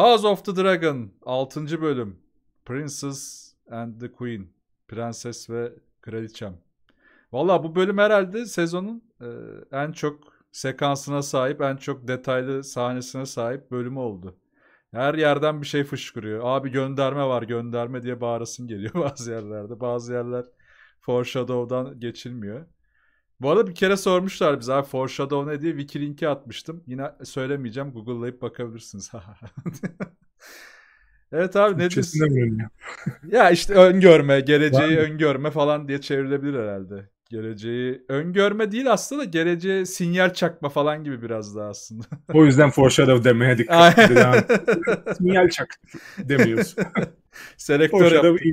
House of the Dragon 6. bölüm Princess and the Queen Prenses ve Kraliçem Valla bu bölüm herhalde sezonun e, en çok sekansına sahip en çok detaylı sahnesine sahip bölümü oldu. Her yerden bir şey fışkırıyor. Abi gönderme var gönderme diye bağırasın geliyor bazı yerlerde. Bazı yerler foreshadow'dan geçilmiyor. Bu arada bir kere sormuşlar bize abi foreshadow ne diye wiki linki atmıştım. Yine söylemeyeceğim google'layıp bakabilirsiniz. evet abi ne diyorsun? ya işte öngörme, geleceği öngörme falan diye çevrilebilir herhalde. Geleceği öngörme değil aslında da geleceğe sinyal çakma falan gibi biraz daha aslında. o yüzden foreshadow demeye dikkat sinyal çak demiyorsun. Selektör foreshadow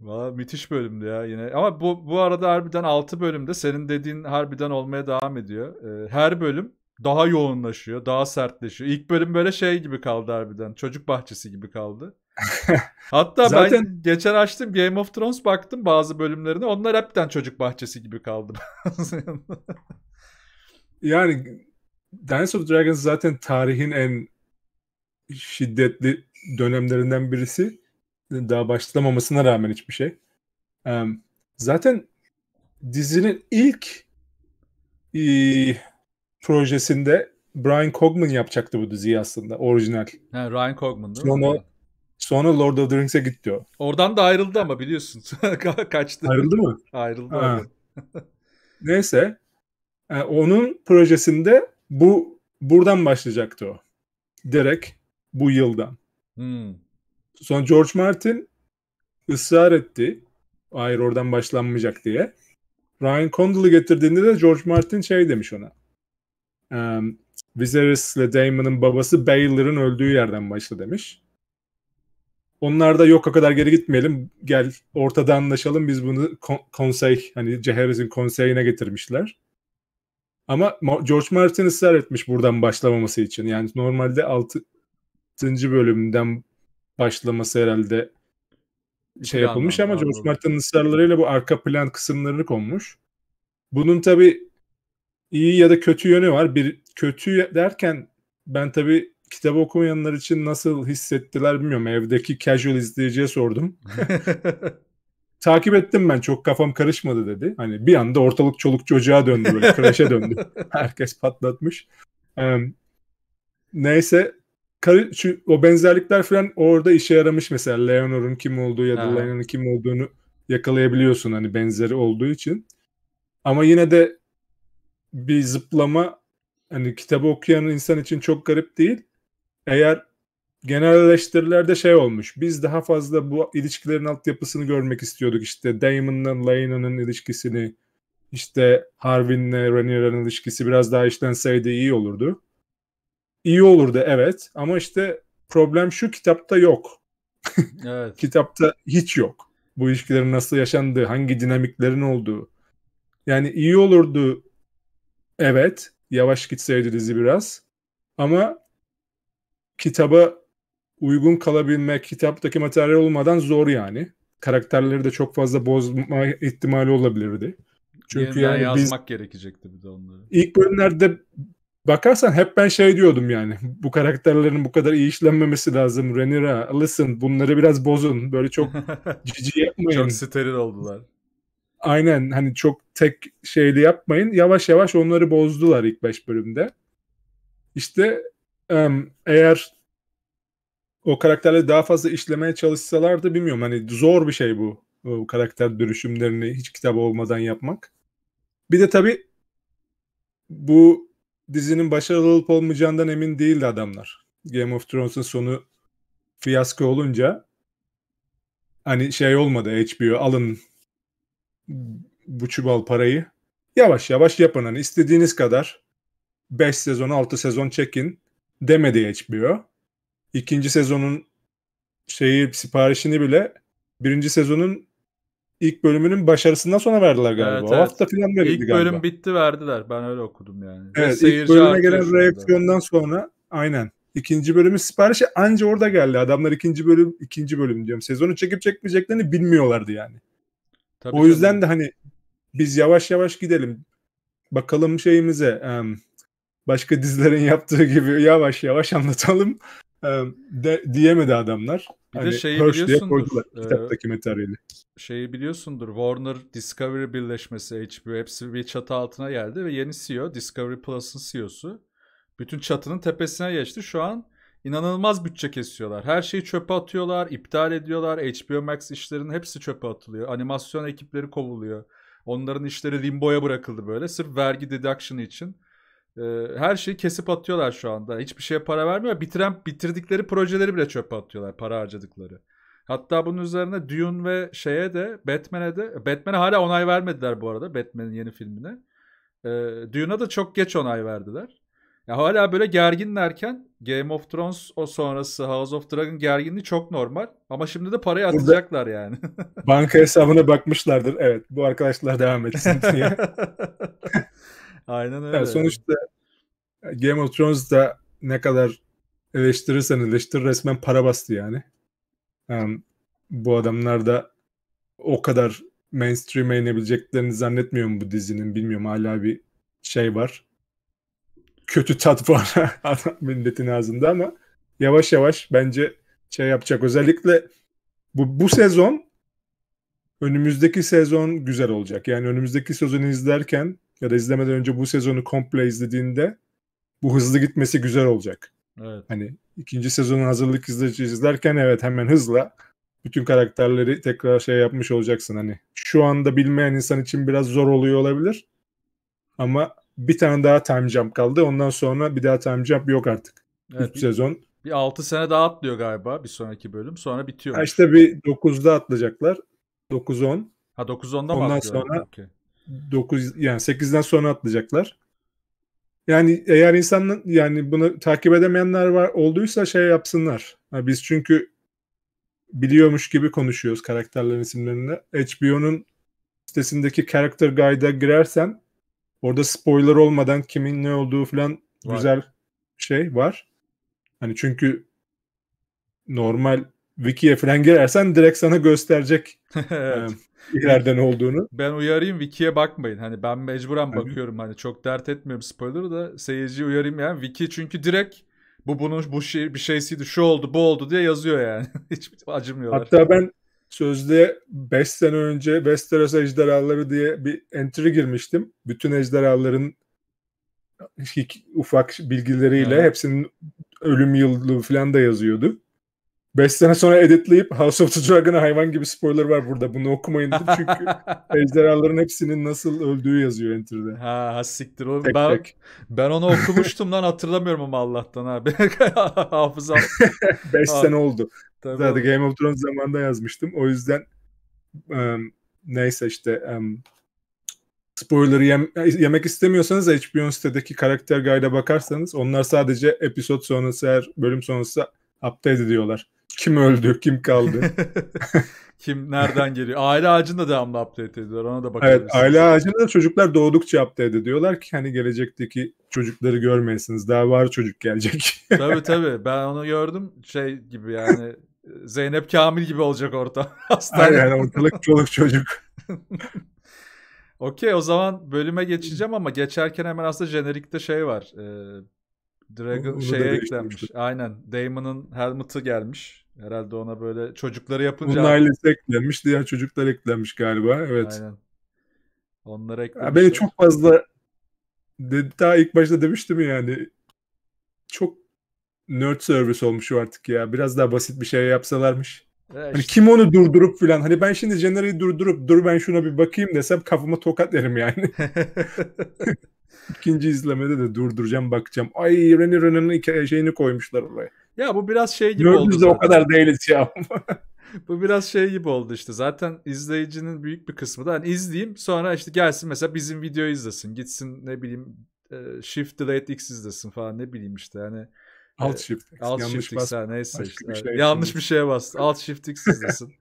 Valla müthiş bölümdü ya yine. Ama bu, bu arada harbiden 6 bölümde senin dediğin harbiden olmaya devam ediyor. Ee, her bölüm daha yoğunlaşıyor, daha sertleşiyor. İlk bölüm böyle şey gibi kaldı harbiden. Çocuk bahçesi gibi kaldı. Hatta Zaten... ben geçen açtım Game of Thrones baktım bazı bölümlerine. Onlar hepten çocuk bahçesi gibi kaldı. yani Dance of Dragons zaten tarihin en şiddetli dönemlerinden birisi daha başlamamasına rağmen hiçbir şey. zaten dizinin ilk e, projesinde Brian Cogman yapacaktı bu diziyi aslında orijinal. Ha, Ryan Cogman değil sonra, mi? Sonra Lord of the Rings'e gitti o. Oradan da ayrıldı ama biliyorsun. Kaçtı. Ayrıldı mı? Ayrıldı. Neyse. Yani e, onun projesinde bu buradan başlayacaktı o. Direkt bu yıldan. Hmm. Sonra George Martin ısrar etti. Hayır oradan başlanmayacak diye. Ryan Condal'ı getirdiğinde de George Martin şey demiş ona. Um, Viserys'le Damon'ın babası Baylor'ın öldüğü yerden başla demiş. Onlar da yok o kadar geri gitmeyelim. Gel ortada anlaşalım. Biz bunu kon- konsey hani Ceheriz'in konseyine getirmişler. Ama George Martin ısrar etmiş buradan başlamaması için. Yani normalde 6. bölümden başlaması herhalde şey bir yapılmış anladım, ama anladım. George Martin'ın ısrarlarıyla bu arka plan kısımlarını konmuş. Bunun tabii iyi ya da kötü yönü var. Bir kötü derken ben tabii kitabı okumayanlar için nasıl hissettiler bilmiyorum. Evdeki casual izleyiciye sordum. Takip ettim ben çok kafam karışmadı dedi. Hani bir anda ortalık çoluk çocuğa döndü böyle crash'e döndü. Herkes patlatmış. Um, neyse şu, o benzerlikler falan orada işe yaramış mesela Leonor'un kim olduğu ya da evet. Leonor'un kim olduğunu yakalayabiliyorsun hani benzeri olduğu için. Ama yine de bir zıplama hani kitabı okuyan insan için çok garip değil. Eğer genel eleştirilerde şey olmuş. Biz daha fazla bu ilişkilerin altyapısını görmek istiyorduk. İşte Damon'la Laina'nın ilişkisini, işte Harvin'le Rhaenyra'nın ilişkisi biraz daha işlenseydi iyi olurdu iyi olurdu evet ama işte problem şu kitapta yok. evet. Kitapta hiç yok. Bu ilişkilerin nasıl yaşandığı, hangi dinamiklerin olduğu. Yani iyi olurdu evet yavaş gitseydi dizi biraz ama kitaba uygun kalabilmek kitaptaki materyal olmadan zor yani. Karakterleri de çok fazla bozma ihtimali olabilirdi. Çünkü Yeniden yani yazmak biz, gerekecekti bir de onları. İlk bölümlerde bakarsan hep ben şey diyordum yani. Bu karakterlerin bu kadar iyi işlenmemesi lazım. Renira, Alison bunları biraz bozun. Böyle çok cici yapmayın. Çok steril oldular. Aynen hani çok tek şeyli yapmayın. Yavaş yavaş onları bozdular ilk 5 bölümde. İşte eğer o karakterleri daha fazla işlemeye çalışsalardı bilmiyorum. Hani zor bir şey bu. O karakter dönüşümlerini hiç kitap olmadan yapmak. Bir de tabii bu dizinin başarılı olup olmayacağından emin değildi adamlar. Game of Thrones'un sonu fiyasko olunca hani şey olmadı HBO alın bu çubal parayı yavaş yavaş yapın hani istediğiniz kadar 5 sezon 6 sezon çekin demedi HBO. İkinci sezonun şeyi siparişini bile birinci sezonun ilk bölümünün başarısından sonra verdiler galiba. Evet, o hafta falan verildi ilk galiba. İlk bölüm bitti verdiler. Ben öyle okudum yani. Evet ilk bölüme gelen reaksiyondan sonra aynen. İkinci bölümün siparişi anca orada geldi. Adamlar ikinci bölüm, ikinci bölüm diyorum. Sezonu çekip çekmeyeceklerini bilmiyorlardı yani. Tabii o yüzden tabii. de hani biz yavaş yavaş gidelim. Bakalım şeyimize başka dizilerin yaptığı gibi yavaş yavaş anlatalım de, diyemedi adamlar. Bir hani de şeyi Hirsch biliyorsundur. Diye koydular, e, kitaptaki materyali şeyi biliyorsundur Warner Discovery birleşmesi HBO hepsi bir çatı altına geldi ve yeni CEO Discovery Plus'ın CEO'su bütün çatının tepesine geçti. Şu an inanılmaz bütçe kesiyorlar. Her şeyi çöpe atıyorlar, iptal ediyorlar. HBO Max işlerinin hepsi çöpe atılıyor. Animasyon ekipleri kovuluyor. Onların işleri limboya bırakıldı böyle. Sırf vergi deduction'ı için. Ee, her şeyi kesip atıyorlar şu anda. Hiçbir şeye para vermiyor. Bitiren, bitirdikleri projeleri bile çöpe atıyorlar para harcadıkları. Hatta bunun üzerine Dune ve şeye de Batman'e de Batman'e hala onay vermediler bu arada Batman'in yeni filmine. E, Dune'a da çok geç onay verdiler. Ya hala böyle gerginlerken Game of Thrones o sonrası House of Dragon gerginliği çok normal. Ama şimdi de parayı Burada atacaklar yani. banka hesabına bakmışlardır. Evet bu arkadaşlar devam etsin diye. Aynen öyle. Yani sonuçta Game of Thrones da ne kadar eleştirirsen eleştir resmen para bastı yani. Um, bu adamlar da o kadar mainstream'e inebileceklerini zannetmiyorum bu dizinin. Bilmiyorum hala bir şey var. Kötü tat var milletin ağzında ama yavaş yavaş bence şey yapacak. Özellikle bu, bu sezon önümüzdeki sezon güzel olacak. Yani önümüzdeki sezonu izlerken ya da izlemeden önce bu sezonu komple izlediğinde bu hızlı gitmesi güzel olacak. Evet. Hani ikinci sezonun hazırlık izleyici izlerken evet hemen hızla bütün karakterleri tekrar şey yapmış olacaksın hani. Şu anda bilmeyen insan için biraz zor oluyor olabilir. Ama bir tane daha time jump kaldı. Ondan sonra bir daha time jump yok artık. Evet, 3 sezon. Bir 6 sene daha atlıyor galiba bir sonraki bölüm. Sonra bitiyor. Ha işte bir 9'da atlayacaklar. 9 10. Ha 9 10'da mı Ondan sonra okay. 9 yani 8'den sonra atlayacaklar. Yani eğer insanın yani bunu takip edemeyenler var olduysa şey yapsınlar. Ha, biz çünkü biliyormuş gibi konuşuyoruz karakterlerin isimlerini. HBO'nun sitesindeki character guide'a girersen orada spoiler olmadan kimin ne olduğu falan var. güzel şey var. Hani çünkü normal Wiki'ye falan girersen direkt sana gösterecek evet. E, ileride ne olduğunu. Ben uyarayım Wiki'ye bakmayın. Hani ben mecburen bakıyorum. Hani çok dert etmiyorum spoiler'ı da seyirciyi uyarayım yani. Wiki çünkü direkt bu bunun bu şey bir şeysiydi, şu oldu, bu oldu diye yazıyor yani. Hiç acımıyorlar. Hatta ben sözde 5 sene önce Westeros ejderhaları diye bir entry girmiştim. Bütün ejderhaların ufak bilgileriyle evet. hepsinin ölüm yılı falan da yazıyordu. 5 sene sonra editleyip House of the Dragon'a hayvan gibi spoiler var burada. Bunu okumayın dedim çünkü ejderhaların hepsinin nasıl öldüğü yazıyor Enter'de. Ha, ha siktir oğlum. Tek, ben, tek. ben onu okumuştum lan hatırlamıyorum ama Allah'tan abi. Hafızam. 5 sene oldu. Tabii Zaten Game of Thrones zamanında yazmıştım. O yüzden um, neyse işte um, spoiler'ı yem, yemek istemiyorsanız HBO'nun sitedeki karakter guide'a bakarsanız onlar sadece episod sonrası her bölüm sonrası update ediyorlar. Kim öldü, kim kaldı? kim nereden geliyor? Aile ağacında devamlı update ediyorlar. Ona da bakabilirsiniz. Evet, aile ağacında da çocuklar doğdukça update ediyorlar ki hani gelecekteki çocukları görmeyesiniz. Daha var çocuk gelecek. tabii tabii. Ben onu gördüm. Şey gibi yani Zeynep Kamil gibi olacak orta. Hastane. yani ortalık çoluk çocuk. Okey o zaman bölüme geçeceğim ama geçerken hemen aslında jenerikte şey var. E, Dragon Onu şeye eklenmiş. Aynen. Damon'ın helmet'ı gelmiş. Herhalde ona böyle çocukları yapınca... Bunun ailesi eklenmiş, diğer çocuklar eklenmiş galiba. Evet. Aynen. Onları eklemiş. Beni çok fazla daha ilk başta demiştim yani çok nerd service olmuş artık ya. Biraz daha basit bir şey yapsalarmış. Evet hani işte. kim onu durdurup filan. Hani ben şimdi Jenner'i durdurup dur ben şuna bir bakayım desem kafama tokat yerim yani. İkinci izlemede de durduracağım bakacağım. Ay Ren'i Ren'in şeyini koymuşlar oraya. Ya bu biraz şey gibi Gördüğünüz oldu. de o kadar değiliz ya. bu biraz şey gibi oldu işte. Zaten izleyicinin büyük bir kısmı da hani izleyeyim sonra işte gelsin mesela bizim videoyu izlesin. Gitsin ne bileyim e, Shift Delete X izlesin falan ne bileyim işte yani. E, Alt Shift X. Alt Shift X ha, neyse işte. Bir şey yani, yanlış bir şeye bastı. Alt Shift X izlesin.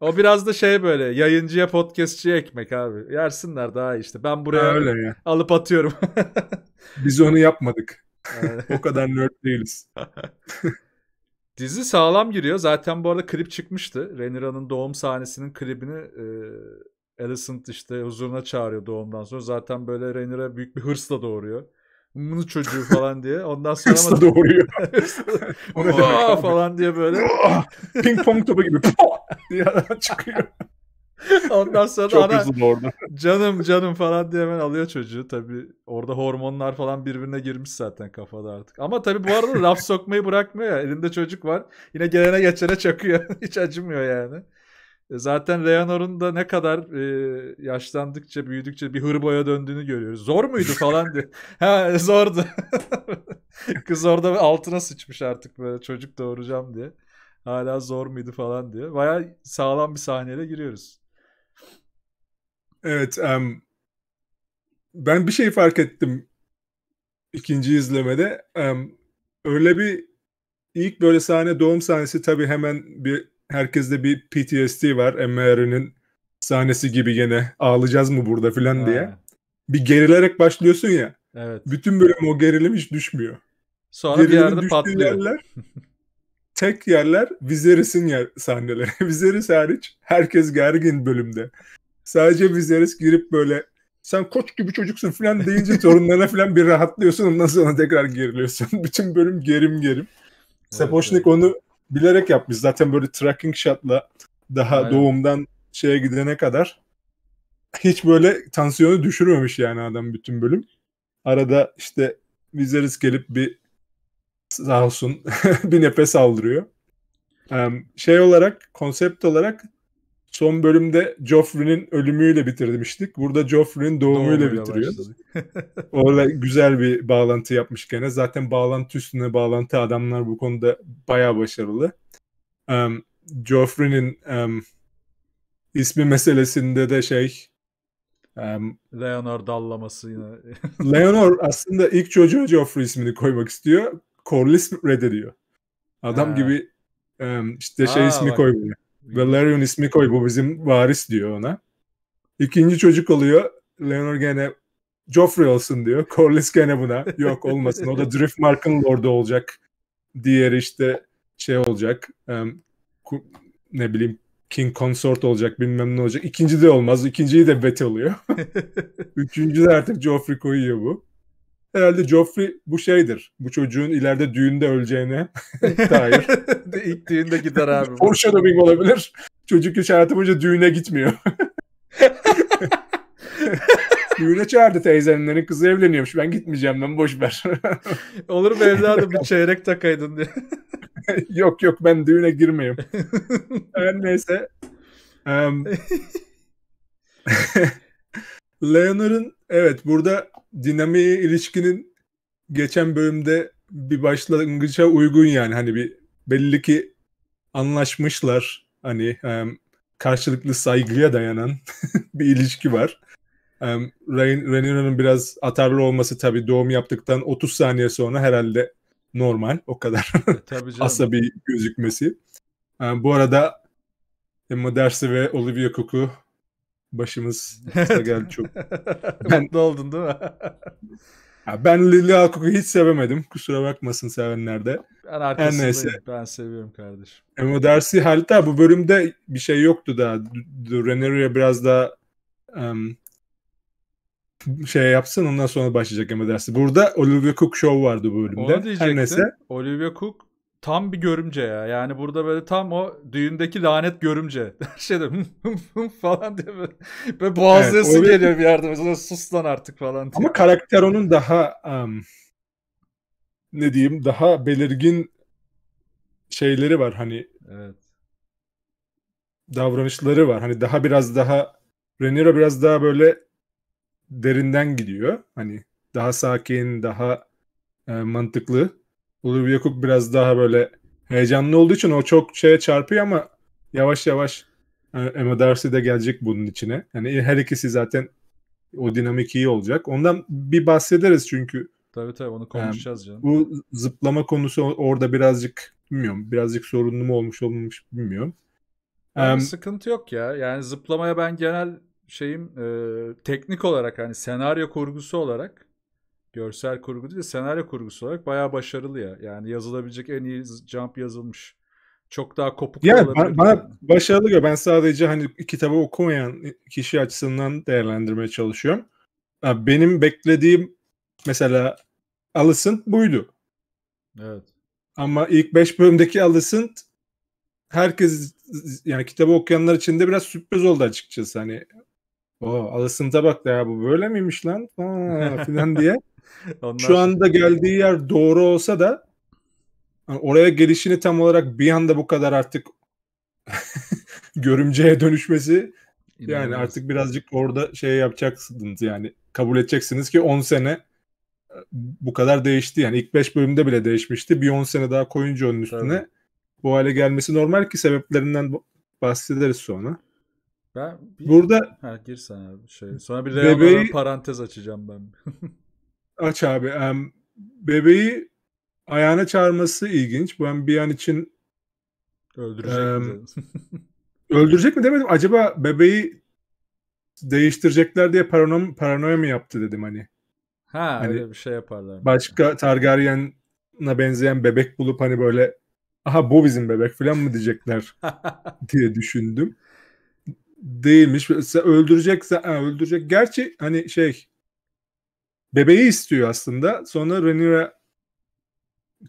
O biraz da şey böyle yayıncıya podcastçiye ekmek abi. Yersinler daha işte. Ben buraya öyle alıp atıyorum. Biz onu yapmadık o kadar nerd değiliz. Dizi sağlam giriyor. Zaten bu arada klip çıkmıştı. Renira'nın doğum sahnesinin klibini e, Alicent işte huzuruna çağırıyor doğumdan sonra. Zaten böyle Renira büyük bir hırsla doğuruyor. Bunu çocuğu falan diye. Ondan sonra hırsla ama... doğuruyor. o falan diye böyle. Ping pong topu gibi diye çıkıyor. Ondan sonra Çok ana, orada. canım canım falan diye hemen alıyor çocuğu. Tabi orada hormonlar falan birbirine girmiş zaten kafada artık. Ama tabi bu arada laf sokmayı bırakmıyor ya. Elinde çocuk var. Yine gelene geçene çakıyor. Hiç acımıyor yani. E, zaten Leonor'un da ne kadar e, yaşlandıkça büyüdükçe bir hırboya döndüğünü görüyoruz. Zor muydu falan diye. ha e, zordu. Kız orada altına sıçmış artık böyle çocuk doğuracağım diye. Hala zor muydu falan diye. Baya sağlam bir sahneyle giriyoruz. Evet. Um, ben bir şey fark ettim ikinci izlemede. Um, öyle bir ilk böyle sahne doğum sahnesi tabii hemen bir herkeste bir PTSD var. MR'nin sahnesi gibi gene ağlayacağız mı burada filan diye. Bir gerilerek başlıyorsun ya. Evet. Bütün bölüm o gerilim hiç düşmüyor. Sonra Gerilimin bir yerde patlıyor. Yerler, tek yerler Viserys'in yer sahneleri. Viserys hariç herkes gergin bölümde. Sadece Viserys girip böyle sen koç gibi çocuksun falan deyince torunlarına falan bir rahatlıyorsun ondan sonra tekrar geriliyorsun. Bütün bölüm gerim gerim. Evet, Sapochnik evet. onu bilerek yapmış. Zaten böyle tracking shot'la daha Aynen. doğumdan şeye gidene kadar hiç böyle tansiyonu düşürmemiş yani adam bütün bölüm. Arada işte Viserys gelip bir sağ olsun bir nefes aldırıyor. Şey olarak, konsept olarak Son bölümde Joffrey'nin ölümüyle bitirmiştik. Burada Joffrey'nin doğumuyla, bitiriyor. bitiriyoruz. Orada güzel bir bağlantı yapmış gene. Zaten bağlantı üstüne bağlantı adamlar bu konuda bayağı başarılı. Um, Joffrey'nin um, ismi meselesinde de şey um, Leonor dallaması yine. Leonor aslında ilk çocuğu Joffrey ismini koymak istiyor. Corlys reddediyor. Adam ha. gibi um, işte şey ha, ismi bak. koymuyor. Valerion ismi koy bu bizim varis diyor ona. İkinci çocuk oluyor. Leonor gene Joffrey olsun diyor. Corlys gene buna yok olmasın. O da Driftmark'ın lordu olacak. Diğer işte şey olacak. Um, ne bileyim King Consort olacak bilmem ne olacak. İkinci de olmaz. İkinciyi de bet oluyor. Üçüncü de artık Joffrey koyuyor bu. Herhalde Joffrey bu şeydir. Bu çocuğun ileride düğünde öleceğine dair. İlk düğünde gider abi. Foreshadowing olabilir. Çocuk hiç hayatı boyunca düğüne gitmiyor. Düğüne çağırdı teyzenlerin kızı evleniyormuş. Ben gitmeyeceğim ben boş ver. Olur mu evladım bir çeyrek takaydın diye. yok yok ben düğüne girmeyeyim. Her neyse. Um, Leonard'ın evet burada dinamiğe ilişkinin geçen bölümde bir başlangıca uygun yani hani bir belli ki anlaşmışlar hani um, karşılıklı saygıya dayanan bir ilişki var. Um, Rhaenyra'nın biraz atarlı olması tabii doğum yaptıktan 30 saniye sonra herhalde normal o kadar e, tabii canım. asabi gözükmesi. Um, bu arada Emma Darcy ve Olivia Cook'u başımız gel çok. ben, Mutlu oldun değil mi? ya ben Lili Alkok'u hiç sevemedim. Kusura bakmasın sevenler de. Ben arkasındayım. Neyse. Ben seviyorum kardeşim. Emo dersi hatta bu bölümde bir şey yoktu daha. Rhaenyra biraz daha um, şey yapsın ondan sonra başlayacak Emma dersi. Burada Olivia Cook Show vardı bu bölümde. Onu Her neyse. Olivia Cook Tam bir görümce ya. Yani burada böyle tam o düğündeki lanet görümce. şey de falan diye böyle, böyle boğazlayası evet, geliyor bir yerde. Mesela sus lan artık falan diye. Ama karakter onun daha um, ne diyeyim daha belirgin şeyleri var hani evet. davranışları var. Hani daha biraz daha Reniro biraz daha böyle derinden gidiyor. Hani daha sakin, daha e, mantıklı. Olivia Cook biraz daha böyle heyecanlı olduğu için o çok şeye çarpıyor ama yavaş yavaş e, Emma Darcy de gelecek bunun içine. Yani her ikisi zaten o dinamik iyi olacak. Ondan bir bahsederiz çünkü. Tabii tabii onu konuşacağız canım. Bu zıplama konusu orada birazcık bilmiyorum. Birazcık sorunlu mu olmuş olmamış bilmiyorum. Yani um, sıkıntı yok ya. Yani zıplamaya ben genel şeyim e, teknik olarak hani senaryo kurgusu olarak görsel kurgu değil de senaryo kurgusu olarak bayağı başarılı ya. Yani yazılabilecek en iyi jump yazılmış. Çok daha kopuk yani, olabilir. Bana yani. başarılı gör. Ben sadece hani kitabı okumayan kişi açısından değerlendirmeye çalışıyorum. Benim beklediğim mesela Alicent buydu. Evet. Ama ilk 5 bölümdeki Alicent herkes yani kitabı okuyanlar için de biraz sürpriz oldu açıkçası. Hani o Alicent'a bak da ya bu böyle miymiş lan ha, falan diye. Ondan Şu anda geldiği yer doğru olsa da yani oraya gelişini tam olarak bir anda bu kadar artık görümceye dönüşmesi İnanılmaz. yani artık birazcık orada şey yapacaksınız yani kabul edeceksiniz ki 10 sene e, bu kadar değişti yani ilk 5 bölümde bile değişmişti. Bir 10 sene daha koyunca onun üstüne Tabii. bu hale gelmesi normal ki sebeplerinden bahsederiz sonra. Ben bir... Burada ha, gir sen abi şey. Sonra bir Real bebeği... parantez açacağım ben. aç abi. Um, bebeği ayağına çağırması ilginç. Ben bir an için öldürecek um, mi? öldürecek mi demedim. Acaba bebeği değiştirecekler diye parano paranoya mı yaptı dedim hani. Ha hani öyle bir şey yaparlar. Başka Targaryen'a benzeyen bebek bulup hani böyle aha bu bizim bebek falan mı diyecekler diye düşündüm. Değilmiş. Öldürecekse öldürecek. Gerçi hani şey bebeği istiyor aslında. Sonra Rhaenyra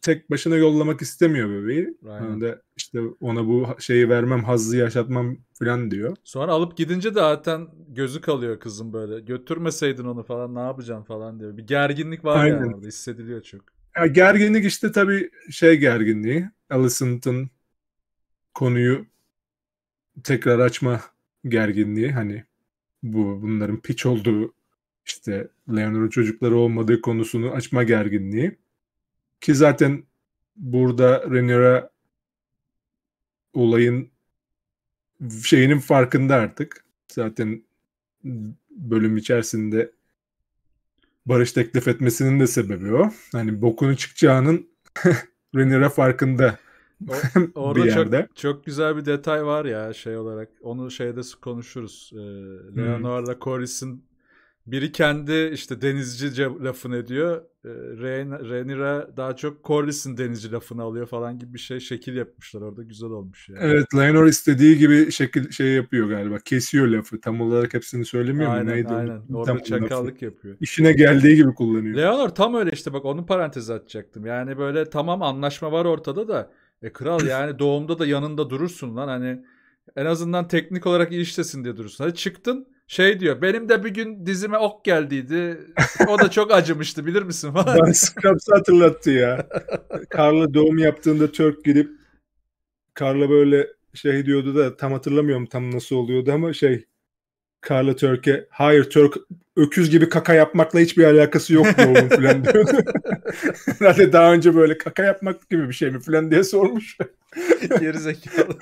tek başına yollamak istemiyor bebeği. Aynen. Hani de işte ona bu şeyi vermem, hazzı yaşatmam falan diyor. Sonra alıp gidince de zaten gözü kalıyor kızım böyle. Götürmeseydin onu falan ne yapacağım falan diyor. Bir gerginlik var Aynen. yani orada hissediliyor çok. Ya gerginlik işte tabii şey gerginliği. Alicent'ın konuyu tekrar açma gerginliği hani bu bunların piç olduğu işte Leonor'un çocukları olmadığı konusunu açma gerginliği. Ki zaten burada Renira olayın şeyinin farkında artık. Zaten bölüm içerisinde barış teklif etmesinin de sebebi o. Hani bokunu çıkacağının Renira farkında. O, orada bir yerde. çok çok güzel bir detay var ya şey olarak. Onu şeyde konuşuruz. Ee, hmm. Leonor'la Corlys'in biri kendi işte denizci lafını ediyor. E, Rhaenyra daha çok Corlys'in denizci lafını alıyor falan gibi bir şey şekil yapmışlar orada. Güzel olmuş yani. Evet Laenor istediği gibi şekil şey yapıyor galiba. Kesiyor lafı. Tam olarak hepsini söylemiyor aynen, mu? Neydi? Aynen. Orada tam çakallık lafı. Şey. yapıyor. İşine geldiği gibi kullanıyor. Leonor tam öyle işte bak onu parantez atacaktım. Yani böyle tamam anlaşma var ortada da e kral yani doğumda da yanında durursun lan hani en azından teknik olarak iyi iştesin diye durursun. Hadi çıktın şey diyor benim de bir gün dizime ok geldiydi. O da çok acımıştı bilir misin? Bana Scrubs'ı hatırlattı ya. Karla doğum yaptığında Türk gidip Karla böyle şey diyordu da tam hatırlamıyorum tam nasıl oluyordu ama şey Karla Türk'e hayır Türk öküz gibi kaka yapmakla hiçbir alakası yok mu oğlum falan diyordu. Herhalde daha önce böyle kaka yapmak gibi bir şey mi falan diye sormuş. Geri zekalı.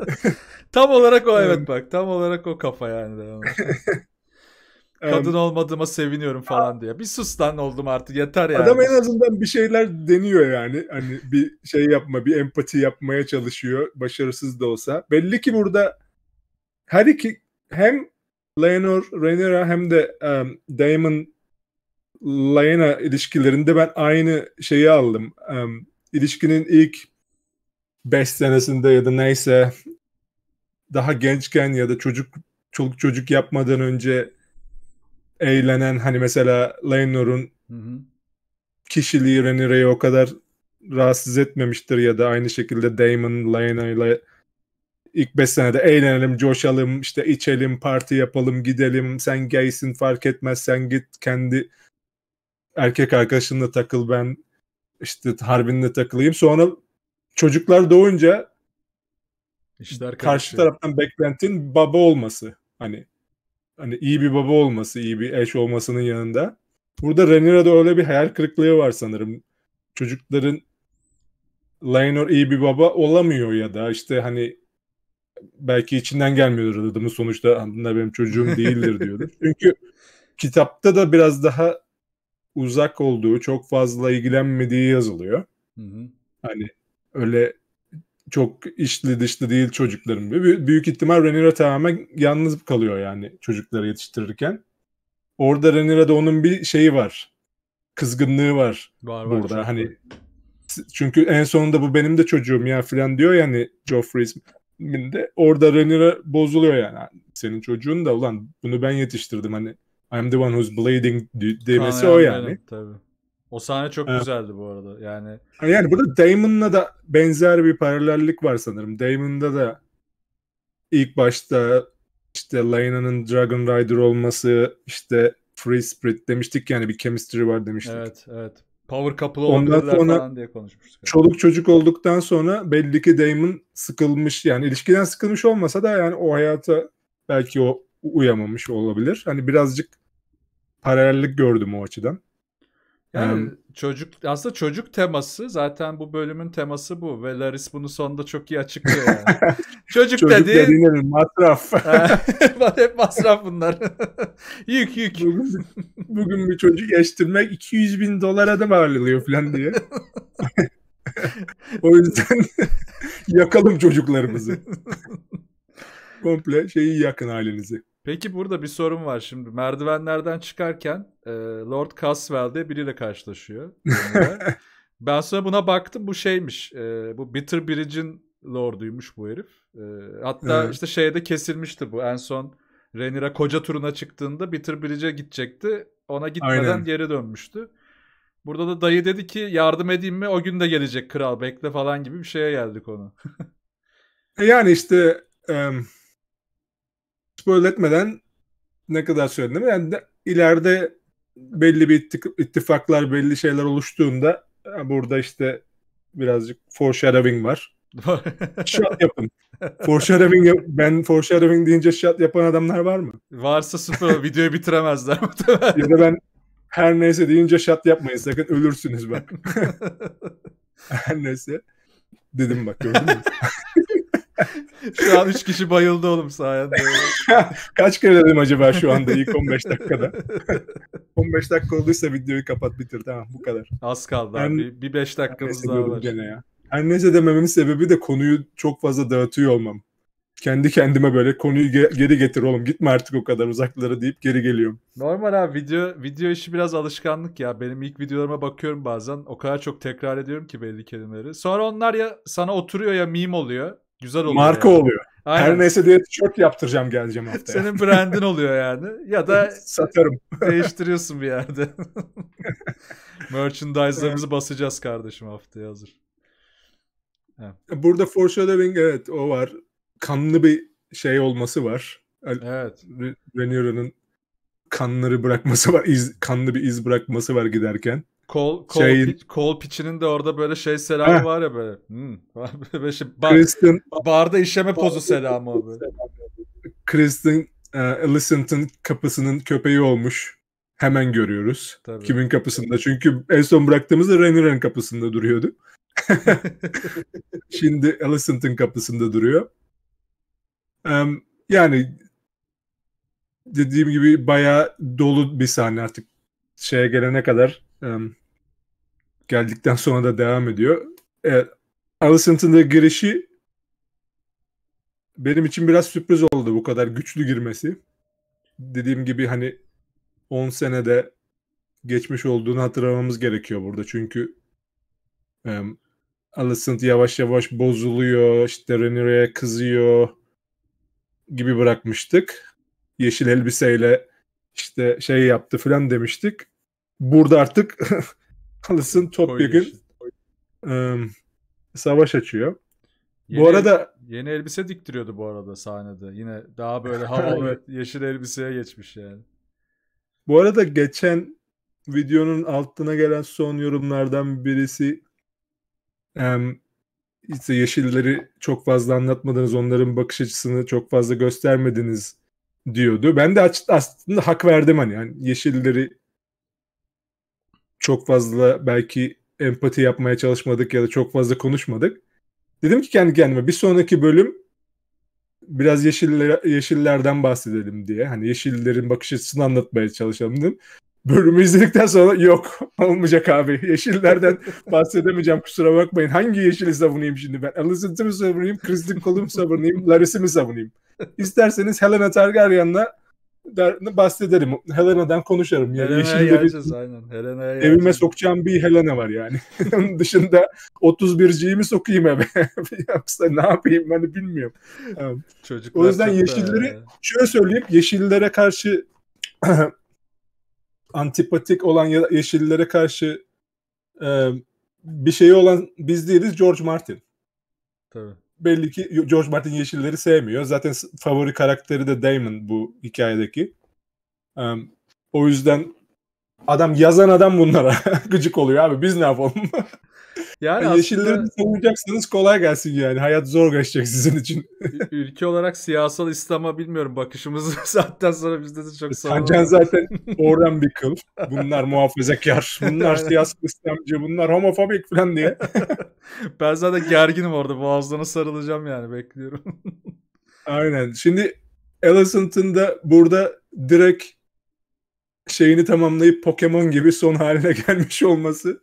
tam olarak o evet bak. Tam olarak o kafa yani. Kadın olmadığıma seviniyorum falan diye. Bir sus lan oldum artık yeter yani. Adam en azından bir şeyler deniyor yani. Hani bir şey yapma, bir empati yapmaya çalışıyor. Başarısız da olsa. Belli ki burada her iki hem Leonor Rhaenyra hem de um, Damon Lyanna ilişkilerinde ben aynı şeyi aldım. Um, ilişkinin ilk 5 senesinde ya da neyse daha gençken ya da çocuk çoluk çocuk yapmadan önce eğlenen hani mesela Leynor'un kişiliği Renire'yi o kadar rahatsız etmemiştir ya da aynı şekilde Damon Lena ile ilk 5 senede eğlenelim, coşalım, işte içelim, parti yapalım, gidelim. Sen gaysin fark etmez, sen git kendi erkek arkadaşınla takıl ben işte harbinle takılayım. Sonra çocuklar doğunca İşler karşı taraftan beklentin baba olması. Hani hani iyi bir baba olması, iyi bir eş olmasının yanında. Burada Rhaenyra'da öyle bir hayal kırıklığı var sanırım. Çocukların Laenor iyi bir baba olamıyor ya da işte hani belki içinden gelmiyordur adamın sonuçta bunlar benim çocuğum değildir diyordur. Çünkü kitapta da biraz daha uzak olduğu, çok fazla ilgilenmediği yazılıyor. Hı hı. Hani öyle çok işli dışlı değil çocukların. Büyük, büyük ihtimal Renira tamamen yalnız kalıyor yani çocukları yetiştirirken. Orada Renira'da onun bir şeyi var. Kızgınlığı var. Var var. Burada çok hani çünkü en sonunda bu benim de çocuğum ya filan diyor yani Joffrey de orada Renira bozuluyor yani. Senin çocuğun da ulan bunu ben yetiştirdim hani I'm the one who's bleeding demesi ha, yani, o yani. tabii. O sahne çok evet. güzeldi bu arada. Yani yani burada Damon'la da benzer bir paralellik var sanırım. Damon'da da ilk başta işte Lyna'nın Dragon Rider olması, işte Free Spirit demiştik yani bir chemistry var demiştik. Evet, evet. Power couple Ondan sonra falan diye konuşmuştuk. Çoluk çocuk olduktan sonra belli ki Damon sıkılmış yani ilişkiden sıkılmış olmasa da yani o hayata belki o uyamamış olabilir. Hani birazcık paralellik gördüm o açıdan. Yani çocuk aslında çocuk teması zaten bu bölümün teması bu ve Laris bunu sonunda çok iyi açıklıyor yani. çocuk, çocuk dedi. Çocuk masraf. Hep masraf bunlar. yük yük. Bugün, bugün bir çocuk yetiştirmek 200 bin dolara da mal oluyor falan diye. o yüzden yakalım çocuklarımızı. Komple şeyi yakın halinizi. Peki burada bir sorun var şimdi. Merdivenlerden çıkarken e, Lord Caswell'de biriyle karşılaşıyor. ben sonra buna baktım bu şeymiş. E, bu Bitter Bridge'in Lord'uymuş bu herif. E, hatta evet. işte şeyde kesilmişti bu en son. Renira koca turuna çıktığında Bitter Bridge'e gidecekti. Ona gitmeden Aynen. geri dönmüştü. Burada da dayı dedi ki yardım edeyim mi o gün de gelecek kral bekle falan gibi bir şeye geldik onu. E, yani işte um, spoil etmeden ne kadar söyledim yani de, ileride belli bir ittifaklar belli şeyler oluştuğunda burada işte birazcık foreshadowing var. shot yapın. Foreshadowing yap ben foreshadowing deyince shot yapan adamlar var mı? Varsa sıfır videoyu bitiremezler ya da ben her neyse deyince shot yapmayın sakın ölürsünüz bak. her neyse. Dedim bak gördün mü? şu an 3 kişi bayıldı oğlum sayende. Kaç kere dedim acaba şu anda ilk 15 dakikada? 15 dakika olduysa videoyu kapat bitir tamam bu kadar. Az kaldı yani, Bir 5 dakikamız daha var. Gene ya. Her neyse dememin sebebi de konuyu çok fazla dağıtıyor olmam. Kendi kendime böyle konuyu ge- geri getir oğlum gitme artık o kadar uzaklara deyip geri geliyorum. Normal abi video video işi biraz alışkanlık ya. Benim ilk videolarıma bakıyorum bazen. O kadar çok tekrar ediyorum ki belli kelimeleri. Sonra onlar ya sana oturuyor ya meme oluyor. Güzel oluyor. Marka yani. oluyor. Aynen. Her neyse diye tişört yaptıracağım geleceğim haftaya. Senin brandin oluyor yani. Ya da satarım. değiştiriyorsun bir yerde. Merchandise'larımızı basacağız kardeşim haftaya hazır. Evet. Burada foreshadowing evet o var. Kanlı bir şey olması var. Evet. Rhaenyra'nın kanları bırakması var. İz, kanlı bir iz bırakması var giderken. Kol, kol, Şeyin... pi, kol piçinin de orada böyle şey selamı var ya böyle. Hmm. böyle şey, bar, Kristen, barda işeme pozu selamı o böyle. Kristen uh, e, Alicent'ın kapısının köpeği olmuş. Hemen görüyoruz. Tabii. Kimin kapısında? Çünkü en son bıraktığımızda Rhaenyran kapısında duruyordu. Şimdi Alicent'ın kapısında duruyor. Um, yani dediğim gibi bayağı dolu bir sahne artık şeye gelene kadar geldikten sonra da devam ediyor. Evet, Alicent'ın da girişi benim için biraz sürpriz oldu bu kadar güçlü girmesi. Dediğim gibi hani 10 senede geçmiş olduğunu hatırlamamız gerekiyor burada. Çünkü um, Alicent yavaş yavaş bozuluyor, işte Rhaenyra'ya kızıyor gibi bırakmıştık. Yeşil elbiseyle işte şey yaptı falan demiştik burada artık Allison Topyek'in um, savaş açıyor. Yeni, bu arada yeni elbise diktiriyordu bu arada sahnede. Yine daha böyle havalı yeşil elbiseye geçmiş yani. Bu arada geçen videonun altına gelen son yorumlardan birisi um, işte yeşilleri çok fazla anlatmadınız, onların bakış açısını çok fazla göstermediniz diyordu. Ben de aslında hak verdim hani yani yeşilleri çok fazla belki empati yapmaya çalışmadık ya da çok fazla konuşmadık. Dedim ki kendi kendime bir sonraki bölüm biraz yeşiller, yeşillerden bahsedelim diye. Hani yeşillerin bakış açısını anlatmaya çalışalım dedim. Bölümü izledikten sonra yok olmayacak abi. Yeşillerden bahsedemeyeceğim kusura bakmayın. Hangi yeşili savunayım şimdi ben? Alicent'i mi savunayım? Kristin Kol'u mu savunayım? Laris'i mi savunayım? İsterseniz Helena Targaryen'la der, bahsederim. Helena'dan konuşarım. Yani Helena'ya geleceğiz bir, aynen. Helena'ya Evime geleceğiz. sokacağım bir Helena var yani. dışında 31G'yi sokayım eve? Yoksa ne yapayım ben hani de bilmiyorum. Çocuklar o yüzden yeşilleri ya. şöyle söyleyeyim. Yeşillere karşı antipatik olan ya yeşillere karşı e, bir şeyi olan biz değiliz George Martin. Tabii belli ki George Martin yeşilleri sevmiyor. Zaten favori karakteri de Damon bu hikayedeki. Um, o yüzden adam yazan adam bunlara gıcık oluyor abi biz ne yapalım? Yani yani e, yeşilleri aslında... savunacaksanız kolay gelsin yani. Hayat zor geçecek sizin için. ülke olarak siyasal İslam'a bilmiyorum bakışımız zaten sonra bizde de çok sağlam. Sancan zaten oradan bir kıl. Bunlar muhafazakar, bunlar siyasal İslamcı, bunlar homofobik falan diye. ben zaten gerginim orada. Boğazlarına sarılacağım yani bekliyorum. Aynen. Şimdi Alicent'ın da burada direkt şeyini tamamlayıp Pokemon gibi son haline gelmiş olması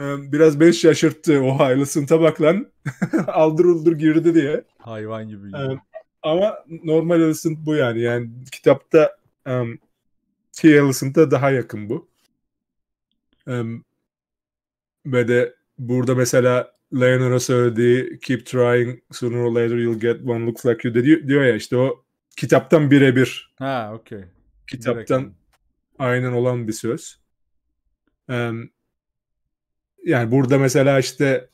ee, biraz beni şaşırttı o Hayles'ın tabakla aldır uldur girdi diye. Hayvan gibi. Ee, ama normal Alicent bu yani. Yani kitapta um, T. Alicent'a daha yakın bu. Um, ve de burada mesela Leonor'a söylediği keep trying sooner or later you'll get one looks like you diyor, diyor ya işte o kitaptan birebir. Ha okey. Kitaptan Direkt. aynen olan bir söz. Um, yani burada mesela işte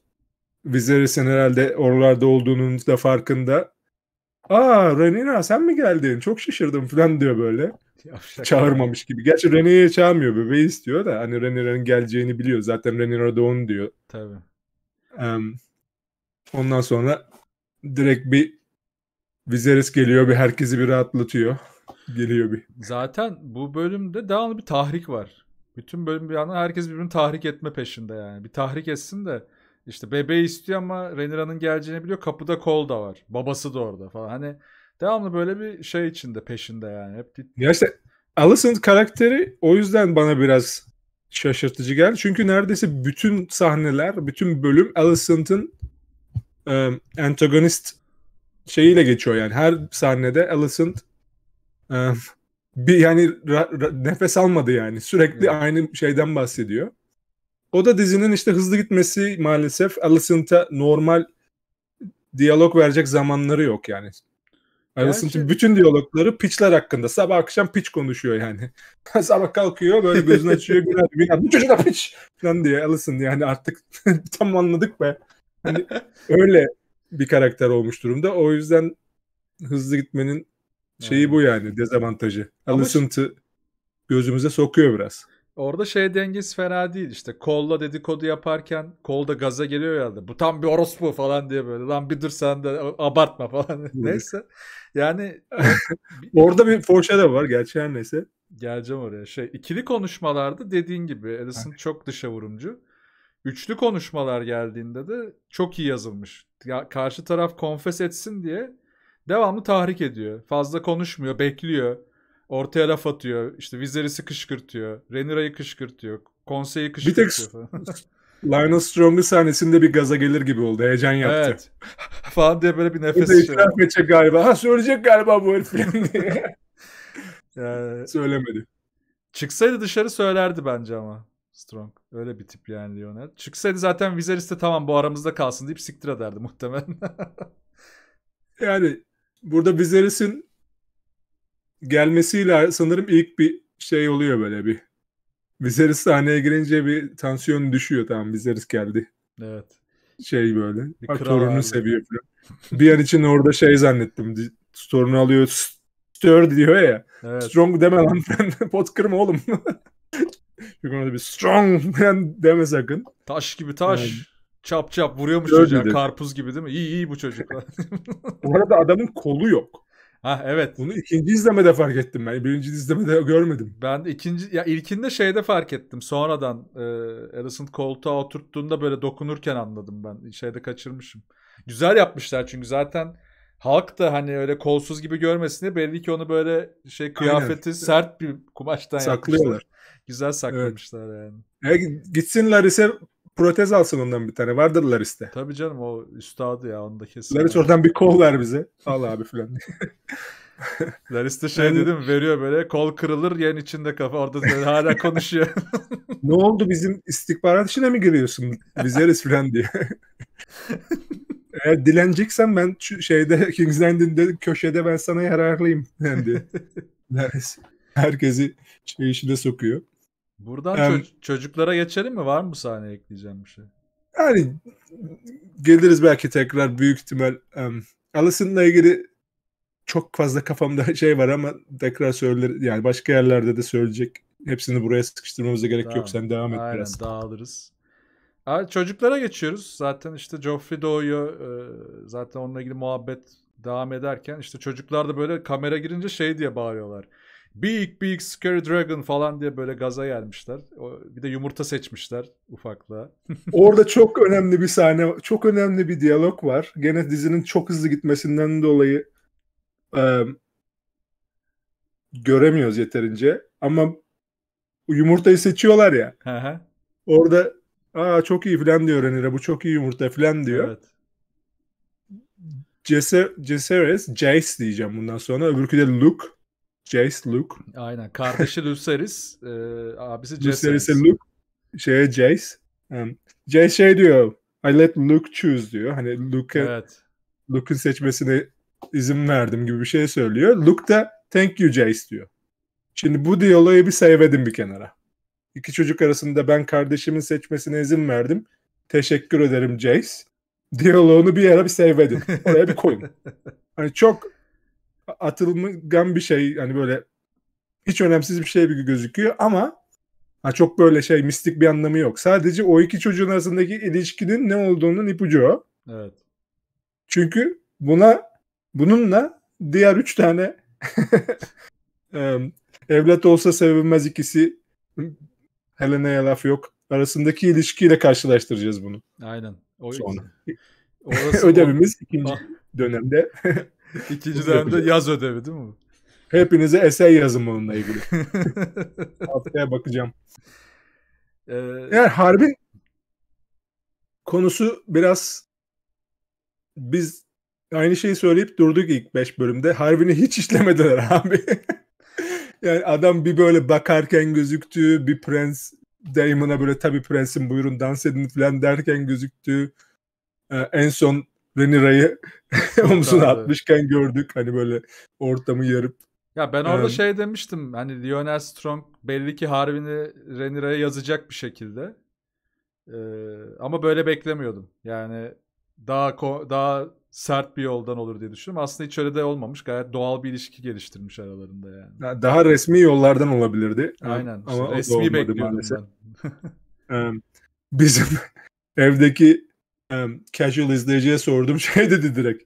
Viserys'in herhalde oralarda olduğunun da farkında. Aa Renina sen mi geldin? Çok şaşırdım falan diyor böyle. Çağırmamış gibi. Gerçi Renina'yı çağırmıyor. Bebeği istiyor da hani Renina'nın geleceğini biliyor. Zaten Renina da onu diyor. Tabii. Um, ondan sonra direkt bir Viserys geliyor bir herkesi bir rahatlatıyor. Geliyor bir. Zaten bu bölümde devamlı bir tahrik var. Bütün bölüm bir anda herkes birbirini tahrik etme peşinde yani. Bir tahrik etsin de işte bebeği istiyor ama Renira'nın geleceğini biliyor. Kapıda kol da var. Babası da orada falan. Hani devamlı böyle bir şey içinde peşinde yani. Hep ya işte Alicent karakteri o yüzden bana biraz şaşırtıcı geldi. Çünkü neredeyse bütün sahneler, bütün bölüm Alicent'ın e, antagonist şeyiyle geçiyor yani. Her sahnede Alicent e, bir yani ra, ra, nefes almadı yani. Sürekli hmm. aynı şeyden bahsediyor. O da dizinin işte hızlı gitmesi maalesef Alicent'a normal diyalog verecek zamanları yok yani. Alicent'ın Gerçi... bütün diyalogları piçler hakkında. Sabah akşam piç konuşuyor yani. Sabah kalkıyor böyle gözünü açıyor. Güler, güler, bu çocuk da piç falan diye Alicent yani artık tam anladık be. Hani öyle bir karakter olmuş durumda. O yüzden hızlı gitmenin Şeyi bu yani dezavantajı. Alıntı şey... gözümüze sokuyor biraz. Orada şey dengesi fena değil işte. kolla dedikodu yaparken kolda gaza geliyor yani. Bu tam bir orospu falan diye böyle. Lan bir dur sen de abartma falan. neyse. Yani orada bir foreshadow var gerçi her neyse. Geleceğim oraya. Şey ikili konuşmalarda dediğin gibi Edison çok dışa vurumcu. Üçlü konuşmalar geldiğinde de çok iyi yazılmış. Ya, karşı taraf konfes etsin diye devamlı tahrik ediyor. Fazla konuşmuyor, bekliyor. Ortaya laf atıyor. İşte Viserys'i kışkırtıyor. Renira'yı kışkırtıyor. Konseyi kışkırtıyor bir tek... Lionel Strong'un sahnesinde bir gaza gelir gibi oldu. Heyecan yaptı. Evet. falan diye böyle bir nefes şey. İtiraf edecek galiba. Ha söyleyecek galiba bu herif yani... Söylemedi. Çıksaydı dışarı söylerdi bence ama. Strong. Öyle bir tip yani Lionel. Çıksaydı zaten Viserys de tamam bu aramızda kalsın deyip siktir ederdi muhtemelen. yani burada Viserys'in gelmesiyle sanırım ilk bir şey oluyor böyle bir. Viserys sahneye girince bir tansiyon düşüyor tamam Viserys geldi. Evet. Şey böyle. Bir bak torununu abi. seviyor falan. bir an için orada şey zannettim. Torunu alıyor stir diyor ya. Evet. Strong deme lan. Pot kırma oğlum. Çünkü orada bir strong falan deme sakın. Taş gibi taş. Yani, Çap çap vuruyormuş Gördüm. çocuğa. Karpuz gibi değil mi? İyi iyi bu çocuklar. bu arada adamın kolu yok. Ha evet. Bunu ikinci izlemede fark ettim ben. Birinci izlemede görmedim. Ben ikinci ya ilkinde şeyde fark ettim. Sonradan e, Harrison koltuğa oturttuğunda böyle dokunurken anladım ben. Şeyde kaçırmışım. Güzel yapmışlar çünkü zaten halk da hani öyle kolsuz gibi görmesin diye belli ki onu böyle şey kıyafeti Aynen. sert bir kumaştan saklıyorlar. Yapmışlar. Güzel saklamışlar evet. yani. E, gitsinler ise protez alsın ondan bir tane. Vardır Laris'te. Tabii canım o üstadı ya onda kesin. Laris oradan bir kol ver bize. Al abi filan Laris de şey yani... dedim veriyor böyle kol kırılır yen içinde kafa orada hala konuşuyor. ne oldu bizim istihbarat işine mi giriyorsun? Biz yeriz filan diye. Eğer dileneceksen ben şu şeyde King's Landing'de köşede ben sana yararlıyım yani diye. Laris herkesi şey işine sokuyor. Buradan yani, ço- çocuklara geçelim mi? Var mı bu sahne ekleyeceğim bir şey? Yani geliriz belki tekrar büyük ihtimal. Um, Alison'la ilgili çok fazla kafamda şey var ama tekrar söyler yani başka yerlerde de söyleyecek. Hepsini buraya sıkıştırmamıza gerek tamam. yok. Sen devam et Aynen, biraz. dağılırız. Abi çocuklara geçiyoruz. Zaten işte Joffrey doğuyor. E, zaten onunla ilgili muhabbet devam ederken işte çocuklar da böyle kamera girince şey diye bağırıyorlar. Big Big Scary Dragon falan diye böyle gaza gelmişler. Bir de yumurta seçmişler ufakla. Orada çok önemli bir sahne, çok önemli bir diyalog var. Gene dizinin çok hızlı gitmesinden dolayı e, göremiyoruz yeterince. Ama yumurtayı seçiyorlar ya. Orada aa çok iyi falan diyor Renira. Bu çok iyi yumurta falan diyor. Evet. Cese, Ceseres, Jace diyeceğim bundan sonra. Öbürkü de Luke. Jace, Luke. Aynen. Kardeşi Lucerys, e, abisi Jace. Lucerys'e Luke, şeye Jace. Um, Jace şey diyor, I let Luke choose diyor. Hani Luke'e evet. Luke'un seçmesine izin verdim gibi bir şey söylüyor. Luke da thank you Jace diyor. Şimdi bu diyaloğu bir seyvedin bir kenara. İki çocuk arasında ben kardeşimin seçmesine izin verdim. Teşekkür ederim Jace. Diyaloğunu bir yere bir seyvedin. Oraya bir koyun. Hani çok atılgan bir şey hani böyle hiç önemsiz bir şey gibi gözüküyor ama ha çok böyle şey mistik bir anlamı yok. Sadece o iki çocuğun arasındaki ilişkinin ne olduğunun ipucu o. Evet. Çünkü buna bununla diğer üç tane evlat olsa sevilmez ikisi Helena'ya laf yok. Arasındaki ilişkiyle karşılaştıracağız bunu. Aynen. O Sonra. Orası Ödevimiz o... ikinci ah. dönemde İkinci dönemde yaz ödevi değil mi? Hepinize essay yazın bununla ilgili. Haftaya bakacağım. Ee... Eğer harbin konusu biraz biz aynı şeyi söyleyip durduk ilk 5 bölümde. Harbini hiç işlemediler abi. yani adam bir böyle bakarken gözüktü, bir prens Damon'a böyle tabii prensin buyurun dans edin falan derken gözüktü. Ee, en son Renira'yı omzuna atmışken gördük. Hani böyle ortamı yarıp. Ya ben orada ee, şey demiştim. Hani Lionel Strong belli ki harbini Renira'ya yazacak bir şekilde. Ee, ama böyle beklemiyordum. Yani daha daha sert bir yoldan olur diye düşündüm. Aslında hiç öyle de olmamış. Gayet doğal bir ilişki geliştirmiş aralarında yani. Daha resmi yollardan olabilirdi. Aynen. Ama resmi bekliyordum maalesef. ben. bizim evdeki casual izleyiciye sordum şey dedi direkt.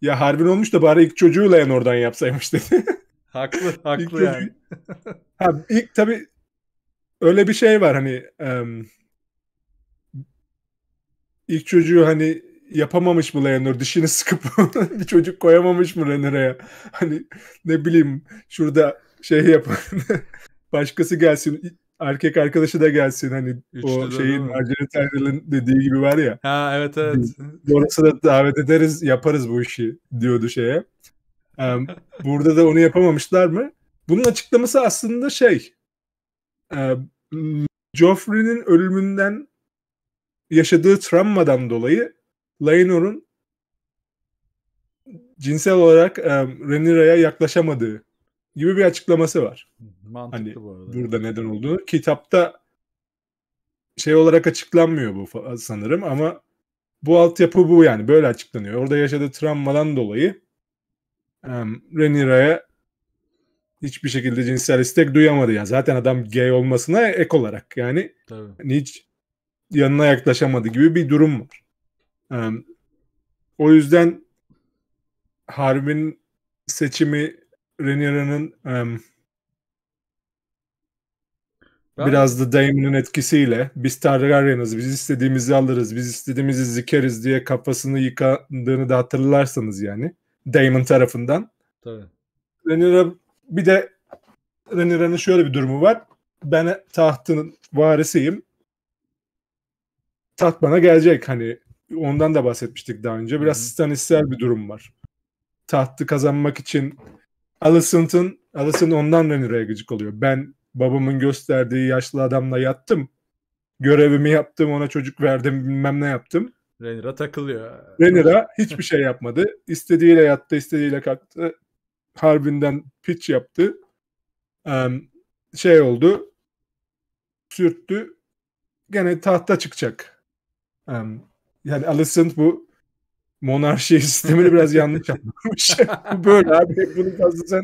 Ya harbin olmuş da bari ilk çocuğu en oradan yapsaymış dedi. haklı haklı ilk yani. Çocuğu... ha, ilk tabii öyle bir şey var hani um, ilk çocuğu hani yapamamış mı Leonor? Dişini sıkıp bir çocuk koyamamış mı Renner'e? Hani ne bileyim şurada şey yapın. Başkası gelsin erkek arkadaşı da gelsin hani Üçlü o şeyin Margaret Atwood'un dediği gibi var ya. Ha evet evet. Orası da davet ederiz yaparız bu işi diyordu şeye. burada da onu yapamamışlar mı? Bunun açıklaması aslında şey Joffrey'nin ölümünden yaşadığı travmadan dolayı Lainor'un cinsel olarak um, Rhaenyra'ya yaklaşamadığı gibi bir açıklaması var. Mantıklı hani, bu arada. Burada neden olduğu. Kitapta şey olarak açıklanmıyor bu sanırım ama bu altyapı bu yani böyle açıklanıyor. Orada yaşadığı travmadan dolayı um, Renira'ya hiçbir şekilde cinsel istek duyamadı. Yani zaten adam gay olmasına ek olarak yani Hani hiç yanına yaklaşamadı gibi bir durum var. Um, o yüzden Harbin seçimi Rhaenyra'nın um, ben... Biraz da Daemon'un etkisiyle biz Targaryen'ız, biz istediğimizi alırız, biz istediğimizi zikeriz diye kafasını yıkandığını da hatırlarsanız yani. Daemon tarafından. Tabii. Rhaenyra bir de Rhaenyra'nın şöyle bir durumu var. Ben tahtın varisiyim. Taht bana gelecek hani ondan da bahsetmiştik daha önce. Biraz Hı-hı. Stanis'sel bir durum var. Tahtı kazanmak için Alicent'ın Alicent ondan Renner'e gıcık oluyor. Ben babamın gösterdiği yaşlı adamla yattım. Görevimi yaptım, ona çocuk verdim, bilmem ne yaptım. Renira takılıyor. Renira hiçbir şey yapmadı. İstediğiyle yattı, istediğiyle kalktı. Harbinden pitch yaptı. Um, şey oldu. Sürttü. Gene tahta çıkacak. Um, yani Alicent bu monarşi sistemini biraz yanlış anlamış. Böyle abi bunu fazla sen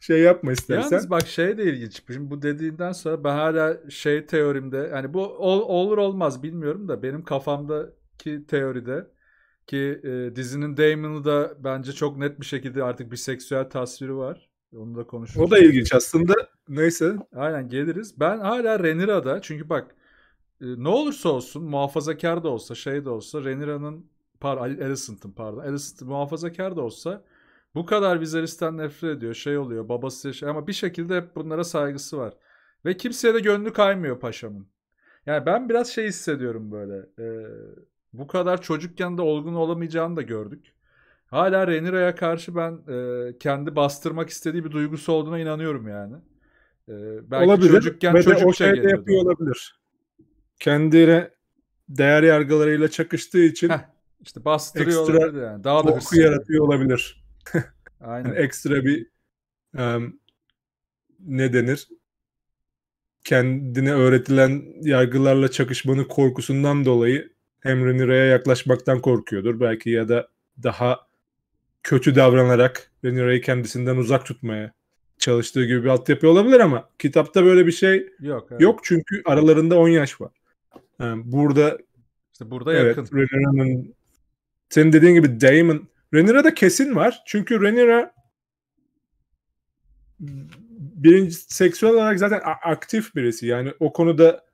şey yapma istersen. Yalnız bak şey de ilginç. Şimdi bu dediğinden sonra ben hala şey teorimde yani bu ol, olur olmaz bilmiyorum da benim kafamdaki teoride ki e, dizinin Damon'u da bence çok net bir şekilde artık bir seksüel tasviri var. Onu da konuşuruz. O da ilginç aslında. Neyse. Aynen geliriz. Ben hala Renira'da çünkü bak e, ne olursa olsun muhafazakar da olsa şey de olsa Renira'nın par Alison pardon. Alison muhafazakar da olsa bu kadar Viserys'ten nefret ediyor. Şey oluyor babası şey ama bir şekilde hep bunlara saygısı var. Ve kimseye de gönlü kaymıyor paşamın. Yani ben biraz şey hissediyorum böyle. E, bu kadar çocukken de olgun olamayacağını da gördük. Hala Renira'ya karşı ben e, kendi bastırmak istediği bir duygusu olduğuna inanıyorum yani. E, belki olabilir. çocukken Ve çocukça o şey yapıyor olabilir. Kendine değer yargılarıyla çakıştığı için Heh. İşte bastırıyor ekstra olabilir yani. Daha da korku yaratıyor olabilir. Aynen. Yani ekstra bir um, ne denir? Kendine öğretilen yargılarla çakışmanın korkusundan dolayı hem Reniraya yaklaşmaktan korkuyordur. Belki ya da daha kötü davranarak Renira'yı kendisinden uzak tutmaya çalıştığı gibi bir altyapı olabilir ama kitapta böyle bir şey yok, evet. yok çünkü aralarında 10 yaş var. Yani burada işte burada evet, yakın. Renira'nın senin dediğin gibi Damon. Renner'a kesin var. Çünkü Renira birinci seksüel olarak zaten aktif birisi. Yani o konuda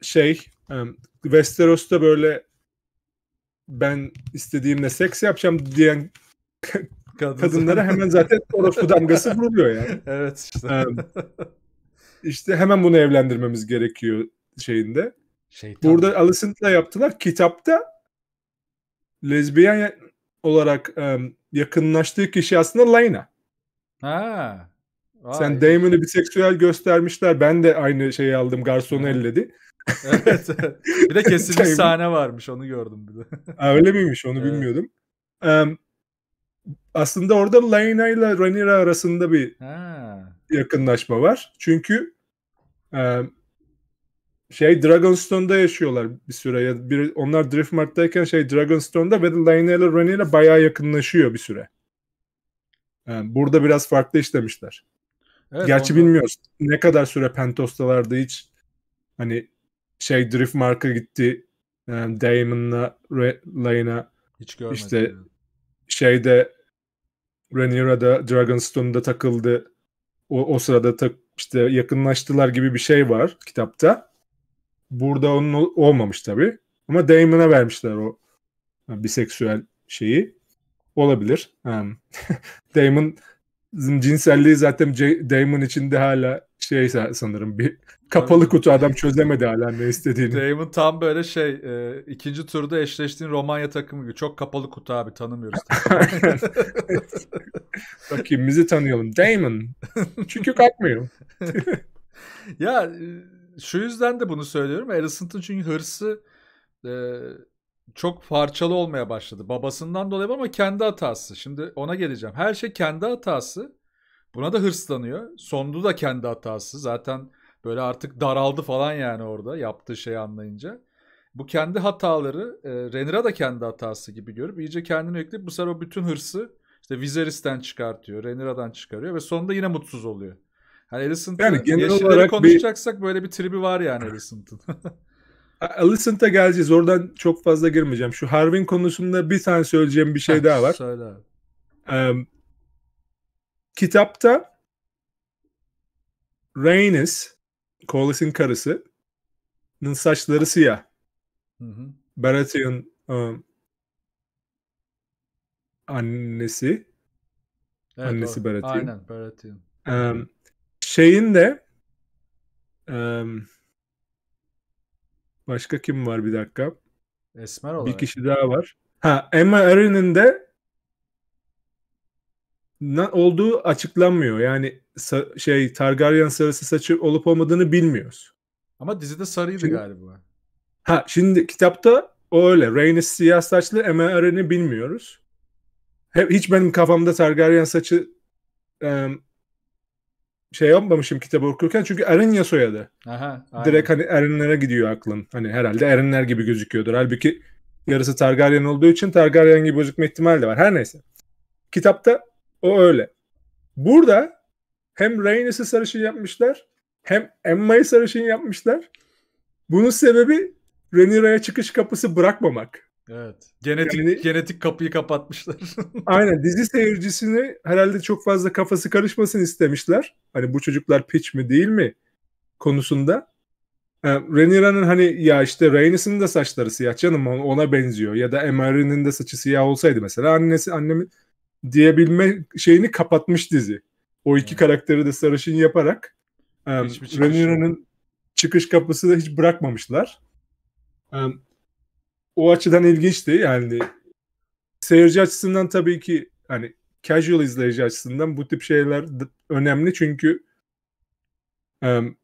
şey um, Westeros'ta böyle ben istediğimle seks yapacağım diyen kadınlara hemen zaten orospu damgası vuruluyor yani. evet işte. Um, işte hemen bunu evlendirmemiz gerekiyor şeyinde. Şeytan. Burada Alicent'la yaptılar. Kitapta lezbiyen olarak um, yakınlaştığı kişi aslında Lena. Ha. Vay. Sen Damon'ı biseksüel göstermişler. Ben de aynı şeyi aldım. garson elledi. evet. Bir de kesilmiş şey, sahne varmış. Onu gördüm bir de. ha, öyle miymiş? Onu evet. bilmiyordum. Um, aslında orada Lena ile Rhaenyra arasında bir ha. yakınlaşma var. Çünkü um, şey Dragonstone'da yaşıyorlar bir süre. Ya bir, onlar Driftmark'tayken şey Dragonstone'da ve Lane ile Rennie ile bayağı yakınlaşıyor bir süre. Yani burada biraz farklı işlemişler. Evet, Gerçi ondan... bilmiyoruz ne kadar süre Pentos'talardı hiç hani şey Driftmark'a gitti yani e, Damon'la Lane'a hiç görmedim. İşte yani. şeyde Rhaenyra'da Dragonstone'da takıldı. O, o sırada tak, işte yakınlaştılar gibi bir şey var kitapta. Burada onun olmamış tabii. Ama Damon'a vermişler o biseksüel şeyi. Olabilir. Damon cinselliği zaten Damon içinde hala şey sanırım bir kapalı kutu adam çözemedi hala ne istediğini. Damon tam böyle şey e, ikinci turda eşleştiğin Romanya takımı gibi. Çok kapalı kutu abi tanımıyoruz. Rakibimizi tanıyalım. Damon. Çünkü kalkmıyor. ya e, şu yüzden de bunu söylüyorum. Harrison'ın çünkü hırsı e, çok parçalı olmaya başladı. Babasından dolayı ama kendi hatası. Şimdi ona geleceğim. Her şey kendi hatası. Buna da hırslanıyor. Sondu da kendi hatası. Zaten böyle artık daraldı falan yani orada yaptığı şeyi anlayınca. Bu kendi hataları e, Renira da kendi hatası gibi görüp iyice kendini yükleyip bu sefer o bütün hırsı işte Viserys'ten çıkartıyor. Renira'dan çıkarıyor ve sonunda yine mutsuz oluyor. Hani Alicent'ı yani genel olarak konuşacaksak bir... böyle bir tribi var yani Alicent'ın. Alicent'a geleceğiz. Oradan çok fazla girmeyeceğim. Şu Harvin konusunda bir tane söyleyeceğim bir şey daha var. Söyle abi. Ee, kitapta Rhaenys, Corlys'in karısının saçları siyah. Hı Baratheon um, annesi. Evet, annesi o. Baratheon. Aynen Baratheon. Um, Şeyin de başka kim var bir dakika? Esmer olarak. Bir kişi daha var. Ha Emma Erin'in de olduğu açıklanmıyor. Yani şey Targaryen sarısı saçı olup olmadığını bilmiyoruz. Ama dizide sarıydı şimdi, galiba. Ha şimdi kitapta o öyle. Rhaenys siyah saçlı, Emma Eren'i bilmiyoruz. Hep hiç benim kafamda Targaryen saçı e, şey yapmamışım kitabı okurken çünkü Erin ya soyadı. Aha, Direkt hani Erinlere gidiyor aklın. Hani herhalde Erinler gibi gözüküyordur. Halbuki yarısı Targaryen olduğu için Targaryen gibi gözükme ihtimali de var. Her neyse. Kitapta o öyle. Burada hem Rhaenys'i sarışın yapmışlar hem Emma'yı sarışın yapmışlar. Bunun sebebi Rhaenyra'ya çıkış kapısı bırakmamak. Evet. Genetik yani, genetik kapıyı kapatmışlar. aynen dizi seyircisine herhalde çok fazla kafası karışmasın istemişler. Hani bu çocuklar piç mi değil mi konusunda. Ee, Renira'nın hani ya işte Rhaenys'in de saçları siyah canım ona benziyor ya da Emery'nin de saçı siyah olsaydı mesela annesi annemin diyebilme şeyini kapatmış dizi. O iki hmm. karakteri de sarışın yaparak um, Renira'nın çıkış kapısı da hiç bırakmamışlar o açıdan ilginçti. Yani seyirci açısından tabii ki hani casual izleyici açısından bu tip şeyler önemli çünkü um,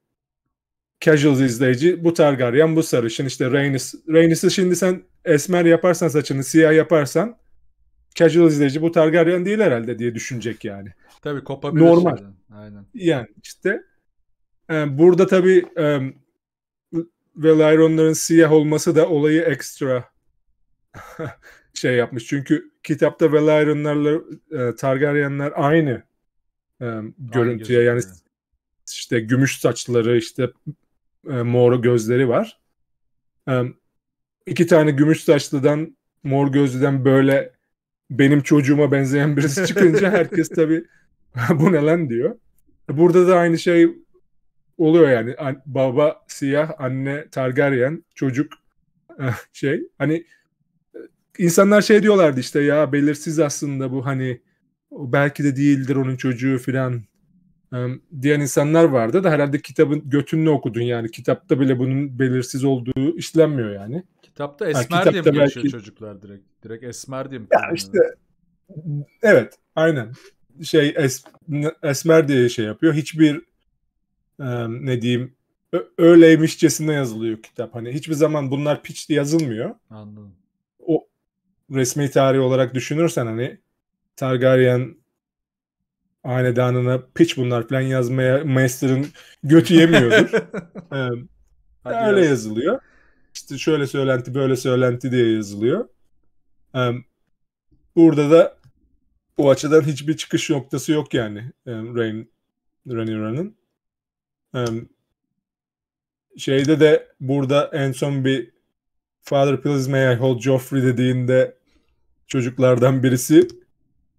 casual izleyici bu Targaryen bu sarışın işte Rhaenys. Rhaenys'i şimdi sen esmer yaparsan saçını siyah yaparsan casual izleyici bu Targaryen değil herhalde diye düşünecek yani. Tabii kopabilir. Normal. Şeyden. Aynen. Yani işte e, burada tabii e, Velaryonların siyah olması da olayı ekstra şey yapmış. Çünkü kitapta Velaryonlarla e, Targaryenler aynı e, görüntüye aynı yani işte gümüş saçları işte e, mor gözleri var. E, iki tane gümüş saçlıdan mor gözlüden böyle benim çocuğuma benzeyen birisi çıkınca herkes tabi bu ne lan diyor. Burada da aynı şey oluyor yani. An- baba siyah, anne Targaryen, çocuk e, şey. Hani e, insanlar şey diyorlardı işte ya belirsiz aslında bu hani belki de değildir onun çocuğu filan diyen insanlar vardı da herhalde kitabın götünü okudun yani. Kitapta bile bunun belirsiz olduğu işlenmiyor yani. Kitapta esmer yani diye mi geçiyor çocuklar direkt? Direkt esmer diye mi? Ya işte evet aynen. Şey es, esmer diye şey yapıyor. Hiçbir e, ne diyeyim öyleymişçesine yazılıyor kitap. Hani hiçbir zaman bunlar piç yazılmıyor. Anladım. O resmi tarih olarak düşünürsen hani Targaryen hanedanına piç bunlar falan yazmaya Maester'ın götü yemiyordur. ee, öyle ya. yazılıyor. İşte şöyle söylenti böyle söylenti diye yazılıyor. Ee, burada da o açıdan hiçbir çıkış noktası yok yani e, Rain Ranira'nın şeyde de burada en son bir Father Please May I Hold Joffrey dediğinde çocuklardan birisi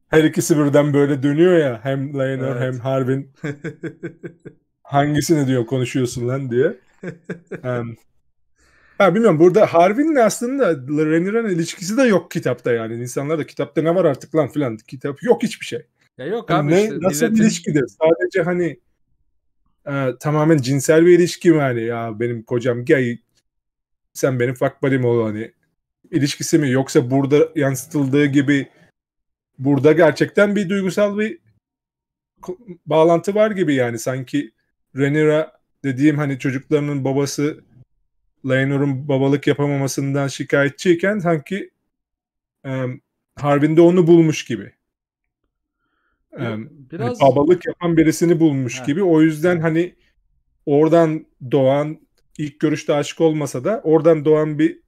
her ikisi birden böyle dönüyor ya hem Laenor evet. hem Harvin. hangisini diyor konuşuyorsun lan diye. um, ha bilmiyorum burada Harwin'le aslında Rhaenyra ilişkisi de yok kitapta yani. İnsanlar da kitapta ne var artık lan filan kitap yok hiçbir şey. Ya yok hani abi yani ne, işte, nasıl milletin... ilişkidir? Sadece hani e, tamamen cinsel bir ilişki mi hani ya benim kocam gay sen benim fuck buddy'm ol hani ilişkisi mi yoksa burada yansıtıldığı gibi burada gerçekten bir duygusal bir bağlantı var gibi yani sanki Renira dediğim hani çocuklarının babası Lanor'un babalık yapamamasından şikayetçiyken sanki e, Harbin de onu bulmuş gibi. Hani biraz hani babalık yapan birisini bulmuş ha. gibi. O yüzden hani oradan doğan ilk görüşte aşık olmasa da oradan doğan bir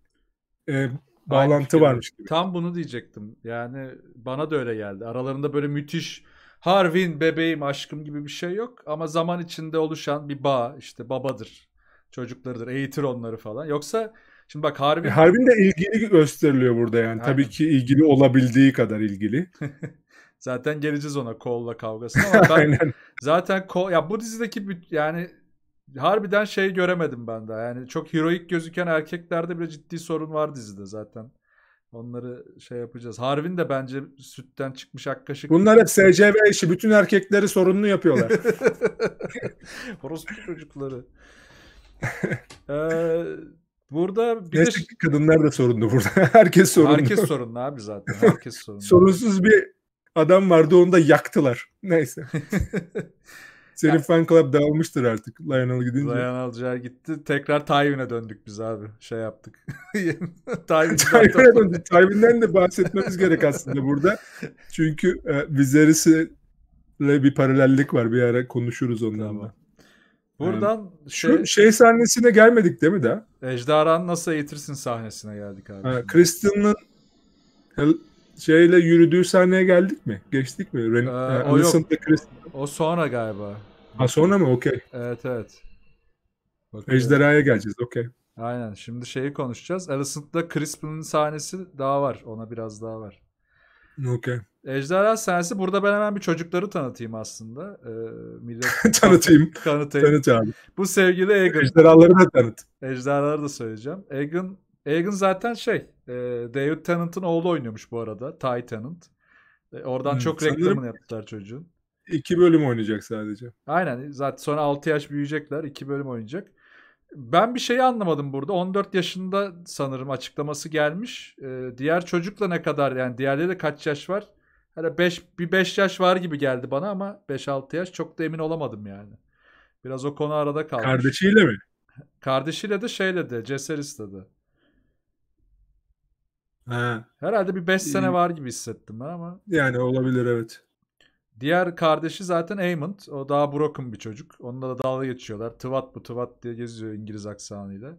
e, bağlantı Aynı varmış gibi. Tam bunu diyecektim. Yani bana da öyle geldi. Aralarında böyle müthiş Harvin bebeğim aşkım gibi bir şey yok ama zaman içinde oluşan bir bağ işte babadır, çocuklarıdır, eğitir onları falan. Yoksa şimdi bak Harvin... E, Harvin de ilgili gösteriliyor burada yani. Aynen. Tabii ki ilgili olabildiği kadar ilgili. Zaten geleceğiz ona Cole'la kavgasına ama ben Aynen. zaten Cole ya bu dizideki yani harbiden şey göremedim ben daha. Yani çok heroik gözüken erkeklerde bile ciddi sorun var dizide zaten. Onları şey yapacağız. Harvin de bence sütten çıkmış akkaşık. kaşık. Bunlar hep SCV işi. Bütün erkekleri sorunlu yapıyorlar. Orospu çocukları. ee, burada bir Neyse de... kadınlar da sorunlu burada. Herkes sorunlu. Herkes sorunlu abi zaten. Herkes sorunlu. Sorunsuz bir Adam vardı onu da yaktılar. Neyse. Senin fan club dağılmıştır artık Lionel gidince. Lionel Cer gitti. Tekrar Tywin'e döndük biz abi. Şey yaptık. Tywin'e Tywin döndük. Tywin'den de bahsetmemiz gerek aslında burada. Çünkü e, Viserys'le bir paralellik var. Bir ara konuşuruz ondan tamam. da. Buradan yani, şey, şu şey sahnesine gelmedik değil mi daha? Ejderhan nasıl eğitirsin sahnesine geldik abi. Ha, Kristen'ın şeyle yürüdüğü sahneye geldik mi? Geçtik mi? Ren ee, o yok. O sonra galiba. Ha sonra mı? Okey. Evet evet. Bakın Ejderhaya geleceğiz. Okey. Aynen. Şimdi şeyi konuşacağız. Alicent'da Crispin'in sahnesi daha var. Ona biraz daha var. Okey. Ejderha sahnesi. Burada ben hemen bir çocukları tanıtayım aslında. Ee, millet... tanıtayım. Tanıtayım. Tanıt abi. Bu sevgili Egan. Ejderhaları da tanıt. Ejderhaları da söyleyeceğim. Egan Egan zaten şey e, David Tennant'ın oğlu oynuyormuş bu arada. Ty Tennant. E, oradan hmm, çok reklamını yaptılar çocuğun. İki bölüm oynayacak sadece. Aynen. Zaten sonra 6 yaş büyüyecekler. iki bölüm oynayacak. Ben bir şeyi anlamadım burada. 14 yaşında sanırım açıklaması gelmiş. Ee, diğer çocukla ne kadar yani diğerleri de kaç yaş var? Hani beş bir 5 yaş var gibi geldi bana ama 5-6 yaş çok da emin olamadım yani. Biraz o konu arada kaldı. Kardeşiyle mi? Kardeşiyle de şeyle de Ceseris'le de. He. Herhalde bir 5 sene var gibi hissettim ben ama. Yani olabilir evet. Diğer kardeşi zaten Aymond. O daha broken bir çocuk. Onunla da dalga geçiyorlar. Tıvat bu tıvat diye geziyor İngiliz aksanıyla.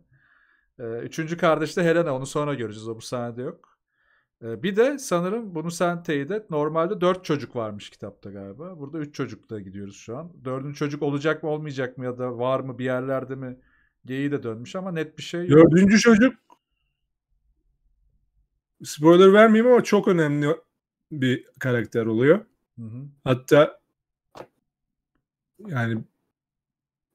Ee, üçüncü kardeş de Helena. Onu sonra göreceğiz. O bu sahnede yok. Ee, bir de sanırım bunu sen teyit et. Normalde dört çocuk varmış kitapta galiba. Burada üç çocukla gidiyoruz şu an. Dördüncü çocuk olacak mı olmayacak mı ya da var mı bir yerlerde mi? Geyi de dönmüş ama net bir şey yok. Dördüncü çocuk spoiler vermeyeyim ama çok önemli bir karakter oluyor. Hı hı. Hatta yani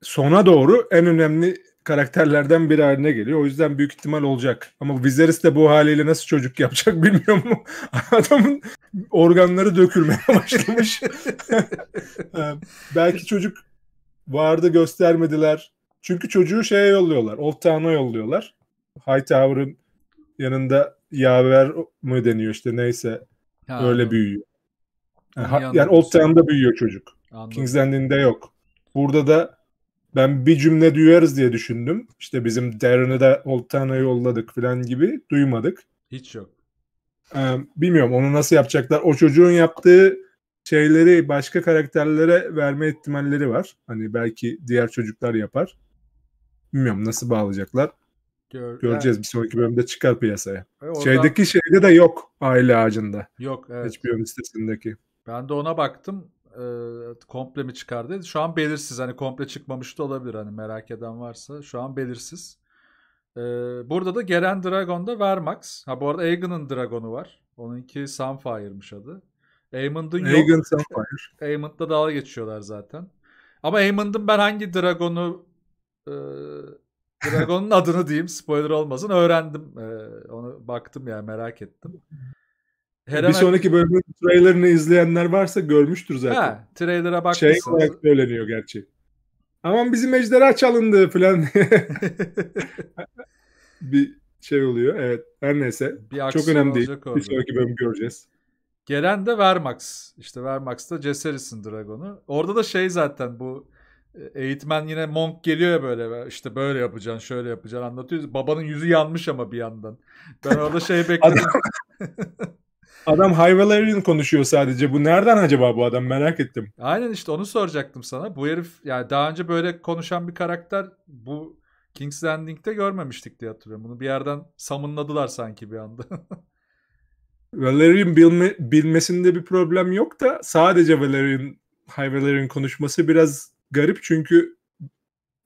sona doğru en önemli karakterlerden biri haline geliyor. O yüzden büyük ihtimal olacak. Ama Viserys de bu haliyle nasıl çocuk yapacak bilmiyorum. Adamın organları dökülmeye başlamış. Ee, belki çocuk vardı göstermediler. Çünkü çocuğu şeye yolluyorlar. Old Town'a yolluyorlar. Tower'ın yanında yaver mı deniyor işte neyse ha, öyle anladım. büyüyor. Yani, ha, yani Old Town'da büyüyor çocuk. Anladım. King's Landing'de yok. Burada da ben bir cümle duyarız diye düşündüm. İşte bizim Darren'ı da Old Town'a yolladık falan gibi duymadık. Hiç yok. Ee, bilmiyorum onu nasıl yapacaklar. O çocuğun yaptığı şeyleri başka karakterlere verme ihtimalleri var. Hani belki diğer çocuklar yapar. Bilmiyorum nasıl bağlayacaklar. Gör, Göreceğiz yani. bir sonraki bölümde çıkar piyasaya. E, oradan... Şeydeki şeyde de yok aile ağacında. Yok evet. Hiçbir listesindeki. Ben de ona baktım. E, komple mi çıkardı? Şu an belirsiz. Hani komple çıkmamış da olabilir. Hani merak eden varsa. Şu an belirsiz. E, burada da Geren Dragon'da Vermax. Ha bu arada Aegon'un Dragon'u var. Onunki Sunfire'mış adı. Aemond'un yok. Aegon Sunfire. Aemond'da dalga geçiyorlar zaten. Ama Aemond'un ben hangi Dragon'u e, Dragon'un adını diyeyim spoiler olmasın öğrendim. Ee, onu baktım ya merak ettim. Her bir sonraki bölümün trailerını izleyenler varsa görmüştür zaten. Ha, trailer'a şey bakmışsınız. Şey olarak söyleniyor gerçi. Aman bizim ejderha çalındı falan. bir şey oluyor. Evet. Her neyse. Bir Çok önemli değil. Orada. Bir sonraki bölümü göreceğiz. Gelen de Vermax. İşte Vermax'ta Jaceris'in Dragon'u. Orada da şey zaten bu e, eğitmen yine monk geliyor ya böyle işte böyle yapacaksın şöyle yapacaksın anlatıyor. Babanın yüzü yanmış ama bir yandan. Ben orada şey bekledim. adam, adam konuşuyor sadece. Bu nereden acaba bu adam merak ettim. Aynen işte onu soracaktım sana. Bu herif yani daha önce böyle konuşan bir karakter bu King's Landing'de görmemiştik diye hatırlıyorum. Bunu bir yerden samınladılar sanki bir anda. Valerian bilme, bilmesinde bir problem yok da sadece Valerian Hayvalerian konuşması biraz garip çünkü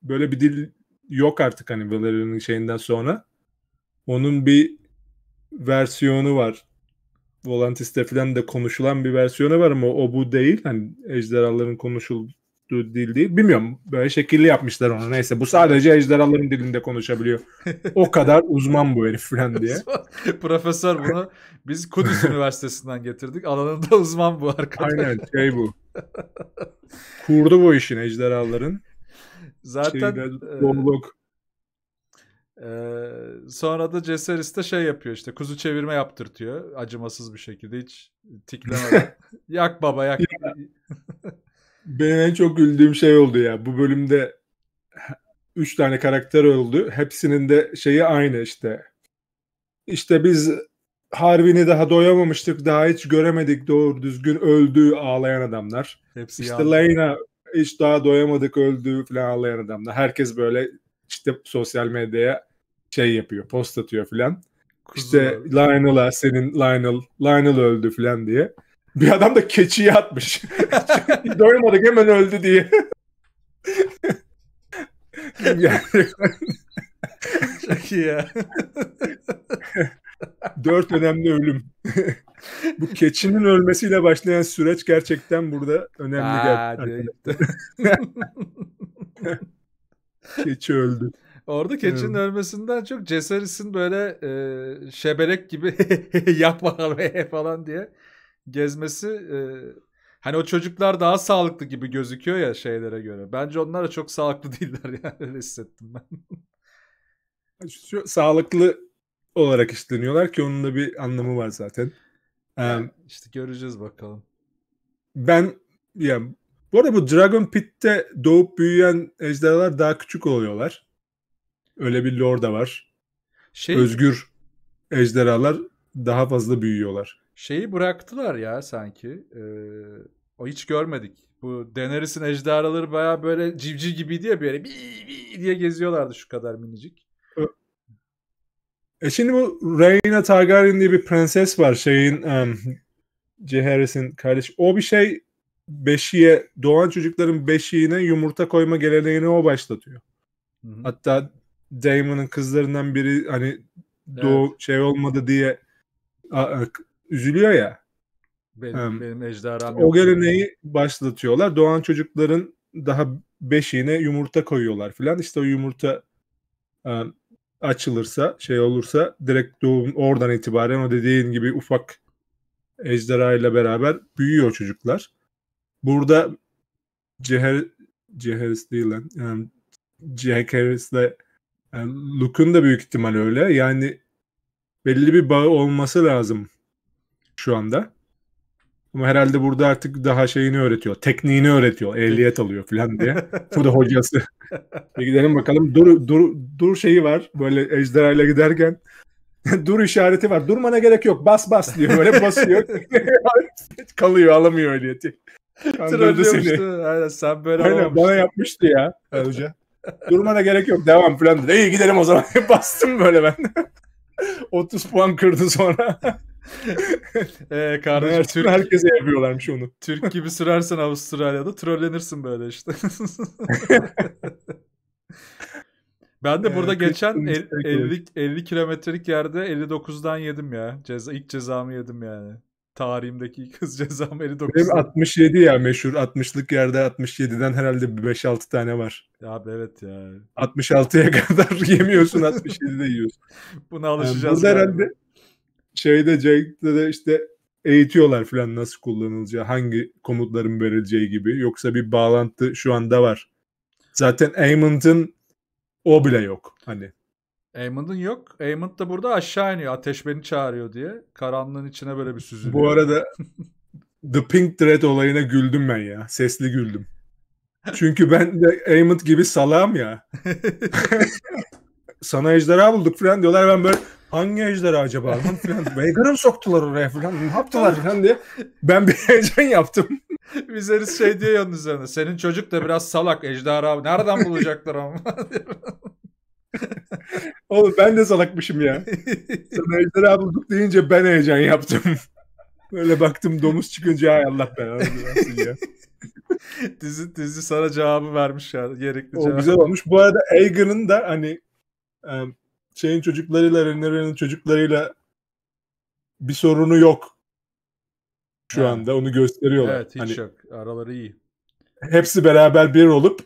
böyle bir dil yok artık hani Valerian'ın şeyinden sonra. Onun bir versiyonu var. Volantis'te falan da konuşulan bir versiyonu var ama o bu değil. Hani ejderhaların konuşul tuttuğu dil değil. Bilmiyorum böyle şekilli yapmışlar onu. Neyse bu sadece ejderhaların dilinde konuşabiliyor. O kadar uzman bu herif falan diye. Profesör bunu biz Kudüs Üniversitesi'nden getirdik. Alanında uzman bu arkadaş. Aynen şey bu. Kurdu bu işin ejderhaların. Zaten Şeyde, Domlok. E, ee, sonra da Cesaris'te şey yapıyor işte kuzu çevirme yaptırtıyor acımasız bir şekilde hiç tiklemeden. yak baba yak. Benim en çok güldüğüm şey oldu ya. Bu bölümde üç tane karakter öldü. Hepsinin de şeyi aynı işte. İşte biz Harvin'i daha doyamamıştık. Daha hiç göremedik doğru düzgün öldüğü ağlayan adamlar. Hepsi işte Leyna hiç daha doyamadık öldüğü falan ağlayan adamlar. Herkes böyle işte sosyal medyaya şey yapıyor, post atıyor falan. Kuzu işte Lionel'a senin Lionel, Lionel öldü falan diye. Bir adam da keçiyi atmış. Doymadık hemen öldü diye. yani... Çok iyi ya. Dört önemli ölüm. Bu keçinin ölmesiyle başlayan süreç gerçekten burada önemli geldi. Keçi öldü. Orada keçinin evet. ölmesinden çok Cesaris'in böyle e, şebelek gibi yak bakalım falan diye gezmesi e, hani o çocuklar daha sağlıklı gibi gözüküyor ya şeylere göre. Bence onlar da çok sağlıklı değiller yani öyle hissettim ben. Şu, sağlıklı olarak işleniyorlar ki onun da bir anlamı var zaten. Yani, um, göreceğiz bakalım. Ben ya, bu arada bu Dragon Pit'te doğup büyüyen ejderhalar daha küçük oluyorlar. Öyle bir lore da var. Şey, Özgür ejderhalar daha fazla büyüyorlar şeyi bıraktılar ya sanki. Ee, o hiç görmedik. Bu Daenerys'in ejderhaları baya böyle civciv gibi diye böyle bi bi diye geziyorlardı şu kadar minicik. E şimdi bu Rhaena Targaryen diye bir prenses var şeyin um, Jaehaerys'in kardeşi. O bir şey beşiğe doğan çocukların beşiğine yumurta koyma geleneğini o başlatıyor. Hı-hı. Hatta Daemon'un kızlarından biri hani evet. doğu şey olmadı diye e, üzülüyor ya. Benim, benim ejderham O geleneği yok. başlatıyorlar. Doğan çocukların daha beşiğine yumurta koyuyorlar filan. İşte o yumurta um, açılırsa, şey olursa direkt doğum oradan itibaren o dediğin gibi ufak ejderha ile beraber büyüyor çocuklar. Burada Ceher Ceheris değil lan. Yani de e, Luke'un da büyük ihtimal öyle. Yani belli bir bağı olması lazım şu anda. Ama herhalde burada artık daha şeyini öğretiyor. Tekniğini öğretiyor. Ehliyet alıyor falan diye. Bu da hocası. Bir gidelim bakalım. Dur, dur, dur şeyi var. Böyle ejderhayla giderken. dur işareti var. Durmana gerek yok. Bas bas diyor. Böyle basıyor. Kalıyor alamıyor ehliyeti. Kandırdı seni. Aynen, sen böyle Aynen, bana yapmıştı ya hoca. Durmana gerek yok. Devam falan dedi. İyi gidelim o zaman. Bastım böyle ben. 30 puan kırdı sonra. ee, kardeşim Meğerse Türk, herkese yapıyorlarmış onu. Türk gibi sürersen Avustralya'da trollenirsin böyle işte. ben de yani ee, burada geçen 50, 50, 50 kilometrelik yerde 59'dan yedim ya. Ceza, ilk cezamı yedim yani tarihimdeki kız ceza cezam 59. Benim 67 ya meşhur 60'lık yerde 67'den herhalde 5-6 tane var. Abi evet ya. 66'ya kadar yemiyorsun 67'de yiyorsun. Buna alışacağız. Yani burada herhalde şeyde Jake'de de işte eğitiyorlar falan nasıl kullanılacağı, hangi komutların verileceği gibi. Yoksa bir bağlantı şu anda var. Zaten Amon'ın o bile yok. Hani Aymond'un yok. Aymond da burada aşağı iniyor. Ateş beni çağırıyor diye. Karanlığın içine böyle bir süzülüyor. Bu arada The Pink Thread olayına güldüm ben ya. Sesli güldüm. Çünkü ben de Aymond gibi salam ya. Sana ejderha bulduk falan diyorlar. Ben böyle hangi ejderha acaba lan falan. mı soktular oraya falan. Ne yaptılar falan diye. Ben bir heyecan yaptım. Viserys şey diye yanın üzerine. Senin çocuk da biraz salak ejderha. Nereden bulacaklar ama? Oğlum ben de salakmışım ya. Sana ejderha bulduk deyince ben heyecan yaptım. Böyle baktım domuz çıkınca ay Allah belanı ya. dizi, dizi sana cevabı vermiş yani. Gerekli o cevabı. güzel olmuş. Bu arada Egan'ın da hani e, şeyin çocuklarıyla Renner'in çocuklarıyla bir sorunu yok şu ha. anda onu gösteriyorlar. Evet hiç hani, yok. Araları iyi. Hepsi beraber bir olup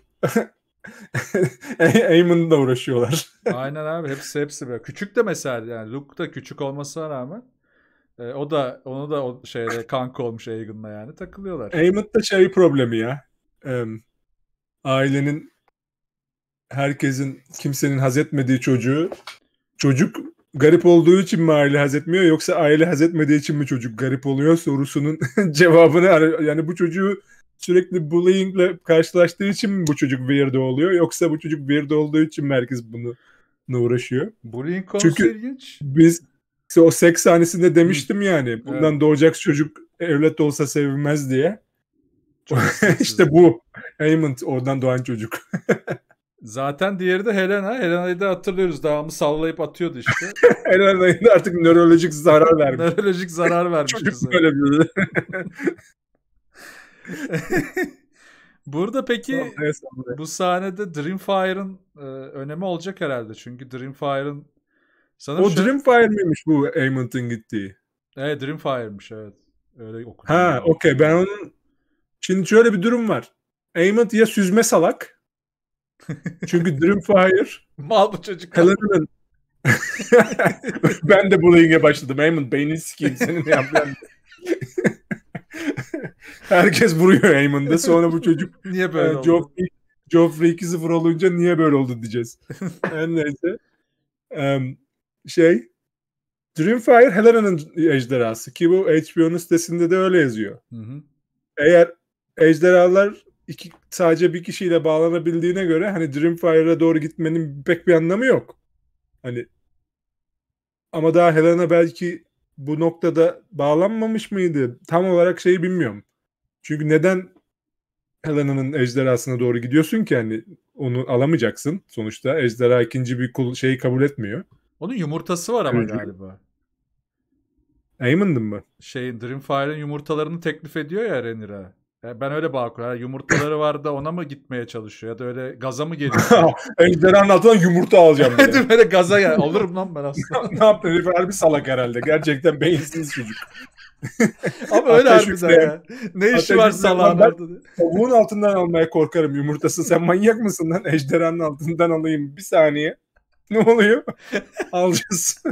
Eamon'la uğraşıyorlar. Aynen abi hepsi hepsi böyle. Küçük de mesela yani Luke da küçük olmasına rağmen e, o da onu da o şeyde kanka olmuş Eamon'la yani takılıyorlar. Eamon da şey problemi ya. E, ailenin herkesin kimsenin haz etmediği çocuğu çocuk garip olduğu için mi aile haz etmiyor yoksa aile haz etmediği için mi çocuk garip oluyor sorusunun cevabını yani bu çocuğu sürekli bullyingle karşılaştığı için mi bu çocuk weirdo oluyor yoksa bu çocuk weirdo olduğu için merkez herkes bunu uğraşıyor? Bullying konusu Çünkü ilginç. biz o seks sahnesinde demiştim yani bundan evet. doğacak çocuk evlat olsa sevilmez diye. işte bu Hammond oradan doğan çocuk. Zaten diğeri de Helena. Helena'yı da hatırlıyoruz. dağımı sallayıp atıyordu işte. Helena'yı da artık nörolojik zarar vermiş. nörolojik zarar vermiş. Çocuk böyle bir Burada peki bu sahnede Dreamfire'ın e, önemi olacak herhalde. Çünkü Dreamfire'ın sanırım O şey... Dreamfire miymiş bu Amon'un gittiği? Evet Dreamfire'mış evet. Öyle okunuyor. Ha okey ben onun Şimdi şöyle bir durum var. Amond ya süzme salak. Çünkü Dreamfire mal bu çocuk. Helena'nın ben de bullying'e başladım. Amond beynini sikeyim senin yaplan. Herkes vuruyor Heyman'da. Sonra bu çocuk niye böyle yani, e, oldu? Joffrey 2-0 olunca niye böyle oldu diyeceğiz. yani neyse. Um, şey Dreamfire Helena'nın ejderhası ki bu HBO'nun sitesinde de öyle yazıyor. Hı hı. Eğer ejderhalar iki, sadece bir kişiyle bağlanabildiğine göre hani Dreamfire'a doğru gitmenin pek bir anlamı yok. Hani ama daha Helena belki bu noktada bağlanmamış mıydı? Tam olarak şeyi bilmiyorum. Çünkü neden Helena'nın ejderhasına doğru gidiyorsun ki hani onu alamayacaksın sonuçta. Ejderha ikinci bir kul şeyi kabul etmiyor. Onun yumurtası var ama Öncü. galiba. Eamond'ın mı? Şey Dreamfire'ın yumurtalarını teklif ediyor ya Renira. ben öyle bakıyorum Yumurtaları var da ona mı gitmeye çalışıyor ya da öyle gaza mı geliyor? Ejderhanın altından yumurta alacağım. Evet öyle gaza gel. Olurum lan ben aslında. ne yaptın? Her bir salak herhalde. Gerçekten beyinsiz çocuk. Ama öyle harbiden ya. Ne işi var salağın orada? altından almaya korkarım yumurtası. Sen manyak mısın lan? Ejderhanın altından alayım. Bir saniye. Ne oluyor? Alacağız.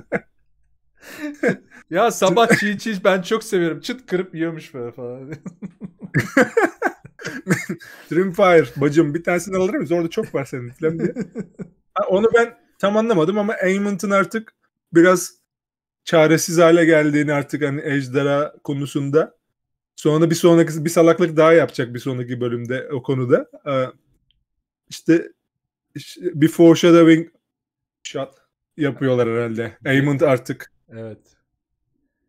ya sabah çiğ çiğ ben çok severim. Çıt kırıp yiyormuş böyle falan. Dreamfire bacım bir tanesini alır mıyız? Orada çok var senin onu ben tam anlamadım ama Amon'un artık biraz çaresiz hale geldiğini artık hani ejderha konusunda. Sonra bir sonraki bir salaklık daha yapacak bir sonraki bölümde o konuda. Ee, işte bir foreshadowing shot yapıyorlar herhalde. Aemond artık evet.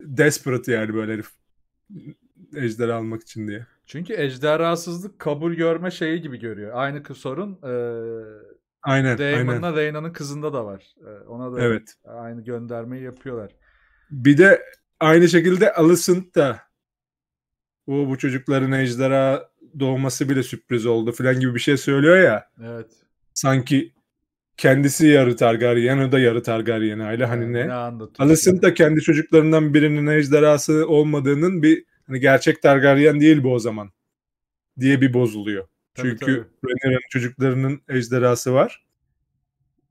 desperate yani böyle herif. Ejderha almak için diye. Çünkü ejderhasızlık kabul görme şeyi gibi görüyor. Aynı sorun e, aynen, Damon'la Reyna'nın kızında da var. E, ona da evet. aynı göndermeyi yapıyorlar. Bir de aynı şekilde Alison da bu, bu çocukların ejderha doğması bile sürpriz oldu falan gibi bir şey söylüyor ya. Evet. Sanki kendisi yarı Targaryen, o da yarı Targaryen aile. Hani ne? ne Alison da kendi çocuklarından birinin ejderhası olmadığının bir hani gerçek Targaryen değil bu o zaman diye bir bozuluyor. Tabii, Çünkü Rhaenyra'nın çocuklarının ejderhası var.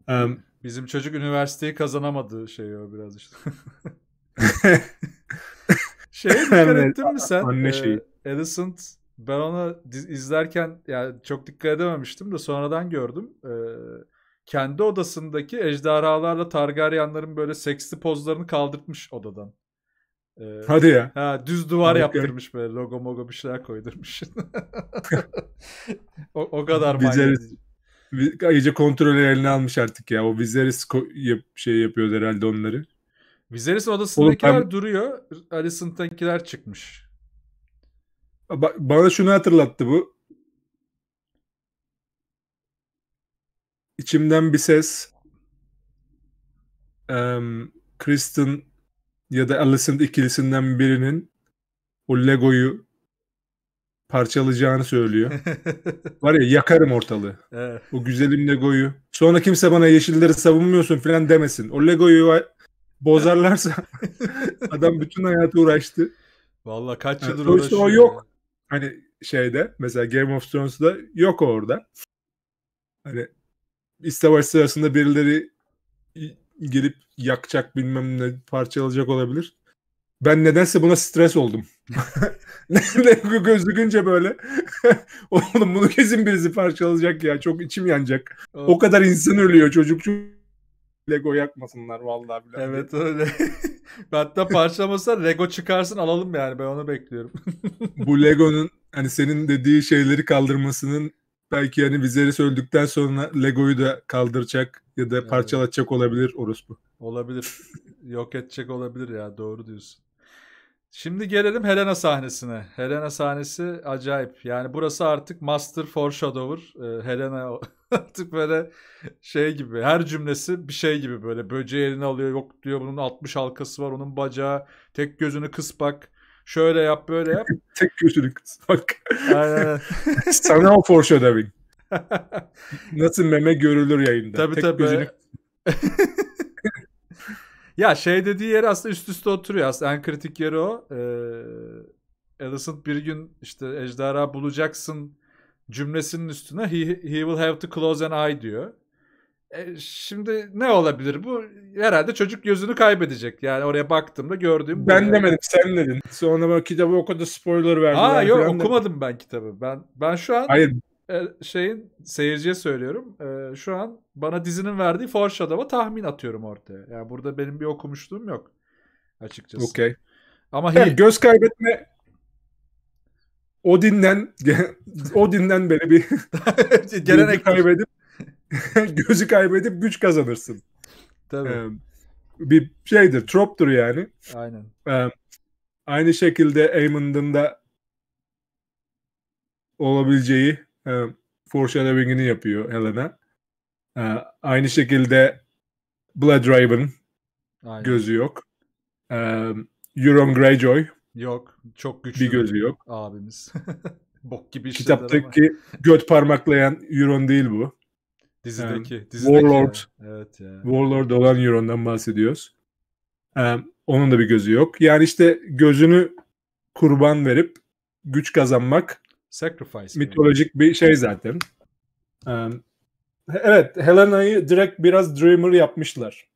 Um, Bizim çocuk üniversiteyi kazanamadı şey o biraz işte. Şey dikkat ettin mi sen? Anne ee, şeyi. Ee, Alicent ben onu izlerken yani çok dikkat edememiştim de sonradan gördüm. Ee, kendi odasındaki ejderhalarla Targaryenların böyle seksi pozlarını kaldırtmış odadan. Ee, Hadi ya. Ha, düz duvar Hadi yaptırmış ya. böyle logo mogo bir şeyler koydurmuş. o, o kadar Viserys, iyice kontrolü eline almış artık ya. O Viserys şey yapıyor herhalde onları. Viserys'in odasındakiler ben... duruyor. Alicent'takiler çıkmış. Ba- bana şunu hatırlattı bu. İçimden bir ses um, Kristen ya da Alicent ikilisinden birinin o Lego'yu parçalayacağını söylüyor. Var ya yakarım ortalığı. Evet. O güzelim Lego'yu. Sonra kimse bana yeşilleri savunmuyorsun falan demesin. O Lego'yu bozarlarsa adam bütün hayatı uğraştı. Vallahi kaç yıldır yani, uğraşıyor. o yok. Ya. Hani şeyde mesela Game of Thrones'da yok orada. Hani istevaş sırasında birileri gelip yakacak bilmem ne parçalayacak olabilir. Ben nedense buna stres oldum. Gözükünce böyle oğlum bunu kesin birisi parçalayacak ya çok içim yanacak. Evet. O kadar insan ölüyor çocuk Lego yakmasınlar vallahi bile. Evet öyle. Hatta parçalamasa Lego çıkarsın alalım yani ben onu bekliyorum. Bu Lego'nun hani senin dediği şeyleri kaldırmasının belki hani Viserys öldükten sonra Lego'yu da kaldıracak ya da parçalatacak olabilir orospu. Olabilir. Yok edecek olabilir ya doğru diyorsun. Şimdi gelelim Helena sahnesine. Helena sahnesi acayip. Yani burası artık Master Foreshadower. Ee, Helena Artık böyle şey gibi her cümlesi bir şey gibi böyle böceği eline alıyor yok diyor bunun 60 halkası var onun bacağı tek gözünü kıspak, şöyle yap böyle yap. tek gözünü kıspak. Sana o Sanal foreshadowing. Nasıl meme görülür yayında. Tabii tek tabii. Gözünü... ya şey dediği yer aslında üst üste oturuyor aslında en kritik yeri o. Ee, Alicent bir gün işte ejderha bulacaksın cümlesinin üstüne he, he will have to close an eye diyor. E, şimdi ne olabilir bu? Herhalde çocuk gözünü kaybedecek. Yani oraya baktığımda gördüğüm Ben bu. demedim sen dedin. Sonra ben kitabı o kadar spoiler verdi Aa yok okumadım demedim. ben kitabı. Ben ben şu an Hayır. E, şeyin seyirciye söylüyorum. E, şu an bana dizinin verdiği foreshadow'a tahmin atıyorum ortaya. Yani burada benim bir okumuşluğum yok açıkçası. Okey. Ama yani göz kaybetme Odin'den Odin'den beri bir şey, gelenek kaybedip gözü kaybedip güç kazanırsın. Tabii. Ee, bir şeydir, troptur yani. Aynen. Ee, aynı şekilde Eamon'ın da olabileceği e, foreshadowing'ini yapıyor Helena. E, aynı şekilde Blood Raven Aynen. gözü yok. E, Euron Greyjoy Yok. Çok güçlü. Bir gözü yok. Abimiz. Bok gibi işler Kitaptaki ama. göt parmaklayan Euron değil bu. Dizideki. Um, dizideki Warlord. Yani. Evet ya. Warlord olan Euron'dan bahsediyoruz. Um, onun da bir gözü yok. Yani işte gözünü kurban verip güç kazanmak Sacrifice mitolojik yani. bir şey zaten. Um, evet Helena'yı direkt biraz Dreamer yapmışlar.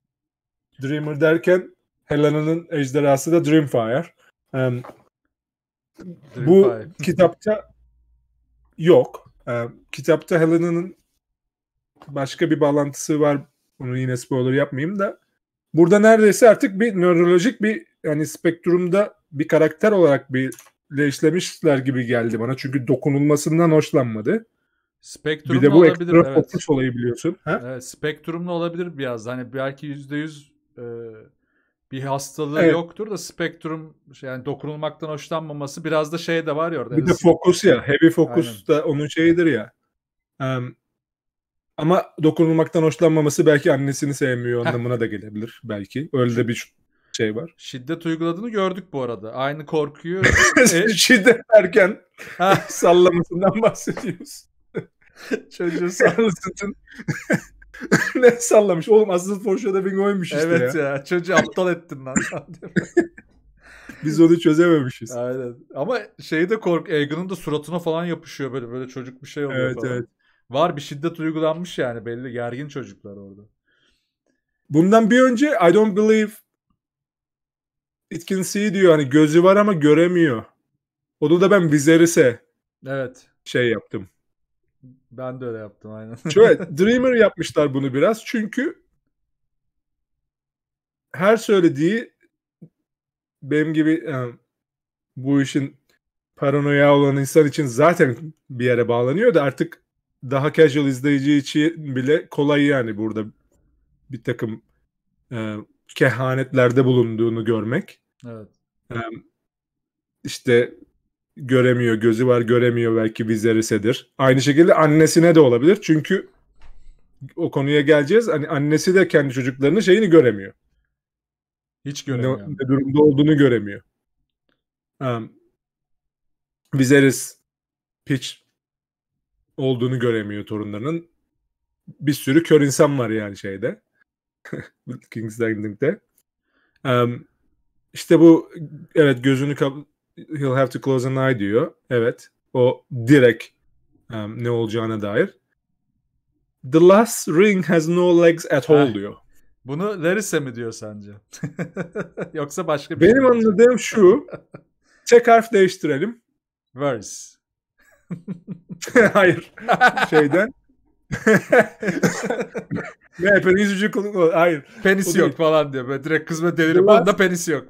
Dreamer derken Helena'nın ejderhası da Dreamfire. Um, bu kitapta yok. Um, kitapta Helena'nın başka bir bağlantısı var. Bunu yine spoiler yapmayayım da. Burada neredeyse artık bir nörolojik bir yani spektrumda bir karakter olarak bir leşlemişler gibi geldi bana. Çünkü dokunulmasından hoşlanmadı. Spektrumlu bir de bu olabilir, evet. olayı biliyorsun. Ha? Evet, spektrumlu olabilir biraz. Hani belki yüzde yüz e, bir hastalığı evet. yoktur da spektrum yani dokunulmaktan hoşlanmaması biraz da şey de var ya orada. Bir de fokus ya. Heavy fokus da onun şeyidir ya. Um, ama dokunulmaktan hoşlanmaması belki annesini sevmiyor Heh. anlamına da gelebilir belki. Öyle de bir şey var. Şiddet uyguladığını gördük bu arada. Aynı korkuyu. E Şiddet erken sallamasından bahsediyoruz. Çocuğu sallasın. ne sallamış? Oğlum Assassin's for Shadowing oymuş işte evet ya. ya. Çocuğu aptal ettin lan. Biz onu çözememişiz. Aynen. Ama şey de kork. Egan'ın da suratına falan yapışıyor böyle böyle çocuk bir şey oluyor evet, falan. Evet. Var bir şiddet uygulanmış yani belli gergin çocuklar orada. Bundan bir önce I don't believe it can see diyor hani gözü var ama göremiyor. Onu da ben Viserys'e evet. şey yaptım. Ben de öyle yaptım aynen. Şöyle Dreamer yapmışlar bunu biraz çünkü her söylediği benim gibi yani, e, bu işin paranoya olan insan için zaten bir yere bağlanıyor da artık daha casual izleyici için bile kolay yani burada bir takım e, kehanetlerde bulunduğunu görmek. Evet. E, işte göremiyor, gözü var göremiyor belki Viserys'edir. Aynı şekilde annesine de olabilir. Çünkü o konuya geleceğiz. Hani annesi de kendi çocuklarının şeyini göremiyor. Hiç göremiyor. Ne, ne durumda olduğunu göremiyor. Um, Viserys piç olduğunu göremiyor torunlarının. Bir sürü kör insan var yani şeyde. King's Landing'de. Um, işte bu evet gözünü kap- he'll have to close an eye diyor. Evet. O direkt um, ne olacağına dair. The last ring has no legs at all diyor. Bunu Larissa mi diyor sence? Yoksa başka bir Benim şey anladığım şu. Tek harf değiştirelim. Verse. Hayır. Şeyden. ne penis ucu kolu hayır. penis yok falan diyor. Böyle direkt kızma devirip onda penis yok.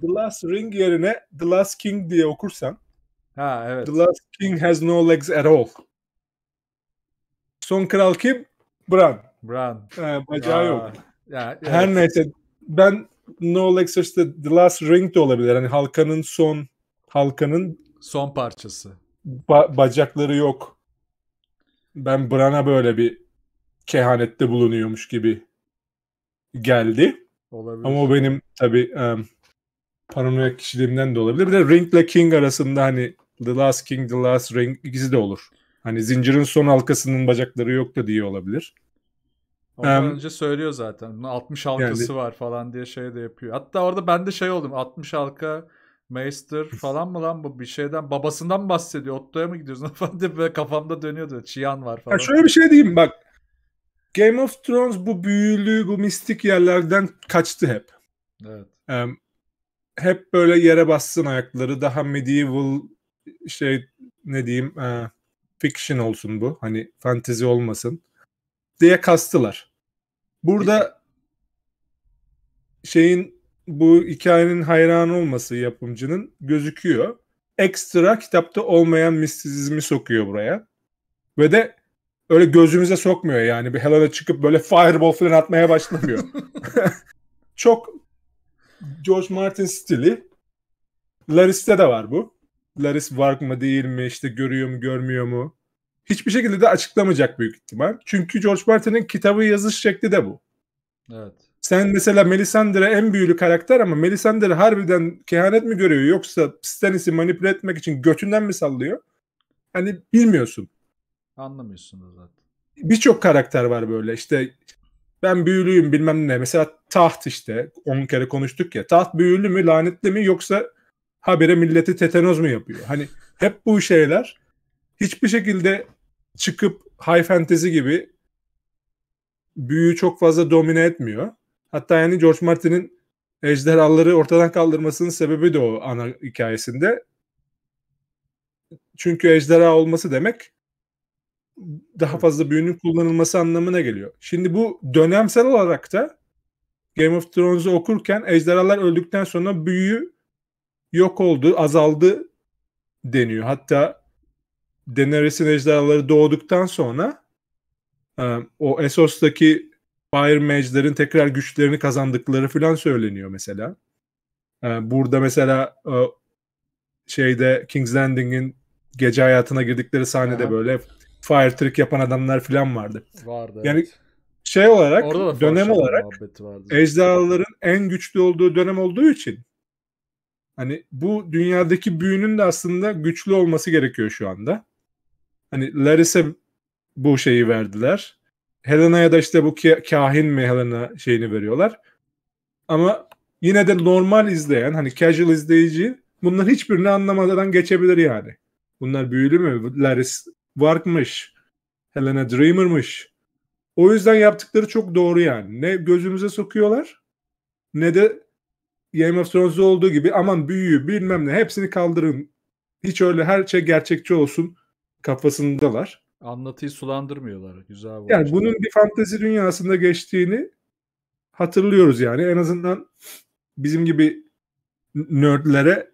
The Last Ring yerine The Last King diye okursan Ha evet. The Last King has no legs at all. Son kral kim? Bran. Bran. Ha, bacağı ya, yok. Ya, evet. Her neyse ben No Legs işte The Last Ring de olabilir. Hani halkanın son halkanın son parçası. Ba- bacakları yok ben Bran'a böyle bir kehanette bulunuyormuş gibi geldi. Olabilir. Ama o benim tabi um, paranoyak kişiliğimden de olabilir. Bir de Ring ile King arasında hani The Last King, The Last Ring ikisi de olur. Hani zincirin son halkasının bacakları yok da diye olabilir. Ondan um, önce söylüyor zaten. 60 halkası yani, var falan diye şey de yapıyor. Hatta orada ben de şey oldum. 60 halka Meister falan mı lan bu bir şeyden babasından mı bahsediyor Otto'ya mı gidiyoruz? falan diye böyle kafamda dönüyordu. Çiyan var falan. Ya şöyle bir şey diyeyim bak. Game of Thrones bu büyülü bu mistik yerlerden kaçtı hep. Evet. Ee, hep böyle yere bassın ayakları daha medieval şey ne diyeyim e, fiction olsun bu hani fantezi olmasın diye kastılar. Burada şeyin bu hikayenin hayranı olması yapımcının gözüküyor. Ekstra kitapta olmayan mistizizmi sokuyor buraya. Ve de öyle gözümüze sokmuyor yani. Bir helada çıkıp böyle fireball falan atmaya başlamıyor. Çok George Martin stili. Laris'te de var bu. Laris var mı değil mi işte görüyor mu görmüyor mu? Hiçbir şekilde de açıklamayacak büyük ihtimal. Çünkü George Martin'in kitabı yazış şekli de bu. Evet. Sen mesela Melisandre en büyülü karakter ama Melisandre harbiden kehanet mi görüyor yoksa Stannis'i manipüle etmek için götünden mi sallıyor? Hani bilmiyorsun. Anlamıyorsun da zaten. Birçok karakter var böyle işte ben büyülüyüm bilmem ne. Mesela taht işte 10 kere konuştuk ya. Taht büyülü mü lanetli mi yoksa habire milleti tetanoz mu yapıyor? Hani hep bu şeyler hiçbir şekilde çıkıp high fantasy gibi büyüyü çok fazla domine etmiyor. Hatta yani George Martin'in ejderhaları ortadan kaldırmasının sebebi de o ana hikayesinde. Çünkü ejderha olması demek daha fazla büyünün kullanılması anlamına geliyor. Şimdi bu dönemsel olarak da Game of Thrones'u okurken ejderhalar öldükten sonra büyü yok oldu, azaldı deniyor. Hatta Daenerys'in ejderhaları doğduktan sonra e, o Essos'taki Fire Mage'lerin tekrar güçlerini kazandıkları falan söyleniyor mesela. Ee, burada mesela e, şeyde King's Landing'in gece hayatına girdikleri sahnede Aha. böyle fire trick yapan adamlar falan vardı. Vardı. Yani evet. şey olarak dönem olarak ejderhaların en güçlü olduğu dönem olduğu için hani bu dünyadaki büyünün de aslında güçlü olması gerekiyor şu anda. Hani Laris'e bu şeyi verdiler. Helena'ya da işte bu kahin mi Helena şeyini veriyorlar. Ama yine de normal izleyen hani casual izleyici bunların hiçbirini anlamadan geçebilir yani. Bunlar büyülü mü? Laris Vark'mış. Helena Dreamer'mış. O yüzden yaptıkları çok doğru yani. Ne gözümüze sokuyorlar ne de Game of Thrones'da olduğu gibi aman büyüyü bilmem ne hepsini kaldırın. Hiç öyle her şey gerçekçi olsun kafasındalar. Anlatıyı sulandırmıyorlar. Güzel bu. Yani bunun bir fantezi dünyasında geçtiğini hatırlıyoruz yani. En azından bizim gibi nerdlere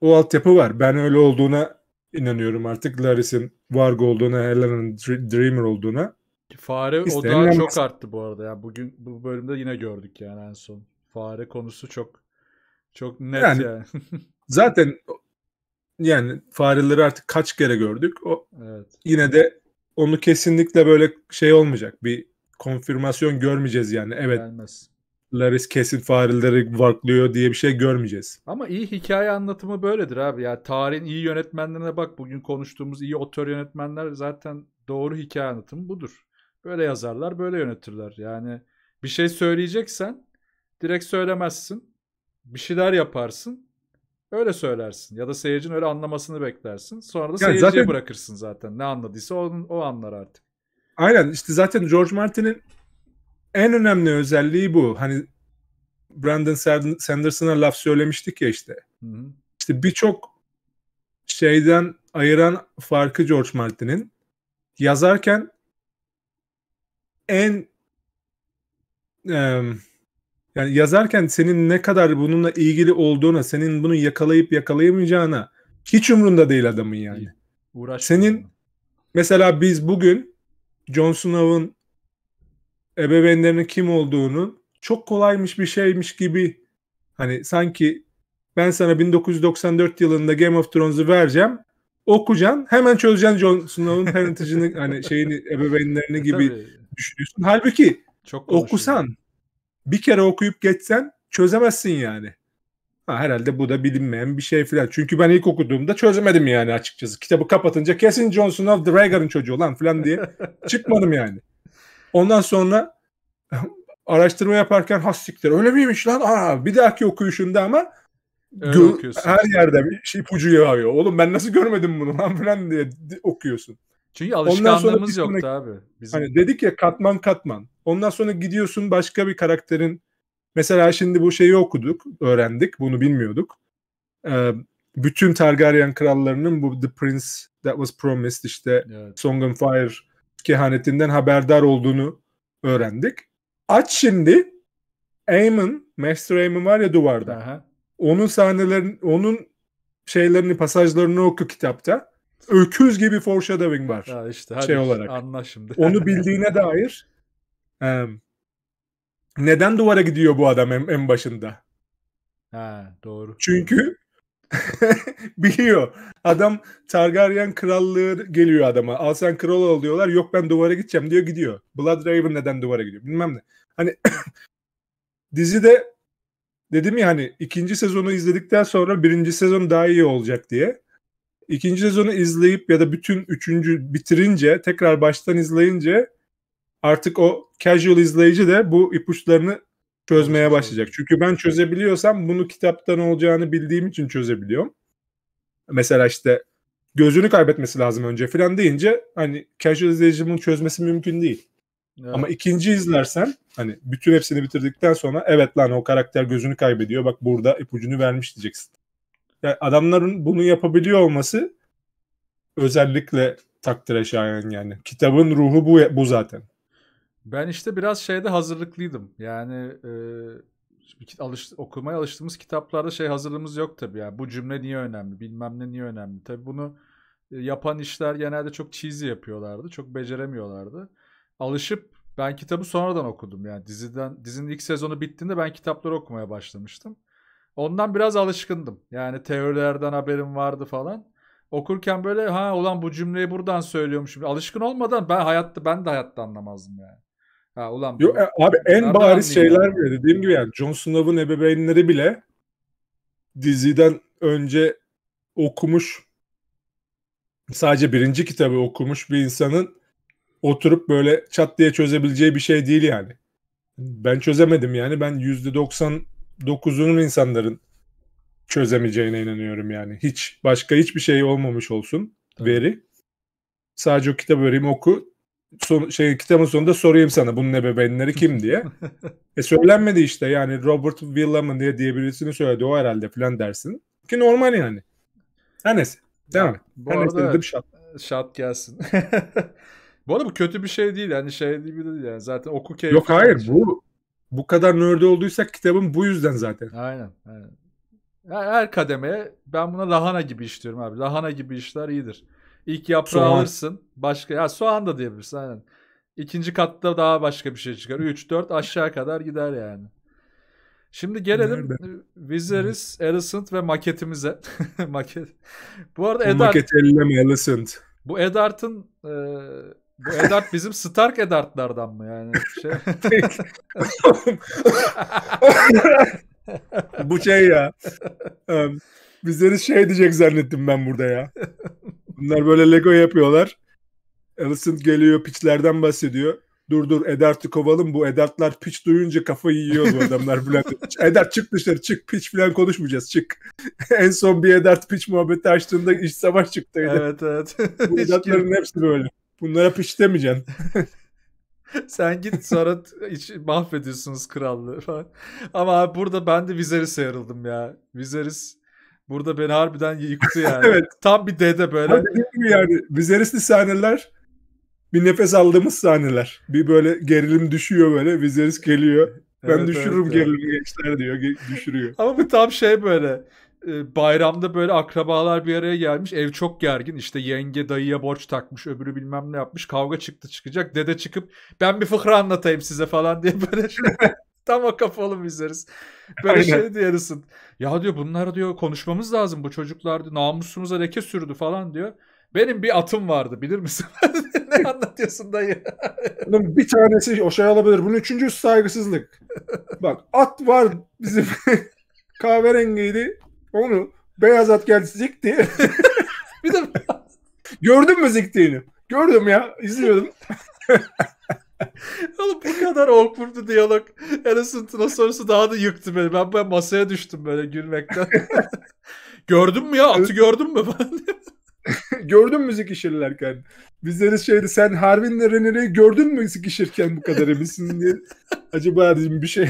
o altyapı var. Ben öyle olduğuna inanıyorum artık. Laris'in Varg olduğuna, Helen'ın Dreamer olduğuna. Fare o odağı inanması. çok arttı bu arada. Yani bugün bu bölümde yine gördük yani en son. Fare konusu çok çok net yani. yani. zaten yani fareleri artık kaç kere gördük. O evet. yine de onu kesinlikle böyle şey olmayacak. Bir konfirmasyon görmeyeceğiz yani. Evet. Gelmez. Laris kesin fareleri varklıyor diye bir şey görmeyeceğiz. Ama iyi hikaye anlatımı böyledir abi. Ya yani tarihin iyi yönetmenlerine bak. Bugün konuştuğumuz iyi otör yönetmenler zaten doğru hikaye anlatımı budur. Böyle yazarlar, böyle yönetirler. Yani bir şey söyleyeceksen direkt söylemezsin. Bir şeyler yaparsın. Öyle söylersin ya da seyircinin öyle anlamasını beklersin. Sonra da yani seyirciye zaten... bırakırsın zaten. Ne anladıysa onun, o anlar artık. Aynen işte zaten George Martin'in en önemli özelliği bu. Hani Brandon Sanderson'a laf söylemiştik ya işte. Hı-hı. İşte birçok şeyden ayıran farkı George Martin'in yazarken en e, yani yazarken senin ne kadar bununla ilgili olduğuna, senin bunu yakalayıp yakalayamayacağına hiç umrunda değil adamın yani. Uğraş senin mesela biz bugün Jon Snow'un ebeveynlerinin kim olduğunu çok kolaymış bir şeymiş gibi hani sanki ben sana 1994 yılında Game of Thrones'u vereceğim okuyacaksın hemen çözeceksin Jon Snow'un parentage'ını hani şeyini ebeveynlerini e, gibi Tabii. düşünüyorsun. Halbuki çok okusan bir kere okuyup geçsen çözemezsin yani. Ha, herhalde bu da bilinmeyen bir şey filan. Çünkü ben ilk okuduğumda çözemedim yani açıkçası. Kitabı kapatınca kesin Johnson of Dragon'ın çocuğu lan filan diye çıkmadım yani. Ondan sonra araştırma yaparken hastiktir. Öyle miymiş lan? Aa, bir dahaki okuyuşunda ama gö- her yerde bir şey ipucu yağıyor. Oğlum ben nasıl görmedim bunu lan filan diye okuyorsun. Çünkü alışkanlığımız yoktu abi. Bizim. Hani dedik ya katman katman. Ondan sonra gidiyorsun başka bir karakterin mesela şimdi bu şeyi okuduk, öğrendik. Bunu bilmiyorduk. Ee, bütün Targaryen krallarının bu The Prince That Was Promised işte evet. Song and Fire kehanetinden haberdar olduğunu öğrendik. Aç şimdi Aemon, Master Aemon var ya duvarda. Aha. Onun sahnelerin, onun şeylerini, pasajlarını oku kitapta. Öküz gibi foreshadowing var. Ha işte, şey hadi şey olarak. Anla şimdi. Onu bildiğine dair ee, neden duvara gidiyor bu adam en, en başında? Ha, doğru. Çünkü biliyor. Adam Targaryen krallığı geliyor adama. Al sen kral ol diyorlar. Yok ben duvara gideceğim diyor gidiyor. Blood Raven neden duvara gidiyor bilmem ne. Hani dizide dedim ya hani ikinci sezonu izledikten sonra birinci sezon daha iyi olacak diye. İkinci sezonu izleyip ya da bütün üçüncü bitirince tekrar baştan izleyince artık o casual izleyici de bu ipuçlarını çözmeye başlayacak. Çünkü ben çözebiliyorsam bunu kitaptan olacağını bildiğim için çözebiliyorum. Mesela işte gözünü kaybetmesi lazım önce filan deyince hani casual izleyici bunu çözmesi mümkün değil. Evet. Ama ikinci izlersen hani bütün hepsini bitirdikten sonra evet lan o karakter gözünü kaybediyor bak burada ipucunu vermiş diyeceksin. Yani adamların bunu yapabiliyor olması özellikle takdire şayan yani. Kitabın ruhu bu, bu zaten. Ben işte biraz şeyde hazırlıklıydım. Yani e, alış, okumaya alıştığımız kitaplarda şey hazırlığımız yok tabii. Yani bu cümle niye önemli, bilmem ne niye önemli. Tabii bunu yapan işler genelde çok cheesy yapıyorlardı. Çok beceremiyorlardı. Alışıp ben kitabı sonradan okudum. Yani diziden dizinin ilk sezonu bittiğinde ben kitapları okumaya başlamıştım. Ondan biraz alışkındım. Yani teorilerden haberim vardı falan. Okurken böyle ha ulan bu cümleyi buradan söylüyormuşum. Alışkın olmadan ben hayatta ben de hayatta anlamazdım yani. Ha, ulan Yok, bu, e, abi en bariz şeyler bile dediğim gibi yani John Snow'un ebeveynleri bile diziden önce okumuş sadece birinci kitabı okumuş bir insanın oturup böyle çat diye çözebileceği bir şey değil yani. Ben çözemedim yani. Ben yüzde %99'unun insanların çözemeyeceğine inanıyorum yani. Hiç başka hiçbir şey olmamış olsun veri. Sadece o kitabı vereyim oku son, şey kitabın sonunda sorayım sana bunun ebeveynleri kim diye. e söylenmedi işte yani Robert Willam'ın diye diye birisini söyledi o herhalde falan dersin. Ki normal yani. Her neyse. Devam et. Bu Her arada neyse, şat. şat gelsin. bu arada bu kötü bir şey değil yani şey gibi değil yani zaten oku keyfi. Yok hayır bu bu kadar nörde olduysak kitabın bu yüzden zaten. Aynen aynen. Yani her kademeye ben buna lahana gibi iş diyorum abi. Lahana gibi işler iyidir. İlk yaprağı soğan. alırsın. Başka ya soğan da diyebilirsin aynen. İkinci katta daha başka bir şey çıkar. 3 4 aşağı kadar gider yani. Şimdi gelelim Nerede? Viserys, Alicent ve maketimize. Maket. Bu arada Eddard... Maket elleme Alicent. Bu Eddard'ın e, bu Eddard bizim Stark Eddard'lardan mı yani? Şey... bu şey ya. Um, Viserys şey diyecek zannettim ben burada ya. Bunlar böyle Lego yapıyorlar. Allison geliyor piçlerden bahsediyor. Dur dur Edart'ı kovalım. Bu Edart'lar piç duyunca kafayı yiyor bu adamlar falan. Edart çık dışarı çık piç falan konuşmayacağız çık. en son bir Edart piç muhabbeti açtığında iş savaş çıktı. Evet evet. Bu Edart'ların hepsi böyle. Bunlara piç demeyeceksin. Sen git sonra iç, mahvediyorsunuz krallığı falan. Ama abi burada ben de Viserys'e yarıldım ya. Viserys Burada beni harbiden yıktı yani. evet. Tam bir dede böyle. Ama gibi yani Vizerisli sahneler bir nefes aldığımız sahneler. Bir böyle gerilim düşüyor böyle. Vizeris geliyor. Ben evet, düşürürüm evet, gerilimi gençler diyor. Düşürüyor. Ama bu tam şey böyle e, bayramda böyle akrabalar bir araya gelmiş. Ev çok gergin. İşte yenge dayıya borç takmış. Öbürü bilmem ne yapmış. Kavga çıktı çıkacak. Dede çıkıp ben bir fıkra anlatayım size falan diye böyle şey. Tam o kafalı izleriz. Böyle Aynen. şey diyorsun. Ya diyor bunlar diyor konuşmamız lazım. Bu çocuklar diyor, namusumuza leke sürdü falan diyor. Benim bir atım vardı bilir misin? ne anlatıyorsun dayı? Bunun bir tanesi o şey olabilir. Bunun üçüncüsü saygısızlık. Bak at var bizim kahverengiydi. Onu beyaz at geldi zikti. bir de Gördün mü ziktiğini? Gördüm ya. izliyordum. Oğlum bu kadar awkward diyalog. Harrison sorusu daha da yıktı beni. Ben, ben masaya düştüm böyle gülmekten. gördün mü ya atı gördün mü? gördün mü zikişirlerken? Bizlere şeydi sen Harvin'le Renere'yi gördün mü zikişirken bu kadar eminsin diye. Acaba dedim bir şey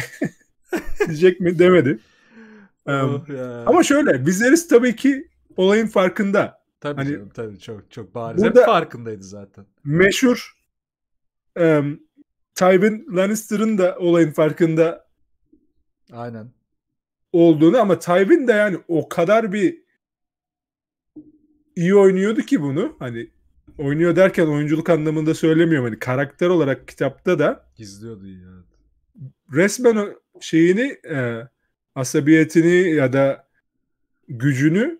diyecek mi demedi. oh ya. Ama şöyle Viserys tabii ki olayın farkında. Tabii hani, canım, tabii çok çok bariz. Hep farkındaydı zaten. Meşhur um, Tywin Lannister'ın da olayın farkında Aynen. olduğunu ama Tywin de yani o kadar bir iyi oynuyordu ki bunu. Hani oynuyor derken oyunculuk anlamında söylemiyorum. Hani karakter olarak kitapta da gizliyordu ya. Resmen o şeyini e, asabiyetini ya da gücünü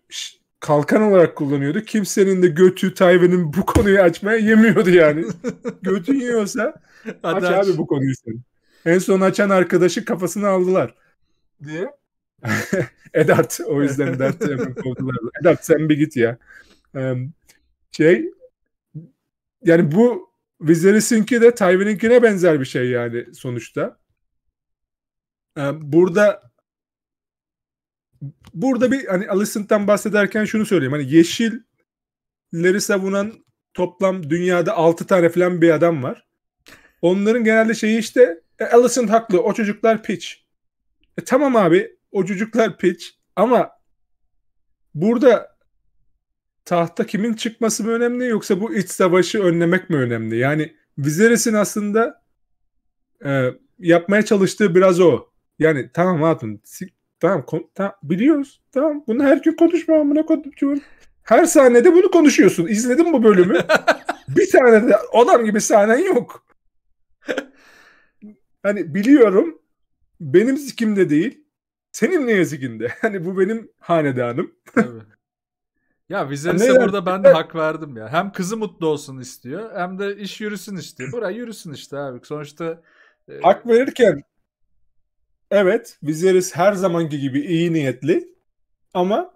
kalkan olarak kullanıyordu. Kimsenin de götü Tayvan'ın bu konuyu açmaya yemiyordu yani. Götün yiyorsa aç, aç abi bu konuyu sen. En son açan arkadaşı kafasını aldılar diye. Edart o yüzden dert Edart sen bir git ya. şey yani bu Vizeris'inki de Tayvan'inkine benzer bir şey yani sonuçta. burada burada bir hani Alisson'dan bahsederken şunu söyleyeyim. Hani yeşilleri savunan toplam dünyada 6 tane falan bir adam var. Onların genelde şeyi işte e, Allison haklı. O çocuklar pitch. E, tamam abi. O çocuklar pitch Ama burada tahta kimin çıkması mı önemli yoksa bu iç savaşı önlemek mi önemli? Yani Viserys'in aslında e, yapmaya çalıştığı biraz o. Yani tamam hatun Tamam, tamam biliyoruz. Tamam bunu her gün konuşma amına kodum. Her sahnede bunu konuşuyorsun. İzledin bu bölümü. bir sahnede adam gibi sahnen yok. hani biliyorum benim zikimde değil. Senin ne yazıkinde. Hani bu benim hanedanım. evet. Ya Viserys'e yani burada ben de hak verdim ya. Hem kızı mutlu olsun istiyor hem de iş yürüsün istiyor. Buraya yürüsün işte abi. Sonuçta e, hak verirken evet Viserys her zamanki gibi iyi niyetli ama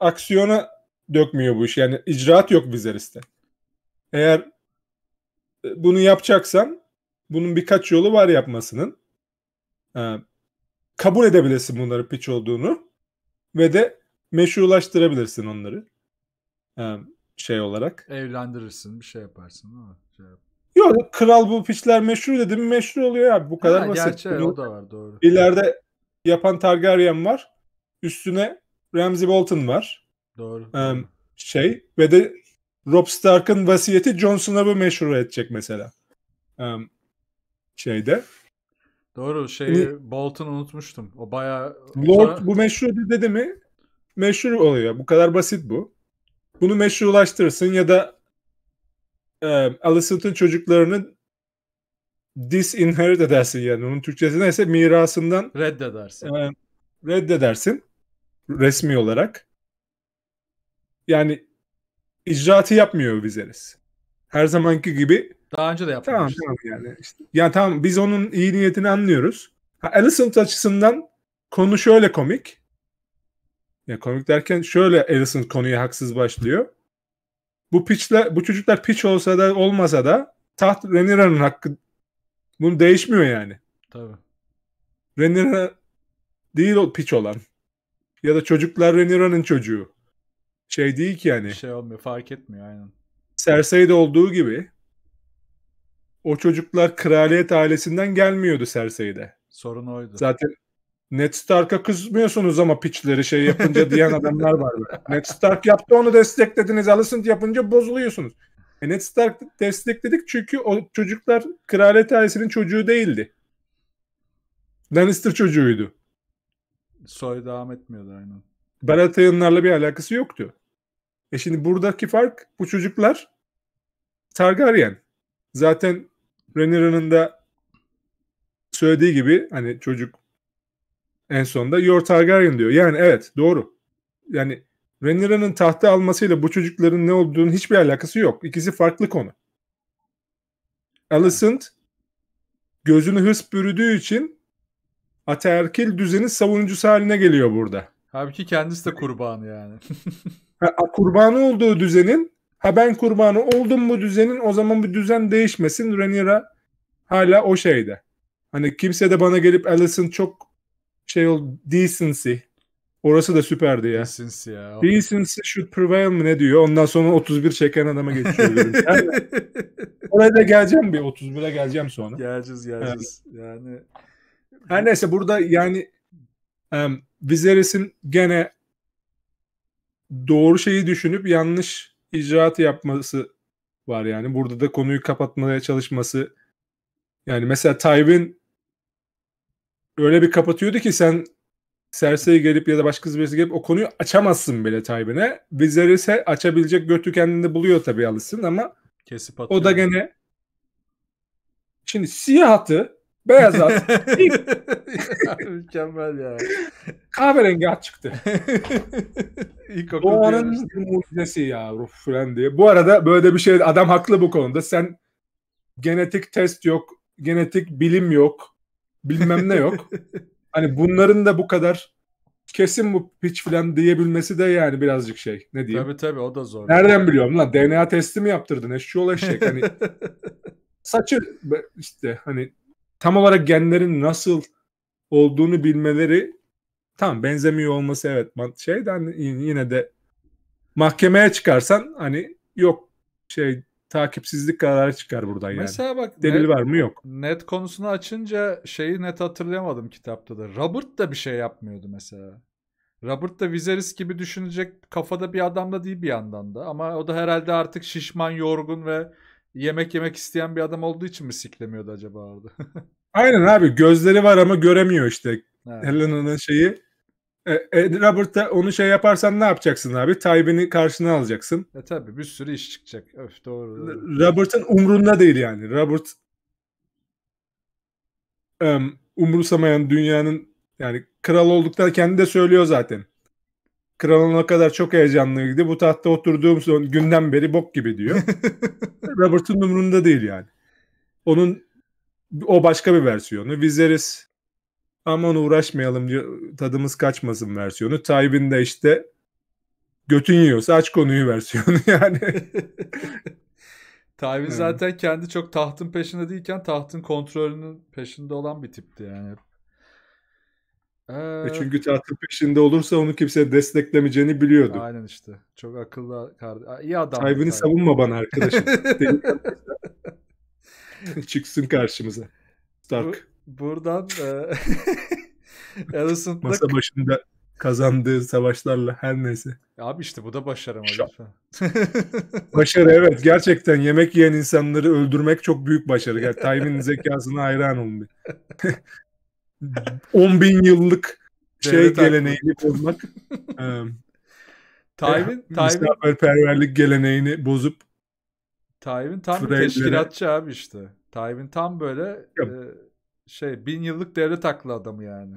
aksiyona dökmüyor bu iş. Yani icraat yok Viserys'te. Eğer e, bunu yapacaksan bunun birkaç yolu var yapmasının. Ee, kabul edebilirsin bunları piç olduğunu ve de meşrulaştırabilirsin onları. Ee, şey olarak. Evlendirirsin, bir şey yaparsın değil Şey yap. Yok kral bu piçler meşhur dedim meşhur oluyor abi bu kadar basit. Gerçi o da var doğru. İleride yapan Targaryen var. Üstüne Ramsay Bolton var. Doğru. Ee, şey ve de Rob Stark'ın vasiyeti Jon Snow'u meşhur edecek mesela. Ee, şeyde. Doğru şey ne? Hani Bolton unutmuştum. O bayağı Lord bu meşhur dedi mi? Meşhur oluyor. Bu kadar basit bu. Bunu meşrulaştırsın ya da e, Alicent'ın çocuklarını disinherit edersin yani. Onun Türkçesi neyse mirasından reddedersin. E, reddedersin resmi olarak. Yani icraatı yapmıyor Viserys. Her zamanki gibi daha önce de yapmış. Tamam tamam yani. İşte, yani tamam biz onun iyi niyetini anlıyoruz. Ha, Alicent açısından konu şöyle komik. Ya komik derken şöyle Alicent konuya haksız başlıyor bu piçler bu çocuklar piç olsa da olmasa da taht Renira'nın hakkı bunu değişmiyor yani. Tabii. Renira değil o piç olan. Ya da çocuklar Renira'nın çocuğu. Şey değil ki yani. Bir şey olmuyor fark etmiyor aynen. Cersei'de olduğu gibi o çocuklar kraliyet ailesinden gelmiyordu Cersei'de. Sorun oydu. Zaten Ned Stark'a kızmıyorsunuz ama piçleri şey yapınca diyen adamlar var. Böyle. Ned Stark yaptı onu desteklediniz. Alicent yapınca bozuluyorsunuz. E Ned Stark destekledik çünkü o çocuklar kraliyet ailesinin çocuğu değildi. Lannister çocuğuydu. Soy devam etmiyordu aynen. Baratheonlarla bir alakası yoktu. E şimdi buradaki fark bu çocuklar Targaryen. Zaten Rhaenyra'nın da söylediği gibi hani çocuk en sonunda Your Targaryen diyor. Yani evet doğru. Yani Rhaenyra'nın tahta almasıyla bu çocukların ne olduğunu hiçbir alakası yok. İkisi farklı konu. Alicent gözünü hırs bürüdüğü için ataerkil düzenin savunucusu haline geliyor burada. Halbuki kendisi de kurbanı yani. ha, kurbanı olduğu düzenin ha ben kurbanı oldum bu düzenin o zaman bu düzen değişmesin. Rhaenyra hala o şeyde. Hani kimse de bana gelip Alicent çok şey ol decency. Orası da süperdi ya. Decency ya. Decency should prevail mi ne diyor? Ondan sonra 31 çeken adama geçiyor. yani, oraya da geleceğim bir 31'e geleceğim sonra. Geleceğiz geleceğiz. Evet. Yani her neyse burada yani um, Viserys'in gene doğru şeyi düşünüp yanlış icraat yapması var yani. Burada da konuyu kapatmaya çalışması. Yani mesela Tywin öyle bir kapatıyordu ki sen Cersei gelip ya da başka birisi gelip o konuyu açamazsın bile bizler ise açabilecek götü kendinde buluyor tabii Alicent ama Kesip atıyor. o da gene şimdi siyah atı beyaz at mükemmel ya. kahverengi at çıktı. Doğanın mucizesi ya ruh falan diye. Bu arada böyle bir şey adam haklı bu konuda. Sen genetik test yok, genetik bilim yok bilmem ne yok. hani bunların da bu kadar kesin bu piç falan diyebilmesi de yani birazcık şey. Ne diyeyim? Tabii tabii o da zor. Nereden biliyorum lan? DNA testi mi yaptırdın? şu ol şey. Hani saçı işte hani tam olarak genlerin nasıl olduğunu bilmeleri tam benzemiyor olması evet şey şeyden yine de mahkemeye çıkarsan hani yok şey takipsizlik kararı çıkar buradan yani. Mesela bak delil net, var mı yok. Net konusunu açınca şeyi net hatırlayamadım kitapta da. Robert da bir şey yapmıyordu mesela. Robert da Viserys gibi düşünecek kafada bir adam da değil bir yandan da. Ama o da herhalde artık şişman, yorgun ve yemek yemek isteyen bir adam olduğu için mi siklemiyordu acaba orada? Aynen abi gözleri var ama göremiyor işte. Evet. Helena'nın şeyi e, e, Robert onu şey yaparsan ne yapacaksın abi? Tayyip'ini karşına alacaksın. E tabi bir sürü iş çıkacak. Öf doğru. doğru. Robert'ın umrunda değil yani. Robert um, umursamayan dünyanın yani kral olduktan kendi de söylüyor zaten. Kralın o kadar çok heyecanlıydı. Bu tahtta oturduğum son günden beri bok gibi diyor. Robert'ın umrunda değil yani. Onun o başka bir versiyonu. Viserys aman uğraşmayalım diyor, tadımız kaçmasın versiyonu. Tayyip'in de işte götün yiyorsa aç konuyu versiyonu yani. Tayyip evet. zaten kendi çok tahtın peşinde değilken tahtın kontrolünün peşinde olan bir tipti yani. E ee... Çünkü tahtın peşinde olursa onu kimse desteklemeyeceğini biliyordu. Aynen işte. Çok akıllı kardeş. İyi adam. Tayyip'ini savunma bana arkadaşım. Çıksın karşımıza. Stark. Buradan e, Alicent'da... Masa başında kazandığı savaşlarla her neyse. Abi işte bu da başarı ama başarı evet gerçekten yemek yiyen insanları öldürmek çok büyük başarı. Yani Time'in zekasına hayran olun. 10 bin yıllık şey geleneğini bozmak. Tayvin, e, Tayvin perverlik geleneğini bozup Tayvin tam bir teşkilatçı abi işte. Tayvin tam böyle e, şey bin yıllık devlet aklı adamı yani.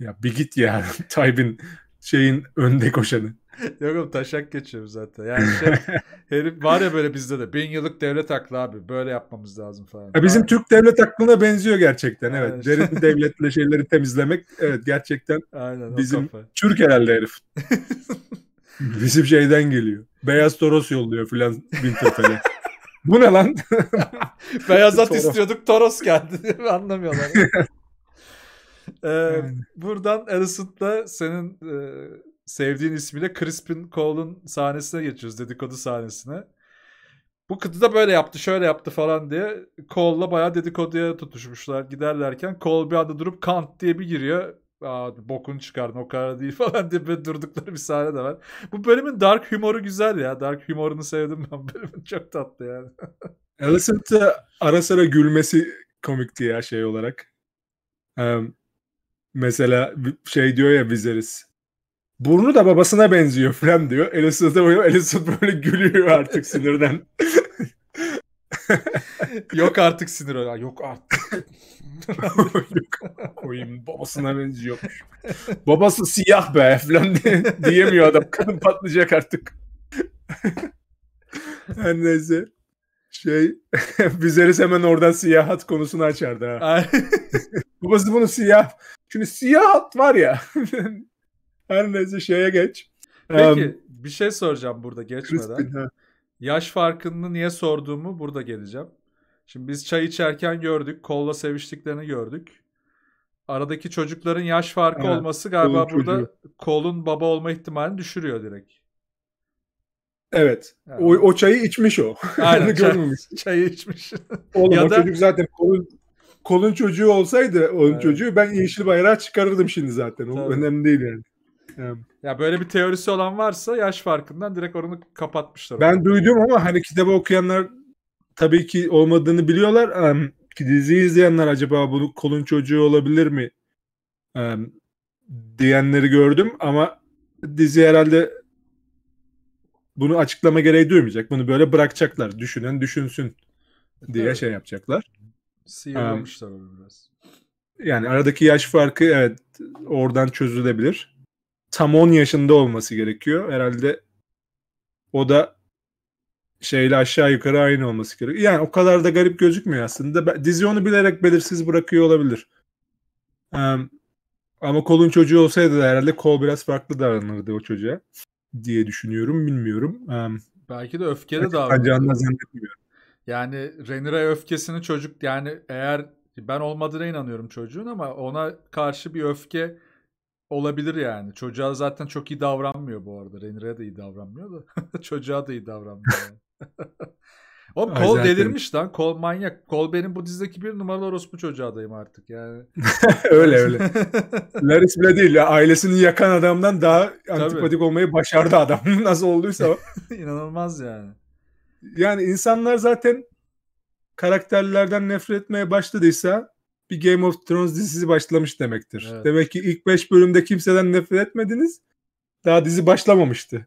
Ya bir git ya. Tayyip'in şeyin önde koşanı. Yok oğlum taşak geçiyor zaten. Yani şey, herif var ya böyle bizde de bin yıllık devlet aklı abi böyle yapmamız lazım falan. Ya bizim abi. Türk devlet aklına benziyor gerçekten Aynen. evet. Derin devletle şeyleri temizlemek evet gerçekten Aynen, bizim Türk herhalde herif. bizim şeyden geliyor. Beyaz Toros yolluyor filan bin Winterfell'e. Bu ne lan? Beyaz at istiyorduk Toros geldi. Anlamıyorlar. ee, yani. Buradan Alicent'la senin e, sevdiğin ismiyle Crispin Cole'un sahnesine geçiyoruz. Dedikodu sahnesine. Bu kıtı da böyle yaptı şöyle yaptı falan diye Cole'la bayağı dedikoduya tutuşmuşlar giderlerken Cole bir anda durup Kant diye bir giriyor. Aa, bokunu çıkardın o kadar değil falan diye böyle durdukları bir sahne de var. Bu bölümün dark humoru güzel ya. Dark humorunu sevdim ben bölümün. Çok tatlı yani. Alicent'a ara sıra gülmesi komikti ya şey olarak. Um, mesela şey diyor ya Viserys. Burnu da babasına benziyor falan diyor. Alicent, Alicent böyle gülüyor artık sinirden. Yok artık sinir öyle. Yok artık. Yok. Koyayım babasına benziyor. Babası siyah be falan diyemiyor adam. Kadın patlayacak artık. Her neyse. Şey, Viserys hemen oradan siyahat konusunu açardı ha. Babası bunu siyah. Şimdi siyahat var ya. Her neyse şeye geç. Peki um, bir şey soracağım burada geçmeden. Crispin, Yaş farkını niye sorduğumu burada geleceğim. Şimdi biz çay içerken gördük. Kolla seviştiklerini gördük. Aradaki çocukların yaş farkı evet, olması galiba burada çocuğu. kolun baba olma ihtimalini düşürüyor direkt. Evet. Yani. O, o çayı içmiş o. Aynen. çay, çayı içmiş. Oğlum ya o da... çocuk zaten kolun, kolun çocuğu olsaydı onun evet. çocuğu ben yeşil bayrağı çıkarırdım şimdi zaten. O Tabii. önemli değil yani. Ya böyle bir teorisi olan varsa yaş farkından direkt onu kapatmışlar. Ben duydum ama hani kitabı okuyanlar tabii ki olmadığını biliyorlar. Um, diziyi izleyenler acaba bunu kolun çocuğu olabilir mi um, diyenleri gördüm ama dizi herhalde bunu açıklama gereği duymayacak. Bunu böyle bırakacaklar. Düşünen düşünsün diye evet. şey yapacaklar. Sıyırmışlar um, onu biraz. Yani aradaki yaş farkı evet oradan çözülebilir tam 10 yaşında olması gerekiyor. Herhalde o da şeyle aşağı yukarı aynı olması gerekiyor. Yani o kadar da garip gözükmüyor aslında. Dizi onu bilerek belirsiz bırakıyor olabilir. ama kolun çocuğu olsaydı da herhalde kol biraz farklı davranırdı o çocuğa diye düşünüyorum. Bilmiyorum. Belki de öfkeli davranıyor. zannetmiyorum. Yani Renira öfkesini çocuk yani eğer ben olmadığına inanıyorum çocuğun ama ona karşı bir öfke olabilir yani. Çocuğa zaten çok iyi davranmıyor bu arada. Renire de iyi davranmıyor da. Çocuğa da iyi davranmıyor. Yani. Oğlum kol zaten... delirmiş lan. Kol manyak. Kol benim bu dizideki bir numaralı orospu çocuğu artık yani. öyle öyle. Laris bile değil ya. Ailesini yakan adamdan daha Tabii. antipatik olmayı başardı adam. Nasıl olduysa. İnanılmaz yani. Yani insanlar zaten karakterlerden nefret etmeye başladıysa bir Game of Thrones dizisi başlamış demektir. Evet. Demek ki ilk 5 bölümde kimseden nefret etmediniz. Daha dizi başlamamıştı.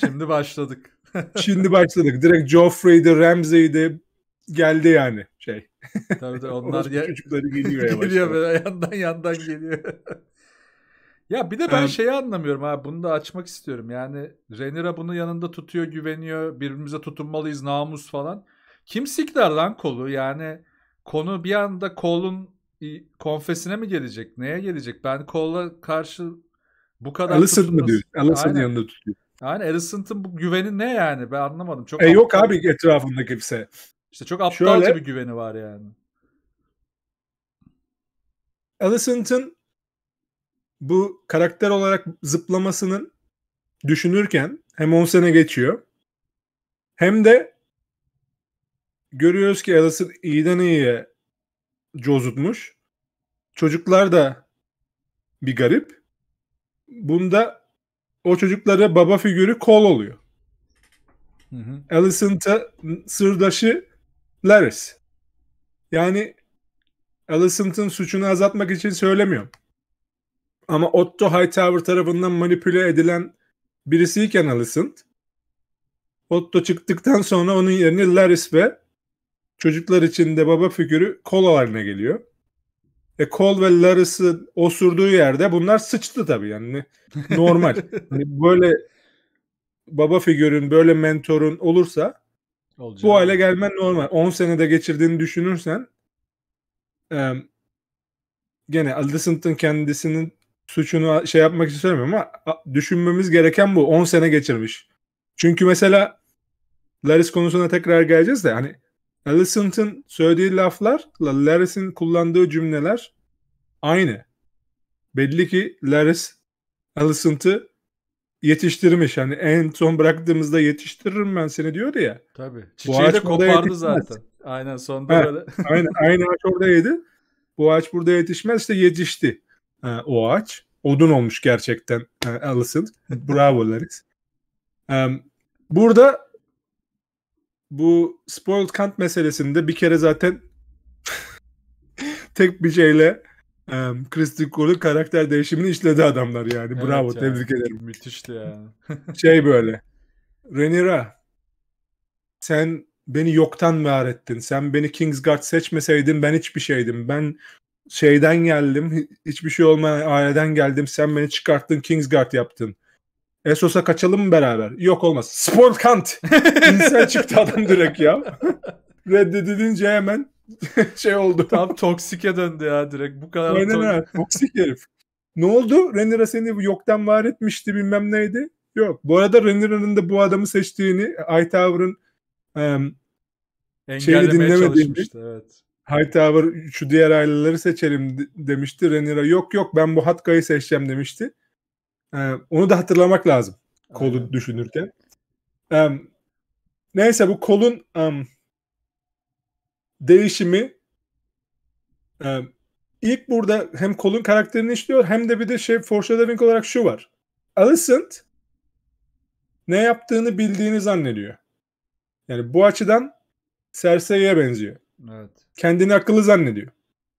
Şimdi başladık. Şimdi başladık. Direkt Joffrey'di, Ramsay'di geldi yani şey. Tabii de onlar ya... çocukları geliyor yavaş Geliyor böyle yandan yandan geliyor. ya bir de ben um, şeyi anlamıyorum ha bunu da açmak istiyorum. Yani Renira bunu yanında tutuyor, güveniyor. Birbirimize tutunmalıyız, namus falan. Kim sikler lan kolu? Yani konu bir anda Cole'un konfesine mi gelecek? Neye gelecek? Ben Cole'a karşı bu kadar Alicent mı diyor? Alicent'ın yanında tutuyor. Yani Alicent'ın bu güveni ne yani? Ben anlamadım. Çok e yok abi etrafında kimse. İşte çok aptalca Şöyle, bir güveni var yani. Alicent'ın bu karakter olarak zıplamasının düşünürken hem 10 sene geçiyor hem de görüyoruz ki Alistair iyiden iyiye cozutmuş. Çocuklar da bir garip. Bunda o çocuklara baba figürü kol oluyor. Hı hı. Alison sırdaşı Laris. Yani Alicent'ın suçunu azaltmak için söylemiyorum. Ama Otto Hightower tarafından manipüle edilen birisiyken Alicent Otto çıktıktan sonra onun yerini Laris ve Çocuklar için de baba figürü kol haline geliyor. E kol ve larısı osurduğu yerde bunlar sıçtı tabii yani normal. hani böyle baba figürün böyle mentorun olursa Olacak. bu hale gelmen normal. 10 senede geçirdiğini düşünürsen e, gene Alicent'ın kendisinin suçunu şey yapmak için söylemiyorum ama düşünmemiz gereken bu. 10 sene geçirmiş. Çünkü mesela Laris konusuna tekrar geleceğiz de hani Alicent'ın söylediği laflarla Laris'in kullandığı cümleler aynı. Belli ki Laris Alicent'ı yetiştirmiş. Hani en son bıraktığımızda yetiştiririm ben seni diyordu ya. Tabii. Çiçeği bu ağaç de kopardı zaten. Aynen sonda ha, böyle. aynen, aynı ağaç orada yedi. Bu ağaç burada yetişmez işte yetişti. Ha, o ağaç. Odun olmuş gerçekten ha, Alicent. Bravo Laris. Um, burada bu spoiled Kant meselesinde bir kere zaten tek bir şeyle um, Christy Cole'un karakter değişimini işledi adamlar yani. Evet Bravo, ya. tebrik ederim. Müthişti ya. şey böyle. Renira sen beni yoktan var ettin. Sen beni Kingsguard seçmeseydin ben hiçbir şeydim. Ben şeyden geldim. Hiçbir şey olmayan aileden geldim. Sen beni çıkarttın Kingsguard yaptın. Esos'a kaçalım mı beraber? Yok olmaz. Sport kant. İnsan çıktı adam direkt ya. Reddedilince hemen şey oldu. Tam toksike döndü ya direkt. Bu kadar Aynen toksik. Evet, toksik herif. Ne oldu? Renira seni yoktan var etmişti bilmem neydi. Yok. Bu arada Renira'nın da bu adamı seçtiğini Hightower'ın um, şeyi dinlemediğini. Evet. Hightower şu diğer aileleri seçelim demişti. Renira yok yok ben bu Hatka'yı seçeceğim demişti. Ee, onu da hatırlamak lazım kolu Aynen. düşünürken. Um, neyse bu kolun um, değişimi um, ilk burada hem kolun karakterini işliyor hem de bir de şey foreshadowing olarak şu var. Alicent ne yaptığını bildiğini zannediyor. Yani bu açıdan Cersei'ye benziyor. Evet. Kendini akıllı zannediyor.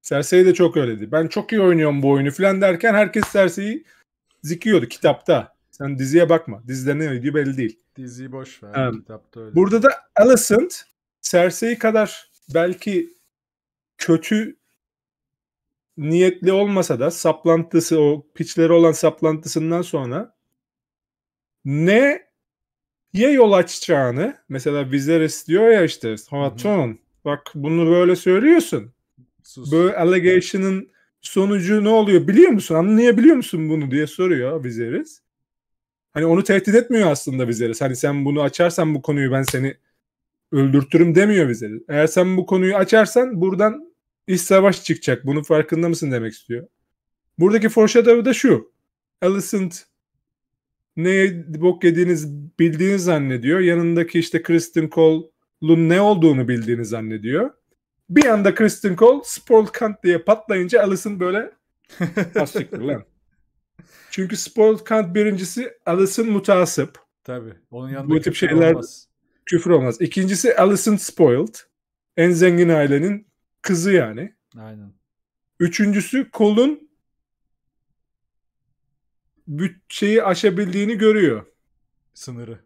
Cersei de çok öyledi. Ben çok iyi oynuyorum bu oyunu falan derken herkes Cersei'yi zikiyordu kitapta. Sen diziye bakma. Dizide ne öldüğü belli değil. Diziyi boş ver. Um, kitapta öyle. Burada da Alicent Cersei kadar belki kötü niyetli olmasa da saplantısı o piçleri olan saplantısından sonra ne ye yol açacağını mesela Viserys diyor ya işte Haton bak bunu böyle söylüyorsun. Sus. Böyle allegation'ın sonucu ne oluyor biliyor musun? Anlayabiliyor musun bunu diye soruyor Viserys. Hani onu tehdit etmiyor aslında Viserys. Hani sen bunu açarsan bu konuyu ben seni öldürtürüm demiyor Viserys. Eğer sen bu konuyu açarsan buradan iş savaş çıkacak. Bunun farkında mısın demek istiyor. Buradaki foreshadow da şu. Alicent ne bok yediğiniz bildiğini zannediyor. Yanındaki işte Kristen Cole'un ne olduğunu bildiğini zannediyor. Bir anda Kristen Cole spoiled cunt diye patlayınca Alison böyle Asiktir lan. Çünkü spoiled cunt birincisi Alison mutasip. Tabii. Onun yanında Bu tip şeyler olmaz. küfür olmaz. İkincisi Alison spoiled. En zengin ailenin kızı yani. Aynen. Üçüncüsü kolun bütçeyi aşabildiğini görüyor. Sınırı.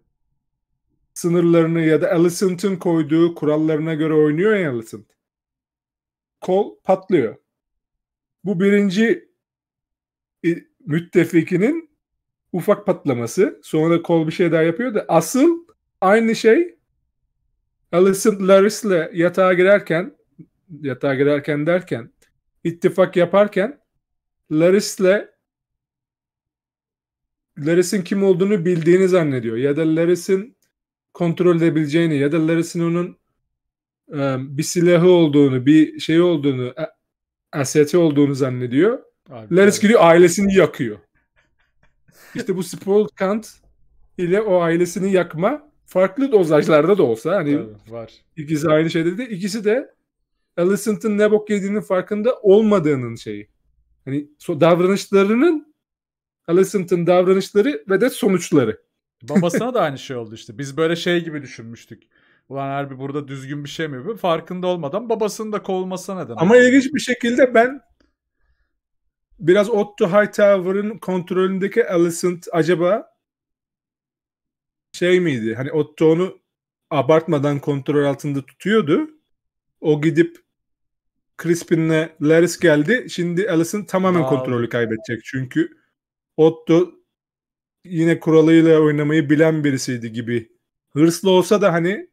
Sınırlarını ya da Alicent'ın koyduğu kurallarına göre oynuyor ya Alicent kol patlıyor. Bu birinci e, müttefikinin ufak patlaması. Sonra kol bir şey daha yapıyor da asıl aynı şey Alison Laris'le yatağa girerken yatağa girerken derken ittifak yaparken Laris'le Laris'in kim olduğunu bildiğini zannediyor ya da Laris'in kontrol edebileceğini ya da Laris'in onun bir silahı olduğunu, bir şey olduğunu, e, aseti olduğunu zannediyor. Abi, Laris abi. gidiyor ailesini yakıyor. İşte bu kant ile o ailesini yakma farklı dozajlarda da olsa hani Tabii, var. İkisi aynı şey dedi ikisi de Alicent'ın ne bok yediğinin farkında olmadığının şeyi. Hani so davranışlarının Alicent'ın davranışları ve de sonuçları. Babasına da aynı şey oldu işte. Biz böyle şey gibi düşünmüştük. Ulan harbi burada düzgün bir şey mi yapıyor? Farkında olmadan babasının da kovulmasına neden. Ama ilginç bir şekilde ben biraz Otto Hightower'ın kontrolündeki Alicent acaba şey miydi? Hani Otto onu abartmadan kontrol altında tutuyordu. O gidip Crispin'le Laris geldi. Şimdi Alicent tamamen Aa. kontrolü kaybedecek. Çünkü Otto yine kuralıyla oynamayı bilen birisiydi gibi. Hırslı olsa da hani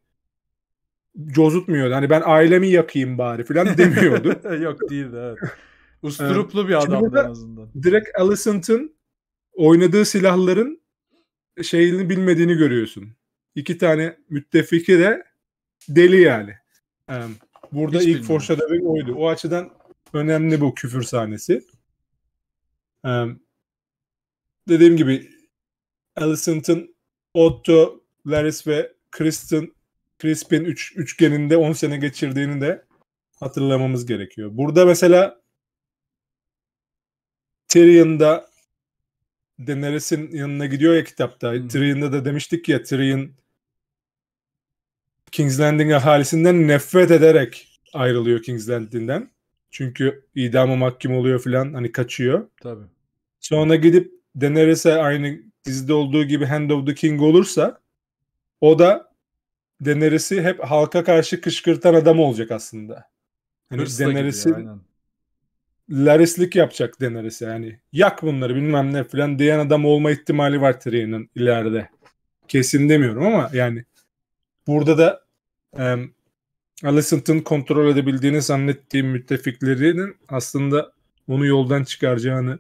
cozutmuyordu. Hani ben ailemi yakayım bari falan demiyordu. Yok değildi evet. Usturuplu bir adamdı en azından. Direkt Alicent'ın oynadığı silahların şeyini bilmediğini görüyorsun. İki tane müttefiki de deli yani. Burada Hiç ilk foreshadowing oydu. O açıdan önemli bu küfür sahnesi. Dediğim gibi Alicent'ın Otto, Laris ve Kristen CRISPR'in üç, üçgeninde 10 sene geçirdiğini de hatırlamamız gerekiyor. Burada mesela Tyrion'da Daenerys'in yanına gidiyor ya kitapta. Hmm. Tyrion'da da demiştik ya Tyrion King's Landing ahalisinden nefret ederek ayrılıyor King's Landing'den. Çünkü idama mahkum oluyor filan hani kaçıyor. Tabii. Sonra gidip Daenerys'e aynı dizide olduğu gibi Hand of the King olursa o da Daenerys'i hep halka karşı kışkırtan adam olacak aslında. Hani Hırsla Larislik yapacak Daenerys yani. Yak bunları bilmem ne falan diyen adam olma ihtimali var Tyrion'un ileride. Kesin demiyorum ama yani burada da um, Alicent'ın kontrol edebildiğini zannettiğim müttefiklerinin aslında onu yoldan çıkaracağını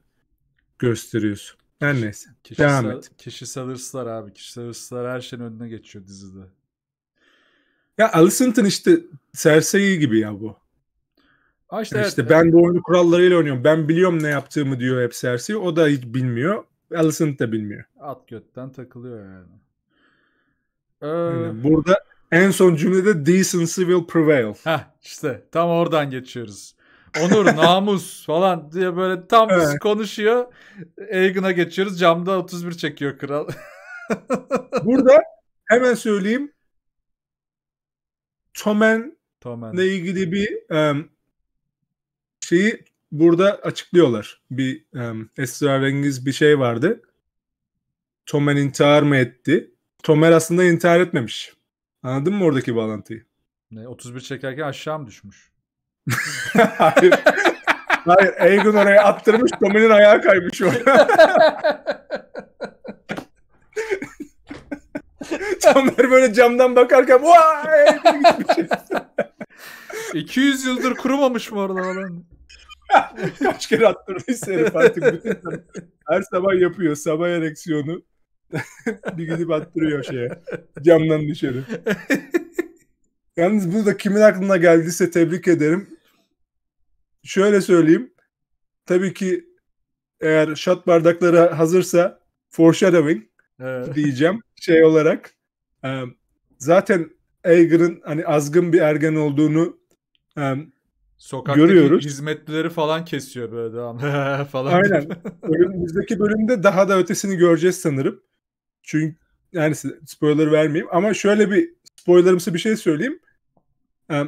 gösteriyorsun. Her neyse. Kişisel, Devam et. Kişisel hırslar abi. Kişisel hırslar her şeyin önüne geçiyor dizide. Ya Alicent'ın işte serseri gibi ya bu. Ha işte, yani işte evet, ben evet. de oyunu kurallarıyla oynuyorum. Ben biliyorum ne yaptığımı diyor hep Cersei. O da hiç bilmiyor. Alicent de bilmiyor. At götten takılıyor yani. Ee... yani burada en son cümlede decency will prevail. Heh, işte tam oradan geçiyoruz. Onur, namus falan diye böyle tam evet. konuşuyor. Egan'a geçiyoruz. Camda 31 çekiyor kral. burada hemen söyleyeyim. Tomen'le ilgili bir um, şeyi burada açıklıyorlar. Bir um, esrarengiz bir şey vardı. Tomen intihar mı etti? Tomer aslında intihar etmemiş. Anladın mı oradaki bağlantıyı? Ne, 31 çekerken aşağı mı düşmüş? Hayır. Hayır. Eygun oraya attırmış. Tomen'in ayağı kaymış orada. İnsanlar böyle camdan bakarken vay 200 yıldır kurumamış mı orada falan. Kaç kere attırdıysa herif artık bütün her sabah yapıyor sabah ereksiyonu. bir gidip attırıyor şeye. Camdan dışarı. Yalnız bunu da kimin aklına geldiyse tebrik ederim. Şöyle söyleyeyim. Tabii ki eğer şat bardakları hazırsa foreshadowing evet. diyeceğim şey olarak e, zaten Aeger'ın hani azgın bir ergen olduğunu e, Sokaktaki görüyoruz. hizmetlileri falan kesiyor böyle devamlı falan. Aynen. Önümüzdeki bölümde daha da ötesini göreceğiz sanırım. Çünkü yani spoiler vermeyeyim ama şöyle bir spoilerımsı bir şey söyleyeyim. E,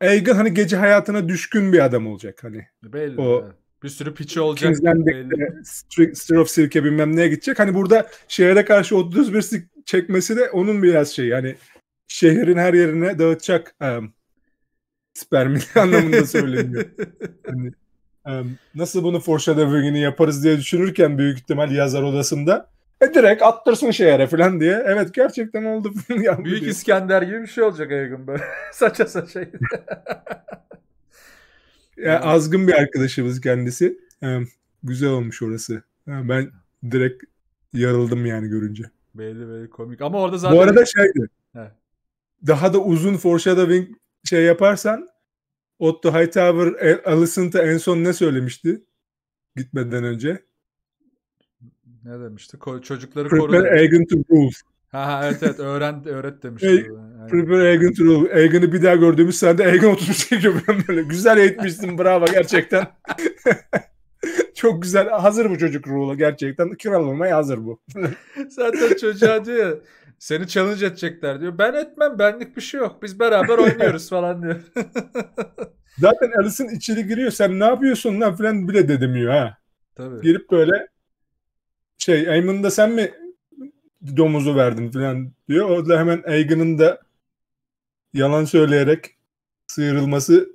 Aegon hani gece hayatına düşkün bir adam olacak hani. Belli. O, bir sürü piçi olacak. Kingsland'de Stir of Silk'e bilmem neye gidecek. Hani burada şehre karşı 31 çekmesi de onun biraz şey yani şehrin her yerine dağıtacak um, spermin anlamında söyleniyor. hani, um, nasıl bunu foreshadowing'ini yaparız diye düşünürken büyük ihtimal yazar odasında e direkt attırsın şehre falan diye. Evet gerçekten oldu. büyük diye. İskender gibi bir şey olacak aygın böyle. saça saça. ya, azgın bir arkadaşımız kendisi. Um, güzel olmuş orası. Ben direkt yarıldım yani görünce. Belli belli komik. Ama orada zaten... Bu arada şeydi. He. Daha da uzun foreshadowing şey yaparsan Otto Hightower e, Alicent'a en son ne söylemişti? Gitmeden önce. Ne demişti? Ko- çocukları koru. Prepare Egan to rule. Ha, ha evet evet öğren öğret demişti. Yani. Prepare Egan to rule. Egan'ı bir daha gördüğümüz sende Egan oturmuş çekiyor böyle. Güzel eğitmişsin bravo gerçekten. Çok güzel. Hazır bu çocuk ruhu gerçekten. Kür hazır bu. Zaten çocuğa diyor seni challenge edecekler diyor. Ben etmem benlik bir şey yok. Biz beraber oynuyoruz falan diyor. Zaten Alice'ın içeri giriyor. Sen ne yapıyorsun lan falan bile dedemiyor ha. Tabii. Girip böyle şey Eamon'u da sen mi domuzu verdin falan diyor. O da hemen Eamon'un da yalan söyleyerek sıyrılması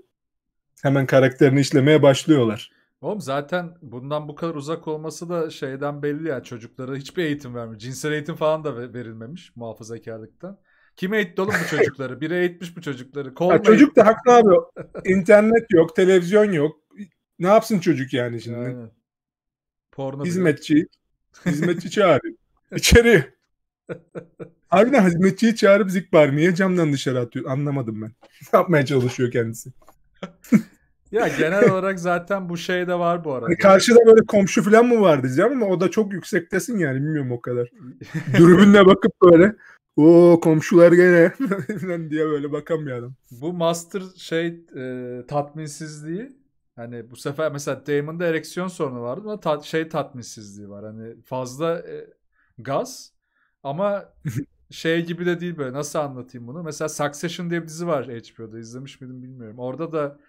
hemen karakterini işlemeye başlıyorlar. Oğlum zaten bundan bu kadar uzak olması da şeyden belli yani çocuklara hiçbir eğitim vermiyor. Cinsel eğitim falan da verilmemiş muhafazakarlıktan. Kim eğitti oğlum bu çocukları? Biri eğitmiş bu çocukları. ya çocuk da haklı abi. İnternet yok, televizyon yok. Ne yapsın çocuk yani şimdi? Aynen. Porno hizmetçi. hizmetçi çağırıyor. İçeri. Harbiden hizmetçiyi çağırıp zikbar? Niye camdan dışarı atıyor? Anlamadım ben. ne yapmaya çalışıyor kendisi? Ya genel olarak zaten bu şey de var bu arada. Hani karşıda böyle komşu falan mı var diyeceğim ama o da çok yüksektesin yani bilmiyorum o kadar. Dürbünle bakıp böyle o komşular gene diye böyle bakan Bu master şey e, tatminsizliği hani bu sefer mesela Damon'da ereksiyon sorunu vardı ama ta- şey tatminsizliği var. Hani fazla e, gaz ama şey gibi de değil böyle nasıl anlatayım bunu. Mesela Succession diye bir dizi var HBO'da izlemiş miydim bilmiyorum. Orada da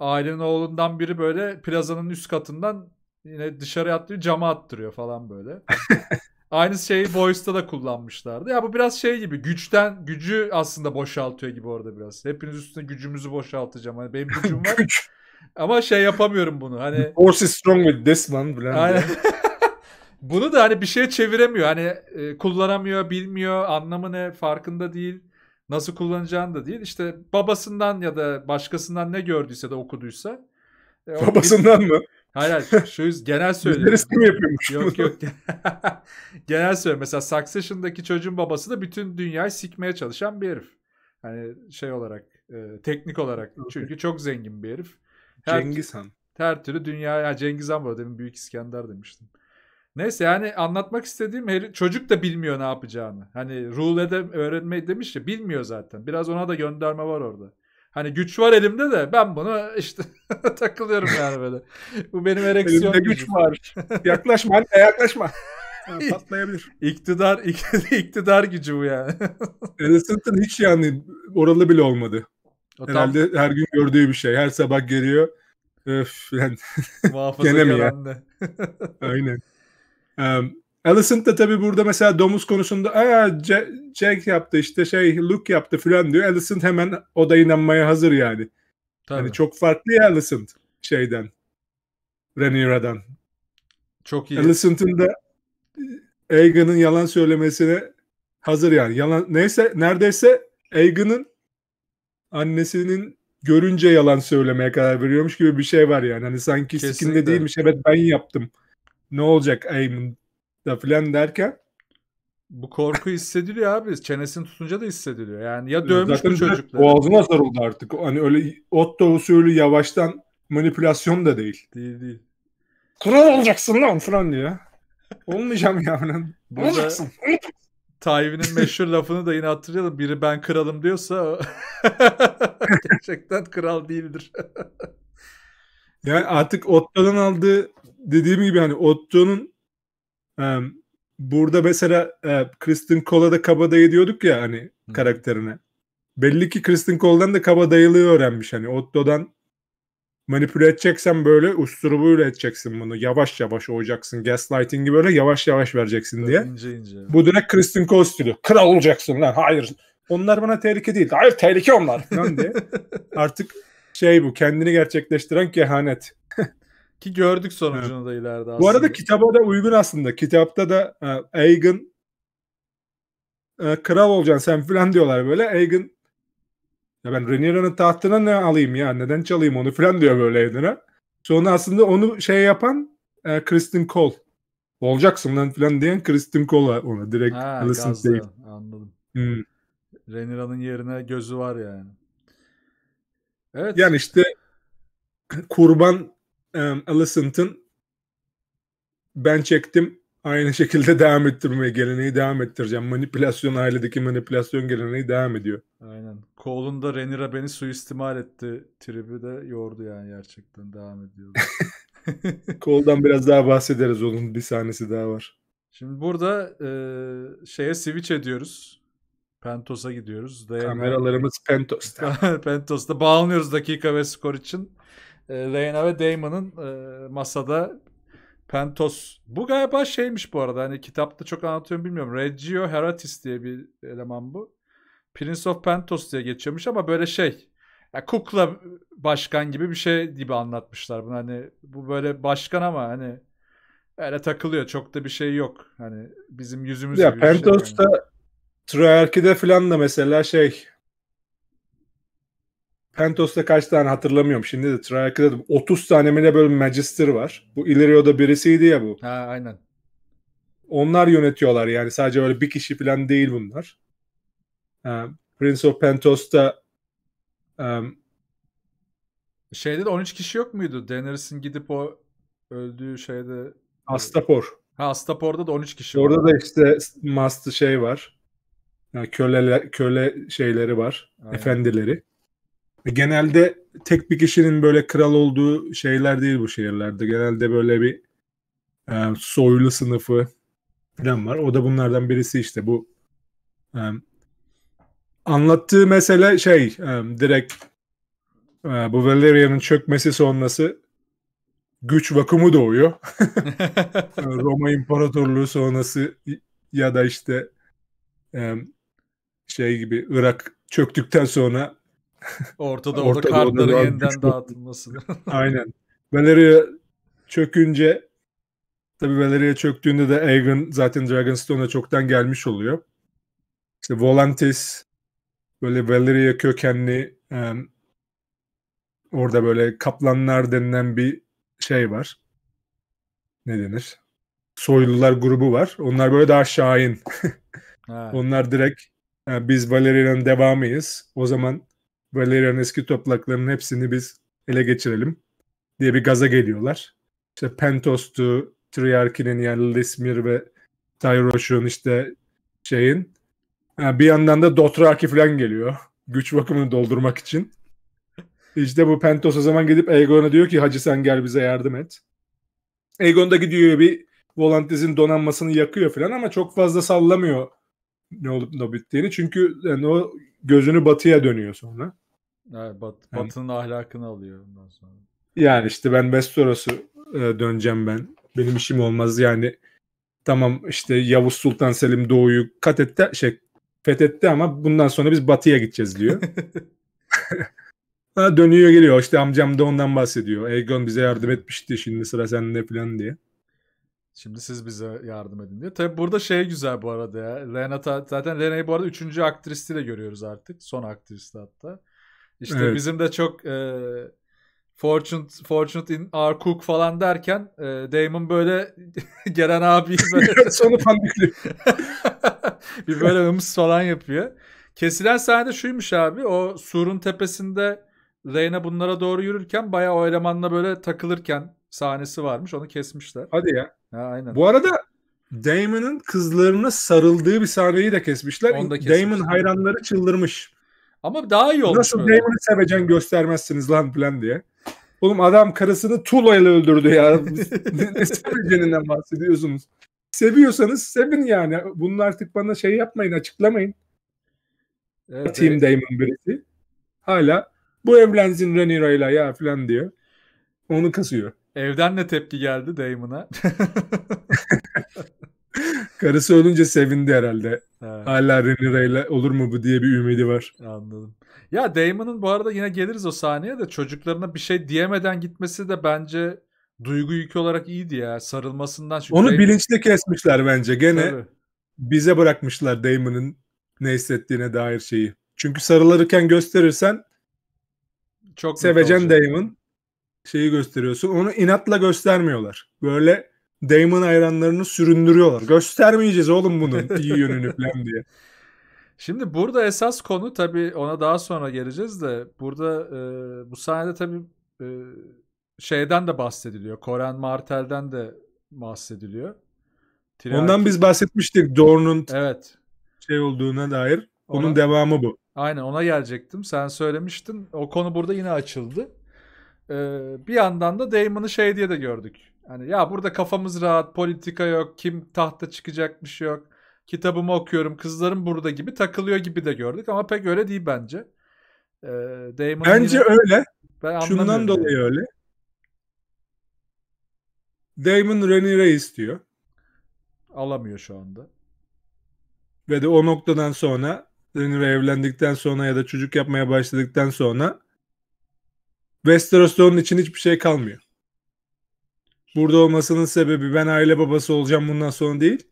ailenin oğlundan biri böyle plazanın üst katından yine dışarı atlıyor cama attırıyor falan böyle. Aynı şeyi Boys'ta da kullanmışlardı. Ya bu biraz şey gibi güçten gücü aslında boşaltıyor gibi orada biraz. Hepiniz üstüne gücümüzü boşaltacağım. Hani benim gücüm var. Güç. Ama şey yapamıyorum bunu. Hani Force is strong with this man Aynen. bunu da hani bir şeye çeviremiyor. Hani e, kullanamıyor, bilmiyor, anlamı ne, farkında değil. Nasıl kullanacağını da değil. İşte babasından ya da başkasından ne gördüyse de okuduysa. E, babasından mı? Hayır hayır şu yüz genel söylüyorum. Bizler mi yapıyormuş? Yok yok. genel söylüyorum. Mesela Succession'daki çocuğun babası da bütün dünyayı sikmeye çalışan bir herif. Hani şey olarak e, teknik olarak. Okay. Çünkü çok zengin bir herif. Her, Cengiz Han. Her türlü dünya ya Cengiz Han bu demin Büyük İskender demiştim. Neyse yani anlatmak istediğim her, çocuk da bilmiyor ne yapacağını. Hani rule ede öğrenmeyi demiş ya bilmiyor zaten. Biraz ona da gönderme var orada. Hani güç var elimde de ben bunu işte takılıyorum yani böyle. Bu benim ereksiyon Elimde güç var. yaklaşma anne yaklaşma. Yani patlayabilir. İktidar, iktidar gücü bu yani. Edison hiç yani oralı bile olmadı. O Herhalde tam... her gün gördüğü bir şey. Her sabah geliyor. Öf. Yani. Muhafaza Gene mi ya? Aynen. Alicent de tabii burada mesela domuz konusunda aa Jack yaptı işte şey Luke yaptı filan diyor. Alicent hemen o da inanmaya hazır yani. Hani tabii. Yani çok farklı ya Alicent şeyden. Rhaenyra'dan. Çok iyi. Alicent'ın da Aegon'un yalan söylemesine hazır yani. Yalan neyse neredeyse Aegon'un annesinin görünce yalan söylemeye karar veriyormuş gibi bir şey var yani. Hani sanki Kesinlikle. sikinde değilmiş evet ben yaptım ne olacak Aim'in da filan derken bu korku hissediliyor abi. Çenesini tutunca da hissediliyor. Yani ya dövmüş Zaten bu çocukları. Boğazına sarıldı artık. Hani öyle Otto usulü yavaştan manipülasyon da değil. Değil değil. Kral olacaksın lan falan diyor. Olmayacağım ya Olacaksın. Tayvin'in meşhur lafını da yine hatırlayalım. Biri ben kralım diyorsa gerçekten kral değildir. yani artık Otto'dan aldığı dediğim gibi hani Otto'nun e, burada mesela e, Kristen Cole'a da kaba dayı diyorduk ya hani Hı. karakterine. Belli ki Kristen Cole'dan da kaba dayılığı öğrenmiş. Hani Otto'dan manipüle edeceksen böyle usturubuyla edeceksin bunu. Yavaş yavaş olacaksın. Gaslighting'i böyle yavaş yavaş vereceksin diye. İnce ince. Bu direkt Kristen Cole stili. Kral olacaksın lan. Hayır. Onlar bana tehlike değil. Hayır tehlike onlar. Falan diye. Artık şey bu kendini gerçekleştiren kehanet. Ki gördük sonucunu evet. da ileride aslında. Bu arada kitaba da uygun aslında. Kitapta da e, Aegon e, kral olacaksın sen filan diyorlar böyle. Aegon ya ben Rhaenyra'nın tahtına ne alayım ya neden çalayım onu filan diyor böyle Aegon'a. Sonra aslında onu şey yapan e, Kristen Cole. Olacaksın lan filan diyen Kristen Cole ona direkt ha, Alison değil. Anladım. Hmm. Rhaenyra'nın yerine gözü var yani. Evet. Yani işte kurban um, Alicent'ın ben çektim aynı şekilde devam ettirmeye geleneği devam ettireceğim. Manipülasyon ailedeki manipülasyon geleneği devam ediyor. Aynen. Kolunda Renira beni suistimal etti. Tribi de yordu yani gerçekten devam ediyor. Koldan biraz daha bahsederiz onun bir sahnesi daha var. Şimdi burada e, şeye switch ediyoruz. Pentos'a gidiyoruz. Diana... Kameralarımız Pentos'ta. Pentos'ta bağlanıyoruz dakika ve skor için e, ve Damon'ın e, masada Pentos. Bu galiba şeymiş bu arada. Hani kitapta çok anlatıyorum bilmiyorum. Reggio Heratis diye bir eleman bu. Prince of Pentos diye geçiyormuş ama böyle şey. Yani kukla başkan gibi bir şey gibi anlatmışlar bunu. Hani bu böyle başkan ama hani öyle takılıyor. Çok da bir şey yok. Hani bizim yüzümüz ya, gibi Pentos'ta şey yani. falan da mesela şey Pentos'ta kaç tane hatırlamıyorum. Şimdi de Triarch'da 30 tane mi böyle Magister var. Bu Illyrio'da birisiydi ya bu. Ha aynen. Onlar yönetiyorlar yani sadece böyle bir kişi falan değil bunlar. Um, Prince of Pentos'ta um, şeyde de 13 kişi yok muydu? Daenerys'in gidip o öldüğü şeyde e, Astapor. Ha Astapor'da da 13 kişi Orada var. da işte master şey var. Yani köleler, köle şeyleri var. Aynen. Efendileri. E, genelde tek bir kişinin böyle kral olduğu şeyler değil bu şehirlerde. Genelde böyle bir e, soylu sınıfı falan var. O da bunlardan birisi işte bu e, anlattığı mesele şey e, direkt e, bu Valeria'nın çökmesi sonrası güç vakumu doğuyor. E, Roma İmparatorluğu sonrası ya da işte e, şey gibi Irak çöktükten sonra Ortada orada Orta kartların yeniden dağıtılması. Aynen. Valeria çökünce tabi Valeria çöktüğünde de Aegon zaten Dragonstone'a çoktan gelmiş oluyor. İşte Volantis böyle Valeria kökenli um, orada böyle kaplanlar denilen bir şey var. Ne denir? Soylular grubu var. Onlar böyle daha şahin. Onlar direkt biz Valeria'nın devamıyız. O zaman Valerian eski toplaklarının hepsini biz ele geçirelim diye bir gaza geliyorlar. İşte Pentos'tu, Triarchi'nin yani Lismir ve Tyrosh'un işte şeyin. Yani bir yandan da Dothraki falan geliyor. Güç vakumunu doldurmak için. İşte bu Pentos o zaman gidip Aegon'a diyor ki Hacı sen gel bize yardım et. Aegon da gidiyor bir Volantis'in donanmasını yakıyor falan ama çok fazla sallamıyor ne olup ne bittiğini. Çünkü yani o gözünü batıya dönüyor sonra. Evet, bat, yani, batının ahlakını alıyor ondan sonra. Yani işte ben Westeros'u e, döneceğim ben. Benim işim olmaz yani. Tamam işte Yavuz Sultan Selim Doğu'yu kat etti, şey, fethetti ama bundan sonra biz batıya gideceğiz diyor. dönüyor geliyor işte amcam da ondan bahsediyor. Egon bize yardım etmişti şimdi sıra sende falan diye. Şimdi siz bize yardım edin diyor. Tabi burada şey güzel bu arada ya. Renata zaten Lena'yı bu arada üçüncü aktristiyle görüyoruz artık. Son aktristi hatta. İşte evet. bizim de çok e, Fortunate, Fortunate in our cook falan derken e, Damon böyle gelen abi böyle sonu panikli. bir böyle ımsı falan yapıyor. Kesilen sahne şuymuş abi. O surun tepesinde Lena bunlara doğru yürürken bayağı o elemanla böyle takılırken sahnesi varmış. Onu kesmişler. Hadi ya. Ha, aynen. Bu arada Damon'ın kızlarına sarıldığı bir sahneyi de kesmişler. kesmişler. Damon hayranları çıldırmış. Ama daha iyi olmuş. Nasıl Damon'ı sevecen göstermezsiniz lan filan diye. Oğlum adam karısını Tula öldürdü ya. ne, ne seveceğinden bahsediyorsunuz. Seviyorsanız sevin yani. Bunun artık bana şey yapmayın açıklamayın. Evet, Team evet. Damon birisi. Hala bu evlensin Renira ile ya filan diyor. Onu kasıyor. Evden de tepki geldi Damon'a. Karısı ölünce sevindi herhalde. Evet. Hala ile olur mu bu diye bir ümidi var. Anladım. Ya Damon'ın bu arada yine geliriz o sahneye de çocuklarına bir şey diyemeden gitmesi de bence duygu yükü olarak iyiydi ya. Sarılmasından. Çünkü Onu Damon... bilinçli kesmişler bence. Gene Tabii. bize bırakmışlar Damon'ın ne hissettiğine dair şeyi. Çünkü sarılırken gösterirsen çok sevecen Damon şeyi gösteriyorsun. Onu inatla göstermiyorlar. Böyle Damon hayranlarını süründürüyorlar. Göstermeyeceğiz oğlum bunu iyi yönünü falan diye. Şimdi burada esas konu tabii ona daha sonra geleceğiz de burada e, bu sahnede tabii e, şeyden de bahsediliyor. Koren Martel'den de bahsediliyor. Tiraki. Ondan biz bahsetmiştik Dorn'un evet. şey olduğuna dair. Onun ona, devamı bu. Aynen ona gelecektim. Sen söylemiştin. O konu burada yine açıldı. Ee, bir yandan da Damon'ı şey diye de gördük. Hani ya burada kafamız rahat, politika yok, kim tahta çıkacakmış yok. Kitabımı okuyorum, kızlarım burada gibi takılıyor gibi de gördük ama pek öyle değil bence. Ee, Damon bence yine... öyle. Ben Şundan dolayı yani. öyle. Damon Renire istiyor. Alamıyor şu anda. Ve de o noktadan sonra Renire evlendikten sonra ya da çocuk yapmaya başladıktan sonra Westeros'ta onun için hiçbir şey kalmıyor. Burada olmasının sebebi ben aile babası olacağım bundan sonra değil.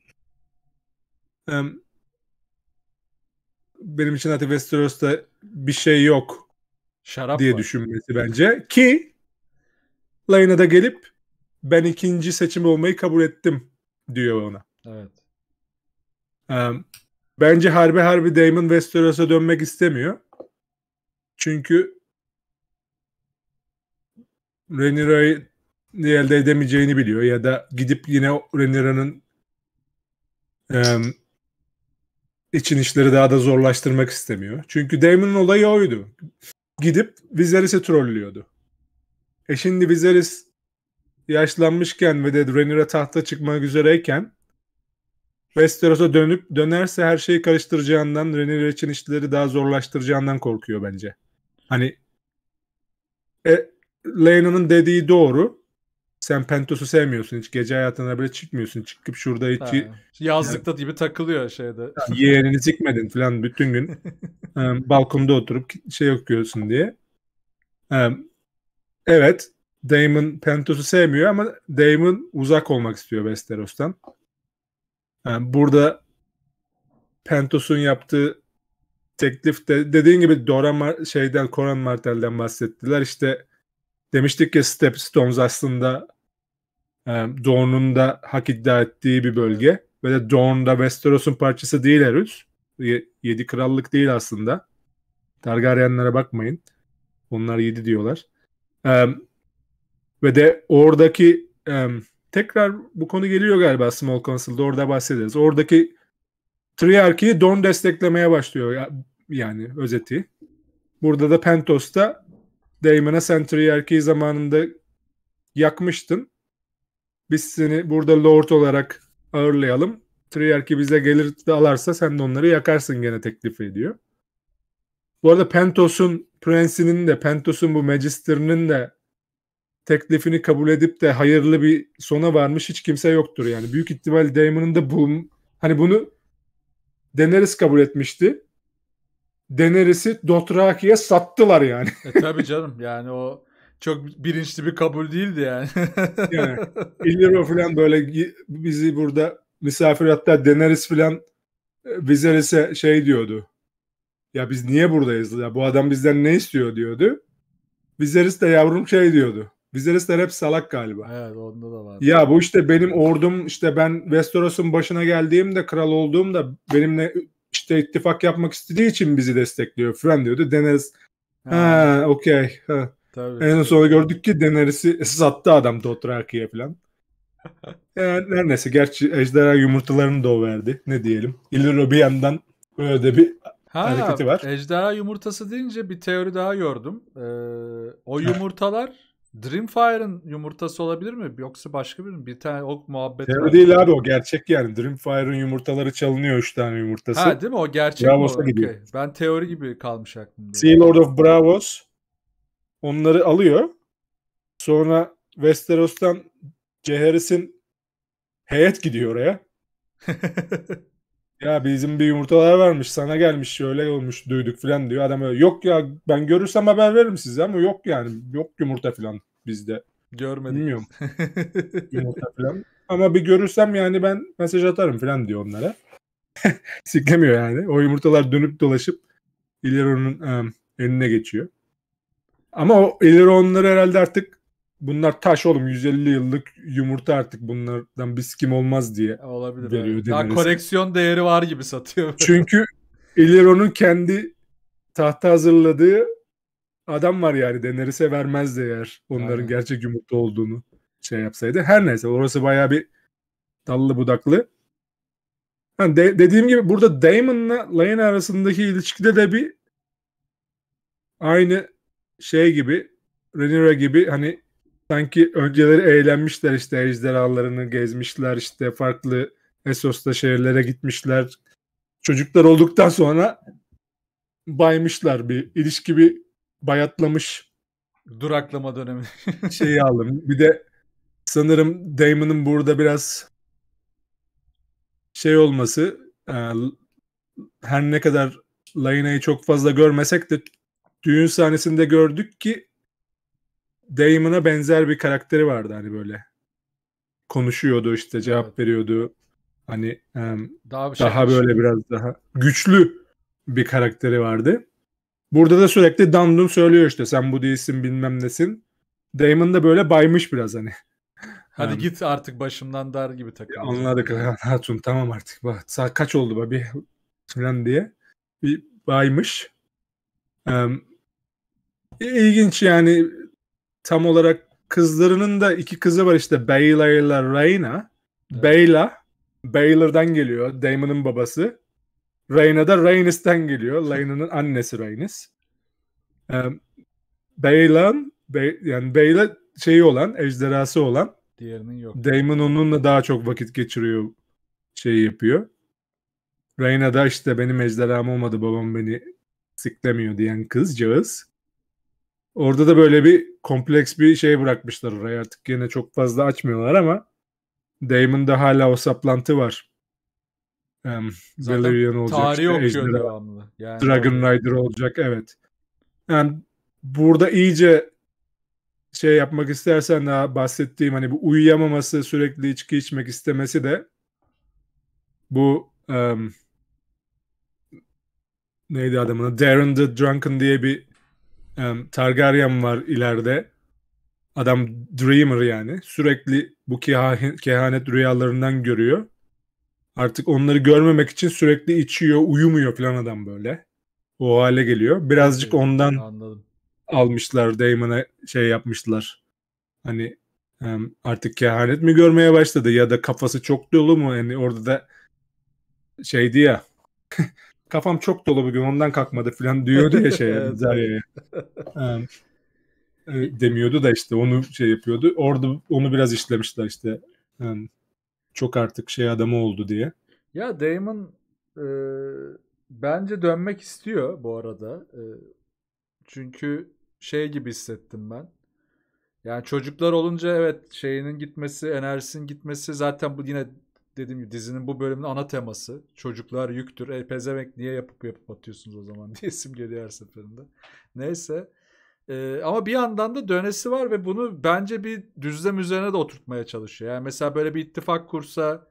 Benim için artık Westeros'ta bir şey yok Şarap diye var. düşünmesi bence. Ki Lyanna da gelip ben ikinci seçim olmayı kabul ettim diyor ona. Evet. bence harbi harbi Daemon Westeros'a dönmek istemiyor. Çünkü Renira'yı elde edemeyeceğini biliyor ya da gidip yine Renira'nın e, için işleri daha da zorlaştırmak istemiyor. Çünkü Damon'un olayı oydu. Gidip Viserys'i trollüyordu. E şimdi Viserys yaşlanmışken ve de Rhaenyra tahta çıkmak üzereyken Westeros'a dönüp dönerse her şeyi karıştıracağından Rhaenyra için işleri daha zorlaştıracağından korkuyor bence. Hani e, Lena'nın dediği doğru. Sen Pentos'u sevmiyorsun hiç. Gece hayatına bile çıkmıyorsun. Çıkıp şurada hiç... Ha, yazlıkta yani, gibi takılıyor şeyde. Yeğenini sikmedin falan bütün gün. balkonda oturup şey okuyorsun diye. evet. Damon Pentos'u sevmiyor ama Damon uzak olmak istiyor Westeros'tan. burada Pentos'un yaptığı teklif de dediğin gibi Dora Mar şeyden Coran Martel'den bahsettiler. İşte demiştik ki Stepstones aslında e, Dorn'un da hak iddia ettiği bir bölge. Ve de Dorn da Westeros'un parçası değil henüz. yedi krallık değil aslında. Targaryenlere bakmayın. Onlar yedi diyorlar. E, ve de oradaki e, tekrar bu konu geliyor galiba Small Council'da orada bahsederiz. Oradaki Triarchy'yi Don desteklemeye başlıyor yani özeti. Burada da Pentos'ta Damon'a Century erkeği zamanında yakmıştın. Biz seni burada Lord olarak ağırlayalım. Trierki bize gelir de alarsa sen de onları yakarsın gene teklif ediyor. Bu arada Pentos'un prensinin de Pentos'un bu Magister'ının de teklifini kabul edip de hayırlı bir sona varmış hiç kimse yoktur yani. Büyük ihtimal Damon'un da bu hani bunu Daenerys kabul etmişti. Daenerys'i Dothraki'ye sattılar yani. e tabii canım yani o çok bilinçli bir kabul değildi yani. yani Illiro falan böyle bizi burada misafir hatta Daenerys falan e, Viserys'e şey diyordu. Ya biz niye buradayız? Ya bu adam bizden ne istiyor diyordu. Viserys de yavrum şey diyordu. Viserysler hep salak galiba. Evet onda da var. Ya bu işte benim ordum işte ben Westeros'un başına geldiğimde kral olduğumda benimle işte ittifak yapmak istediği için bizi destekliyor falan diyordu. Deneriz ha, ha okey. En sonra gördük ki Daenerys'i sattı adam Dothraki'ye falan. Yani her neyse gerçi ejderha yumurtalarını da o verdi. Ne diyelim. İlliro bir yandan böyle de bir ha, hareketi var. Ejderha yumurtası deyince bir teori daha gördüm. Ee, o yumurtalar Dreamfire'ın yumurtası olabilir mi? Yoksa başka bir mi? Bir tane o muhabbet Teori var. değil abi o gerçek yani. Dreamfire'ın yumurtaları çalınıyor 3 tane yumurtası. Ha değil mi? O gerçek Bravos'a mi? Okay. Ben teori gibi kalmış aklımda. Sea Lord of Bravos onları alıyor. Sonra Westeros'tan Ceheris'in heyet gidiyor oraya. Ya bizim bir yumurtalar varmış sana gelmiş şöyle olmuş duyduk falan diyor. Adam öyle, yok ya ben görürsem haber veririm size ama yok yani yok yumurta falan bizde. Görmedim. Bilmiyorum. yumurta falan. Ama bir görürsem yani ben mesaj atarım falan diyor onlara. Siklemiyor yani. O yumurtalar dönüp dolaşıp Ilero'nun um, önüne geçiyor. Ama o Ilero onları herhalde artık bunlar taş oğlum 150 yıllık yumurta artık bunlardan bir skim olmaz diye e, olabilir. Veriyor evet. Daha koleksiyon değeri var gibi satıyor. Çünkü Eliron'un kendi tahta hazırladığı adam var yani Daenerys'e vermezdi eğer onların Aynen. gerçek yumurta olduğunu şey yapsaydı. Her neyse orası bayağı bir dallı budaklı. Yani de- dediğim gibi burada Damon'la Lane arasındaki ilişkide de bir aynı şey gibi Renira gibi hani sanki önceleri eğlenmişler işte ejderhalarını gezmişler işte farklı Esos'ta şehirlere gitmişler. Çocuklar olduktan sonra baymışlar bir ilişki bir bayatlamış. Duraklama dönemi. şeyi aldım. Bir de sanırım Damon'ın burada biraz şey olması e, her ne kadar Laina'yı çok fazla görmesek de düğün sahnesinde gördük ki Damon'a benzer bir karakteri vardı hani böyle. Konuşuyordu işte cevap evet. veriyordu. Hani um, daha, bir şey daha şey böyle şey. biraz daha güçlü bir karakteri vardı. Burada da sürekli dandum söylüyor işte sen bu değilsin bilmem nesin. Damon da böyle baymış biraz hani. Hadi yani, git artık başımdan dar gibi takılıyor. Anladık Hatun tamam artık. Bak, saat kaç oldu be bir falan diye. Bir baymış. Um, ilginç yani tam olarak kızlarının da iki kızı var işte Bayla ile Reyna. Evet. Bayla Baylor'dan geliyor Damon'ın babası. Reyna da Reynis'ten geliyor. Reyna'nın annesi Reynis. Ee, Bayla'nın Bay, yani Bayla şeyi olan, ejderhası olan. Diğerinin yok. Damon onunla daha çok vakit geçiriyor. Şey yapıyor. Reyna da işte benim ejderham olmadı babam beni siklemiyor diyen kız, kızcağız. Orada da böyle bir kompleks bir şey bırakmışlar oraya. Artık yine çok fazla açmıyorlar ama Damon'da hala o saplantı var. Um, Valerian olacak. Tarihi işte, okuyor devamlı. Yani Dragon öyle. Rider olacak evet. Yani burada iyice şey yapmak istersen daha bahsettiğim hani bu uyuyamaması sürekli içki içmek istemesi de bu um, neydi adamın? Darren the Drunken diye bir um, Targaryen var ileride. Adam dreamer yani. Sürekli bu kehanet, rüyalarından görüyor. Artık onları görmemek için sürekli içiyor, uyumuyor falan adam böyle. O hale geliyor. Birazcık evet, ondan anladım. almışlar Damon'a şey yapmışlar. Hani um, artık kehanet mi görmeye başladı ya da kafası çok dolu mu? Yani orada da şeydi ya kafam çok dolu bugün ondan kalkmadı falan diyordu ya şey e, demiyordu da işte onu şey yapıyordu. Orada onu biraz işlemişler işte. Um, çok artık şey adamı oldu diye. Ya Damon e, bence dönmek istiyor bu arada. E, çünkü şey gibi hissettim ben. Yani çocuklar olunca evet şeyinin gitmesi, enerjisinin gitmesi zaten bu yine dediğim gibi dizinin bu bölümünün ana teması. Çocuklar yüktür. E, pezevenk niye yapıp yapıp atıyorsunuz o zaman diye isim geliyor her seferinde. Neyse. E, ama bir yandan da dönesi var ve bunu bence bir düzlem üzerine de oturtmaya çalışıyor. Yani mesela böyle bir ittifak kursa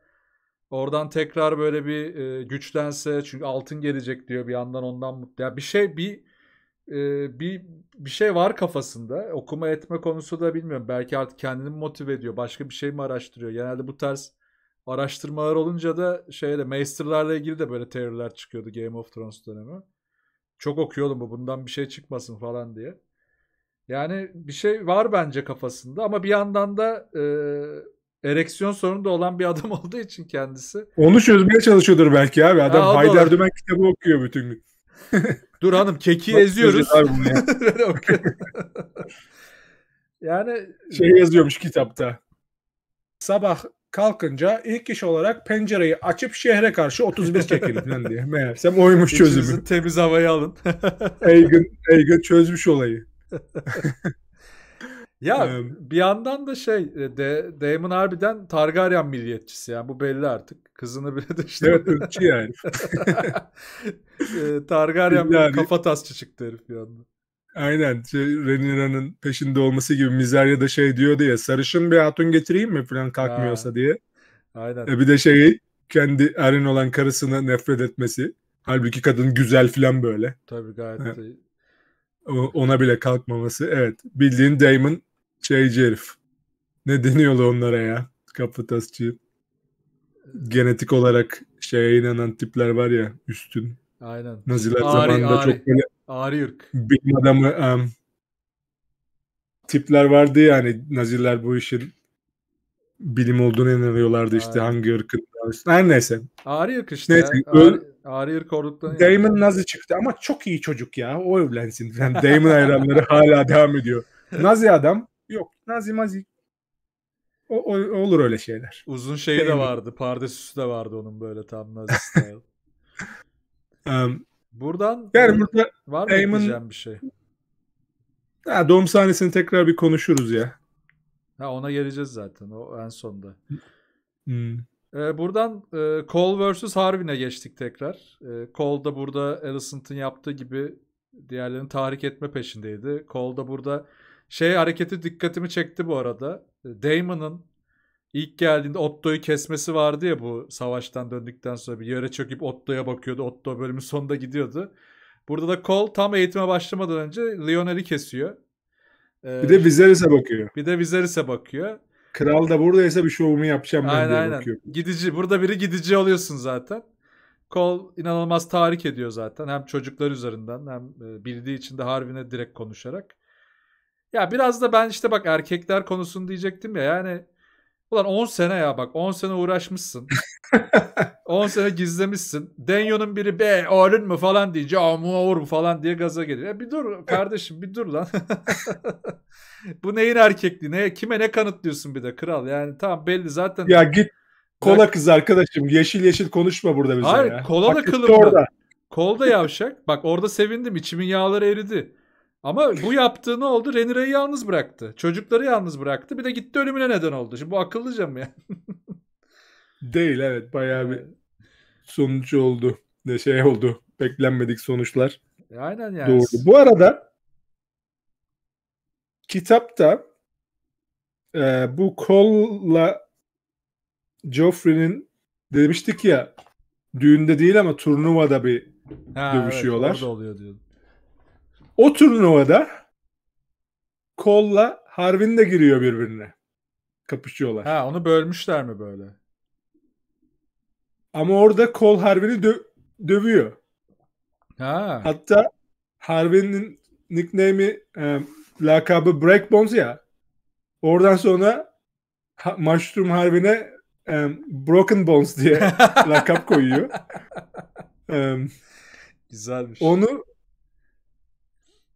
oradan tekrar böyle bir e, güçlense çünkü altın gelecek diyor bir yandan ondan mutlu. Yani bir şey bir e, bir bir şey var kafasında. Okuma etme konusu da bilmiyorum. Belki artık kendini motive ediyor. Başka bir şey mi araştırıyor? Genelde bu tarz araştırmalar olunca da şeyde Maester'larla ilgili de böyle teoriler çıkıyordu Game of Thrones dönemi. Çok okuyordum bu bundan bir şey çıkmasın falan diye. Yani bir şey var bence kafasında ama bir yandan da e, ereksiyon sorunu da olan bir adam olduğu için kendisi. Onu çözmeye çalışıyordur belki abi. Adam ha, Haydar Dümen kitabı okuyor bütün gün. Dur hanım keki eziyoruz. yani şey yazıyormuş kitapta. Sabah Kalkınca ilk iş olarak pencereyi açıp şehre karşı 35 çekildi falan diye. Meğersem oymuş İçinizin çözümü. temiz havayı alın. Eygün, Eygün çözmüş olayı. ya ee, bir yandan da şey e, de Damon harbiden Targaryen milliyetçisi yani bu belli artık. Kızını bile dışladı. Evet ırkçı yani. E, Targaryen bir kafa tasçı çıktı herif bir anda. Aynen. Şey, Renira'nın peşinde olması gibi Mizerya da şey diyor diye sarışın bir hatun getireyim mi falan kalkmıyorsa diye. Aynen. E bir de şeyi kendi erin olan karısına nefret etmesi. Halbuki kadın güzel falan böyle. Tabii gayet. Ha. Ona bile kalkmaması. Evet. Bildiğin Damon şeyci herif. Ne deniyordu onlara ya? Kafatasçı. Ee, Genetik olarak şeye inanan tipler var ya üstün. Aynen. Naziler Ari, zamanında Ari. çok böyle Ağrı yırk. Bilim adamı um, tipler vardı ya hani Naziler bu işin bilim olduğunu inanıyorlardı işte Aynen. hangi ırkın. Her neyse. Ağrı yırk işte. Neyse. Ağrı, ağrı yırk olduktan. Damon yani. Nazi çıktı ama çok iyi çocuk ya. O evlensin. Yani Damon hayranları hala devam ediyor. Nazi adam yok. Nazi mazi o, o, olur öyle şeyler. Uzun şeyi Değil de vardı. Pardesüsü de vardı onun böyle tam Nazi style. um, Buradan yani burada var mı Damon... bir şey? Ha, doğum sahnesini tekrar bir konuşuruz ya. Ha, ona geleceğiz zaten o en sonda. Hmm. Ee, buradan e, Cole vs. Harvin'e geçtik tekrar. E, Cole da burada Alicent'ın yaptığı gibi diğerlerini tahrik etme peşindeydi. Cole da burada şey hareketi dikkatimi çekti bu arada. Ee, Damon'ın İlk geldiğinde Otto'yu kesmesi vardı ya bu savaştan döndükten sonra bir yere çöküp Otto'ya bakıyordu. Otto bölümün sonunda gidiyordu. Burada da Cole tam eğitime başlamadan önce Lionel'i kesiyor. Ee, bir de Viserys'e bakıyor. Bir de Viserys'e bakıyor. Kral da buradaysa bir şovumu yapacağım ben aynen, diye aynen. bakıyor. Gidici. Burada biri gidici oluyorsun zaten. Cole inanılmaz tahrik ediyor zaten. Hem çocuklar üzerinden hem e, bildiği için de Harvin'e direkt konuşarak. Ya biraz da ben işte bak erkekler konusunu diyecektim ya yani Ulan 10 sene ya bak 10 sene uğraşmışsın. 10 sene gizlemişsin. Denyo'nun biri be oğlun mu falan diyece amu olur mu falan diye gaza geliyor. Ya bir dur kardeşim bir dur lan. Bu neyin erkekliği? Ne, kime ne kanıtlıyorsun bir de kral? Yani tamam belli zaten. Ya git kola kız arkadaşım. Yeşil yeşil konuşma burada bize Hayır, ya. Hayır kola da kılımda. Kolda yavşak. Bak orada sevindim. içimin yağları eridi. Ama bu yaptığı ne oldu? Renire'yi yalnız bıraktı. Çocukları yalnız bıraktı. Bir de gitti ölümüne neden oldu. Şimdi bu akıllıca mı yani? Değil evet. Bayağı bir sonuç oldu. Ne şey oldu. Beklenmedik sonuçlar. Aynen yani. Doğru. Bu arada kitapta e, bu Cole'la Joffrey'nin demiştik ya düğünde değil ama turnuvada bir ha, dövüşüyorlar. Evet, orada oluyor diyordu. O turnuvada Kolla Harvin de giriyor birbirine. Kapışıyorlar. Ha onu bölmüşler mi böyle? Ama orada kol Harvin'i dö- dövüyor. Ha. Hatta Harvin'in nickname'i e, lakabı Breakbones ya. Oradan sonra ha- Mushroom Harvin'e e, Broken Bones diye lakap koyuyor. e, Güzelmiş. Onu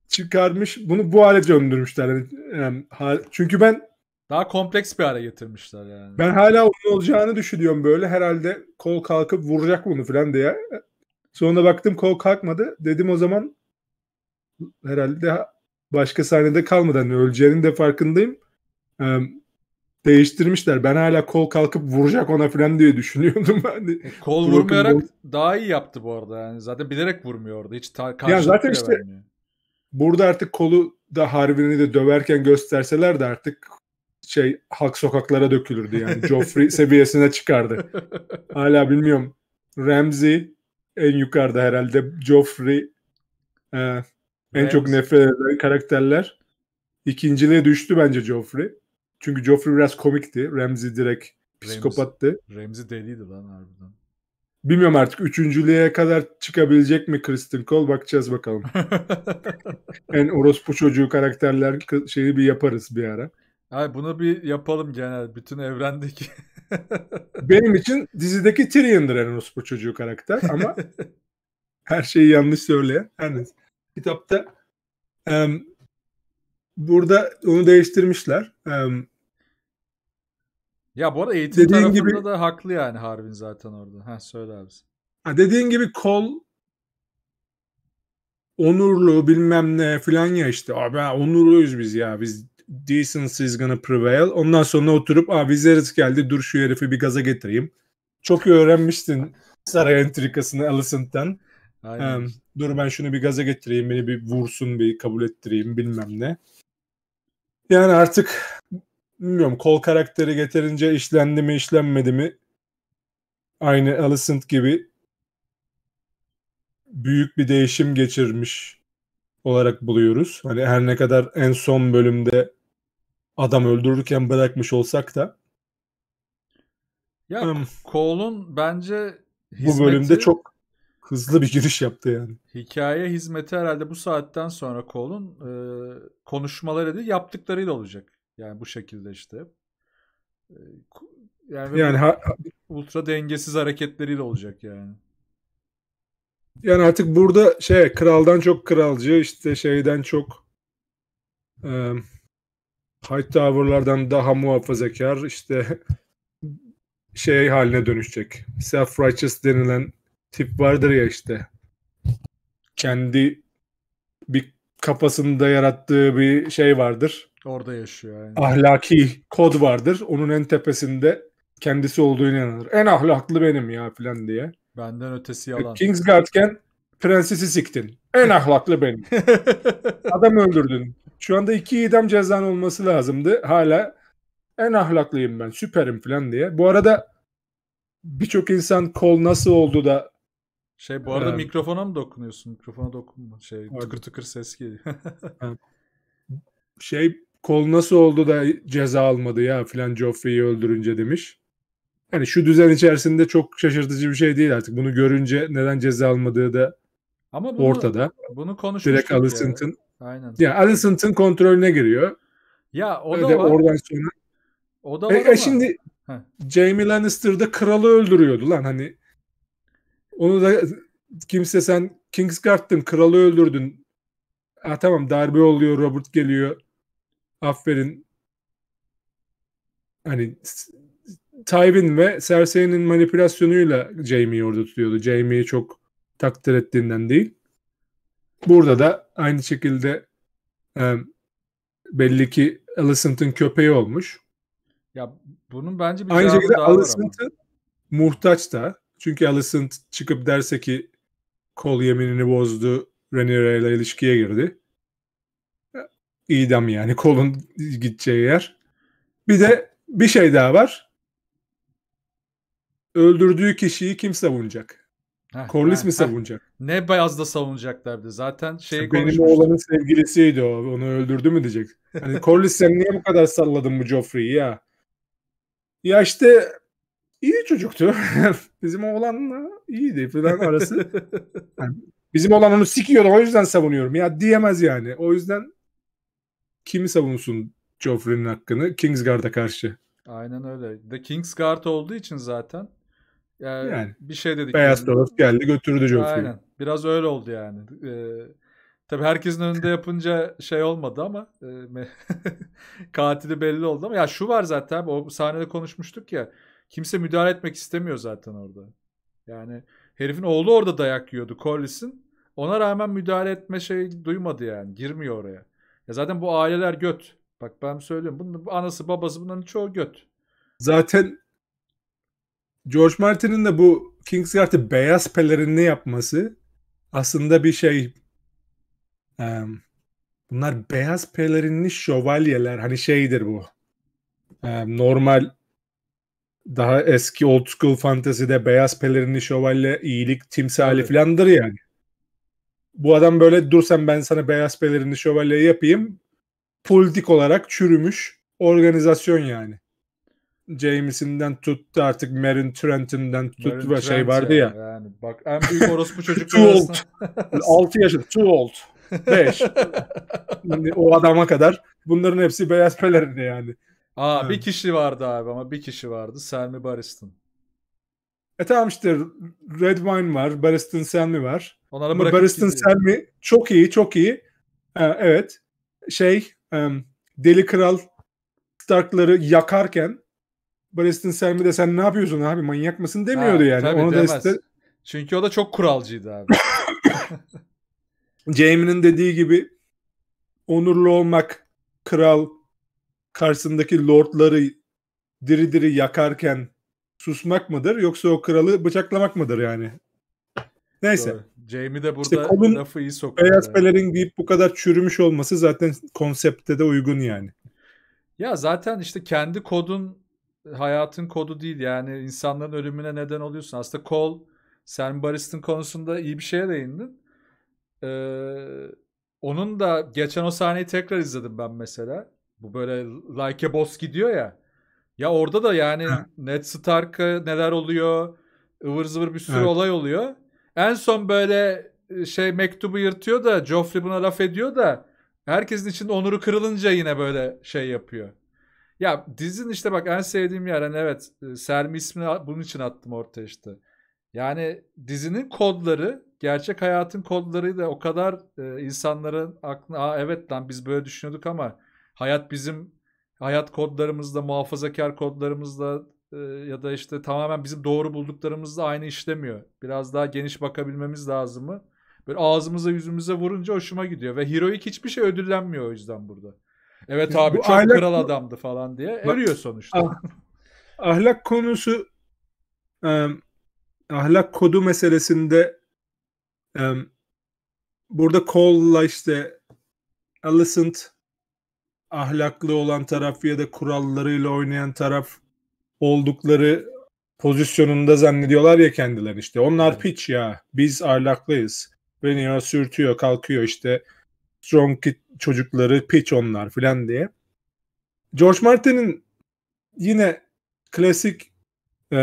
çıkarmış. Bunu bu hale döndürmüşler. Yani, çünkü ben daha kompleks bir hale getirmişler yani. Ben hala onun olacağını düşünüyorum böyle. Herhalde kol kalkıp vuracak bunu falan diye. Sonra baktım kol kalkmadı. Dedim o zaman herhalde başka sahnede kalmadan hani öleceğinin de farkındayım. Ee, değiştirmişler. Ben hala kol kalkıp vuracak ona falan diye düşünüyordum. Yani e, kol vurmayarak daha iyi yaptı bu arada. Yani zaten bilerek vurmuyordu. Hiç ta- ya zaten işte vermiyor burada artık kolu da Harvin'i de döverken gösterseler de artık şey halk sokaklara dökülürdü yani. Joffrey seviyesine çıkardı. Hala bilmiyorum. Ramsey en yukarıda herhalde. Joffrey e, en Ramsey. çok nefret eden karakterler. İkinciliğe düştü bence Joffrey. Çünkü Joffrey biraz komikti. Ramsey direkt psikopattı. Ramsey deliydi lan harbiden. Bilmiyorum artık üçüncülüğe kadar çıkabilecek mi Kristen Cole bakacağız bakalım. en orospu çocuğu karakterler şeyi bir yaparız bir ara. Ay bunu bir yapalım genel bütün evrendeki. Benim için dizideki Tyrion'dır en orospu çocuğu karakter ama her şeyi yanlış söyleyen her neyse. Kitapta um, burada onu değiştirmişler. Um, ya bu arada eğitim dediğin tarafında gibi, da haklı yani Harbin zaten orada. Ha söyle abi. Ha dediğin gibi kol onurlu bilmem ne filan ya işte. Abi ha, onurluyuz biz ya. Biz decency is gonna prevail. Ondan sonra oturup abi Viserys geldi dur şu herifi bir gaza getireyim. Çok iyi öğrenmiştin saray entrikasını Alicent'ten. Aynen. Um, dur ben şunu bir gaza getireyim, beni bir vursun, bir kabul ettireyim bilmem ne. Yani artık bilmiyorum kol karakteri yeterince işlendi mi işlenmedi mi? Aynı Alicent gibi büyük bir değişim geçirmiş olarak buluyoruz. Hani her ne kadar en son bölümde adam öldürürken bırakmış olsak da. Ya Cole'un hmm. bence hizmeti, bu bölümde çok hızlı bir giriş yaptı yani. Hikaye hizmeti herhalde bu saatten sonra Cole'un e, konuşmaları değil yaptıklarıyla olacak. Yani bu şekilde işte. Ee, yani, yani ha, ultra dengesiz hareketleriyle olacak yani. Yani artık burada şey kraldan çok kralcı işte şeyden çok e, Hightower'lardan daha muhafazakar işte şey haline dönüşecek. Self-righteous denilen tip vardır ya işte. Kendi bir kafasında yarattığı bir şey vardır. Orada yaşıyor. Yani. Ahlaki kod vardır. Onun en tepesinde kendisi olduğunu inanır. En ahlaklı benim ya filan diye. Benden ötesi e, yalan. Kingsguard'ken prensesi siktin. En ahlaklı benim. Adam öldürdün. Şu anda iki idam cezan olması lazımdı. Hala en ahlaklıyım ben süperim filan diye. Bu arada birçok insan kol nasıl oldu da şey bu arada yani, ee, mikrofona mı dokunuyorsun? Mikrofona dokunma. Şey tıkır tıkır ses geliyor. şey kol nasıl oldu da ceza almadı ya filan Joffrey'i öldürünce demiş. Hani şu düzen içerisinde çok şaşırtıcı bir şey değil artık. Bunu görünce neden ceza almadığı da Ama bunu, ortada. Bunu konuşmuştuk. Direkt Alicent'ın Aynen. Ya Alicent'ın kontrolüne giriyor. Ya o Öyle da var. Oradan sonra. O da e, var e, ama. şimdi Heh. Jamie Lannister'da kralı öldürüyordu lan hani. Onu da kimse sen Kingsguard'ın kralı öldürdün. Ha tamam darbe oluyor Robert geliyor aferin hani Tywin ve Cersei'nin manipülasyonuyla Jaime'yi orada tutuyordu. Jaime'yi çok takdir ettiğinden değil. Burada da aynı şekilde e, belli ki Alicent'ın köpeği olmuş. Ya bunun bence bir Aynı şekilde Alicent'ı muhtaç da. Çünkü Alicent çıkıp derse ki kol yeminini bozdu, Rhaenyra ile ilişkiye girdi idam yani kolun gideceği yer. Bir de bir şey daha var. Öldürdüğü kişiyi kim savunacak? Heh, mi savunacak? Heh. Ne beyazda savunacaklardı zaten. Şey benim oğlanın sevgilisiydi o. Onu öldürdü mü diyecek. Hani Corliss sen niye bu kadar salladın bu Joffrey'i ya? Ya işte iyi çocuktu. Bizim oğlanla iyiydi falan arası. Yani bizim oğlan onu sikiyordu o yüzden savunuyorum ya diyemez yani. O yüzden kimi savunsun Joffrey'nin hakkını Kingsguard'a karşı? Aynen öyle. The Kingsguard olduğu için zaten yani, yani bir şey dedik. Beyaz Davut geldi götürdü Joffrey'i. Aynen. Biraz öyle oldu yani. Ee, tabii herkesin önünde yapınca şey olmadı ama e, katili belli oldu ama ya şu var zaten o sahnede konuşmuştuk ya kimse müdahale etmek istemiyor zaten orada. Yani herifin oğlu orada dayak yiyordu Collis'in. Ona rağmen müdahale etme şey duymadı yani. Girmiyor oraya. Ya zaten bu aileler göt. Bak ben söylüyorum. Bunun anası babası bunların çoğu göt. Zaten George Martin'in de bu Kingsguard'ı beyaz pelerinli yapması aslında bir şey um, bunlar beyaz pelerinli şövalyeler hani şeydir bu um, normal daha eski old school fantasy'de beyaz pelerinli şövalye iyilik timsali evet. filandır yani bu adam böyle dur ben sana beyaz pelerini şövalye yapayım. Politik olarak çürümüş organizasyon yani. James'inden tuttu artık Marin Trentinden tut Marin ve şey vardı ya. Yani bak en büyük orospu çocuk. too old. 6 yaşında. Too old. 5. o adama kadar. Bunların hepsi beyaz pelerini yani. Aa hmm. bir kişi vardı abi ama bir kişi vardı. Selmi Barristan. E tamam işte Red Wine var. Barristan Selmi var. Onlara bırakıp Barristan Selmy çok iyi çok iyi. Ee, evet. Şey um, Deli Kral Stark'ları yakarken Barristan Selmy de sen ne yapıyorsun abi manyak mısın demiyordu ha, yani. Tabii, Onu demez. da Çünkü o da çok kuralcıydı abi. Jamie'nin dediği gibi onurlu olmak kral karşısındaki lordları diri diri yakarken susmak mıdır yoksa o kralı bıçaklamak mıdır yani? Neyse. Doğru. Jamie de burada işte kolun lafı iyi sokuyor. Beyaz yani. pelerin deyip bu kadar çürümüş olması zaten konsepte de uygun yani. Ya zaten işte kendi kodun hayatın kodu değil yani insanların ölümüne neden oluyorsun. Aslında kol sen Barist'in konusunda iyi bir şeye değindin. Ee, onun da geçen o sahneyi tekrar izledim ben mesela. Bu böyle like a boss gidiyor ya. Ya orada da yani Ned Stark'a neler oluyor, ıvır zıvır bir sürü evet. olay oluyor. En son böyle e, şey mektubu yırtıyor da Joffrey buna laf ediyor da herkesin içinde onuru kırılınca yine böyle şey yapıyor. Ya dizin işte bak en sevdiğim yer hani evet e, Sermi ismini bunun için attım ortaya işte. Yani dizinin kodları gerçek hayatın kodları da o kadar e, insanların aklına Aa, evet lan biz böyle düşünüyorduk ama hayat bizim hayat kodlarımızda muhafazakar kodlarımızda ya da işte tamamen bizim doğru bulduklarımızla aynı işlemiyor. Biraz daha geniş bakabilmemiz lazım mı? Böyle ağzımıza yüzümüze vurunca hoşuma gidiyor. Ve Heroic hiçbir şey ödüllenmiyor o yüzden burada. Evet abi Bu çok ahlak... kral adamdı falan diye. Eriyor sonuçta. Ah, ahlak konusu um, ahlak kodu meselesinde um, burada Cole'la işte Alicent ahlaklı olan taraf ya da kurallarıyla oynayan taraf oldukları pozisyonunda zannediyorlar ya kendilerini işte. Onlar evet. piç ya. Biz arlaklıyız. Renier sürtüyor, kalkıyor işte. Strong kid çocukları piç onlar filan diye. George Martin'in yine klasik e,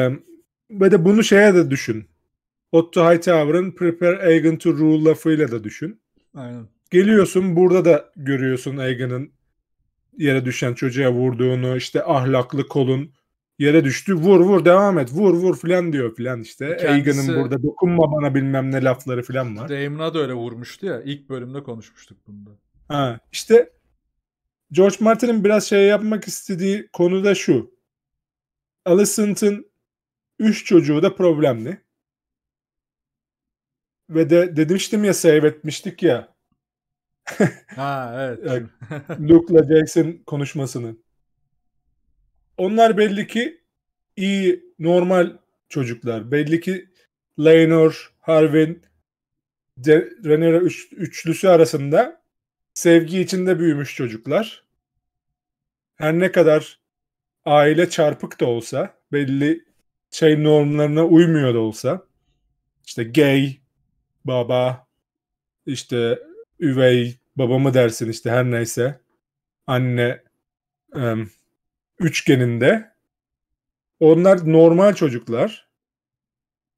ve de bunu şeye de düşün. Otto Hightower'ın Prepare Egan to Rule lafıyla da düşün. Aynen. Geliyorsun burada da görüyorsun Egan'ın yere düşen çocuğa vurduğunu, işte ahlaklı kolun yere düştü. Vur vur devam et. Vur vur filan diyor filan işte. Kendisi... burada dokunma bana bilmem ne lafları filan var. Damon'a da öyle vurmuştu ya. İlk bölümde konuşmuştuk bunda. Ha işte George Martin'in biraz şey yapmak istediği konu da şu. Alicent'ın 3 çocuğu da problemli. Ve de demiştim ya seyretmiştik ya. ha evet. Luke'la Jackson konuşmasının onlar belli ki iyi normal çocuklar. Belli ki Lainor, Harvin, De, Renera üç, üçlüsü arasında sevgi içinde büyümüş çocuklar. Her ne kadar aile çarpık da olsa, belli şey normlarına uymuyor da olsa, işte gay, baba, işte üvey, babamı dersin işte her neyse, anne, um, üçgeninde. Onlar normal çocuklar.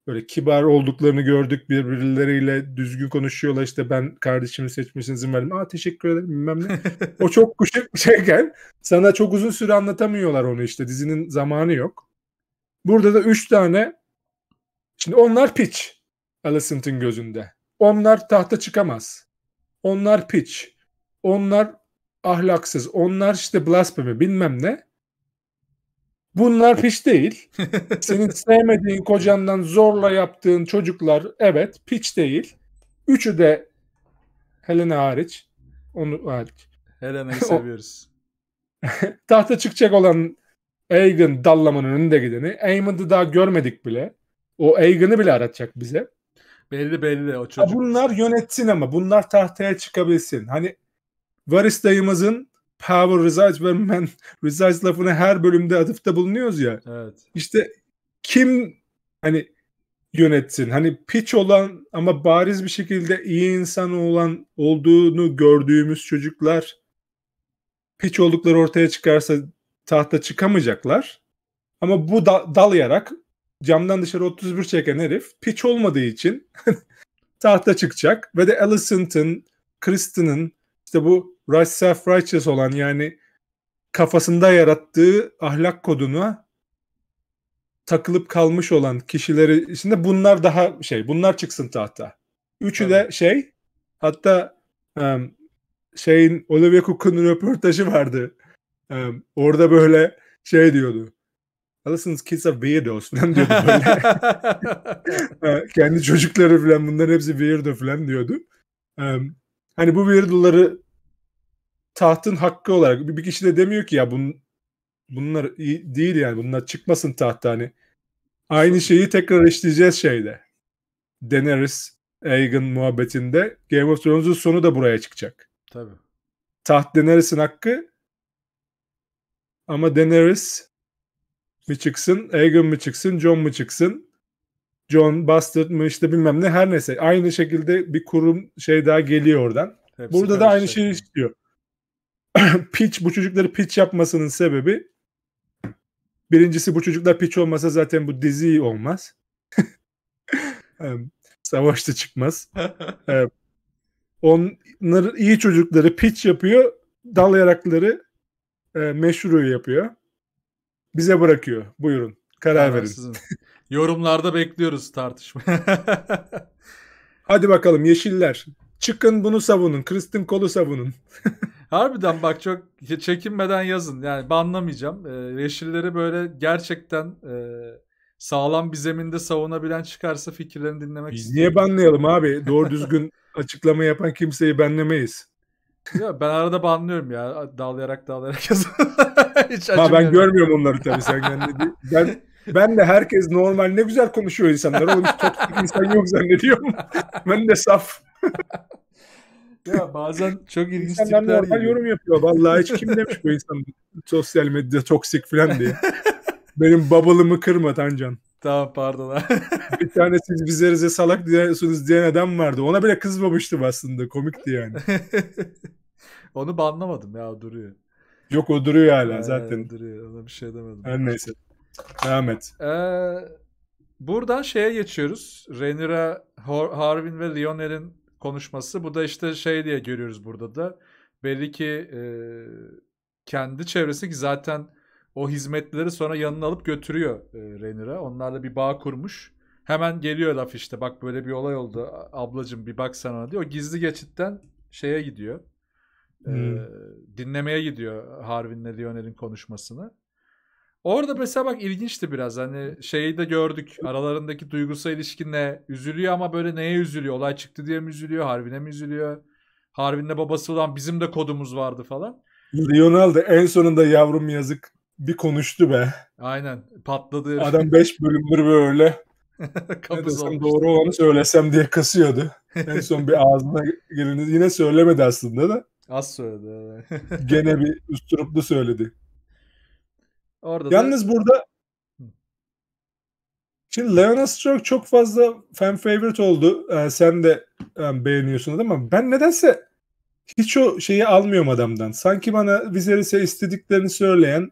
Böyle kibar olduklarını gördük birbirleriyle düzgün konuşuyorlar işte ben kardeşimi seçmişsin izin verdim. Aa teşekkür ederim bilmem ne. o çok kuşak şeyken sana çok uzun süre anlatamıyorlar onu işte dizinin zamanı yok. Burada da üç tane şimdi onlar pitch, Alicent'ın gözünde. Onlar tahta çıkamaz. Onlar pitch. Onlar ahlaksız. Onlar işte blasphemy bilmem ne. Bunlar piç değil. Senin sevmediğin kocandan zorla yaptığın çocuklar evet piç değil. Üçü de Helena hariç. Onu hariç. Helen'i seviyoruz. tahta çıkacak olan Aegon dallamanın önünde gideni. Aemon'u daha görmedik bile. O Aegon'u bile aratacak bize. Belli belli o çocuk. Ha bunlar yönetsin ama bunlar tahtaya çıkabilsin. Hani Varys dayımızın power resides ve man resides lafını her bölümde atıfta bulunuyoruz ya. Evet. İşte kim hani yönetsin? Hani piç olan ama bariz bir şekilde iyi insan olan olduğunu gördüğümüz çocuklar piç oldukları ortaya çıkarsa tahta çıkamayacaklar. Ama bu da, dalayarak camdan dışarı 31 çeken herif piç olmadığı için tahta çıkacak ve de Allison'ın, Kristen'ın işte bu Right self-righteous olan yani kafasında yarattığı ahlak koduna takılıp kalmış olan kişileri içinde bunlar daha şey bunlar çıksın tahta. Üçü Tabii. de şey hatta um, şeyin Olivia Cook'un röportajı vardı. Um, orada böyle şey diyordu. Allison's kids are weirdos falan diyordu böyle. Kendi çocukları falan bunların hepsi weirdo falan diyordu. Um, hani bu weirdoları tahtın hakkı olarak bir kişi de demiyor ki ya bun, bunlar iyi değil yani bunlar çıkmasın tahtta hani. Aynı şeyi tekrar işleyeceğiz şeyde. Daenerys Aegon muhabbetinde Game of Thrones'un sonu da buraya çıkacak. Tabii. Taht Daenerys'in hakkı ama Daenerys mi çıksın, Aegon mu çıksın, Jon mu çıksın? John Bastard mı işte bilmem ne her neyse. Aynı şekilde bir kurum şey daha geliyor oradan. Hepsi Burada da aynı şeyi istiyor. pitch bu çocukları pitch yapmasının sebebi birincisi bu çocuklar pitch olmasa zaten bu dizi olmaz. Savaşta çıkmaz. Onları iyi çocukları pitch yapıyor. Dal yarakları e, meşru yapıyor. Bize bırakıyor. Buyurun. Karar verin. Yorumlarda bekliyoruz tartışma. Hadi bakalım yeşiller. Çıkın bunu savunun. Kristin kolu savunun. Harbiden bak çok çekinmeden yazın. Yani banlamayacağım. Ee, yeşilleri böyle gerçekten e, sağlam bir zeminde savunabilen çıkarsa fikirlerini dinlemek Biz istiyorum. niye banlayalım abi? Doğru düzgün açıklama yapan kimseyi benlemeyiz. Ya ben arada banlıyorum ya. Dağlayarak dağlayarak yazıyorum. ben görmüyorum onları tabii sen kendini. Ben ben de herkes normal ne güzel konuşuyor insanlar. Oğlum hiç toksik insan yok zannediyorum. ben de saf. Ya bazen çok ilginç tipler normal yorum yapıyor. Vallahi hiç kim demiş bu insan sosyal medya toksik falan diye. Benim babalımı kırma Tancan. Tamam pardon. bir tane siz bize Rize salak diyorsunuz diyen adam vardı. Ona bile kızmamıştım aslında. Komikti yani. Onu banlamadım ya duruyor. Yok o duruyor hala ee, zaten. Duruyor ona bir şey demedim. Her neyse. Devam et. Ee, buradan şeye geçiyoruz. Renira Har- Harvin ve Lionel'in konuşması. Bu da işte şey diye görüyoruz burada da. Belli ki e, kendi çevresi ki zaten o hizmetleri sonra yanına alıp götürüyor e, Renira. Onlarla bir bağ kurmuş. Hemen geliyor laf işte bak böyle bir olay oldu ablacım bir bak sana diyor. O gizli geçitten şeye gidiyor. Hmm. E, dinlemeye gidiyor Harvin'le Lionel'in konuşmasını. Orada mesela bak ilginçti biraz hani şeyi de gördük aralarındaki duygusal ilişkinle üzülüyor ama böyle neye üzülüyor olay çıktı diye mi üzülüyor Harvin'e mi üzülüyor Harvin'le babası olan bizim de kodumuz vardı falan. Ronaldo en sonunda yavrum yazık bir konuştu be. Aynen patladı. Adam 5 bölümdür böyle ne desem doğru olanı söylesem diye kasıyordu. En son bir ağzına geleni yine söylemedi aslında da. Az söyledi. gene bir usturuplu söyledi. Orada Yalnız da... burada Şimdi Leona Stroke çok fazla fan favorite oldu. Ee, sen de e, beğeniyorsun mi? ben nedense hiç o şeyi almıyorum adamdan. Sanki bana Viserys'e istediklerini söyleyen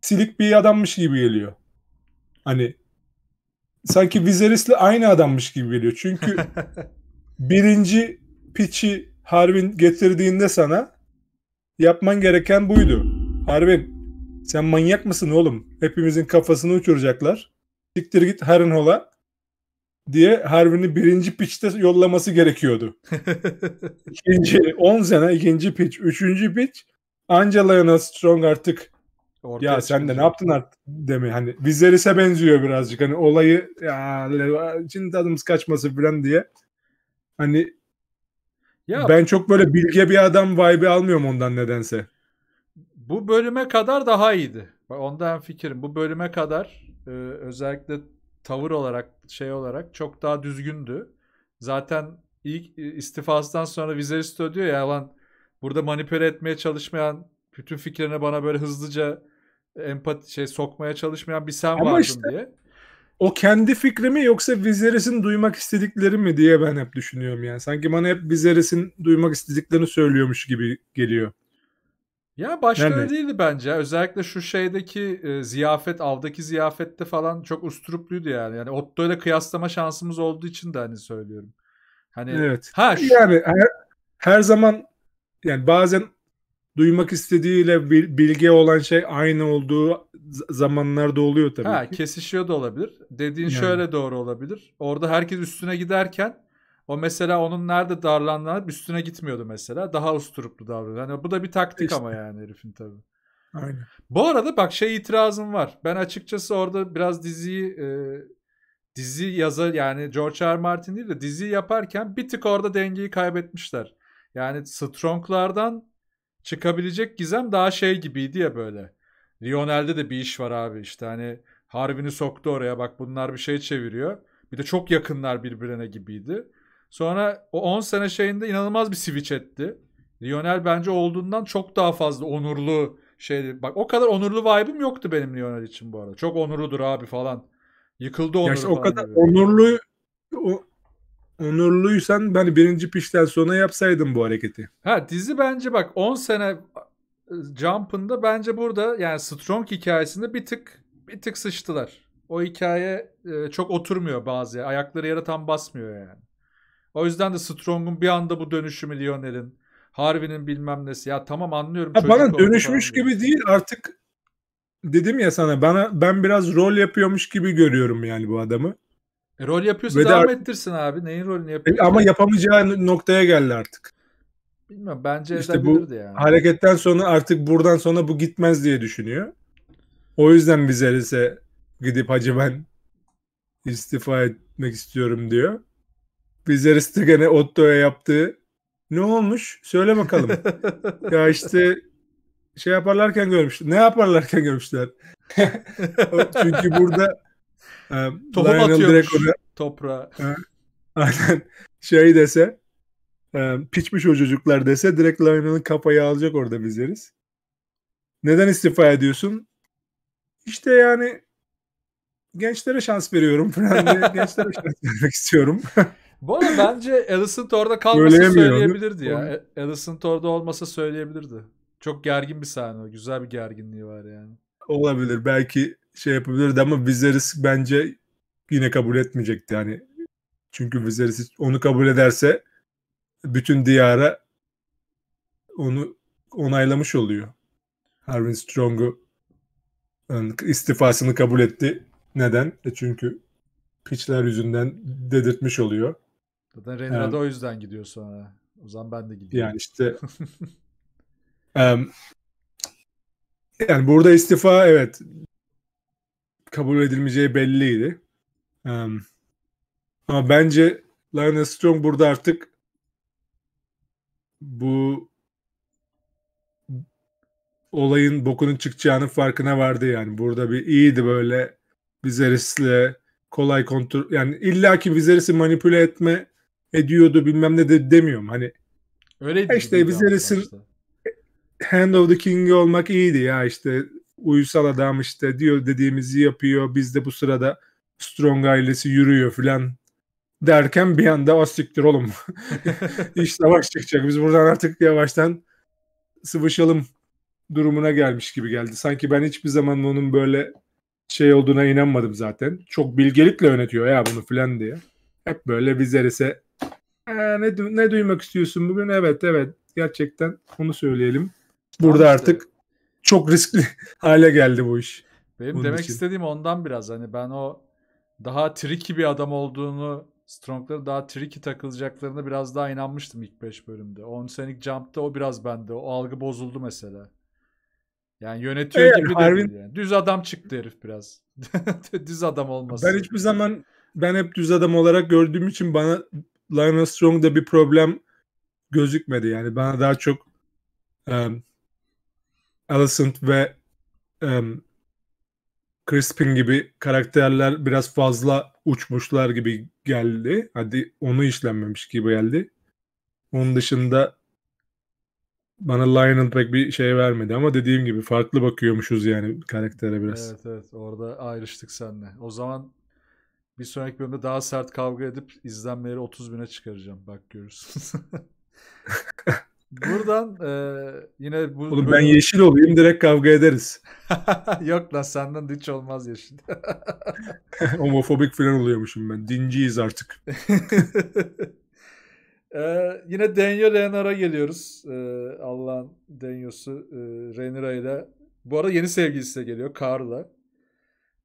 silik bir adammış gibi geliyor. Hani sanki Viserys'le aynı adammış gibi geliyor. Çünkü birinci piçi Harvin getirdiğinde sana yapman gereken buydu. Harvin. Sen manyak mısın oğlum? Hepimizin kafasını uçuracaklar. Siktir git Harrenhol'a diye Harvin'i birinci pitch'te yollaması gerekiyordu. İkinci, on sene ikinci pitch. Üçüncü pitch Angelina Strong artık Ortaya ya sen de ne yaptın artık deme hani Viserys'e benziyor birazcık hani olayı ya şimdi tadımız kaçması falan diye hani ya ben çok böyle bilge bir adam vibe almıyorum ondan nedense bu bölüme kadar daha iyiydi. Bak onda hem fikrim. Bu bölüme kadar e, özellikle tavır olarak şey olarak çok daha düzgündü. Zaten ilk e, istifasından sonra Vizeristo diyor ya lan burada manipüle etmeye çalışmayan bütün fikrini bana böyle hızlıca empati şey sokmaya çalışmayan bir sen Ama vardın işte, diye. O kendi fikri mi yoksa Viserys'in duymak istedikleri mi diye ben hep düşünüyorum yani. Sanki bana hep Viserys'in duymak istediklerini söylüyormuş gibi geliyor. Ya başka yani, değildi bence. Özellikle şu şeydeki e, ziyafet, avdaki ziyafette falan çok usturupluydu yani. Yani Otto ile kıyaslama şansımız olduğu için de hani söylüyorum. Hani Evet. Ha, şu... Yani her, her zaman yani bazen duymak istediğiyle bilgi olan şey aynı olduğu zamanlarda oluyor tabii. Ha, ki. kesişiyor da olabilir. Dediğin yani. şöyle doğru olabilir. Orada herkes üstüne giderken o mesela onun nerede darlandığını üstüne gitmiyordu mesela. Daha usturuplu davranıyor. Yani bu da bir taktik işte. ama yani herifin tabii. Aynen. Bu arada bak şey itirazım var. Ben açıkçası orada biraz diziyi e, dizi yazar yani George R. R. Martin değil de dizi yaparken bir tık orada dengeyi kaybetmişler. Yani Strong'lardan çıkabilecek gizem daha şey gibiydi ya böyle. Lionel'de de bir iş var abi işte hani Harvin'i soktu oraya bak bunlar bir şey çeviriyor. Bir de çok yakınlar birbirine gibiydi. Sonra o 10 sene şeyinde inanılmaz bir switch etti. Lionel bence olduğundan çok daha fazla onurlu şeydi. Bak o kadar onurlu vibe'im yoktu benim Lionel için bu arada. Çok onurludur abi falan. Yıkıldı onurlu. işte o kadar gibi. onurlu o, onurluysan ben birinci pişten sonra yapsaydım bu hareketi. Ha dizi bence bak 10 sene e, Jump'ında bence burada yani Strong hikayesinde bir tık bir tık sıçtılar. O hikaye e, çok oturmuyor bazı. Ayakları yere tam basmıyor yani. O yüzden de Strong'un bir anda bu dönüşümü Lionel'in, Harvey'nin bilmem nesi. Ya tamam anlıyorum. Ya bana dönüşmüş gibi diyor. değil artık dedim ya sana bana ben biraz rol yapıyormuş gibi görüyorum yani bu adamı. E, rol yapıyorsa Ve devam de... ettirsin abi. Neyin rolünü e, yapıyor? E, ama yapamayacağı noktaya geldi artık. Bilmiyorum bence İşte bu yani. hareketten sonra artık buradan sonra bu gitmez diye düşünüyor. O yüzden bize Vizeris'e gidip hacı ben istifa etmek istiyorum diyor. Bizler Stigane Otto'ya yaptığı ne olmuş? Söyle bakalım. ya işte şey yaparlarken görmüştü. Ne yaparlarken görmüşler? Çünkü burada e, tohum Lionel toprağa. E, aynen şey dese e, piçmiş o çocuklar dese direkt Lionel'ın kafayı alacak orada bizleriz. Neden istifa ediyorsun? İşte yani gençlere şans veriyorum gençlere şans vermek istiyorum. Bu arada bence Alison Thor'da kalmasa söyleyebilirdi ya. E, Alison Thor'da olmasa söyleyebilirdi. Çok gergin bir sahne. Güzel bir gerginliği var yani. Olabilir. Belki şey yapabilirdi ama Viserys bence yine kabul etmeyecekti. Yani çünkü Viserys onu kabul ederse bütün diyara onu onaylamış oluyor. Harwin Strong'u istifasını kabul etti. Neden? E çünkü piçler yüzünden dedirtmiş oluyor. Zaten Renner'a um, o yüzden gidiyor sonra. O zaman ben de gideyim. Yani işte um, yani burada istifa evet kabul edilmeyeceği belliydi. Um, ama bence Lionel Strong burada artık bu olayın bokunun çıkacağının farkına vardı yani. Burada bir iyiydi böyle Viserys'le kolay kontrol yani illaki Viserys'i manipüle etme ediyordu bilmem ne de demiyorum. Hani Öyle işte bize Hand of the King olmak iyiydi ya işte uysal adam işte diyor dediğimizi yapıyor. Biz de bu sırada Strong ailesi yürüyor filan derken bir anda az siktir oğlum. işte bak çıkacak. Biz buradan artık yavaştan sıvışalım durumuna gelmiş gibi geldi. Sanki ben hiçbir zaman onun böyle şey olduğuna inanmadım zaten. Çok bilgelikle yönetiyor ya bunu filan diye. Hep böyle Viserys'e ee, ne, du- ne duymak istiyorsun bugün? Evet evet gerçekten onu söyleyelim. Burada işte. artık çok riskli hale geldi bu iş. Benim Bunun demek için. istediğim ondan biraz hani ben o daha tricky bir adam olduğunu Strong'ların daha tricky takılacaklarına biraz daha inanmıştım ilk 5 bölümde. 10 senelik jump'ta o biraz bende. O algı bozuldu mesela. Yani yönetiyor evet, gibi Harvin... değil. Yani. Düz adam çıktı herif biraz. düz adam olması. Ben hiçbir zaman ben hep düz adam olarak gördüğüm için bana Lionel Strong'da bir problem gözükmedi. Yani bana daha çok um, Alicent ve um, Crispin gibi karakterler biraz fazla uçmuşlar gibi geldi. Hadi onu işlenmemiş gibi geldi. Onun dışında bana Lionel pek bir şey vermedi ama dediğim gibi farklı bakıyormuşuz yani karaktere biraz. Evet evet orada ayrıştık senle. O zaman bir sonraki bölümde daha sert kavga edip izlenmeleri 30 bine çıkaracağım. Bak görürsün. Buradan e, yine bu... Oğlum ben yeşil olayım direkt kavga ederiz. Yok lan senden hiç olmaz yeşil. Homofobik falan oluyormuşum ben. Dinciyiz artık. Ee, yine Denyo Reynar'a geliyoruz. Ee, Allah'ın Denyo'su e, Reynara ile. Bu arada yeni sevgilisi de geliyor. Carla.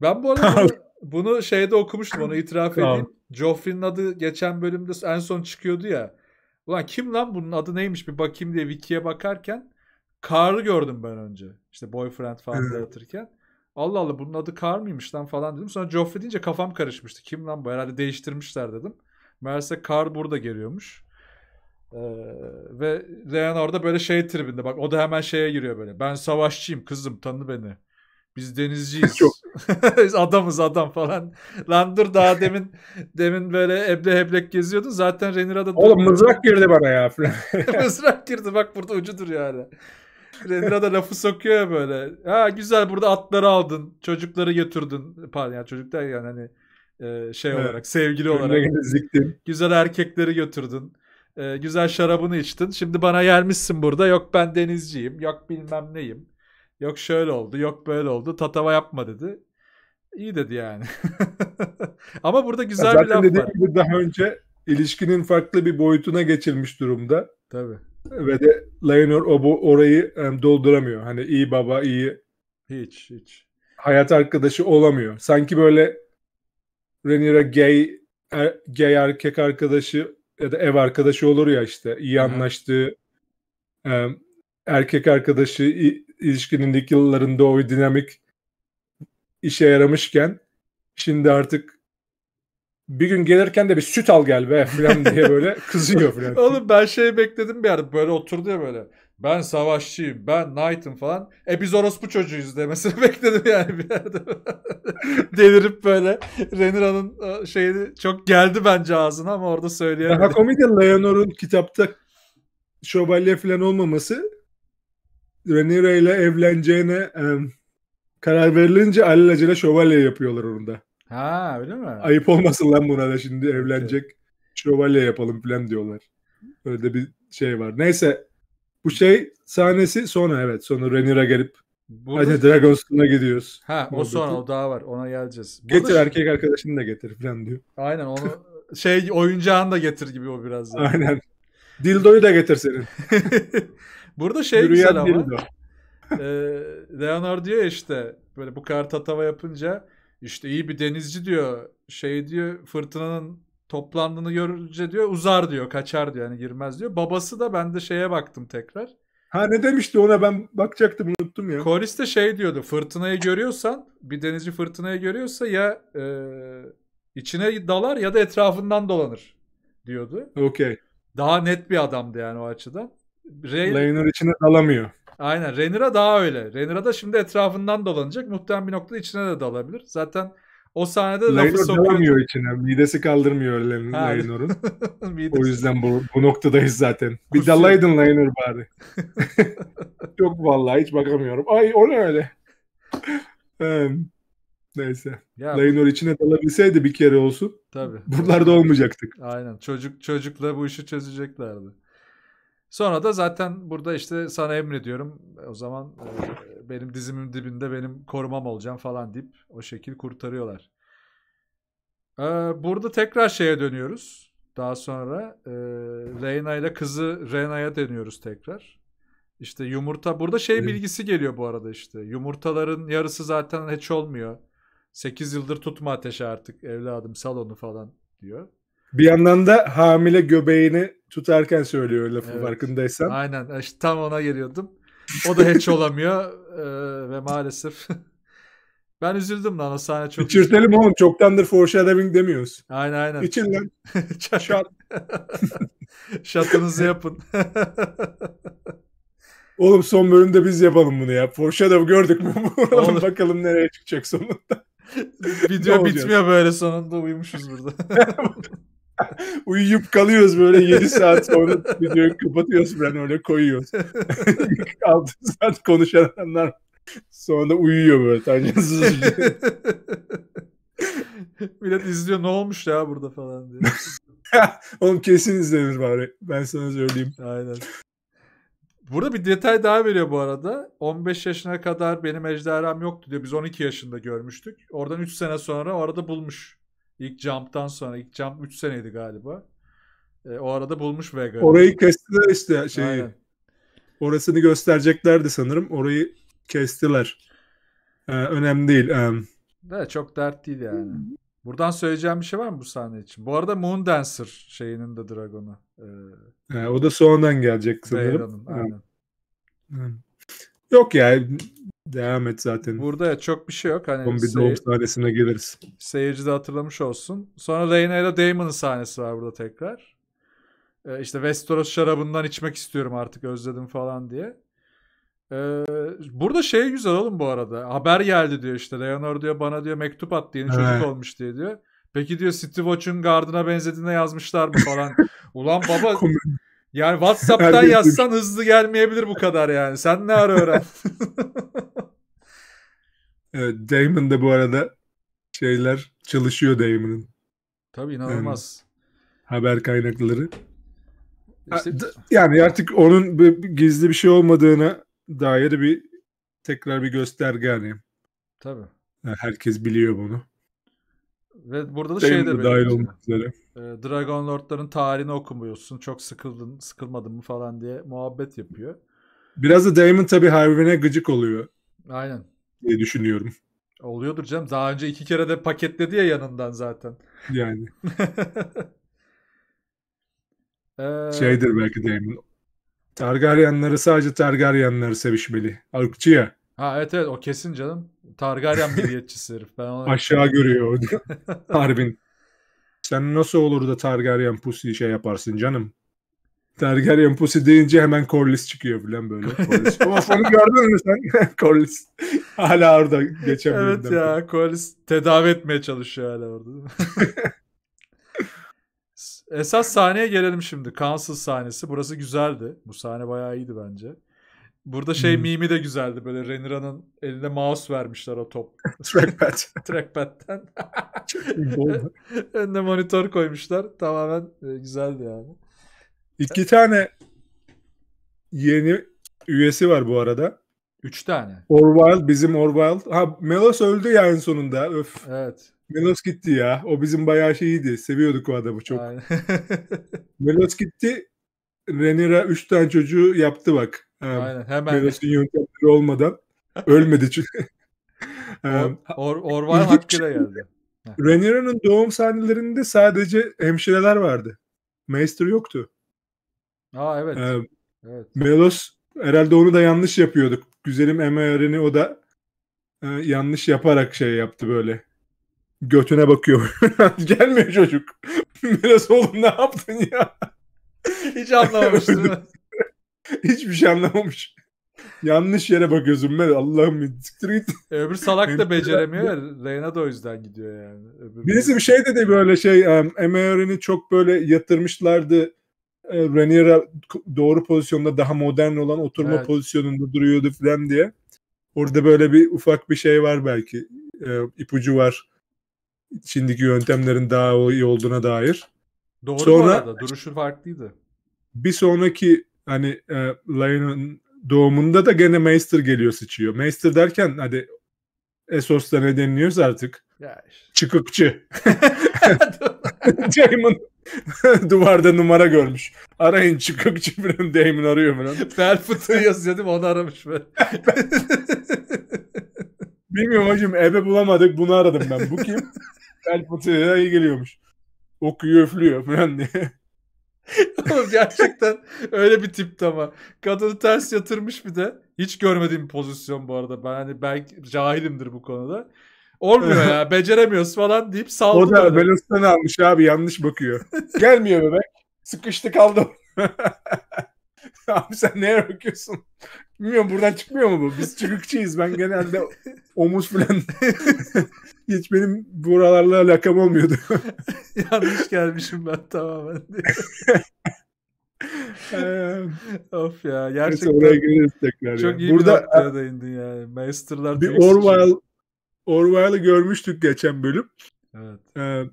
Ben bu arada bunu şeyde okumuştum onu itiraf tamam. edeyim. Joffrey'nin adı geçen bölümde en son çıkıyordu ya. Ulan kim lan bunun adı neymiş bir bakayım diye wikiye bakarken Kar'ı gördüm ben önce. İşte boyfriend falan yaratırken. Allah Allah bunun adı Kar mıymış lan falan dedim. Sonra Joffrey deyince kafam karışmıştı. Kim lan bu herhalde değiştirmişler dedim. Meğerse Kar burada geliyormuş. Ee, ve Leonor da böyle şey tribinde bak o da hemen şeye giriyor böyle. Ben savaşçıyım kızım tanı beni. Biz denizciyiz. Çok. Biz adamız adam falan. Lan dur daha demin demin böyle eble heblek geziyordun. Zaten Renira'da Oğlum durmuyordu. mızrak girdi bana ya. mızrak girdi bak burada ucu duruyor hala. Renira da lafı sokuyor böyle. Ha güzel burada atları aldın. Çocukları götürdün. Pardon yani çocuklar yani hani e, şey evet. olarak sevgili olarak. Ziktim. Güzel erkekleri götürdün. E, güzel şarabını içtin. Şimdi bana gelmişsin burada. Yok ben denizciyim. Yok bilmem neyim. Yok şöyle oldu, yok böyle oldu. Tatava yapma dedi. İyi dedi yani. Ama burada güzel ya bir laf dediğim var. Gibi daha önce ilişkinin farklı bir boyutuna geçilmiş durumda. Tabii. Ve de Lionel Obo orayı dolduramıyor. Hani iyi baba, iyi hiç hiç. Hayat arkadaşı olamıyor. Sanki böyle Renira gay er, gay erkek arkadaşı ya da ev arkadaşı olur ya işte iyi Hı-hı. anlaştığı erkek arkadaşı ilişkinin ilk yıllarında o dinamik işe yaramışken şimdi artık bir gün gelirken de bir süt al gel be falan diye böyle kızıyor falan. Oğlum ben şey bekledim bir yerde böyle oturdu ya böyle. Ben savaşçıyım, ben knight'ım falan. E biz orospu çocuğuyuz demesini bekledim yani bir yerde. Delirip böyle Renira'nın e, şeyi çok geldi bence ağzına ama orada söyleyemedi. Daha komik Leonor'un kitapta şövalye falan olmaması Renira ile evleneceğine e, karar verilince alelacele şövalye yapıyorlar onu da. Ha öyle mi? Ayıp olmasın lan buna da şimdi evlenecek. Evet. Şövalye yapalım falan diyorlar. Öyle de bir şey var. Neyse bu şey sahnesi sonra evet sonra Renira gelip Burada... Hadi Dragonstone'a gidiyoruz. Ha o sonra o daha var ona geleceğiz. Burada getir erkek arkadaşını da getir falan diyor. Aynen onu şey oyuncağını da getir gibi o biraz. Daha. Aynen. Dildoyu da getir senin. Burada şey Yürüyen güzel ama. e, Leonardo diyor işte böyle bu kadar tatava yapınca işte iyi bir denizci diyor şey diyor fırtınanın toplandığını görünce diyor uzar diyor kaçar diyor yani girmez diyor. Babası da ben de şeye baktım tekrar. Ha ne demişti ona ben bakacaktım unuttum ya. Koris de şey diyordu fırtınayı görüyorsan bir denizci fırtınayı görüyorsa ya e, içine dalar ya da etrafından dolanır diyordu. Okey. Daha net bir adamdı yani o açıdan. Ray... Laner içine dalamıyor. Aynen. Rainer'a daha öyle. Rainer'a da şimdi etrafından dolanacak. Muhtemelen bir noktada içine de dalabilir. Zaten o sahnede Lainor lafı sokuyor. dalamıyor içine. Midesi kaldırmıyor Lainor'un. o yüzden bu, bu noktadayız zaten. Bir Kusuyor. dalaydın Lainor bari. Yok vallahi hiç bakamıyorum. Ay o ne öyle? Neyse. Leynor içine dalabilseydi bir kere olsun. Tabii. Buralarda olmayacaktık. Aynen. Çocuk çocukla bu işi çözeceklerdi. Sonra da zaten burada işte sana emrediyorum. E, o zaman e, benim dizimin dibinde benim korumam olacağım falan deyip o şekil kurtarıyorlar. E, burada tekrar şeye dönüyoruz. Daha sonra e, Reyna ile kızı Reyna'ya dönüyoruz tekrar. İşte yumurta burada şey bilgisi geliyor bu arada işte. Yumurtaların yarısı zaten hiç olmuyor. 8 yıldır tutma ateşi artık evladım salonu falan diyor. Bir yandan da hamile göbeğini tutarken söylüyor lafı evet. farkındaysan. Aynen e, işte tam ona geliyordum. O da hiç olamıyor ee, ve maalesef ben üzüldüm lan o sahne çok. Çürtelim oğlum çoktandır foreshadowing demiyoruz. Aynen aynen. İçin lan. Şat. Şatınızı yapın. oğlum son bölümde biz yapalım bunu ya. Foreshadow gördük mü? Bakalım nereye çıkacak sonunda. Video bitmiyor böyle sonunda uyumuşuz burada. Uyuyup kalıyoruz böyle 7 saat sonra videoyu kapatıyoruz ben öyle koyuyoruz. 6 saat konuşan adamlar sonra uyuyor böyle tanrısız. Millet izliyor ne olmuş ya burada falan diye. Oğlum kesin izlenir bari. Ben sana söyleyeyim. Aynen. Burada bir detay daha veriyor bu arada. 15 yaşına kadar benim ejderham yoktu diyor. Biz 12 yaşında görmüştük. Oradan 3 sene sonra orada bulmuş. İlk jump'tan sonra. ilk jump 3 seneydi galiba. E, o arada bulmuş Vega. Orayı kestiler işte şeyi. Aynen. Orasını göstereceklerdi sanırım. Orayı kestiler. Ee, önemli değil. Um... De, çok dert değil yani. Buradan söyleyeceğim bir şey var mı bu sahne için? Bu arada Moon Dancer şeyinin de Dragon'u. Ee, ee, o da sonradan gelecek sanırım. aynen. aynen. Yok ya Devam et zaten. Burada çok bir şey yok. Hani Son doğum sahnesine geliriz. Seyirci de hatırlamış olsun. Sonra Reyna ile Damon'ın sahnesi var burada tekrar. Ee, işte Westeros şarabından içmek istiyorum artık özledim falan diye. Ee, burada şey güzel oğlum bu arada. Haber geldi diyor işte. Leonor diyor bana diyor mektup attı yeni çocuk olmuş diye diyor. Peki diyor Steve Watch'un gardına benzediğine yazmışlar mı falan. Ulan baba yani WhatsApp'tan yazsan hızlı gelmeyebilir bu kadar yani. Sen ne ara öğren? evet, Damon da bu arada şeyler çalışıyor Damon'ın. Tabii inanılmaz. Yani, haber kaynakları. İşte... Yani artık onun bir, gizli bir şey olmadığına dair bir tekrar bir gösterge hani. Tabii. Herkes biliyor bunu. Ve burada da şey Benim şey de dahil olmak üzere. Ee, Dragon Lord'ların tarihini okumuyorsun. Çok sıkıldın, sıkılmadın mı falan diye muhabbet yapıyor. Biraz da Damon tabii Harvey'ne gıcık oluyor. Aynen. Diye düşünüyorum. Oluyordur canım. Daha önce iki kere de paketledi ya yanından zaten. Yani. Ee, şeydir belki Damon. Targaryenleri sadece Targaryenler sevişmeli. Arkçı ya. Ha evet evet o kesin canım. Targaryen milliyetçisi herif. Ben ona... Aşağı görüyor. Harbin. Sen nasıl olur da Targaryen pussy şey yaparsın canım? Targaryen pussy deyince hemen Corlys çıkıyor falan böyle. ama of onu gördün mü sen? Corlys. Hala orada geçemiyorum. Evet ya Corlys tedavi etmeye çalışıyor hala orada. Esas sahneye gelelim şimdi. Council sahnesi. Burası güzeldi. Bu sahne bayağı iyiydi bence. Burada şey hmm. mimi de güzeldi böyle Renira'nın eline mouse vermişler o top. Trackpad. Trackpad'den. Önüne monitör koymuşlar. Tamamen e, güzeldi yani. İki tane yeni üyesi var bu arada. Üç tane. Orwell bizim Orwell. Ha Melos öldü ya sonunda. Öf. Evet. Melos gitti ya. O bizim bayağı şeyiydi. Seviyorduk o adamı çok. Melos gitti. Renira üç tane çocuğu yaptı bak. Aynen, hemen. yöntemleri olmadan ölmedi çünkü. Or, Or Orval hakkıyla şey. geldi. Rhaenyra'nın doğum sahnelerinde sadece hemşireler vardı. Maester yoktu. Aa evet. Ee, evet. Melos herhalde onu da yanlış yapıyorduk. Güzelim Emma Eren'i o da e, yanlış yaparak şey yaptı böyle. Götüne bakıyor. Gelmiyor çocuk. Melos oğlum ne yaptın ya? Hiç anlamamıştım. Hiçbir şey anlamamış. Yanlış yere bakıyorsun Mehmet. Allah'ım siktir git. E, öbür salak da beceremiyor. Reyna da o yüzden gidiyor yani. Öbür Birisi bir şey dedi böyle şey Emery'ni çok böyle yatırmışlardı. E, Reniera doğru pozisyonda daha modern olan oturma evet. pozisyonunda duruyordu falan diye. Orada böyle bir ufak bir şey var belki. E, ipucu var. Şimdiki yöntemlerin daha iyi olduğuna dair. Doğru Sonra, bu arada. Duruşu farklıydı. Bir sonraki hani e, Lion'un doğumunda da gene Meister geliyor sıçıyor. Meister derken hadi Esos'ta ne deniliyoruz artık? Ya Çıkıkçı. Damon duvarda numara görmüş. Arayın çıkıkçı falan Damon arıyor falan. Belfut'u yazıyor değil mi? Onu aramış ben. Bilmiyorum hocam eve bulamadık bunu aradım ben. Bu kim? Belfut'u iyi geliyormuş. Okuyor üflüyor falan diye. Oğlum gerçekten öyle bir tipti ama. Kadını ters yatırmış bir de. Hiç görmediğim bir pozisyon bu arada. Ben hani ben cahilimdir bu konuda. Olmuyor ya beceremiyoruz falan deyip saldı. O da Velasquez'den almış abi yanlış bakıyor. Gelmiyor bebek. Sıkıştı kaldım. Abi sen neye bakıyorsun? Bilmiyorum buradan çıkmıyor mu bu? Biz çocukçuyuz. Ben genelde omuz falan hiç benim buralarla alakam olmuyordu. Yanlış gelmişim ben tamamen. Ee, of ya gerçekten. oraya tekrar. Çok ya. iyi Burada, bir noktaya değindin yani. Masterlar bir Orwell Orwell'ı görmüştük geçen bölüm. Evet. Ee,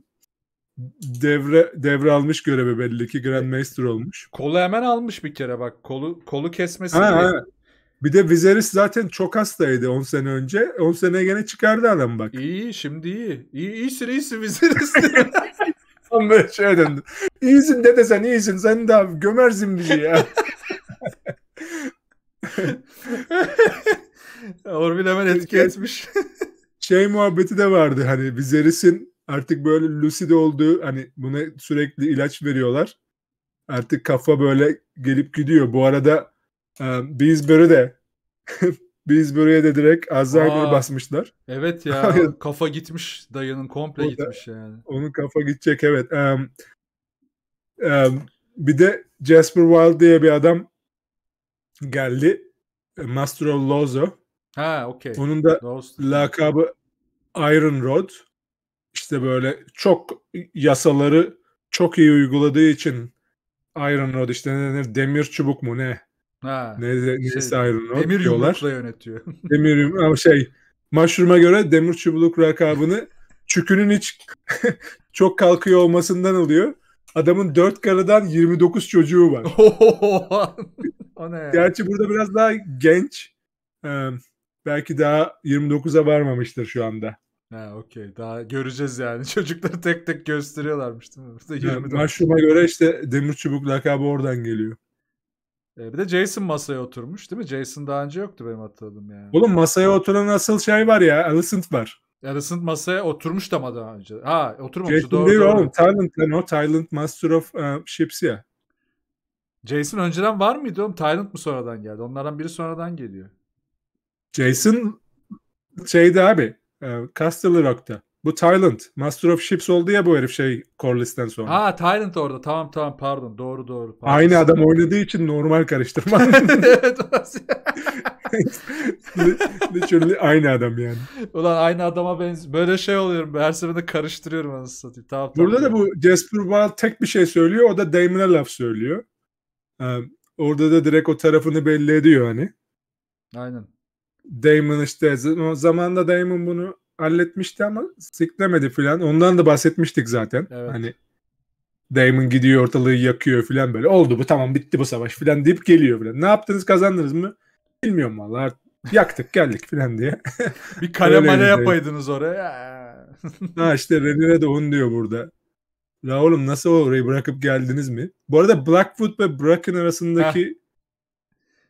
devre devre almış görevi belli ki Grand e, Master olmuş. Kolu hemen almış bir kere bak. Kolu kolu kesmesi. Ha, ha. Bir de Viserys zaten çok hastaydı 10 sene önce. 10 sene gene çıkardı adam bak. İyi şimdi iyi. İyi iyisin iyisin Viserys. Tam böyle şey döndüm. İyisin dede sen iyisin. Sen de abi, gömersin bizi ya. Orville hemen etki şey, etmiş. şey muhabbeti de vardı hani Viserys'in artık böyle lucid olduğu hani buna sürekli ilaç veriyorlar. Artık kafa böyle gelip gidiyor. Bu arada um, e, Beesbury de Beesbury'e de direkt Alzheimer basmışlar. Evet ya kafa gitmiş dayının komple o gitmiş da, yani. Onun kafa gidecek evet. Um, um, bir de Jasper Wild diye bir adam geldi. Master of Lozo. Ha okey. Onun da Dost. lakabı Iron Rod işte böyle çok yasaları çok iyi uyguladığı için Iron Rod işte ne denir demir çubuk mu ne? Ha, ne, şey, neyse şey, Iron Rod demir diyorlar. Demir yönetiyor. demir yumrukla şey Mushroom'a göre demir çubuk rakabını çükünün hiç çok kalkıyor olmasından alıyor Adamın dört karıdan 29 çocuğu var. o ne? Gerçi burada biraz daha genç. Ee, belki daha 29'a varmamıştır şu anda. Ha okey. Daha göreceğiz yani. Çocukları tek tek gösteriyorlarmış değil mi? Burada yani, Mushroom'a göre işte demir çubuk lakabı oradan geliyor. E, bir de Jason masaya oturmuş değil mi? Jason daha önce yoktu benim hatırladığım yani. Oğlum masaya oturan asıl şey var ya. Alicent var. Alicent masaya oturmuş da mı daha önce? Ha oturmamış. Jason doğru, değil doğru. oğlum. Thailand lan o. Tyrant Master of uh, Ships ya. Jason önceden var mıydı oğlum? Thailand mı sonradan geldi? Onlardan biri sonradan geliyor. Jason şeydi abi. Ee, Castle Rock'ta. Bu Tyrant. Master of Ships oldu ya bu herif şey Corliss'ten sonra. Ha Tyrant orada. Tamam tamam pardon. Doğru doğru. Pardon. Aynı adam oynadığı için normal karıştırma. evet. Literally aynı adam yani. Ulan aynı adama benziyor. Böyle şey oluyorum. Her seferinde karıştırıyorum anasını satayım. Tamam, tamam, Burada tamam. da bu Jasper Wild tek bir şey söylüyor. O da Damon'a laf söylüyor. Ee, orada da direkt o tarafını belli ediyor hani. Aynen. Damon işte zamanında Damon bunu halletmişti ama siklemedi filan. Ondan da bahsetmiştik zaten. Evet. Hani Damon gidiyor ortalığı yakıyor filan böyle. Oldu bu tamam bitti bu savaş filan deyip geliyor filan. Ne yaptınız kazandınız mı? Bilmiyorum valla. Yaktık geldik filan diye. Bir kalemale yapaydınız oraya. ha işte Renire de onu diyor burada. La oğlum nasıl orayı bırakıp geldiniz mi? Bu arada Blackfoot ve Bracken arasındaki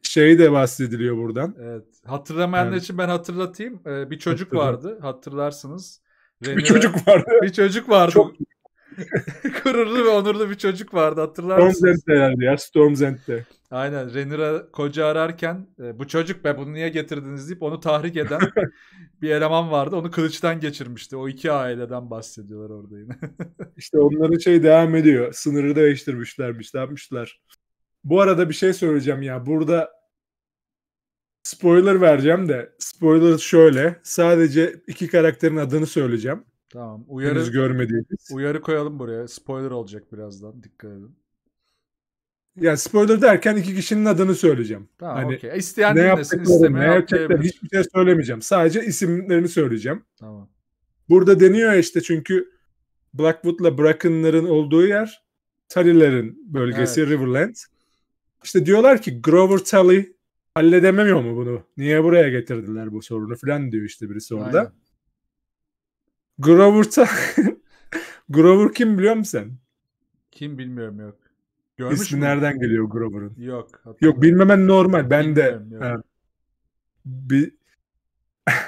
şey de bahsediliyor buradan. Evet. Hatırlamayanlar evet. için ben hatırlatayım. Ee, bir çocuk Hatırladım. vardı. Hatırlarsınız. Renira, bir çocuk vardı. Bir çocuk vardı. Çok Gururlu ve onurlu bir çocuk vardı hatırlar mısınız? Stormzent'te herhalde ya Stormzent'te. Aynen Renira koca ararken e, bu çocuk be bunu niye getirdiniz deyip onu tahrik eden bir eleman vardı. Onu kılıçtan geçirmişti. O iki aileden bahsediyorlar orada yine. İşte onları şey devam ediyor. Sınırı değiştirmişlermiş. Ne yapmışlar? Bu arada bir şey söyleyeceğim ya. Burada spoiler vereceğim de spoiler şöyle. Sadece iki karakterin adını söyleyeceğim. Tamam. Uyarı Henüz görmediğimiz. Uyarı koyalım buraya. Spoiler olacak birazdan. Dikkat edin. Ya spoiler derken iki kişinin adını söyleyeceğim. Tamam hani okey. İsteyen ne yaptıkları, ne yapacakları hiçbir şey söylemeyeceğim. Sadece isimlerini söyleyeceğim. Tamam. Burada deniyor işte çünkü Blackwood'la Bracken'ların olduğu yer Tully'lerin bölgesi evet. Riverland. İşte diyorlar ki Grover Tully halledemiyor mu bunu? Niye buraya getirdiler bu sorunu falan diyor işte birisi orada. Aynen. Grover Grover kim biliyor musun sen? Kim bilmiyorum yok. Görmüş İsmi mü? nereden geliyor Grover'ın? Yok. Yok bilmemen normal. Ben Bilmiyorum, de bir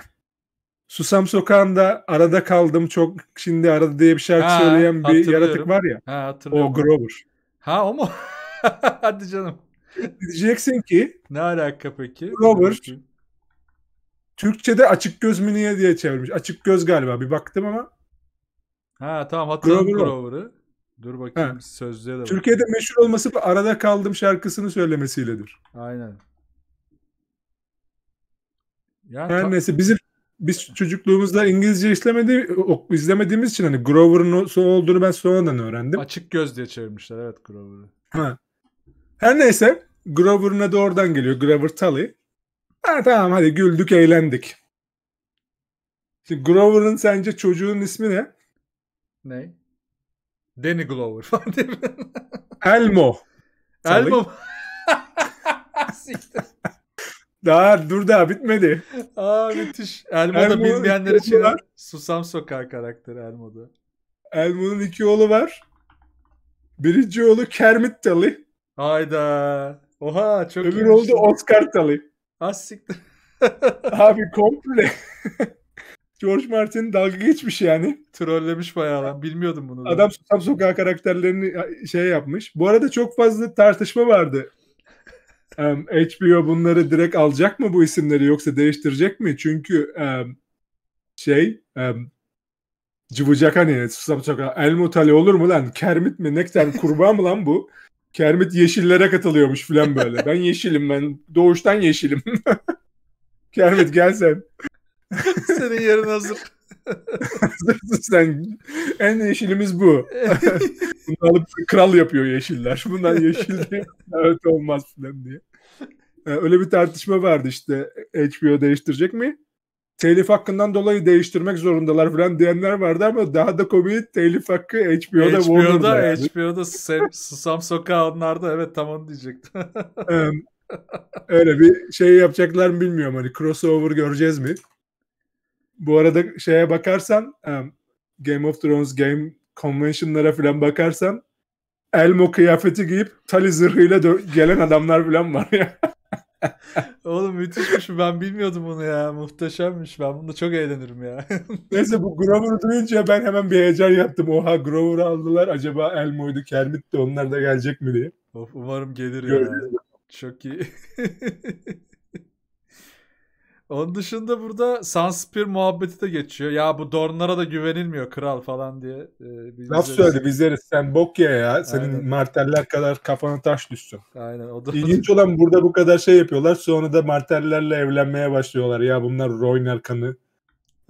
Susam Sokağı'nda arada kaldım çok şimdi arada diye bir şarkı ha, söyleyen bir yaratık var ya. Ha, o Grover. Ha o mu? Hadi canım. Diyeceksin ki. Ne alaka peki? Robert Türkçe'de açık göz mü niye diye çevirmiş. Açık göz galiba bir baktım ama. Ha tamam hatırladım Grover'ı. Dur bakayım ha. sözlüğe de bak. Türkiye'de meşhur olması arada kaldım şarkısını söylemesiyledir. Aynen. Yani Her neyse bizim biz çocukluğumuzda İngilizce işlemedi, izlemediğimiz için hani Grover'ın son olduğunu ben sonradan öğrendim. Açık göz diye çevirmişler evet Grover'ı. Ha. Her neyse Grover'ın adı oradan geliyor. Grover Tully. Ha, tamam hadi güldük eğlendik. Şimdi Grover'ın sence çocuğun ismi ne? Ne? Danny Glover falan değil mi? Elmo. Elmo. daha dur daha bitmedi. Aa müthiş. Elmo da bilmeyenler için Susam Sokağı karakteri Elmo'da. Elmo'nun iki oğlu var. Birinci oğlu Kermit Daly. Hayda. Oha çok Öbür oldu Oscar Talı. Az Abi komple. George Martin dalga geçmiş yani. Trollemiş bayağı lan. Bilmiyordum bunu. Adam Susam Sokağı karakterlerini şey yapmış. Bu arada çok fazla tartışma vardı. um, HBO bunları direkt alacak mı bu isimleri yoksa değiştirecek mi? Çünkü um, şey um, cıvıcak hani Susam Sokağı Elmo Tali olur mu lan? Kermit mi? Nektar kurbağa mı lan bu? Kermit yeşillere katılıyormuş falan böyle. Ben yeşilim ben. Doğuştan yeşilim. Kermit gel sen. Senin yerin hazır. sen. En yeşilimiz bu. Bunu alıp kral yapıyor yeşiller. Bundan yeşil diye. Evet olmaz falan diye. Ee, öyle bir tartışma vardı işte. HBO değiştirecek mi? telif hakkından dolayı değiştirmek zorundalar falan diyenler vardı ama daha da komik telif hakkı HBO'da HBO'da, yani. HBO'da Susam Sokağı onlarda evet tamam diyecektim. öyle bir şey yapacaklar mı bilmiyorum hani crossover göreceğiz mi? Bu arada şeye bakarsan Game of Thrones Game Convention'lara falan bakarsan Elmo kıyafeti giyip tali zırhıyla gelen adamlar falan var ya. Oğlum müthişmiş ben bilmiyordum bunu ya muhteşemmiş ben bunda çok eğlenirim ya. Neyse bu Grover'ı duyunca ben hemen bir heyecan yaptım. Oha Grover'ı aldılar acaba Elmo'ydu Kermit de onlar da gelecek mi diye. Of, umarım gelir ya. Çok iyi. Onun dışında burada Sanspir muhabbeti de geçiyor. Ya bu Dorn'lara da güvenilmiyor kral falan diye. Ee, Laf söyledi bizleriz. Sen bok ye ya. Senin Aynen. marteller kadar kafana taş düşsün. Aynen. O da... İlginç olan burada bu kadar şey yapıyorlar. Sonra da martellerle evlenmeye başlıyorlar. Ya bunlar Royner kanı.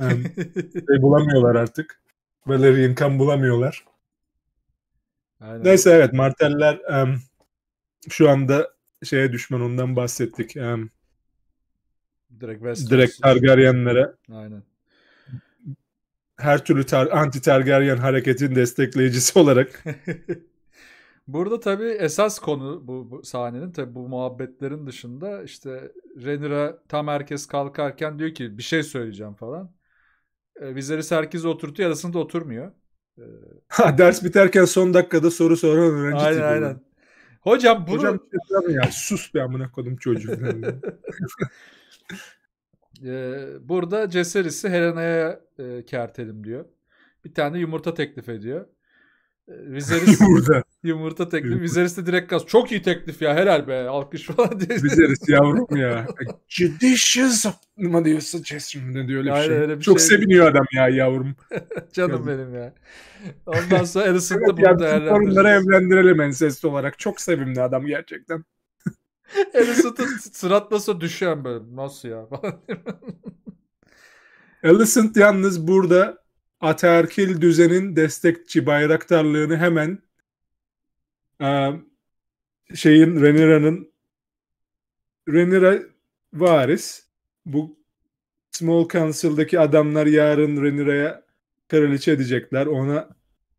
Yani şey bulamıyorlar artık. Valerian kan bulamıyorlar. Aynen. Neyse evet marteller um, şu anda şeye düşman ondan bahsettik. Um, Direkt Westeros. Direkt Targaryenlere. Aynen. Her türlü ter, anti Targaryen hareketin destekleyicisi olarak. Burada tabii esas konu bu, bu sahnenin tabii bu muhabbetlerin dışında işte Renira tam herkes kalkarken diyor ki bir şey söyleyeceğim falan. E, Viserys herkesi oturtuyor arasında oturmuyor. E, ha, ders biterken son dakikada soru soran öğrenci aynen, tipi. Aynen. Hocam bunu... Hocam şey ya, sus be amına kodum çocuğu. Ee, burada Cesaris'i Helena'ya e, kertelim diyor. Bir tane yumurta teklif ediyor. Vizeris, yumurta. yumurta teklif. Vizeris de direkt kas. Çok iyi teklif ya helal be alkış falan diyor. Vizeris yavrum ya. Judicious mı diyor suggestion ne diyor öyle Aynen, bir şey. Öyle bir Çok şey. seviniyor adam ya yavrum. Canım benim ya. Ondan sonra Alison da evet, bunu değerlendirir. Onları evlendirelim ensest olarak. Çok sevimli adam gerçekten. Alicent'ın surat nasıl düşen böyle nasıl ya falan. Alicent yalnız burada ataerkil düzenin destekçi bayraktarlığını hemen e, şeyin Renira'nın Renira varis. Bu Small Council'daki adamlar yarın Renira'ya kraliçe edecekler. Ona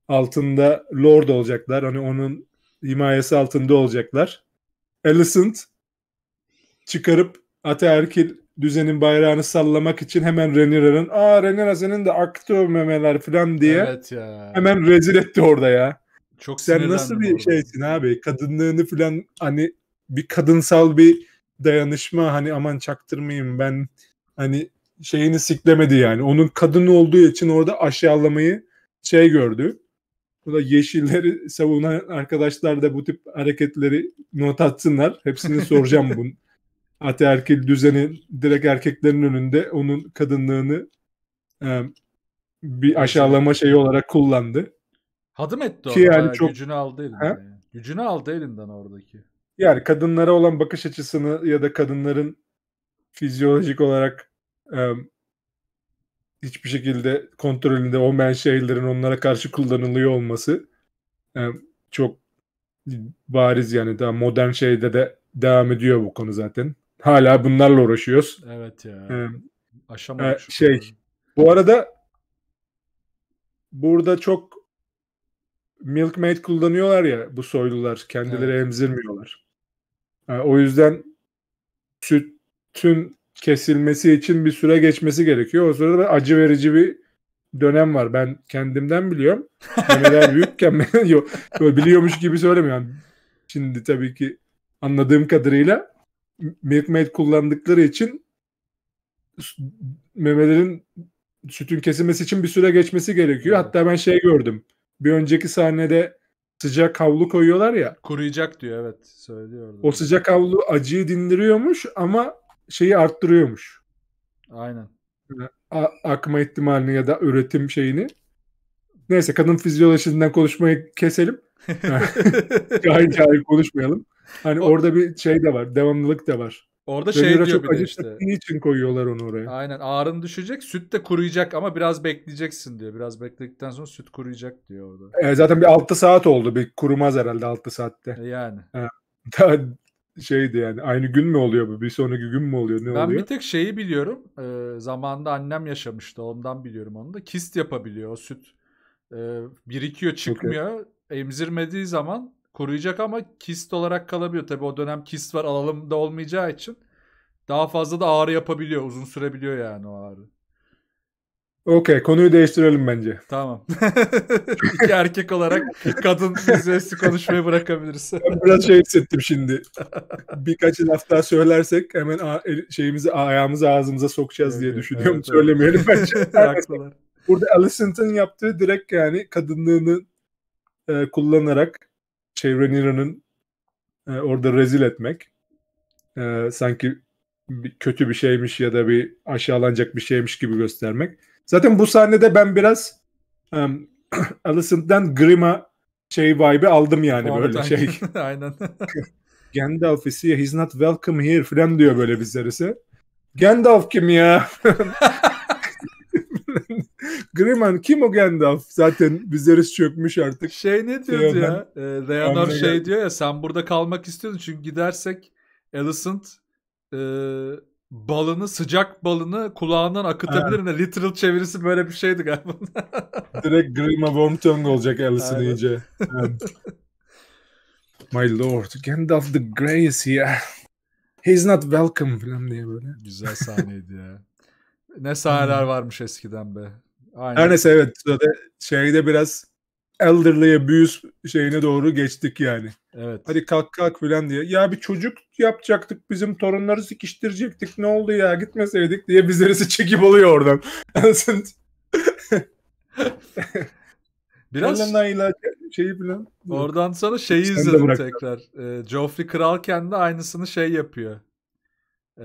altında lord olacaklar. Hani onun himayesi altında olacaklar. Alicent çıkarıp ataerkil düzenin bayrağını sallamak için hemen Renira'nın aa Renira senin de aktör memeler falan diye evet ya. hemen rezil etti orada ya. Çok Sen nasıl bir orada. şeysin abi? Kadınlığını falan hani bir kadınsal bir dayanışma hani aman çaktırmayayım ben hani şeyini siklemedi yani. Onun kadın olduğu için orada aşağılamayı şey gördü. Burada yeşilleri savunan arkadaşlar da bu tip hareketleri not atsınlar. Hepsini soracağım bunu. Ataerkil düzeni direkt erkeklerin önünde onun kadınlığını e, bir aşağılama şeyi olarak kullandı. Hadım etti Ki yani çok... gücünü aldı elinden. Yani. Gücünü aldı elinden oradaki. Yani kadınlara olan bakış açısını ya da kadınların fizyolojik olarak e, hiçbir şekilde kontrolünde olmayan şeylerin onlara karşı kullanılıyor olması yani e, çok bariz yani daha modern şeyde de devam ediyor bu konu zaten. Hala bunlarla uğraşıyoruz. Evet ya. Ee, Aşamadık e, e şey. Bu arada burada çok Milkmaid kullanıyorlar ya bu soylular. Kendileri evet. emzirmiyorlar. Yani e, o yüzden sütün kesilmesi için bir süre geçmesi gerekiyor. O sırada acı verici bir dönem var. Ben kendimden biliyorum. Memeler büyükken yok, biliyormuş gibi söylemiyorum. Şimdi tabii ki anladığım kadarıyla Milkmaid kullandıkları için memelerin sütün kesilmesi için bir süre geçmesi gerekiyor. Hatta ben şey gördüm. Bir önceki sahnede sıcak havlu koyuyorlar ya. Kuruyacak diyor evet söylüyor. O sıcak havlu acıyı dindiriyormuş ama şeyi arttırıyormuş. Aynen. A- akma ihtimalini ya da üretim şeyini. Neyse kadın fizyolojisinden konuşmayı keselim. cahil cahil konuşmayalım. Hani o... orada bir şey de var. Devamlılık da var. Orada Dönüre şey diyor bir de işte. Niçin koyuyorlar onu oraya? Aynen ağrın düşecek süt de kuruyacak ama biraz bekleyeceksin diyor. Biraz bekledikten sonra süt kuruyacak diyor orada. E, zaten bir 6 saat oldu. Bir kurumaz herhalde 6 saatte. E yani. E, daha, şeydi yani aynı gün mü oluyor bu bir sonraki gün mü oluyor ne ben oluyor? Ben bir tek şeyi biliyorum e, zamanında annem yaşamıştı ondan biliyorum onu da kist yapabiliyor o süt e, birikiyor çıkmıyor okay. emzirmediği zaman koruyacak ama kist olarak kalabiliyor tabi o dönem kist var alalım da olmayacağı için daha fazla da ağrı yapabiliyor uzun sürebiliyor yani o ağrı. Okey konuyu değiştirelim bence. Tamam. İki erkek olarak kadın meselesi konuşmayı bırakabiliriz. Ben biraz şey hissettim şimdi. Birkaç laf daha söylersek hemen şeyimizi ayağımızı ağzımıza sokacağız evet, diye düşünüyorum. Evet, Söylemeyelim evet. bence. Burada Alicent'ın yaptığı direkt yani kadınlığını e, kullanarak şey e, orada rezil etmek. E, sanki bir, kötü bir şeymiş ya da bir aşağılanacak bir şeymiş gibi göstermek. Zaten bu sahnede ben biraz um, Alicent'den Grim'a şey vibe'i aldım yani Vallahi böyle şey. Aynen. Gandalf is here, he's not welcome here falan diyor böyle bizlerisi. Gandalf kim ya? Griman kim o Gandalf? Zaten bizleriz çökmüş artık. Şey ne diyor şey, ya? E, Leonor şey diyor ya sen burada kalmak istiyorsun çünkü gidersek Alicent e, balını sıcak balını kulağından akıtabilir mi? Literal çevirisi böyle bir şeydi galiba. Direkt Grima Wormtongue olacak Alice'ın iyice. My lord, Gandalf the Grey is here. He's not welcome falan diye böyle. Güzel sahneydi ya. ne sahneler varmış eskiden be. Aynen. Her neyse evet. Şeyde biraz elderly'e büyüs şeyine doğru geçtik yani. Evet. Hadi kalk kalk filan diye. Ya bir çocuk yapacaktık bizim torunları sikiştirecektik ne oldu ya gitmeseydik diye bizlerisi çekip oluyor oradan. Biraz şeyi bilen. Oradan sonra şeyi Sen izledim tekrar. E, ee, Joffrey kralken de aynısını şey yapıyor. E,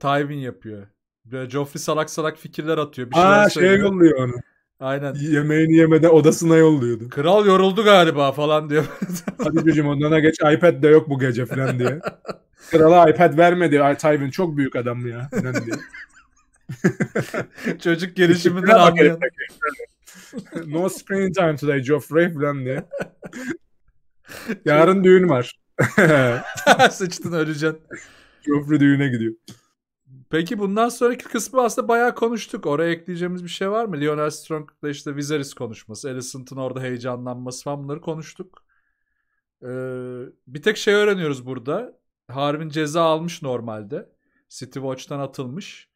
Tywin yapıyor. Böyle Joffrey salak salak fikirler atıyor. Bir şeyler Aa, şey yolluyor onu. Aynen. Yemeğini yemeden odasına yolluyordu. Kral yoruldu galiba falan diyor. Hadi çocuğum ondan geç iPad de yok bu gece falan diye. Krala iPad vermedi. Ay, Tywin çok büyük adam ya. Çocuk gelişiminden anlıyor. no screen time today Geoffrey falan diye. Yarın düğün var. Sıçtın öleceksin. Geoffrey düğüne gidiyor. Peki bundan sonraki kısmı aslında bayağı konuştuk. Oraya ekleyeceğimiz bir şey var mı? Lionel Strong'la işte Viserys konuşması, Alicent'ın orada heyecanlanması falan bunları konuştuk. Ee, bir tek şey öğreniyoruz burada. Harvin ceza almış normalde. City Watch'tan atılmış.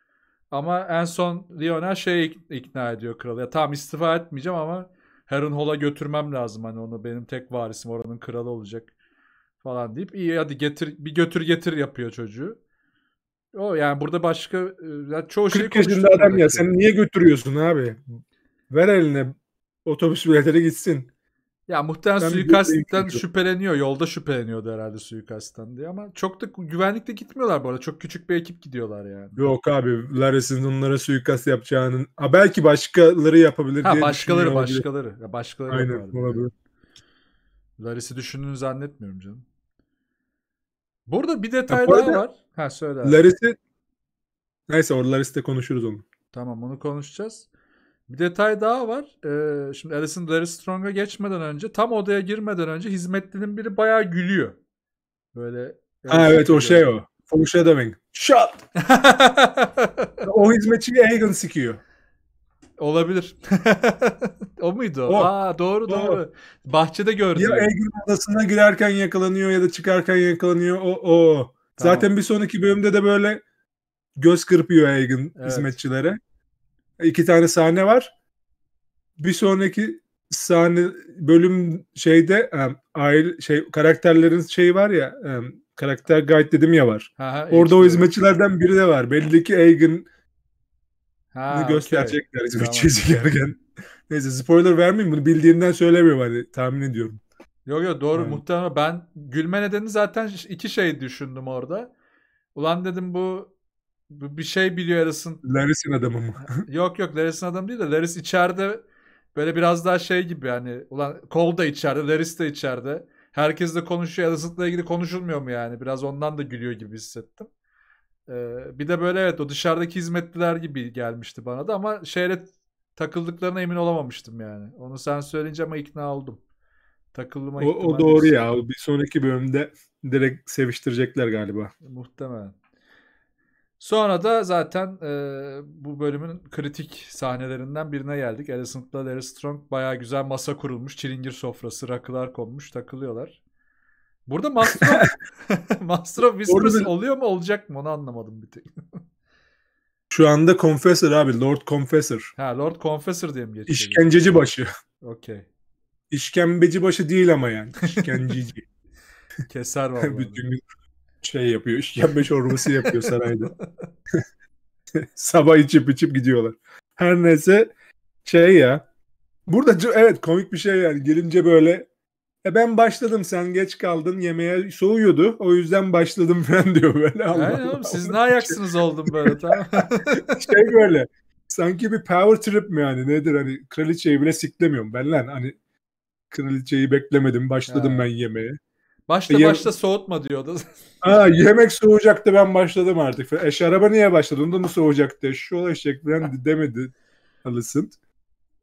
Ama en son Lionel şey ikna ediyor kralı. Ya tamam istifa etmeyeceğim ama Heron Hall'a götürmem lazım. Hani onu benim tek varisim oranın kralı olacak falan deyip iyi hadi getir bir götür getir yapıyor çocuğu. O yani burada başka e, yani çoğu 40 şey 40 yaşında adam ya sen niye götürüyorsun abi? Ver eline otobüs biletleri gitsin. Ya muhtemelen ben suikastten şüpheleniyor. Yolda şüpheleniyordu herhalde suikastten diye ama çok da güvenlikte gitmiyorlar bu arada. Çok küçük bir ekip gidiyorlar yani. Yok abi larisin onlara suikast yapacağını. Ha, belki başkaları yapabilir ha, Başkaları başkaları. Ya başkaları Aynen olabilir. Laris'i Larry'si düşündüğünü zannetmiyorum canım. Burada bir detay daha var. Ha söyle. Abi. Laris'i neyse orada Laris'te konuşuruz onu. Tamam onu konuşacağız. Bir detay daha var. Ee, şimdi Alison Larry Strong'a geçmeden önce tam odaya girmeden önce hizmetlinin biri bayağı gülüyor. Böyle. Ha evet o şey o. Foreshadowing. Shot. o hizmetçi Hagen sikiyor. Olabilir. o muydu? O. Aa, doğru, doğru doğru. Bahçede gördüm. Ya Eygül odasından girerken yakalanıyor ya da çıkarken yakalanıyor. O o. Tamam. Zaten bir sonraki bölümde de böyle göz kırpıyor Eygün evet. hizmetçilere. İki tane sahne var. Bir sonraki sahne bölüm şeyde um, aile şey karakterlerin şeyi var ya um, karakter guide dedim ya var. Ha, Orada o hizmetçilerden biri de var. Belli ki Eygün Ha, bunu gösterecekler okay. tamam. Neyse spoiler vermeyeyim bunu bildiğimden söylemiyorum hadi tahmin ediyorum. Yok yok doğru yani. muhtemelen ben gülme nedeni zaten iki şey düşündüm orada. Ulan dedim bu, bu bir şey biliyor Laris'in. Laris'in adamı mı? yok yok Laris'in adamı değil de Laris içeride böyle biraz daha şey gibi yani ulan kol da içeride Laris de içeride. Herkes de konuşuyor Alicent'la ilgili konuşulmuyor mu yani biraz ondan da gülüyor gibi hissettim. Ee, bir de böyle evet o dışarıdaki hizmetliler gibi gelmişti bana da ama şehre takıldıklarına emin olamamıştım yani. Onu sen söyleyince ama ikna oldum. Takılma o, o doğru ya. Bir sonraki bölümde direkt seviştirecekler galiba. Muhtemelen. Sonra da zaten e, bu bölümün kritik sahnelerinden birine geldik. Alicent'la Larry Strong baya güzel masa kurulmuş. Çilingir sofrası, rakılar konmuş. Takılıyorlar. Burada Master of, Master of Whispers Orada... oluyor mu olacak mı onu anlamadım bir tek. Şu anda Confessor abi. Lord Confessor. Ha Lord Confessor diye mi geçiyor? İşkenceci başı. Okey. İşkembeci başı değil ama yani. İşkenceci. Keser vallahi. Bütün gün şey yapıyor. İşkembe çorbası yapıyor sarayda. Sabah içip içip gidiyorlar. Her neyse şey ya. Burada evet komik bir şey yani. Gelince böyle e ben başladım sen geç kaldın yemeğe soğuyordu o yüzden başladım falan diyor böyle. Allah Aynen oğlum siz ne ayaksınız oldum böyle tamam. şey böyle sanki bir power trip mi yani nedir hani kraliçeyi bile siklemiyorum ben lan hani kraliçeyi beklemedim başladım ha. ben yemeğe. Başta Yem- başta soğutma diyordu. Aa, yemek soğuyacaktı ben başladım artık. Eş şaraba niye başladın Onda mı soğuyacaktı? Şu olacak falan demedi Alicent.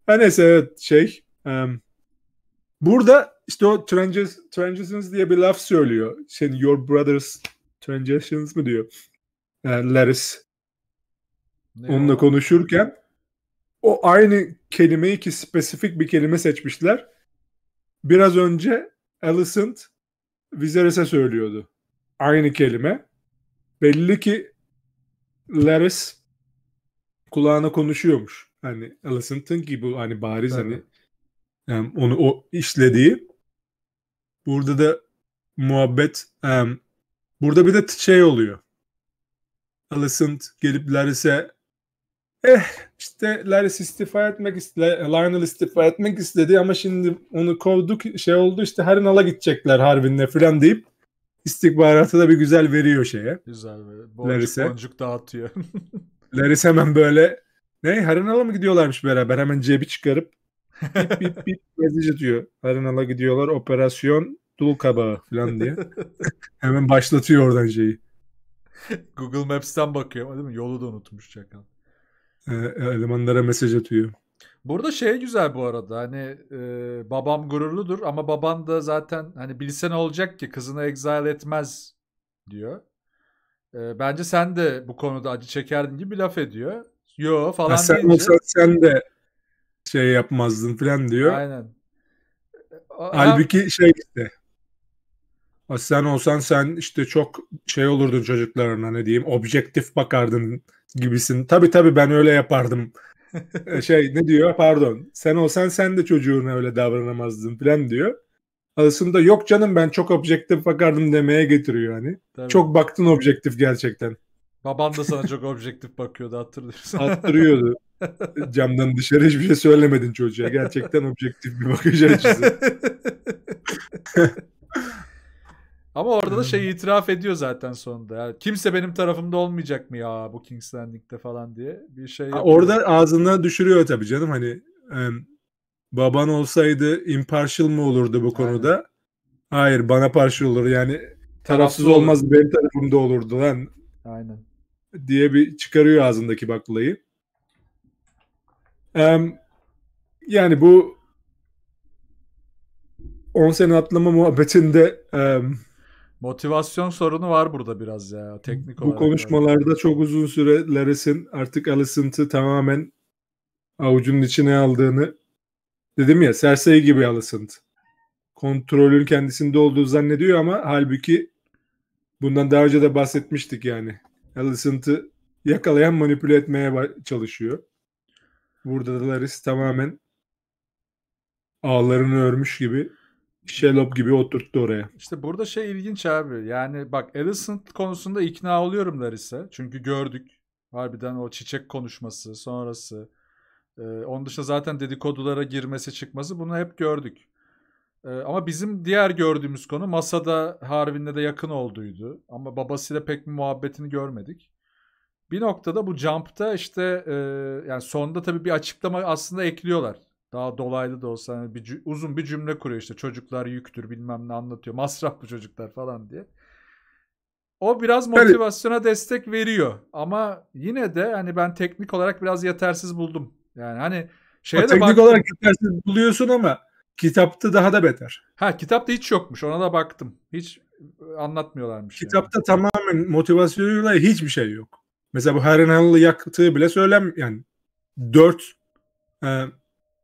Ha neyse evet şey um, Burada işte o trans transitions diye bir laf söylüyor. Şey, your brothers transitions mı diyor. Yani e, Laris. Onunla o? konuşurken o aynı kelimeyi ki spesifik bir kelime seçmişler. Biraz önce Alicent Viserys'e söylüyordu. Aynı kelime. Belli ki Laris kulağına konuşuyormuş. Hani Alicent'ın ki bu hani bariz evet. hani onu o işlediği. Burada da muhabbet burada bir de şey oluyor. Alicent gelip Laris'e eh işte Laris istifa etmek istedi, Lionel istifa etmek istedi ama şimdi onu kovduk şey oldu işte Harinal'a gidecekler Harbin'le falan deyip istikbaratı da bir güzel veriyor şeye. Güzel veriyor. Boncuk Laris'e. boncuk dağıtıyor. Laris hemen böyle ne Harinal'a mı gidiyorlarmış beraber hemen cebi çıkarıp bip bip bip mesaj atıyor. Arenala gidiyorlar operasyon dul kabağı falan diye. Hemen başlatıyor oradan şeyi. Google Maps'ten bakıyor ama değil mi? Yolu da unutmuş çakal. Ee, elemanlara mesaj atıyor. Burada şey güzel bu arada hani e, babam gururludur ama baban da zaten hani bilsen olacak ki kızını exile etmez diyor. E, bence sen de bu konuda acı çekerdin gibi laf ediyor. Yo falan ha, sen, deyince. sen de şey yapmazdın falan diyor. Aynen. O, Halbuki ha... şey işte sen olsan sen işte çok şey olurdun çocuklarına ne diyeyim objektif bakardın gibisin. Tabi tabi ben öyle yapardım. E, şey ne diyor pardon sen olsan sen de çocuğuna öyle davranamazdın falan diyor. Aslında yok canım ben çok objektif bakardım demeye getiriyor hani. Tabii. Çok baktın objektif gerçekten. Baban da sana çok objektif bakıyordu hatırlıyorsun. Hatırlıyordu. Camdan dışarı hiçbir şey söylemedin çocuğa. Gerçekten objektif bir bakış açısı. Ama orada da şey hmm. itiraf ediyor zaten sonunda. Ya. Kimse benim tarafımda olmayacak mı ya bu King's Landing'de falan diye bir şey. Yapıyor. Orada ağzından düşürüyor tabii canım hani em, baban olsaydı impartial mı olurdu bu konuda? Aynen. Hayır bana parşal olur yani tarafsız, tarafsız olmaz benim tarafımda olurdu lan. Aynen. Diye bir çıkarıyor ağzındaki baklayı yani bu 10 sene atlama muhabbetinde motivasyon sorunu var burada biraz ya teknik olarak. Bu konuşmalarda yani. çok uzun süre Laris'in artık Alisson'ı tamamen avucunun içine aldığını dedim ya serseri gibi Allison. Kontrolün kendisinde olduğu zannediyor ama halbuki bundan daha önce de bahsetmiştik yani. Allison'ı yakalayan manipüle etmeye çalışıyor. Burada da Laris tamamen ağlarını örmüş gibi şelop gibi oturttu oraya. İşte burada şey ilginç abi. Yani bak Allison konusunda ikna oluyorum Laris'e. Çünkü gördük. Harbiden o çiçek konuşması sonrası. Ee, onun dışında zaten dedikodulara girmesi çıkması bunu hep gördük. Ee, ama bizim diğer gördüğümüz konu masada Harvin'le de yakın olduydu. Ama babasıyla pek bir muhabbetini görmedik bir noktada bu jump'ta işte e, yani sonda tabii bir açıklama aslında ekliyorlar. Daha dolaylı da olsa hani bir, uzun bir cümle kuruyor işte çocuklar yüktür bilmem ne anlatıyor. Masraf bu çocuklar falan diye. O biraz motivasyona yani, destek veriyor ama yine de hani ben teknik olarak biraz yetersiz buldum. Yani hani şeye de teknik baktım. olarak yetersiz buluyorsun ama kitapta daha da beter. Ha kitapta hiç yokmuş. Ona da baktım. Hiç e, anlatmıyorlarmış. Kitapta yani. tamamen motivasyonuyla hiçbir şey yok. Mesela bu Harrenhal'ı yaktığı bile söylem yani dört e,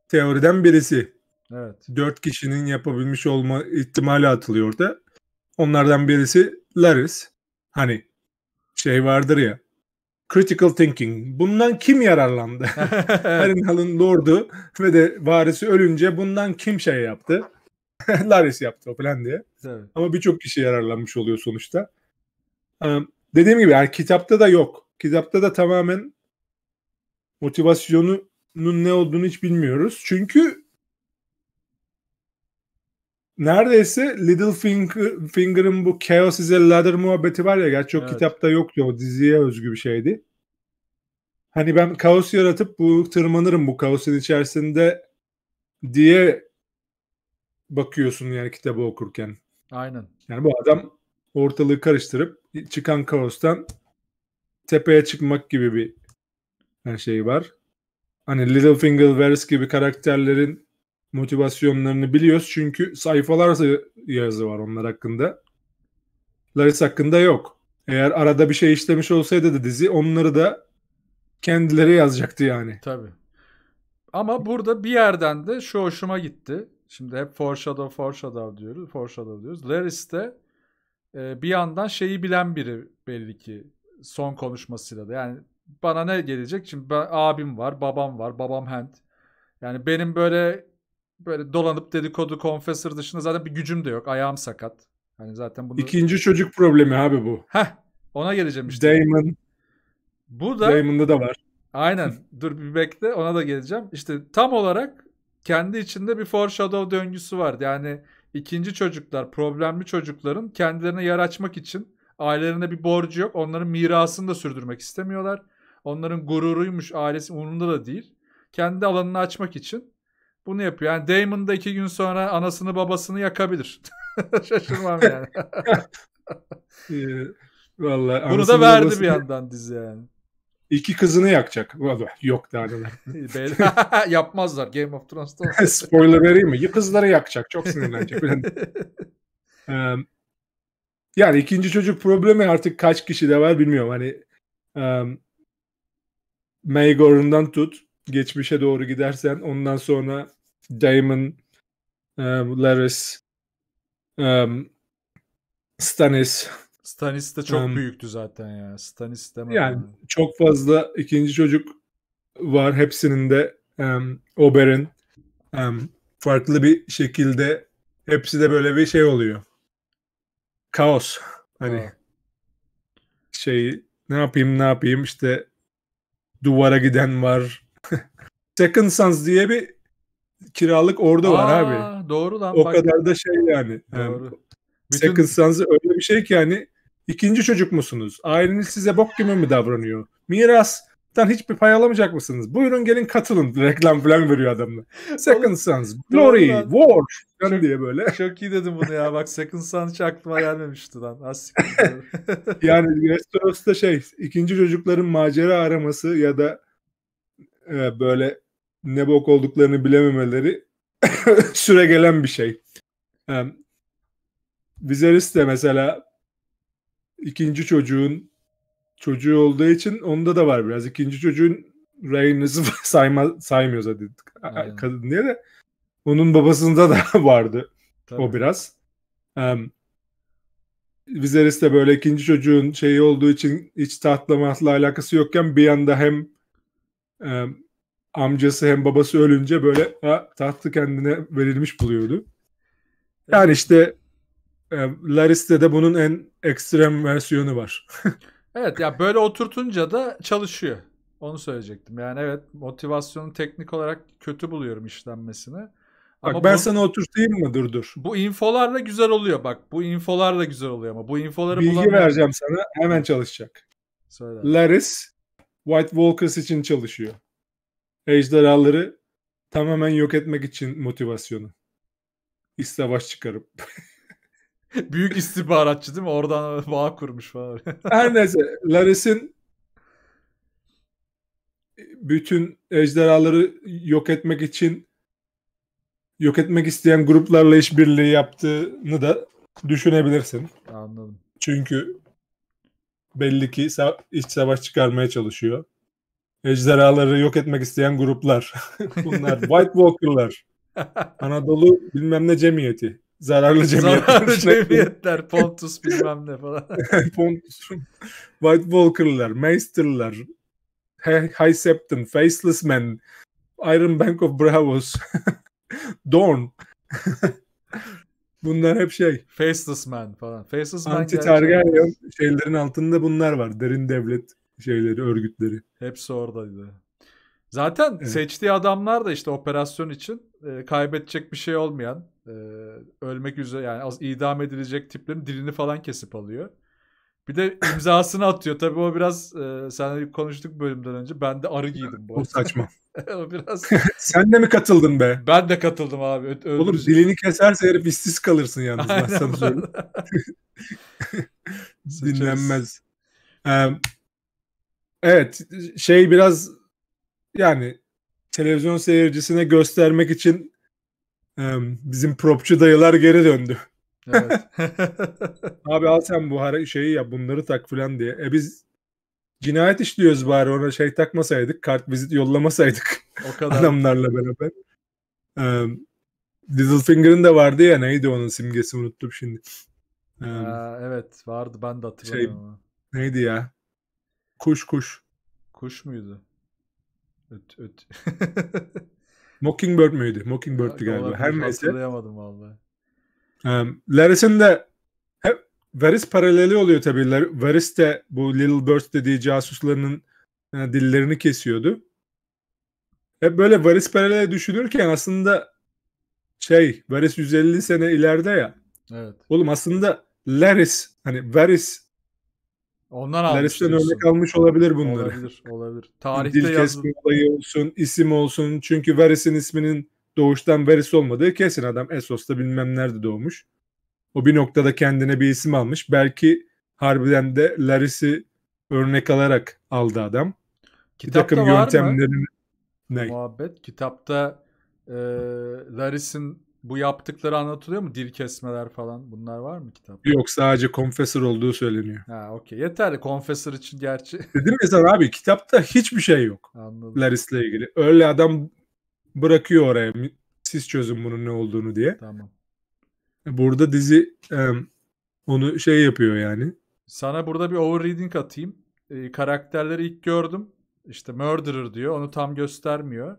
teoriden birisi. Evet. Dört kişinin yapabilmiş olma ihtimali atılıyor da. Onlardan birisi Laris. Hani şey vardır ya. Critical thinking. Bundan kim yararlandı? Harrenhal'ın lordu ve de varisi ölünce bundan kim şey yaptı? Laris yaptı o falan diye. Evet. Ama birçok kişi yararlanmış oluyor sonuçta. Ee, dediğim gibi yani kitapta da yok Kitapta da tamamen motivasyonunun ne olduğunu hiç bilmiyoruz. Çünkü neredeyse Littlefinger'ın Finger, bu Chaos is a Ladder muhabbeti var ya gerçi o evet. kitapta yoktu o diziye özgü bir şeydi. Hani ben kaos yaratıp bu tırmanırım bu kaosun içerisinde diye bakıyorsun yani kitabı okurken. Aynen. Yani bu adam ortalığı karıştırıp çıkan kaostan tepeye çıkmak gibi bir şey var. Hani Littlefinger, Varys gibi karakterlerin motivasyonlarını biliyoruz çünkü sayfalar yazı var onlar hakkında. Laris hakkında yok. Eğer arada bir şey işlemiş olsaydı da dizi onları da kendileri yazacaktı yani. Tabii. Ama burada bir yerden de şu hoşuma gitti. Şimdi hep foreshadow foreshadow diyoruz. Foreshadow diyoruz. Laris de e, bir yandan şeyi bilen biri belli ki son konuşmasıyla da. Yani bana ne gelecek? Şimdi ben, abim var, babam var, babam hand. Yani benim böyle böyle dolanıp dedikodu konfesör dışında zaten bir gücüm de yok. Ayağım sakat. Hani zaten bunu... İkinci çocuk problemi abi bu. Heh, ona geleceğim işte. Damon. Bu da... Damon'da da var. Aynen. Dur bir bekle ona da geleceğim. İşte tam olarak kendi içinde bir foreshadow döngüsü vardı. Yani ikinci çocuklar, problemli çocukların kendilerine yer açmak için Ailelerine bir borcu yok. Onların mirasını da sürdürmek istemiyorlar. Onların gururuymuş ailesi umurunda da değil. Kendi alanını açmak için bunu yapıyor. Yani Damon da iki gün sonra anasını babasını yakabilir. Şaşırmam yani. Ee, vallahi Bunu da verdi babasını... bir yandan dizi yani. İki kızını yakacak. Vallahi yok daha neler. Yapmazlar Game of Thrones'ta. Spoiler vereyim mi? Kızları yakacak. Çok sinirlenecek. Ee, yani ikinci çocuk problemi artık kaç kişi de var bilmiyorum. Hani um, Maygor'undan tut geçmişe doğru gidersen ondan sonra Damon, um, Laris, um, Stanis. Stanis de çok um, büyüktü zaten ya. Stanis de Yani çok fazla ikinci çocuk var hepsinin de um, Oberyn um, farklı bir şekilde hepsi de böyle bir şey oluyor kaos. Hani ha. şey ne yapayım ne yapayım işte duvara giden var. Second Sons diye bir kiralık ordu Aa, var abi. Doğru lan. O bak. kadar da şey yani. Doğru. Bütün... Second Sons öyle bir şey ki hani ikinci çocuk musunuz? Aileniz size bok gibi mi davranıyor? Miras tan hiçbir pay alamayacak mısınız? Buyurun gelin katılın. Reklam falan veriyor adamla. Second Sons, Glory, War yani diye böyle. Çok iyi dedim bunu ya. Bak Second Sons hiç aklıma gelmemişti lan. Az yani Westeros'ta şey ikinci çocukların macera araması ya da e, böyle ne bok olduklarını bilememeleri süre gelen bir şey. Um, Viserys de mesela ikinci çocuğun çocuğu olduğu için onda da var biraz. İkinci çocuğun Reynos'u sayma, saymıyor zaten Aynen. kadın diye de. Onun babasında da vardı Tabii. o biraz. Um, Viserys de böyle ikinci çocuğun şeyi olduğu için hiç tahtla mahtla alakası yokken bir anda hem um, amcası hem babası ölünce böyle ha, tahtı kendine verilmiş buluyordu. Yani işte e, Lariste de bunun en ekstrem versiyonu var. Evet ya böyle oturtunca da çalışıyor. Onu söyleyecektim. Yani evet motivasyonu teknik olarak kötü buluyorum işlenmesini. Bak ama ben bu, sana oturtayım mı dur dur. Bu infolarla güzel oluyor bak. Bu infolarla güzel oluyor ama bu infoları Bilgi bulamıyorum. vereceğim sana hemen çalışacak. Söyle. Laris White Walkers için çalışıyor. Ejderhaları tamamen yok etmek için motivasyonu. İç çıkarıp. Büyük istihbaratçı değil mi? Oradan bağ kurmuş falan. Her neyse Laris'in bütün ejderhaları yok etmek için yok etmek isteyen gruplarla işbirliği yaptığını da düşünebilirsin. Anladım. Çünkü belli ki iç savaş çıkarmaya çalışıyor. Ejderhaları yok etmek isteyen gruplar. Bunlar White Walker'lar. Anadolu bilmem ne cemiyeti. Zararlı cemiyetler. Zararlı cemiyetler. Pontus bilmem ne falan. Pontus. White Walker'lar, Maester'lar, High Septon, Faceless Men, Iron Bank of Bravos, Dawn. bunlar hep şey. Faceless men falan. Faceless Man Anti Targaryen şeylerin altında bunlar var. Derin devlet şeyleri, örgütleri. Hepsi oradaydı. Zaten evet. seçtiği adamlar da işte operasyon için e, kaybedecek bir şey olmayan e, ölmek üzere yani az idam edilecek tiplerin dilini falan kesip alıyor. Bir de imzasını atıyor. Tabii o biraz e, senle konuştuk bölümden önce. Ben de arı giydim bu. Çok saçma. o biraz. Sen de mi katıldın be? Ben de katıldım abi. Ö- Oğlum dilini keserse herif işsiz kalırsın yalnız. Aynen, ben sana Dinlenmez. Ee, evet şey biraz yani televizyon seyircisine göstermek için bizim propçu dayılar geri döndü. Evet. Abi al sen bu şeyi ya bunları tak falan diye. E biz cinayet işliyoruz bari ona şey takmasaydık kart vizit yollamasaydık o kadar. adamlarla beraber. Ee, Littlefinger'ın da vardı ya neydi onun simgesi unuttum şimdi. Ee, evet vardı ben de hatırlamıyorum. Şey, ama. Neydi ya? Kuş kuş. Kuş muydu? Öt öt. Mockingbird müydü? Mockingbird'tü galiba. Olabilir, Her neyse. Hatırlayamadım valla. Um, Laris'in de hep Varys paraleli oluyor tabii. Varys de bu Little Bird dediği casuslarının yani e, dillerini kesiyordu. Hep böyle Varys paraleli düşünürken aslında şey Varys 150 sene ileride ya. Evet. Oğlum aslında Laris hani Varys Ondan Laris'ten örnek almış olabilir bunları. Olabilir, olabilir. Tarihte Dil kesme olayı olsun, isim olsun. Çünkü Varys'in isminin doğuştan Varys olmadığı kesin. Adam Essos'ta bilmem nerede doğmuş. O bir noktada kendine bir isim almış. Belki harbiden de Laris'i örnek alarak aldı adam. Kitapta bir takım var yöntemlerini... Mı? Ne? Muhabbet. Kitapta e, Laris'in bu yaptıkları anlatılıyor mu? Dil kesmeler falan bunlar var mı kitapta? Yok sadece confessor olduğu söyleniyor. Ha okey yeterli confessor için gerçi. Dedim ya sana abi kitapta hiçbir şey yok. Anladım. Laris'le ilgili. Öyle adam bırakıyor oraya siz çözün bunun ne olduğunu diye. Tamam. Burada dizi onu şey yapıyor yani. Sana burada bir overreading atayım. Ee, karakterleri ilk gördüm. İşte murderer diyor. Onu tam göstermiyor.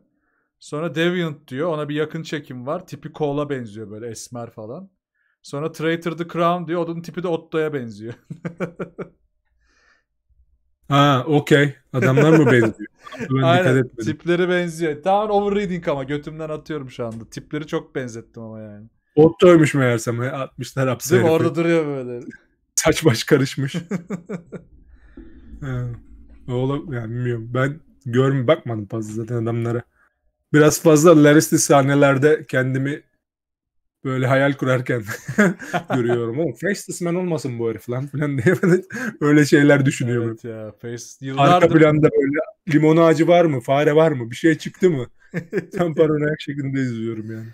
Sonra Deviant diyor. Ona bir yakın çekim var. Tipi Cole'a benziyor böyle esmer falan. Sonra Traitor the Crown diyor. Onun tipi de Otto'ya benziyor. ha okey. Adamlar mı benziyor? Ben Aynen. Tipleri benziyor. Tamamen overreading ama götümden atıyorum şu anda. Tipleri çok benzettim ama yani. Otto'ymuş meğersem. Atmışlar hapse. Değil mi? Orada duruyor böyle. Saç baş karışmış. ha. Oğlum yani bilmiyorum. Ben görme bakmadım fazla zaten adamlara. Biraz fazla Laristi sahnelerde kendimi böyle hayal kurarken görüyorum. Oğlum Faceless Man olmasın bu herif lan falan diye öyle şeyler düşünüyorum. Evet ya, face, yıllardır... Arka planda böyle limon ağacı var mı? Fare var mı? Bir şey çıktı mı? Tam paranoyak şeklinde izliyorum yani.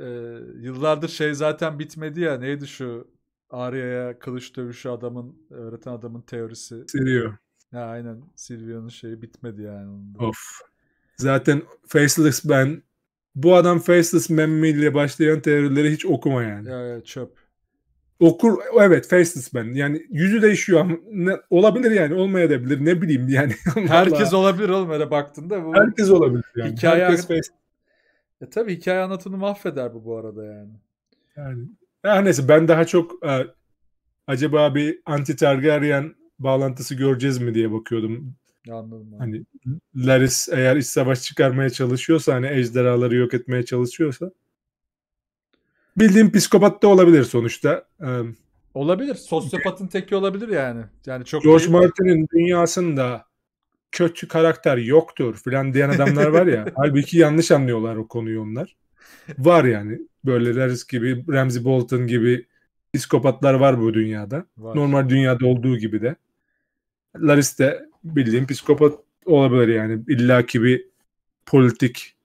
Ee, yıllardır şey zaten bitmedi ya. Neydi şu Arya'ya kılıç dövüşü adamın öğreten adamın teorisi. Silvio. Ha, aynen Silvio'nun şeyi bitmedi yani. Onda. Of. Zaten Faceless Ben bu adam Faceless Man ile başlayan teorileri hiç okuma yani. Ya, ya çöp. Okur evet Faceless Ben. Yani yüzü değişiyor ama ne, olabilir yani olmayabilir ne bileyim yani. Herkes olabilir oğlum öyle baktığında. Bu... Herkes olabilir yani. Hikaye Herkes face... e, tabii hikaye anlatını mahveder bu bu arada yani. Yani her neyse ben daha çok e, acaba bir anti Targaryen bağlantısı göreceğiz mi diye bakıyordum. Anladım. Hani Laris eğer iç savaş çıkarmaya çalışıyorsa hani ejderhaları yok etmeye çalışıyorsa bildiğim psikopat da olabilir sonuçta. Ee, olabilir. Sosyopatın teki olabilir yani. Yani çok George Martin'in dünyasında kötü karakter yoktur filan diyen adamlar var ya. halbuki yanlış anlıyorlar o konuyu onlar. Var yani. Böyle Laris gibi, Ramsey Bolton gibi psikopatlar var bu dünyada. Var. Normal dünyada olduğu gibi de. Laris de bildiğim psikopat olabilir yani. İlla ki bir politik,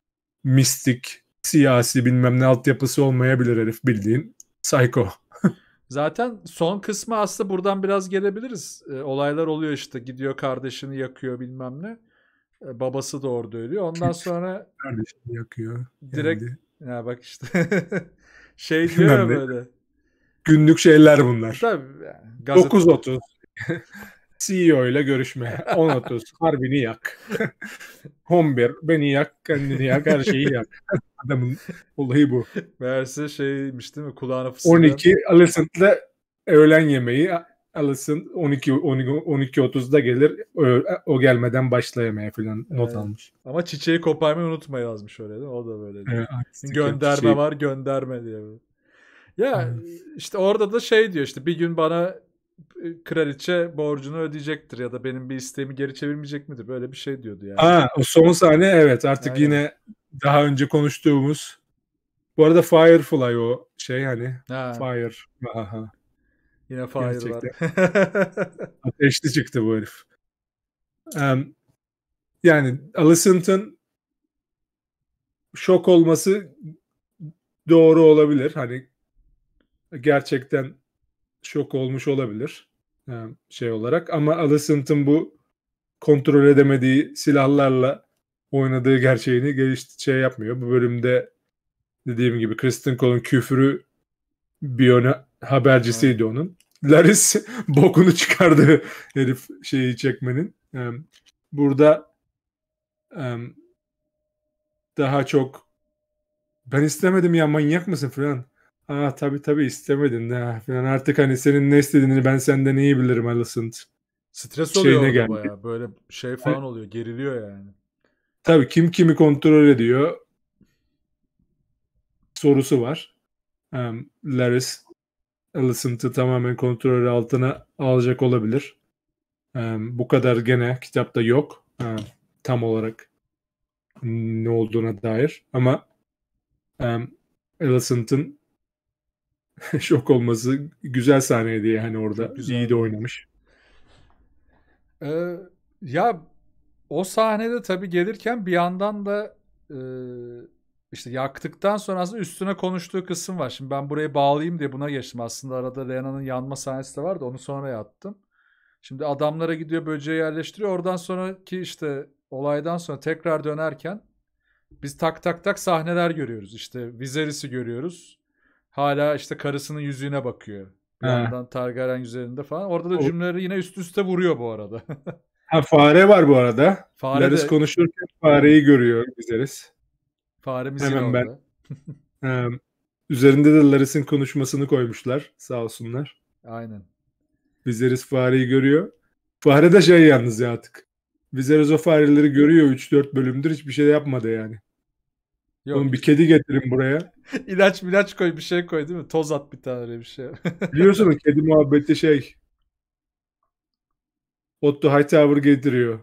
mistik, siyasi bilmem ne altyapısı olmayabilir herif bildiğin. Psycho. Zaten son kısmı aslında buradan biraz gelebiliriz. E, olaylar oluyor işte gidiyor kardeşini yakıyor bilmem ne. E, babası da orada ölüyor. Ondan sonra kardeşini yakıyor. Direkt ya bak işte şey diyor ya böyle. Günlük şeyler bunlar. Tabii yani. Gazete... 9.30. CEO ile görüşme. Onatus harbini yak. Homber beni yak, kendini yak, her şeyi yak. Adamın olayı bu. Meğerse şeymiş değil mi? Kulağına fısıldayan. 12 Alicent'la öğlen yemeği. Alicent 12 12 12 30'da gelir. O gelmeden başlayamaya falan not evet. almış. Ama çiçeği koparmayı unutma yazmış öyle değil mi? O da böyle. Değil. Evet, gönderme çiçeği... var, gönderme diye. Böyle. Ya işte orada da şey diyor işte bir gün bana kraliçe borcunu ödeyecektir ya da benim bir isteğimi geri çevirmeyecek midir? Böyle bir şey diyordu yani. Aa, o son sahne evet artık Aynen. yine daha önce konuştuğumuz. Bu arada Firefly o şey hani. Ha. Fire. Aha. Yine Fire Gerçekten. var. Ateşli çıktı bu herif. Um, yani Alicent'ın şok olması doğru olabilir. Hani gerçekten şok olmuş olabilir e, şey olarak ama Alicent'ın bu kontrol edemediği silahlarla oynadığı gerçeğini gelişti şey yapmıyor. Bu bölümde dediğim gibi Kristen Cole'un küfürü bir yöne habercisiydi hmm. onun. Laris bokunu çıkardı herif şeyi çekmenin. E, burada e, daha çok ben istemedim ya manyak mısın falan Ah tabii tabii istemedin ha ah, falan. Artık hani senin ne istediğini ben senden iyi bilirim Alicent. Stres oluyor Şeyine orada geldi. bayağı. Böyle şey falan oluyor. Geriliyor yani. Tabii kim kimi kontrol ediyor sorusu var. Um, Laris Alicent'ı tamamen kontrol altına alacak olabilir. Um, bu kadar gene kitapta yok. Um, tam olarak ne olduğuna dair. Ama um, Alicent'ın şok olması güzel sahneydi yani orada. iyi de oynamış. Ee, ya o sahnede tabii gelirken bir yandan da e, işte yaktıktan sonra aslında üstüne konuştuğu kısım var. Şimdi ben burayı bağlayayım diye buna geçtim. Aslında arada Rena'nın yanma sahnesi de vardı. Onu sonra yattım. Şimdi adamlara gidiyor böceği yerleştiriyor. Oradan sonraki işte olaydan sonra tekrar dönerken biz tak tak tak sahneler görüyoruz. İşte Viserys'i görüyoruz hala işte karısının yüzüğüne bakıyor. Bir yandan Targaryen üzerinde falan. Orada da cümleleri yine üst üste vuruyor bu arada. ha fare var bu arada. Fare Laris de... konuşurken fareyi görüyor bizleriz. Faremiz Hemen yine orada. ben. üzerinde de Laris'in konuşmasını koymuşlar sağ olsunlar. Aynen. Bizleriz fareyi görüyor. Fare de şey yalnız ya artık. Viserys o fareleri görüyor 3-4 bölümdür hiçbir şey yapmadı yani. Yok. Oğlum bir kedi getirin buraya. İlaç milaç koy bir şey koy değil mi? Toz at bir tane öyle bir şey. Biliyorsunuz kedi muhabbeti şey. Otto Hightower getiriyor.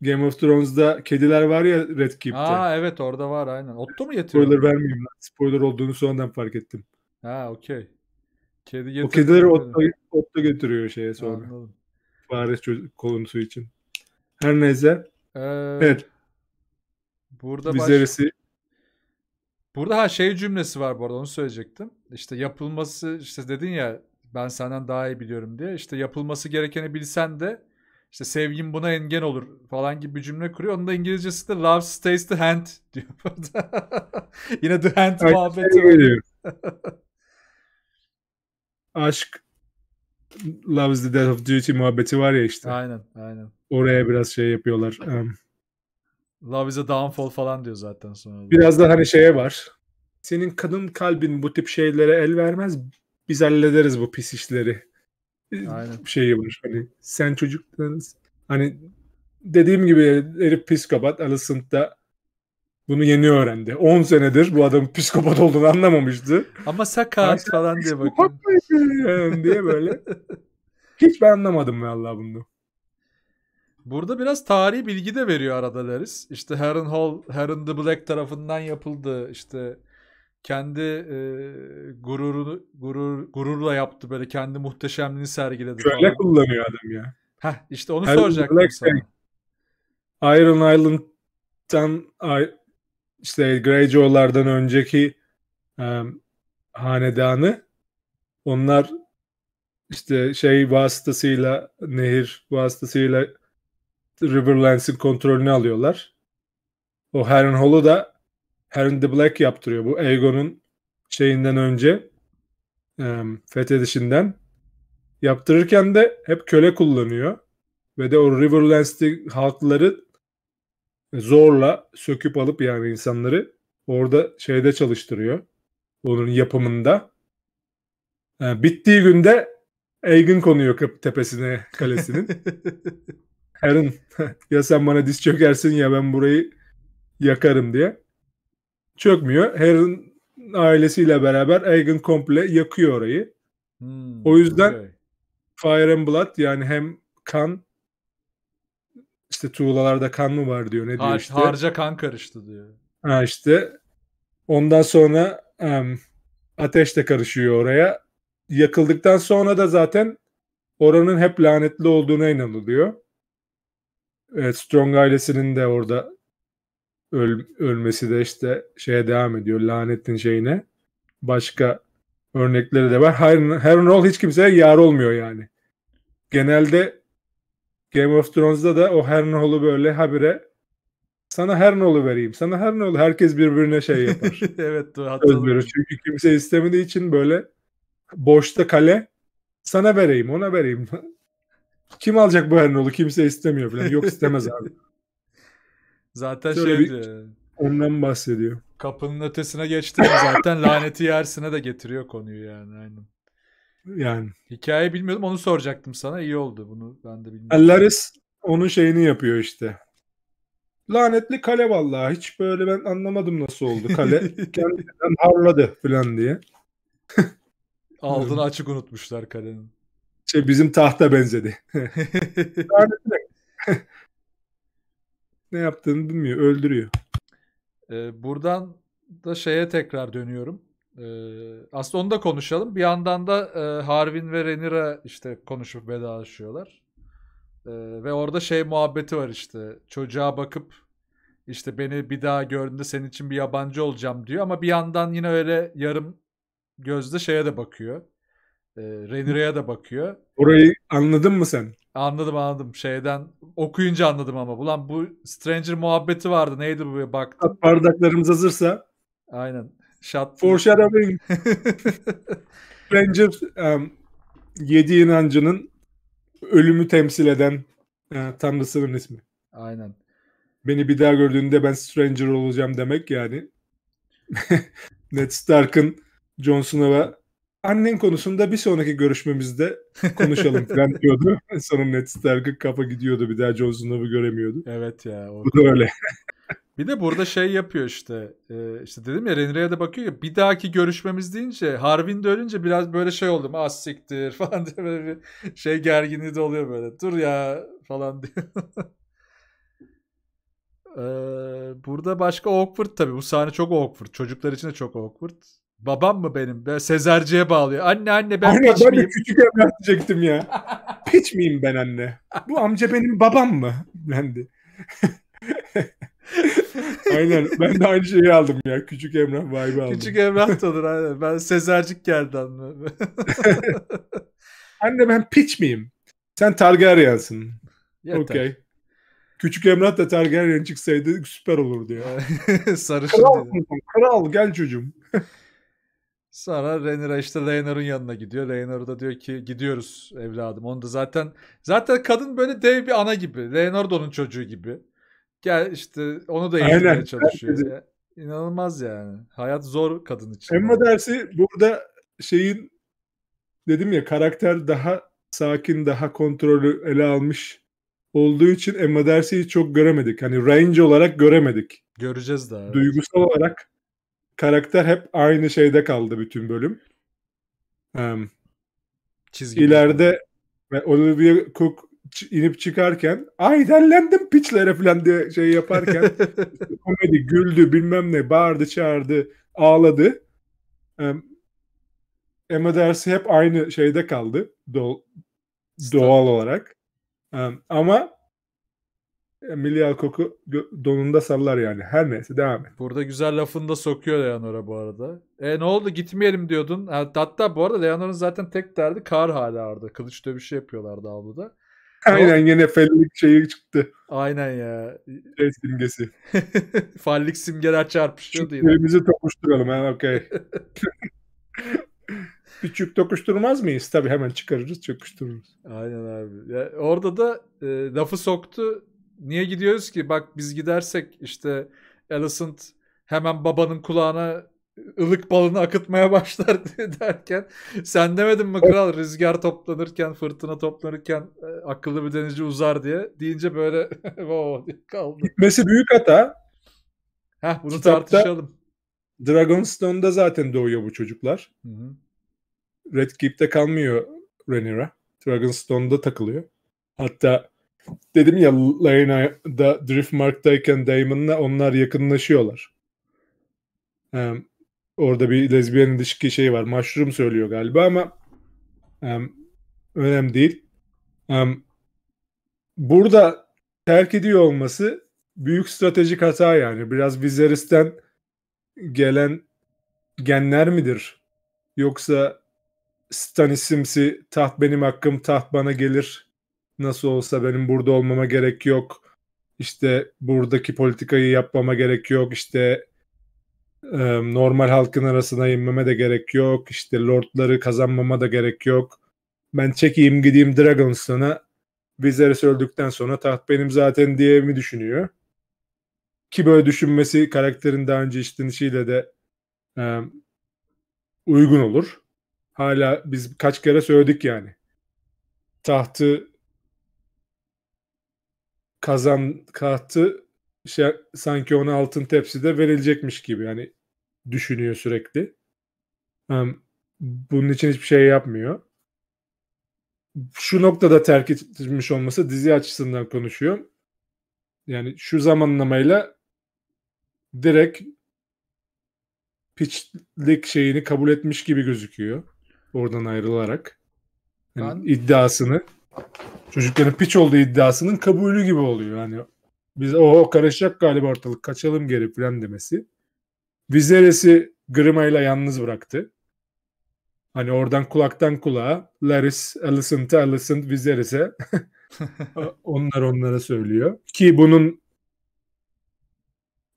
Game of Thrones'da kediler var ya Red Keep'te. Aa evet orada var aynen. Otto mu getiriyor? Spoiler vermeyeyim lan. Spoiler olduğunu sonradan fark ettim. Ha okey. Kedi getiriyor. O kedileri Otto, Otto götürüyor şeye sonra. Anladım. Paris çocuk konusu için. Her neyse. Ee, evet. Burada Vizerisi baş... Burada ha şey cümlesi var bu arada onu söyleyecektim. İşte yapılması işte dedin ya ben senden daha iyi biliyorum diye. İşte yapılması gerekeni bilsen de işte sevgim buna engel olur falan gibi bir cümle kuruyor. Onun da İngilizcesi de love stays the hand diyor burada. Yine the hand Aşk muhabbeti. Şey Aşk loves the death of duty muhabbeti var ya işte. Aynen aynen. Oraya biraz şey yapıyorlar. Um, Love is a downfall falan diyor zaten sonra. Biraz da hani şeye var. Senin kadın kalbin bu tip şeylere el vermez. Biz hallederiz bu pis işleri. Aynen. Şeyi var hani sen çocuklarınız hani dediğim gibi herif psikopat Alison da bunu yeni öğrendi. 10 senedir bu adamın psikopat olduğunu anlamamıştı. Ama sakat falan diye bakıyor. diye böyle. Hiç ben anlamadım ya Allah bunu. Burada biraz tarihi bilgi de veriyor arada Laris. İşte Heron Hall, Heron the Black tarafından yapıldı. İşte kendi e, gururunu gurur gururla yaptı böyle kendi muhteşemliğini sergiledi. Köle kullanıyor adam ya. Ha işte onu Heron soracaktım Black sana. Tank. Iron Island'dan işte Greyjoy'lardan önceki um, hanedanı onlar işte şey vasıtasıyla nehir vasıtasıyla Riverlands'in kontrolünü alıyorlar. O Harrenhal'ı da Harren the Black yaptırıyor. Bu Aegon'un şeyinden önce e, fethedişinden. Yaptırırken de hep köle kullanıyor. Ve de o Riverlands'li halkları e, zorla söküp alıp yani insanları orada şeyde çalıştırıyor. Onun yapımında. E, bittiği günde Aegon konuyor tepesine kalesinin. Karın ya sen bana diz çökersin ya ben burayı yakarım diye. Çökmüyor. Harry'nin ailesiyle beraber Aegon komple yakıyor orayı. Hmm, o yüzden okay. Fire and Blood yani hem kan işte tuğlalarda kan mı var diyor ne diyor Har, işte. Harca kan karıştı diyor. Ha işte ondan sonra um, ateş de karışıyor oraya. Yakıldıktan sonra da zaten oranın hep lanetli olduğuna inanılıyor. Evet Strong ailesinin de orada öl, ölmesi de işte şeye devam ediyor lanetin şeyine. Başka örnekleri de var. Her Hall hiç kimseye yar olmuyor yani. Genelde Game of Thrones'da da o Heron Hall'u böyle habire sana her nolu vereyim. Sana her nolu. Herkes birbirine şey yapar. evet doğru. Özgürü. Çünkü kimse istemediği için böyle boşta kale sana vereyim ona vereyim. Kim alacak bu Hernol'u? Kimse istemiyor falan. Yok istemez abi. Zaten Şöyle şey e, ondan bahsediyor. Kapının ötesine geçti zaten laneti yersine de getiriyor konuyu yani aynen. Yani. Hikaye bilmiyordum onu soracaktım sana. İyi oldu bunu ben de bilmiyordum. Allaris onun şeyini yapıyor işte. Lanetli kale vallahi hiç böyle ben anlamadım nasıl oldu kale. Kendinden harladı falan diye. Aldığını açık unutmuşlar kalenin şey bizim tahta benzedi. ne yaptığını bilmiyor. Öldürüyor. Ee, buradan da şeye tekrar dönüyorum. Ee, aslında onu da konuşalım. Bir yandan da e, Harvin ve Renira işte konuşup vedalaşıyorlar. Ee, ve orada şey muhabbeti var işte. Çocuğa bakıp işte beni bir daha gördüğünde senin için bir yabancı olacağım diyor. Ama bir yandan yine öyle yarım gözde şeye de bakıyor. E, ee, Renire'ye de bakıyor. Orayı anladın mı sen? Anladım anladım. Şeyden okuyunca anladım ama. Ulan bu Stranger muhabbeti vardı. Neydi bu? Baktım. Bardaklarımız hazırsa. Aynen. Shot Foreshadowing. Stranger um, yedi inancının ölümü temsil eden e, tanrısının ismi. Aynen. Beni bir daha gördüğünde ben Stranger olacağım demek yani. Ned Stark'ın Jon Snow'a annen konusunda bir sonraki görüşmemizde konuşalım falan diyordu. Sonra Ned Stark'ın kafa gidiyordu bir daha Jon Snow'u göremiyordu. Evet ya. O Bu da öyle. bir de burada şey yapıyor işte. E, işte dedim ya Renre'ye de bakıyor ya bir dahaki görüşmemiz deyince Harvin de ölünce biraz böyle şey oldum. Az ah, siktir falan diye böyle bir şey gerginliği de oluyor böyle. Dur ya falan diyor. burada başka awkward tabii. Bu sahne çok awkward. Çocuklar için de çok awkward. Babam mı benim? Ben Sezerci'ye bağlıyor. Anne anne ben Aynen, piç ben miyim? küçük evlat diyecektim ya. piç miyim ben anne? Bu amca benim babam mı? Ben de aynen. Ben de aynı şeyi aldım ya. Küçük Emrah vibe aldım. Küçük Emrah da olur aynen. Ben Sezercik geldi anne Anne ben piç miyim? Sen Targaryen'sın. Okey. Küçük Emrah da Targaryen çıksaydı süper olurdu ya. Sarışın. Kral, kral gel çocuğum. Sonra Renira işte Rhaenyr'ın yanına gidiyor. Rhaenyr da diyor ki gidiyoruz evladım. Onu da zaten zaten kadın böyle dev bir ana gibi. Rhaenyr da onun çocuğu gibi. Gel işte onu da eğitmeye çalışıyor. Herkese. İnanılmaz yani. Hayat zor kadın için. Emma dersi burada şeyin dedim ya karakter daha sakin, daha kontrolü ele almış olduğu için Emma Darcy'yi çok göremedik. Hani range olarak göremedik. Göreceğiz daha. Duygusal evet. olarak karakter hep aynı şeyde kaldı bütün bölüm. Um, Çizgi. İleride ve Olivia Cook inip çıkarken ay dellendim piçlere falan diye şey yaparken komedi güldü bilmem ne bağırdı çağırdı ağladı. Um, Emma Darcy hep aynı şeyde kaldı doğal, doğal olarak. Um, ama Emilia Koku donunda sallar yani. Her neyse devam et. Burada güzel lafını da sokuyor Leonor'a bu arada. E ne oldu gitmeyelim diyordun. Hatta bu arada Leonor'un zaten tek derdi kar hala orada. Kılıç dövüşü yapıyorlardı avluda. Aynen o... yine fellik şeyi çıktı. Aynen ya. Şey simgesi. fallik simgeler çarpışıyordu yine. Elimizi tokuşturalım ha okey. Küçük tokuşturmaz mıyız? Tabii hemen çıkarırız, tokuştururuz. Aynen abi. Ya, orada da e, lafı soktu niye gidiyoruz ki? Bak biz gidersek işte Alicent hemen babanın kulağına ıı, ılık balını akıtmaya başlar derken sen demedin mi kral rüzgar toplanırken fırtına toplanırken akıllı bir denizci uzar diye deyince böyle wow diye kaldı. Gitmesi büyük hata. Heh bunu Kitapta, tartışalım. Dragonstone'da zaten doğuyor bu çocuklar. Hı hı. Red Keep'te kalmıyor Rhaenyra. Dragonstone'da takılıyor. Hatta dedim ya Lane'da Driftmark'tayken Damon'la onlar yakınlaşıyorlar. Ee, orada bir lezbiyen ilişki şeyi var. Mushroom söylüyor galiba ama um, önemli değil. Um, burada terk ediyor olması büyük stratejik hata yani. Biraz Viserys'ten gelen genler midir? Yoksa Stanisimsi taht benim hakkım taht bana gelir nasıl olsa benim burada olmama gerek yok. İşte buradaki politikayı yapmama gerek yok. İşte normal halkın arasına inmeme de gerek yok. İşte lordları kazanmama da gerek yok. Ben çekeyim gideyim Dragonstone Viserys öldükten sonra taht benim zaten diye mi düşünüyor? Ki böyle düşünmesi karakterin daha önce işlenişiyle de e, uygun olur. Hala biz kaç kere söyledik yani. Tahtı kazan kartı şey, sanki ona altın tepsi de verilecekmiş gibi yani düşünüyor sürekli. Um, bunun için hiçbir şey yapmıyor. Şu noktada terk etmiş olması dizi açısından konuşuyorum. Yani şu zamanlamayla direkt piçlik şeyini kabul etmiş gibi gözüküyor. Oradan ayrılarak. Yani ben, iddiasını çocukların piç olduğu iddiasının kabulü gibi oluyor. Yani biz o karışacak galiba ortalık kaçalım geri falan demesi. Vizeres'i Grima'yla yalnız bıraktı. Hani oradan kulaktan kulağa Laris, Allison, Allison Vizeres'e onlar onlara söylüyor. Ki bunun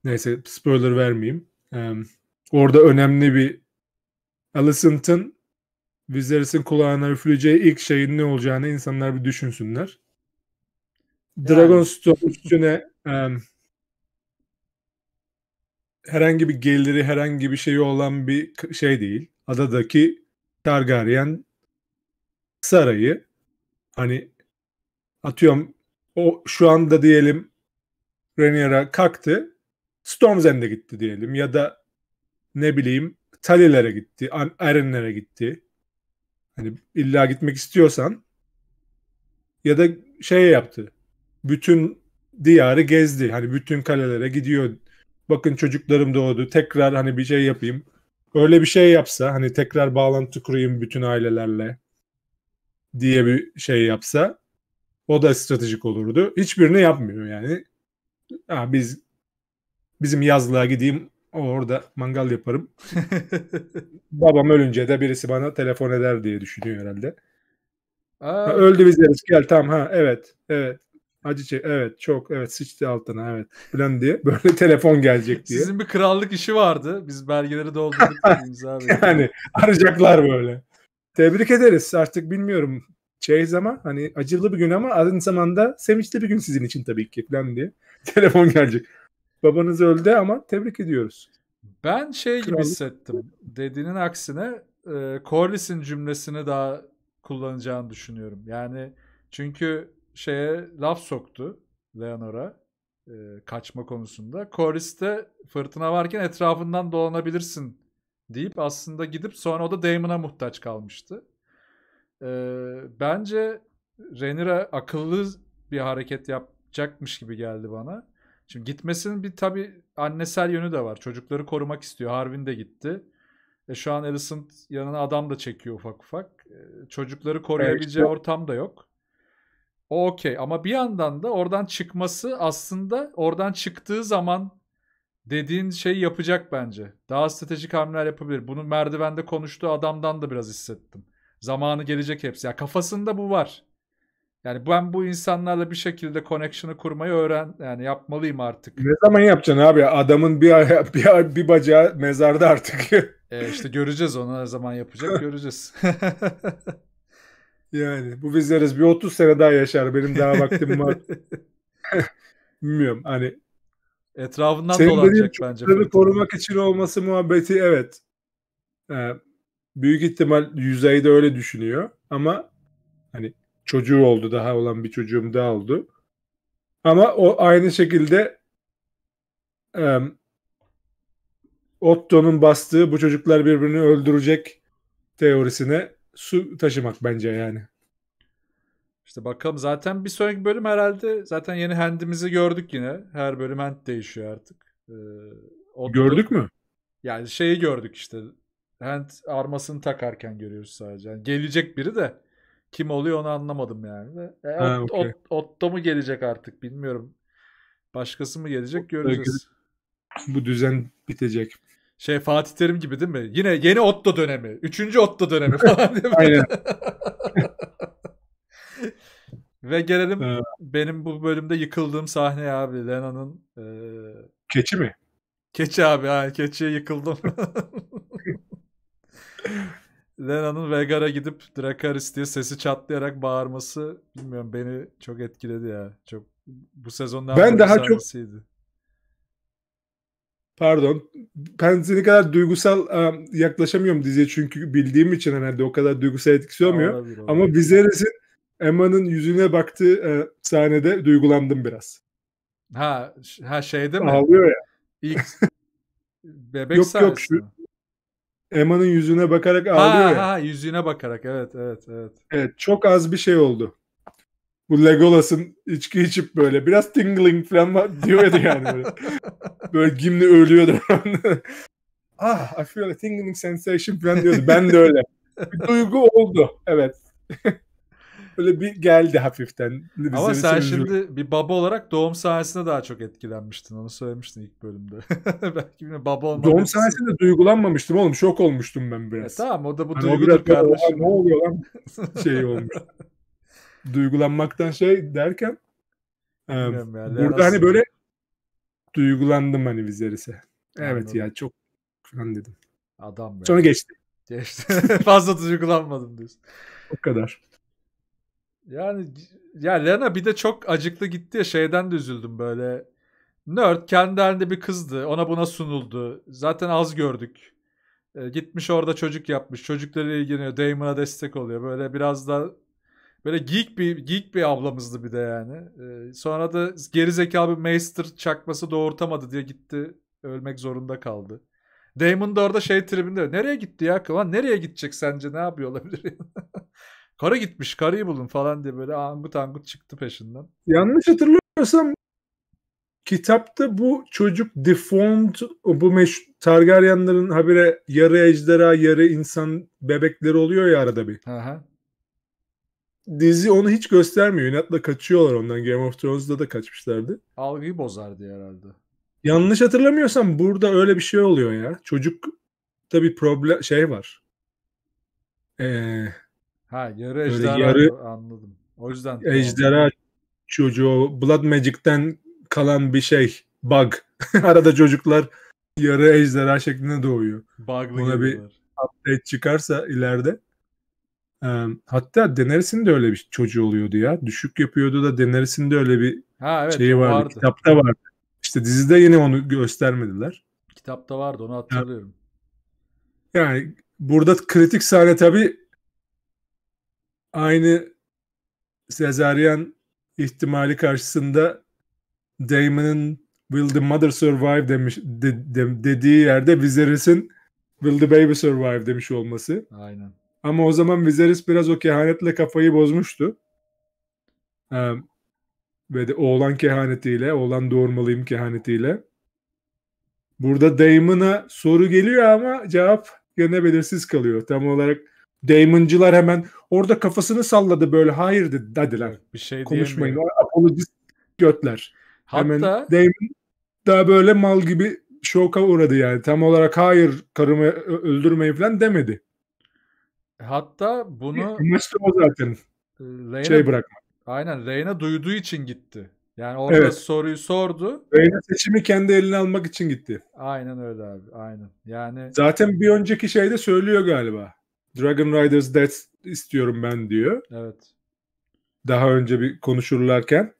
neyse spoiler vermeyeyim. Ee, orada önemli bir Alicent'ın Viserys'in kulağına üfleyeceği ilk şeyin ne olacağını insanlar bir düşünsünler. Dragonstone üstüne um, herhangi bir geliri, herhangi bir şeyi olan bir şey değil. Adadaki Targaryen sarayı hani atıyorum o şu anda diyelim Rhaenyra kalktı. Storm's End'e gitti diyelim ya da ne bileyim Talilere gitti, Erenlere gitti. Hani illa gitmek istiyorsan ya da şey yaptı. Bütün diyarı gezdi. Hani bütün kalelere gidiyor. Bakın çocuklarım doğdu. Tekrar hani bir şey yapayım. Öyle bir şey yapsa hani tekrar bağlantı kurayım bütün ailelerle diye bir şey yapsa o da stratejik olurdu. Hiçbirini yapmıyor yani. Ha, biz bizim yazlığa gideyim orada mangal yaparım. Babam ölünce de birisi bana telefon eder diye düşünüyor herhalde. Aa. Ha, öldü bizleriz gel tamam ha evet evet acı çek evet çok evet sıçtı altına evet falan diye böyle telefon gelecek diye. Sizin bir krallık işi vardı biz belgeleri doldurduk. yani arayacaklar böyle. Tebrik ederiz artık bilmiyorum şey zaman hani acılı bir gün ama aynı zamanda sevinçli bir gün sizin için tabii ki falan diye telefon gelecek. Babanız öldü ama tebrik ediyoruz. Ben şey Krallık. gibi hissettim. Dediğinin aksine e, Corliss'in cümlesini daha kullanacağını düşünüyorum. Yani çünkü şeye laf soktu Leonor'a e, kaçma konusunda. Corliss'te fırtına varken etrafından dolanabilirsin deyip aslında gidip sonra o da Damon'a muhtaç kalmıştı. E, bence Renira akıllı bir hareket yapacakmış gibi geldi bana. Şimdi gitmesinin bir tabi annesel yönü de var. Çocukları korumak istiyor. Harvin de gitti. E şu an Alicent yanına adam da çekiyor ufak ufak. E, çocukları koruyabileceği evet. ortam da yok. O okey ama bir yandan da oradan çıkması aslında oradan çıktığı zaman dediğin şey yapacak bence. Daha stratejik hamleler yapabilir. Bunu merdivende konuştuğu adamdan da biraz hissettim. Zamanı gelecek hepsi. Ya yani kafasında bu var. Yani ben bu insanlarla bir şekilde connection'ı kurmayı öğren yani yapmalıyım artık. Ne zaman yapacaksın abi? Adamın bir bir, bir bacağı mezarda artık. e işte göreceğiz onu ne zaman yapacak göreceğiz. yani bu bizleriz bir 30 sene daha yaşar benim daha vaktim var. Bilmiyorum hani etrafından Senin dolanacak bence. Senin korumak için olması muhabbeti evet. Ee, büyük ihtimal yüzeyde öyle düşünüyor ama hani çocuğu oldu daha olan bir çocuğum daha oldu. Ama o aynı şekilde e, Otto'nun bastığı bu çocuklar birbirini öldürecek teorisine su taşımak bence yani. İşte bakalım zaten bir sonraki bölüm herhalde zaten yeni handimizi gördük yine. Her bölüm hand değişiyor artık. Ee, gördük mü? Yani şeyi gördük işte. Hand armasını takarken görüyoruz sadece. Yani gelecek biri de kim oluyor onu anlamadım yani. Ve, e, ha, okay. Ot, Otto mu gelecek artık bilmiyorum. Başkası mı gelecek göreceğiz. Bu düzen bitecek. Şey Fatih Terim gibi değil mi? Yine yeni Otto dönemi. Üçüncü Otto dönemi falan değil mi? Aynen. Ve gelelim ee, benim bu bölümde yıkıldığım sahne abi. Lena'nın e... Keçi mi? Keçi abi ha. Keçiye yıkıldım. Lena'nın Vegard'a gidip Dracarys diye sesi çatlayarak bağırması bilmiyorum beni çok etkiledi ya. Çok bu sezondan ben daha çok Pardon. Ben seni kadar duygusal um, yaklaşamıyorum diziye çünkü bildiğim için herhalde o kadar duygusal etkisi olmuyor. Olabilir, olabilir. Ama Viserys'in Emma'nın yüzüne baktığı e, sahnede duygulandım biraz. Ha, ha şeyde mi? Ağlıyor ya. İlk bebek yok, sahnesi yok, şu, Emma'nın yüzüne bakarak ağlıyor ha, ya. Ha, yüzüne bakarak evet evet evet. Evet çok az bir şey oldu. Bu Legolas'ın içki içip böyle biraz tingling falan diyordu yani böyle. böyle Gimli ölüyordu. ah I feel a tingling sensation falan diyordu. Ben de öyle. Bir duygu oldu. Evet. Öyle bir geldi hafiften. Bize Ama sen bir şimdi bir baba olarak doğum sahnesine daha çok etkilenmiştin. Onu söylemiştin ilk bölümde. Belki bir baba olmak. Doğum etsin. sahnesinde duygulanmamıştım oğlum. Şok olmuştum ben e, biraz. E, tamam o da bu hani duygudur kardeşim. Ne oluyor lan? şey olmuş. Duygulanmaktan şey derken e, yani, burada hani böyle duygulandım hani Vizeris'e. Evet Anladım. ya çok falan dedim. Adam be. Sonra geçti. Geçti. Fazla duygulanmadım diyorsun. O kadar. Yani ya Lena bir de çok acıklı gitti ya şeyden de üzüldüm böyle. Nerd kendi halinde bir kızdı. Ona buna sunuldu. Zaten az gördük. E, gitmiş orada çocuk yapmış. Çocukları ilgileniyor. Damon'a destek oluyor. Böyle biraz da böyle geek bir geek bir ablamızdı bir de yani. E, sonra da geri zekalı bir Master çakması doğurtamadı diye gitti. Ölmek zorunda kaldı. Damon da orada şey tribinde. Nereye gitti ya? Lan nereye gidecek sence? Ne yapıyor olabilir? Kara gitmiş karıyı bulun falan diye böyle angut angut çıktı peşinden. Yanlış hatırlamıyorsam kitapta bu çocuk deformed bu meş Targaryenlerin habire yarı ejderha yarı insan bebekleri oluyor ya arada bir. Aha. Dizi onu hiç göstermiyor. Inatla kaçıyorlar ondan. Game of Thrones'da da kaçmışlardı. Algıyı bozardı herhalde. Yanlış hatırlamıyorsam burada öyle bir şey oluyor ya. Çocuk tabi problem şey var. Eee Ha yarı ejderha yarı, anladım. O yüzden. Ejderha çocuğu Blood Magic'ten kalan bir şey. Bug. Arada çocuklar yarı ejderha şeklinde doğuyor. Bug'lı Buna bir update çıkarsa ileride. Hatta Daenerys'in de öyle bir çocuğu oluyordu ya. Düşük yapıyordu da Daenerys'in de öyle bir ha, evet, şeyi vardı. vardı. Kitapta vardı. İşte dizide yine onu göstermediler. Kitapta vardı onu hatırlıyorum. Yani burada kritik sahne tabii aynı sezaryen ihtimali karşısında Damon'ın Will the mother survive demiş de, de, dediği yerde Viserys'in Will the baby survive demiş olması. Aynen. Ama o zaman Viserys biraz o kehanetle kafayı bozmuştu. Ee, ve de oğlan kehanetiyle, oğlan doğurmalıyım kehanetiyle. Burada Damon'a soru geliyor ama cevap gene belirsiz kalıyor. Tam olarak Damon'cılar hemen Orada kafasını salladı böyle hayır dedi, dediler. Bir şey Konuşmayın. Apologist götler. Hatta Damon daha böyle mal gibi şoka uğradı yani. Tam olarak hayır karımı öldürmeyin falan demedi. Hatta bunu amaç o zaten. Leyna, şey bırakma. Aynen Reyna duyduğu için gitti. Yani orada evet. soruyu sordu. Reyna seçimi kendi eline almak için gitti. Aynen öyle abi. Aynen. Yani Zaten bir önceki şeyde söylüyor galiba. Dragon Rider's Death istiyorum ben diyor. Evet. Daha önce bir konuşurlarken.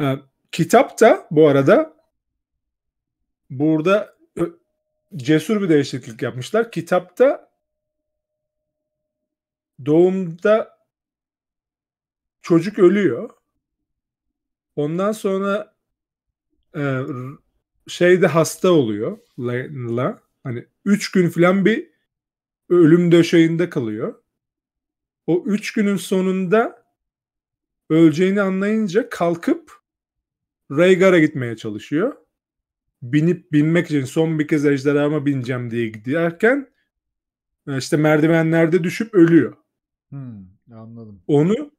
Ee, kitap da bu arada burada cesur bir değişiklik yapmışlar. Kitapta doğumda çocuk ölüyor. Ondan sonra e, şeyde hasta oluyor. Hani üç gün falan bir ölüm döşeğinde kalıyor. O üç günün sonunda öleceğini anlayınca kalkıp Rhaegar'a gitmeye çalışıyor. Binip binmek için son bir kez ejderhama bineceğim diye giderken e, işte merdivenlerde düşüp ölüyor. Hmm, anladım. Onu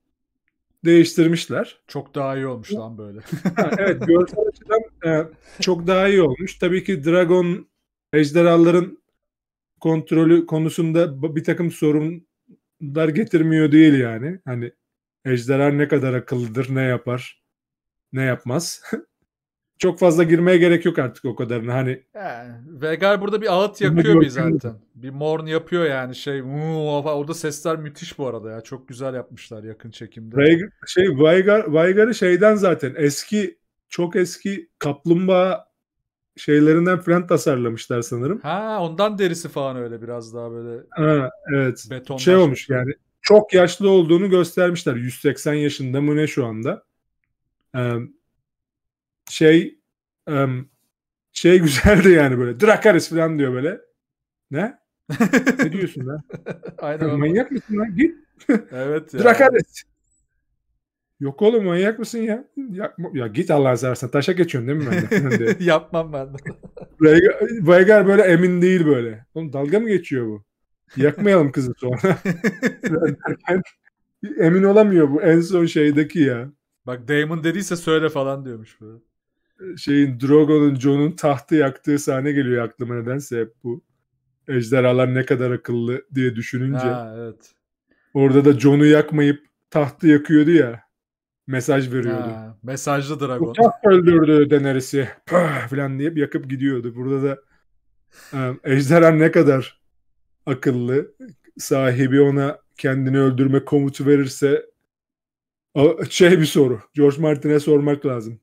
değiştirmişler. Çok daha iyi olmuş lan böyle. ha, evet görsel açıdan e, çok daha iyi olmuş. Tabii ki Dragon ejderhaların kontrolü konusunda bir takım sorunlar getirmiyor değil yani. Hani ejderha ne kadar akıllıdır, ne yapar, ne yapmaz. Çok fazla girmeye gerek yok artık o kadarını Hani yani, Vegar burada bir ağıt yakıyor bir zaten. Bir morn yapıyor yani şey. Orada sesler müthiş bu arada ya. Çok güzel yapmışlar yakın çekimde. Veigar, şey Veigar, Veigar'ı şeyden zaten eski çok eski kaplumbağa şeylerinden falan tasarlamışlar sanırım. Ha ondan derisi falan öyle biraz daha böyle. Ha, evet. Betondan şey olmuş yani çok yaşlı olduğunu göstermişler. 180 yaşında mı ne şu anda? Ee, şey şey güzeldi yani böyle Drakaris falan diyor böyle. Ne? ne diyorsun lan? Aynen. Manyak mısın lan? Git. evet ya. Drakaris. Yok oğlum manyak mısın ya? Ya, ya git Allah'ını seversen. Taşa geçiyorsun değil mi benden? Hani Yapmam ben de. Veigar böyle emin değil böyle. Oğlum dalga mı geçiyor bu? Yakmayalım kızı sonra. emin olamıyor bu en son şeydeki ya. Bak Damon dediyse söyle falan diyormuş böyle. Şeyin Drogon'un Jon'un tahtı yaktığı sahne geliyor aklıma nedense hep bu. Ejderhalar ne kadar akıllı diye düşününce. Ha, evet. Orada da Jon'u yakmayıp tahtı yakıyordu ya mesaj veriyordu. Ha, mesajlı dragon. Uçak öldürdü Daenerys'i falan deyip yakıp gidiyordu. Burada da um, ejderha ne kadar akıllı sahibi ona kendini öldürme komutu verirse şey bir soru. George Martin'e sormak lazım.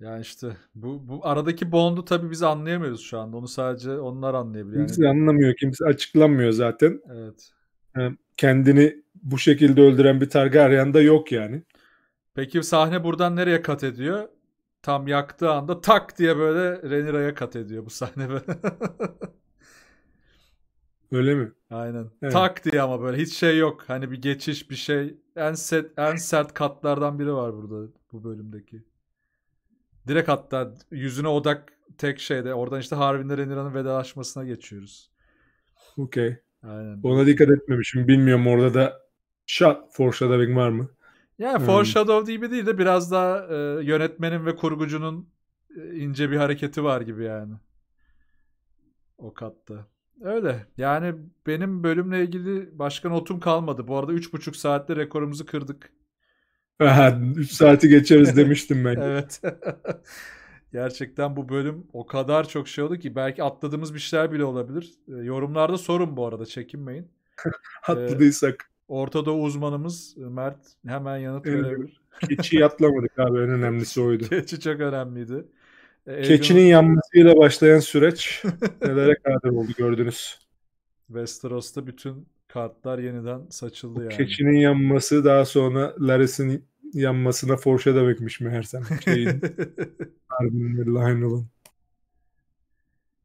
Yani işte bu, bu aradaki bondu tabii biz anlayamıyoruz şu anda. Onu sadece onlar anlayabiliyor. Kimse yani. anlamıyor. Kimse açıklanmıyor zaten. Evet. E, kendini bu şekilde öldüren bir Targaryen da yok yani. Peki sahne buradan nereye kat ediyor? Tam yaktığı anda tak diye böyle Renira'ya kat ediyor bu sahne Öyle mi? Aynen. Evet. Tak diye ama böyle hiç şey yok. Hani bir geçiş bir şey. En set en sert katlardan biri var burada bu bölümdeki. Direkt hatta yüzüne odak tek şeyde. Oradan işte Harvin'le Renira'nın vedalaşmasına geçiyoruz. Okey. Aynen. Ona dikkat etmemişim. Bilmiyorum orada da shot foreshadowing var mı? Yani hmm. foreshadow gibi değil de biraz daha e, yönetmenin ve kurgucunun e, ince bir hareketi var gibi yani. O katta. Öyle. Yani benim bölümle ilgili başka notum kalmadı. Bu arada 3,5 saatte rekorumuzu kırdık. 3 saati geçeriz demiştim ben. evet. Gerçekten bu bölüm o kadar çok şey oldu ki belki atladığımız bir şeyler bile olabilir. E, yorumlarda sorun bu arada çekinmeyin. Atladıysak. Ortada uzmanımız e, Mert hemen yanıt verebilir. Keçi yatlamadık abi en önemlisi oydu. Keçi çok önemliydi. Ee, Keçinin Egon... yanmasıyla başlayan süreç nelere kadar oldu gördünüz. Westeros'ta bütün kartlar yeniden saçıldı yani. Keçinin yanması daha sonra Laris'in yanmasına forşa demekmiş meğersem. Şeyin, Harbin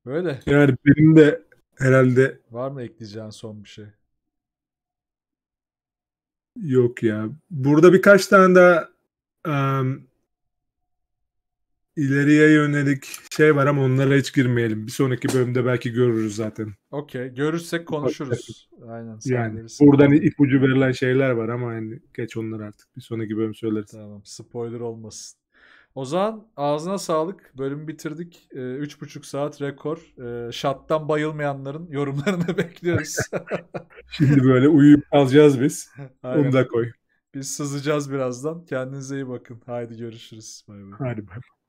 Böyle. Yani benim de herhalde... Var mı ekleyeceğin son bir şey? Yok ya. Burada birkaç tane daha um, ileriye yönelik şey var ama onlara hiç girmeyelim. Bir sonraki bölümde belki görürüz zaten. Okey. Görürsek konuşuruz. Aynen. Yani verirsin. buradan ipucu verilen şeyler var ama yani geç onları artık. Bir sonraki bölüm söyleriz. Tamam. Spoiler olmasın. Ozan ağzına sağlık. Bölümü bitirdik. Ee, buçuk saat rekor. Ee, şattan bayılmayanların yorumlarını bekliyoruz. Şimdi böyle uyuyup kalacağız biz. Aynen. Onu da koy. Biz sızacağız birazdan. Kendinize iyi bakın. Haydi görüşürüz. Bay bay. Haydi bay bay.